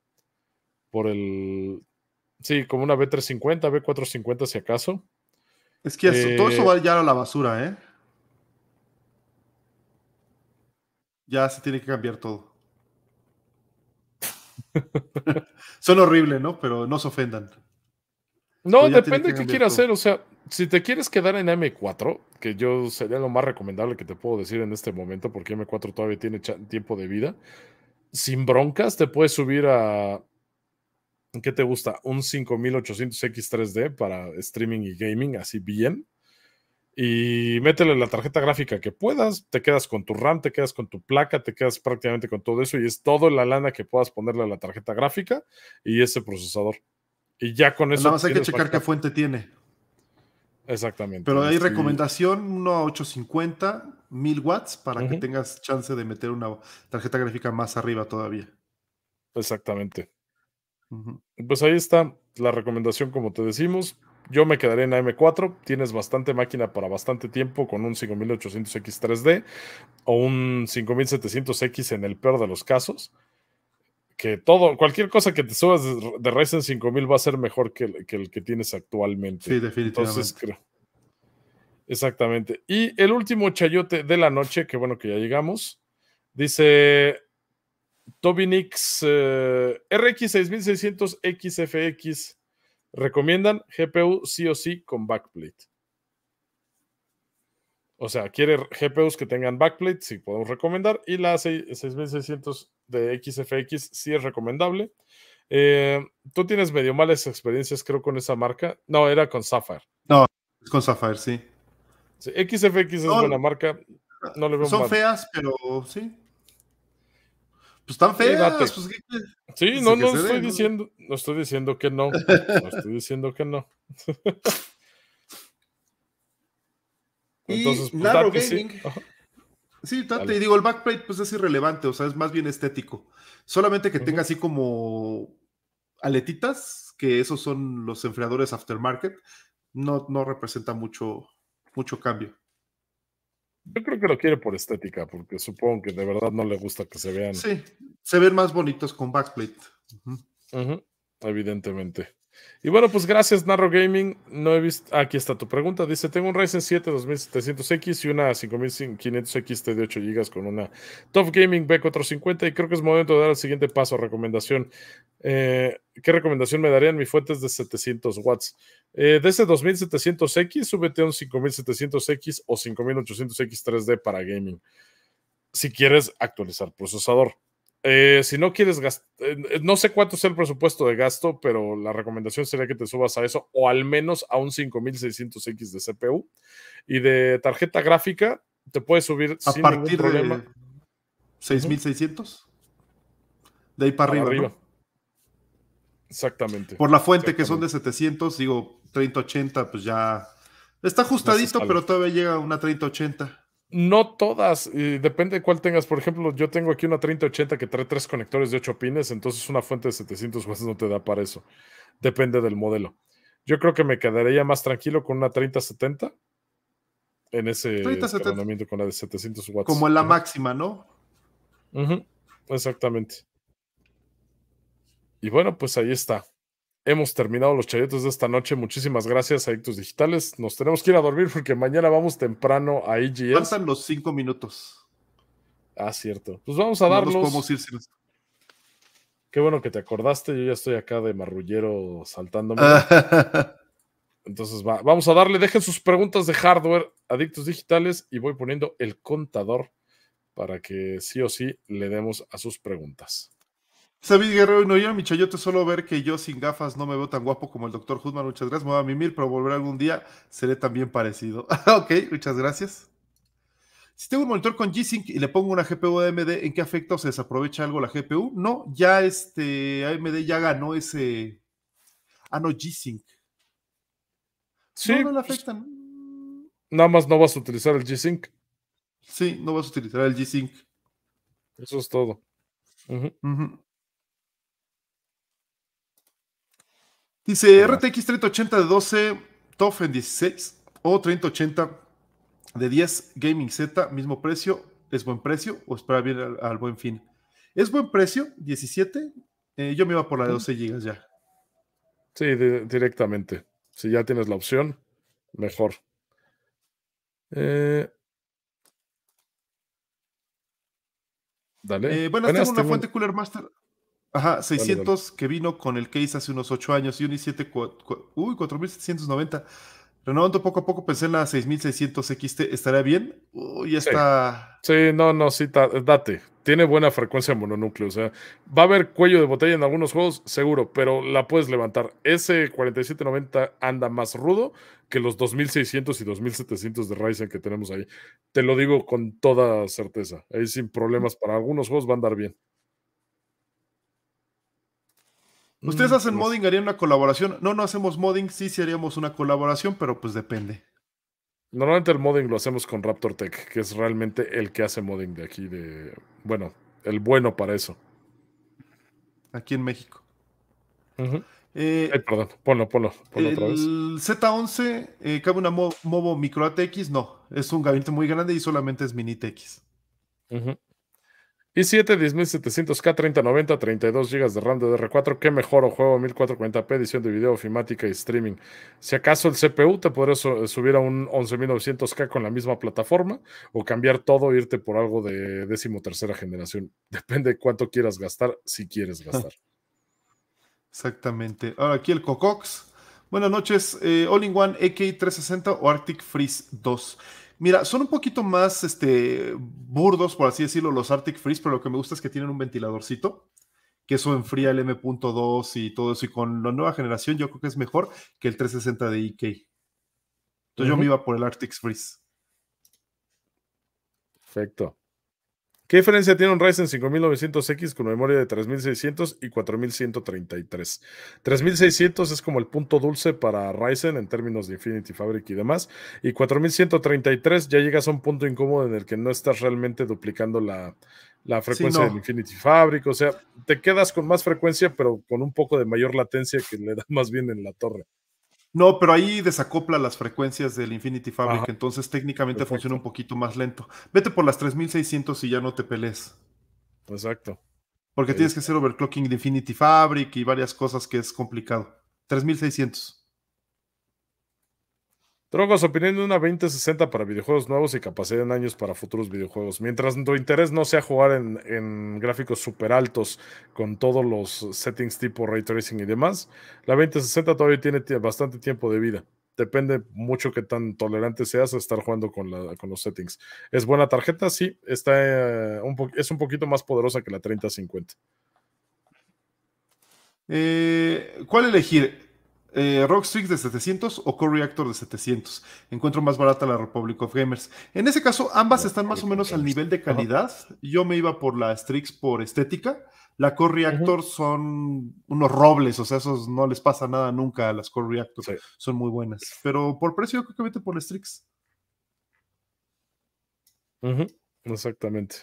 por el Sí, como una B350, B450 si acaso. Es que todo eso eh, va ya a la basura, ¿eh? Ya se tiene que cambiar todo. Son horribles, ¿no? Pero no se ofendan. No, depende de qué quieras hacer. O sea, si te quieres quedar en M4, que yo sería lo más recomendable que te puedo decir en este momento, porque M4 todavía tiene tiempo de vida, sin broncas te puedes subir a ¿qué te gusta? Un 5800X3D para streaming y gaming, así bien. Y métele la tarjeta gráfica que puedas, te quedas con tu RAM, te quedas con tu placa, te quedas prácticamente con todo eso y es toda la lana que puedas ponerle a la tarjeta gráfica y ese procesador. Y ya con eso... Nada más hay que checar qué fuente tiene. Exactamente. Pero hay este, recomendación 1 a 850, 1000 watts, para que tengas chance de meter una tarjeta gráfica más arriba todavía. Exactamente. Pues ahí está la recomendación, como te decimos. Yo me quedaré en AM4. Tienes bastante máquina para bastante tiempo con un 5800X 3D o un 5700X en el peor de los casos. Que todo, cualquier cosa que te subas de Ryzen 5000 va a ser mejor que el que, tienes actualmente. Sí, definitivamente. Exactamente. Y el último chayote de la noche, que bueno que ya llegamos, dice Toby Nix, eh, RX6600 XFX. Recomiendan GPU sí o sí con backplate. O sea, quiere GPUs que tengan backplate, sí podemos recomendar. Y la 6600 de XFX sí es recomendable. Eh, Tú tienes medio malas experiencias, creo, con esa marca. No, era con Sapphire. No, es con Sapphire, sí. XFX es buena marca. No le veo son feas, pero sí. Pues están feas. Pues, sí, no, no estoy diciendo, ¿no? estoy diciendo que no. No estoy diciendo que no. Entonces, pues, Gaming. Sí. Sí, digo, el backplate pues es irrelevante, o sea, es más bien estético. Solamente que tenga así como aletitas, que esos son los enfriadores aftermarket, no, no representa mucho, mucho cambio. Yo creo que lo quiere por estética, porque supongo que de verdad no le gusta que se vean. Sí, se ven más bonitos con backplate. Evidentemente. Y bueno, pues gracias, Narro Gaming. No he visto. aquí está tu pregunta. Dice: Tengo un Ryzen 7 2700X y una 5500 xt de 8 GB con una Top Gaming B450. Y creo que es momento de dar el siguiente paso. Recomendación. Eh, ¿Qué recomendación me darían? Mi fuente es de 700 watts. Eh, de ese 2700X, súbete a un 5700X o 5800X 3D para gaming. Si quieres actualizar procesador. Eh, si no quieres gastar, eh, eh, no sé cuánto es el presupuesto de gasto, pero la recomendación sería que te subas a eso o al menos a un 5600X de CPU. Y de tarjeta gráfica, te puedes subir a partir De 6600. De ahí para, arriba. Exactamente. Por la fuente que son de 700, digo 3080, pues ya está ajustadito, pero todavía llega a una 3080. No todas, depende de cuál tengas. Por ejemplo, yo tengo aquí una 3080 que trae tres conectores de ocho pines, entonces una fuente de 700 watts no te da para eso. Depende del modelo. Yo creo que me quedaría más tranquilo con una 3070 en ese ordenamiento con la de 700 watts. Como la máxima, ¿no? Exactamente. Y bueno, pues ahí está hemos terminado los chayotes de esta noche. Muchísimas gracias adictos Digitales. Nos tenemos que ir a dormir porque mañana vamos temprano a IGS. Faltan los cinco minutos. Ah, cierto. Pues vamos a darlos. Qué bueno que te acordaste. Yo ya estoy acá de marrullero saltándome. Entonces vamos a darle. Dejen sus preguntas de hardware Adictos Digitales y voy poniendo el contador para que sí o sí le demos a sus preguntas. David Guerrero no yo, mi chayote, solo ver que yo sin gafas no me veo tan guapo como el doctor Hudman. Muchas gracias, me voy a mimir, pero volver algún día seré también parecido. ok, muchas gracias. Si tengo un monitor con G-Sync y le pongo una GPU AMD, ¿en qué afecta o se desaprovecha algo la GPU? No, ya este AMD ya ganó ese. Ah, no, G-Sync. Sí, no, no le pues, afectan. nada más no vas a utilizar el G-Sync. Sí, no vas a utilizar el G-Sync. Eso es todo. Dice RTX 3080 de 12, top en 16 o 3080 de 10, Gaming Z, mismo precio. ¿Es buen precio o espera bien al, buen fin? ¿Es buen precio? 17. Eh, yo me iba por la de 12 mm. GB ya. Sí, directamente. Si ya tienes la opción, mejor. Eh. dale. Eh, bueno, tengo una este, fuente Cooler Master. Ajá, 600 que vino con el case hace unos 8 años y un i7, uy, 4790. Renovando poco a poco, pensé en la 6600 XT, ¿estaría bien? Uy, ya está. Sí. sí, no, no, sí, date. Tiene buena frecuencia mononúcleo, o sea, va a haber cuello de botella en algunos juegos, seguro, pero la puedes levantar. Ese 4790 anda más rudo que los 2600 y 2700 de Ryzen que tenemos ahí. Te lo digo con toda certeza. Ahí sin problemas para algunos juegos va a andar bien. ¿Ustedes mm, hacen pues modding? ¿Harían una colaboración? No, no hacemos modding, sí, sí haríamos una colaboración, pero pues depende. Normalmente el modding lo hacemos con Raptor Tech, que es realmente el que hace modding de aquí, de. Bueno, el bueno para eso. Aquí en México. Eh, perdón, ponlo, ponlo, ponlo otra vez. Z11, eh, ¿cabe una MOBO Micro ATX? No, es un gabinete muy grande y solamente es Mini TX y 7 10700K 3090, 32 GB de RAM de DR4. Qué mejor o juego 1440p, edición de video, ofimática y streaming. Si acaso el CPU te podrías eh, subir a un 11900K con la misma plataforma o cambiar todo, irte por algo de décimo tercera generación. Depende de cuánto quieras gastar, si quieres ah. gastar. Exactamente. Ahora aquí el Cocox. Buenas noches, eh, All in One ak e 360 o Arctic Freeze 2. Mira, son un poquito más este, burdos, por así decirlo, los Arctic Freeze, pero lo que me gusta es que tienen un ventiladorcito, que eso enfría el M.2 y todo eso. Y con la nueva generación, yo creo que es mejor que el 360 de IK. E Entonces yo me iba por el Arctic Freeze. Perfecto. ¿Qué diferencia tiene un Ryzen 5900X con memoria de 3600 y 4133? 3600 es como el punto dulce para Ryzen en términos de Infinity Fabric y demás, y 4133 ya llegas a un punto incómodo en el que no estás realmente duplicando la, la frecuencia de Infinity Fabric, o sea, te quedas con más frecuencia pero con un poco de mayor latencia que le da más bien en la torre. No, pero ahí desacopla las frecuencias del Infinity Fabric, entonces técnicamente funciona un poquito más lento. Vete por las 3600 y ya no te pelees. Exacto. Porque tienes que hacer overclocking de Infinity Fabric y varias cosas que es complicado. 3600 su opinión de una 2060 para videojuegos nuevos y capacidad en años para futuros videojuegos. Mientras tu interés no sea jugar en, gráficos súper altos con todos los settings tipo ray tracing y demás, la 2060 todavía tiene bastante tiempo de vida. Depende mucho que tan tolerante seas a estar jugando con, los settings. ¿Es buena tarjeta? Sí, está, eh, es un poquito más poderosa que la 3050. Eh, ¿Cuál elegir? Eh, Rock Strix de 700 o Core Reactor de 700. Encuentro más barata la Republic of Gamers. En ese caso, ambas están más o menos al nivel de calidad. Yo me iba por la Strix por estética. La Core Reactor son unos robles, o sea, esos no les pasa nada nunca a las Core Reactor. Son muy buenas. Pero por precio, creo que vete por la Strix. Exactamente.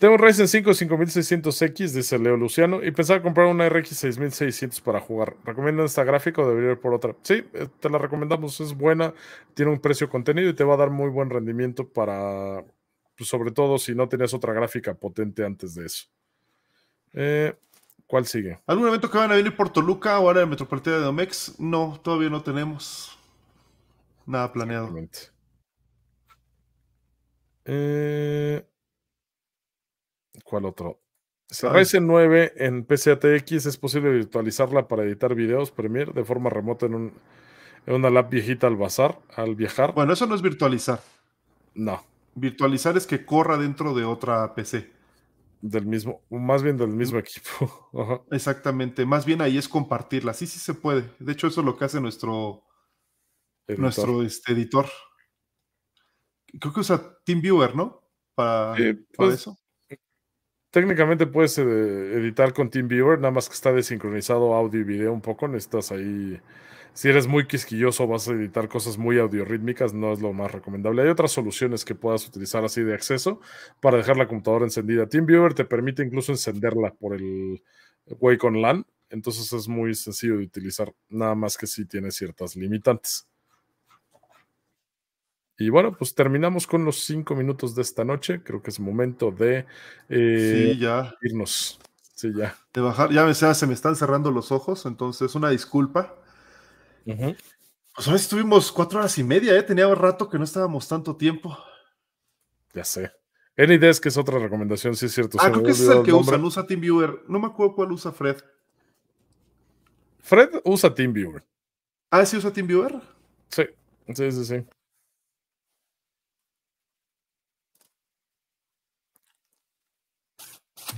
Tengo un Ryzen 5 5600X, dice Leo Luciano, y pensaba comprar una RX 6600 para jugar. ¿Recomiendan esta gráfica o debería ir por otra? Sí, eh, te la recomendamos, es buena, tiene un precio contenido y te va a dar muy buen rendimiento para, pues, sobre todo si no tenías otra gráfica potente antes de eso. Eh, ¿Cuál sigue? ¿Algún evento que van a venir por Toluca o área metropolitana de Domex? No, todavía no tenemos nada planeado. Eh, ¿Cuál otro? Si 9 en PCATX es posible virtualizarla para editar videos Premiere de forma remota en, una lab viejita al bazar, al viajar. Bueno, eso no es virtualizar. No. Virtualizar es que corra dentro de otra PC. Del mismo, más bien del mismo equipo. Exactamente, más bien ahí es compartirla. Sí, sí se puede. De hecho, eso es lo que hace nuestro, editor. nuestro este, editor. Creo que usa TeamViewer, ¿no? para pues, eso. Técnicamente puedes eh, editar con TeamViewer, nada más que está desincronizado audio y video un poco. Necesitas ahí. Si eres muy quisquilloso, vas a editar cosas muy audiorítmicas, no es lo más recomendable. Hay otras soluciones que puedas utilizar así de acceso para dejar la computadora encendida. TeamViewer te permite incluso encenderla por el Wacom LAN, entonces es muy sencillo de utilizar, nada más que si tiene ciertas limitantes. Y bueno, pues terminamos con los cinco minutos de esta noche. Creo que es momento de eh, ya. irnos. Sí, ya. De bajar. Ya me, se me están cerrando los ojos, entonces una disculpa. Pues estuvimos cuatro horas y media, ¿eh? Tenía un rato que no estábamos tanto tiempo. Ya sé. que es otra recomendación, sí es cierto. Ah, creo que ese es el que usan, usa TeamViewer. No me acuerdo cuál usa Fred. Fred usa TeamViewer. Ah, sí usa TeamViewer. Sí, sí, sí, sí.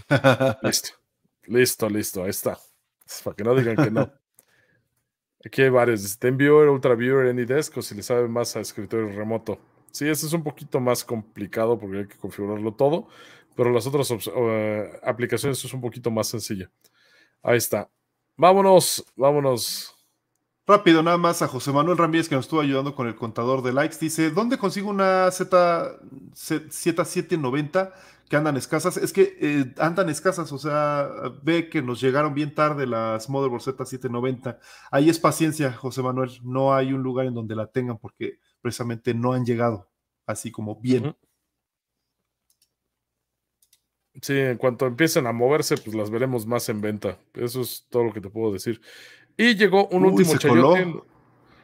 listo, listo, listo, ahí está. para que no digan que no. Aquí hay varios. Dice Viewer, UltraViewer, AnyDesk o si le sabe más a escritorio remoto. Sí, eso es un poquito más complicado porque hay que configurarlo todo, pero las otras eh, aplicaciones es un poquito más sencilla. Ahí está. Vámonos, vámonos. Rápido, nada más a José Manuel Ramírez que nos estuvo ayudando con el contador de likes. Dice, ¿dónde consigo una Z, Z 790 andan escasas. Es que eh, andan escasas, o sea, ve que nos llegaron bien tarde las Motherboard Z790. Ahí es paciencia, José Manuel. No hay un lugar en donde la tengan porque precisamente no han llegado así como bien. Sí, en cuanto empiecen a moverse, pues las veremos más en venta. Eso es todo lo que te puedo decir. Y llegó un último chayote.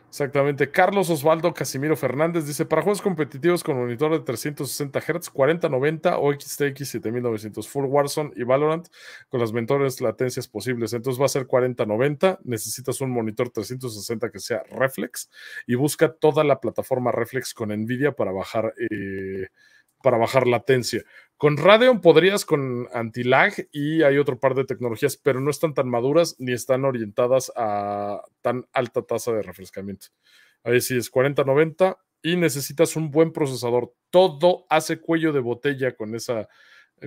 Exactamente. Carlos Osvaldo Casimiro Fernández dice: Para juegos competitivos con monitor de 360 Hz, 4090 o XTX 7900 Full Warzone y Valorant con las mentores latencias posibles. Entonces va a ser 4090. Necesitas un monitor 360 que sea Reflex y busca toda la plataforma Reflex con Nvidia para bajar. Eh, para bajar latencia. Con Radeon podrías con anti-lag y hay otro par de tecnologías, pero no están tan maduras ni están orientadas a tan alta tasa de refrescamiento. Ahí sí es 40-90 y necesitas un buen procesador. Todo hace cuello de botella con esa,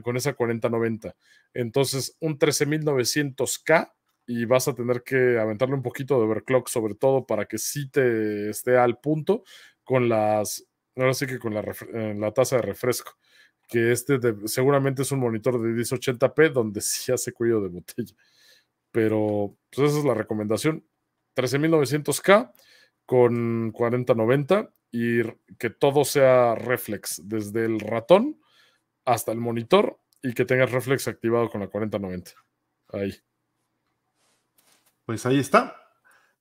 con esa 4090. Entonces, un 13900K y vas a tener que aventarle un poquito de overclock, sobre todo para que sí te esté al punto con las ahora sí que con eh, la, taza de refresco, que este seguramente es un monitor de 1080p donde sí hace cuello de botella. Pero pues, esa es la recomendación. 13900K con 4090 y que todo sea reflex, desde el ratón hasta el monitor y que tengas reflex activado con la 4090. Ahí. Pues ahí está.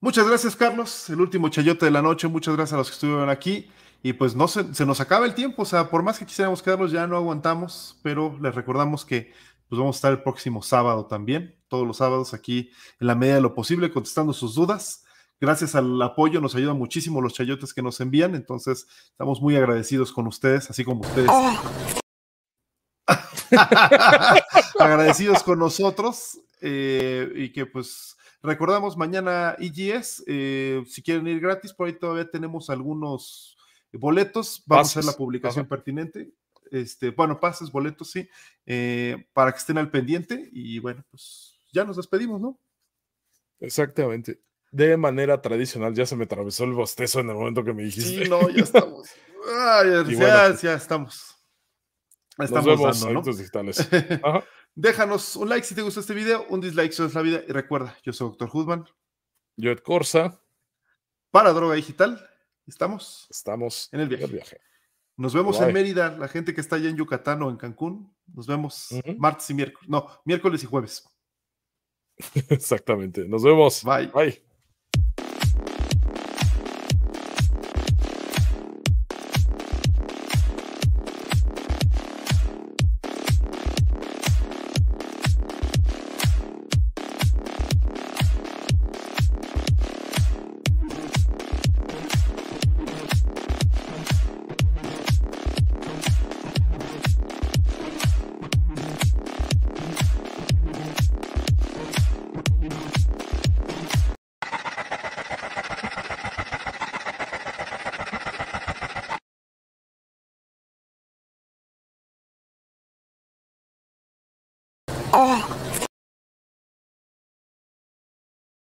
Muchas gracias, Carlos. El último chayote de la noche. Muchas gracias a los que estuvieron aquí. Y pues no se, nos acaba el tiempo, o sea, por más que quisiéramos quedarnos, ya no aguantamos, pero les recordamos que pues vamos a estar el próximo sábado también, todos los sábados aquí en la medida de lo posible contestando sus dudas. Gracias al apoyo nos ayudan muchísimo los chayotes que nos envían, entonces estamos muy agradecidos con ustedes, así como ustedes. Oh. agradecidos con nosotros eh, y que pues recordamos mañana IGS, eh, si quieren ir gratis, por ahí todavía tenemos algunos boletos, vamos a hacer la publicación pertinente. Este, bueno, pases, boletos, sí, eh, para que estén al pendiente y bueno, pues ya nos despedimos, ¿no? Exactamente. De manera tradicional, ya se me atravesó el bostezo en el momento que me dijiste. Sí, no, ya estamos. Pues, ya, estamos. Estamos nos vemos Déjanos un like si te gustó este video, un dislike si es la vida y recuerda, yo soy Doctor Hudman. Yo Ed Corsa. Para Droga Digital. ¿Estamos? Estamos en el viaje. Nos vemos en Mérida, la gente que está allá en Yucatán o en Cancún. Nos vemos martes y miércoles. No, miércoles y jueves. Exactamente. Nos vemos. Bye. Bye.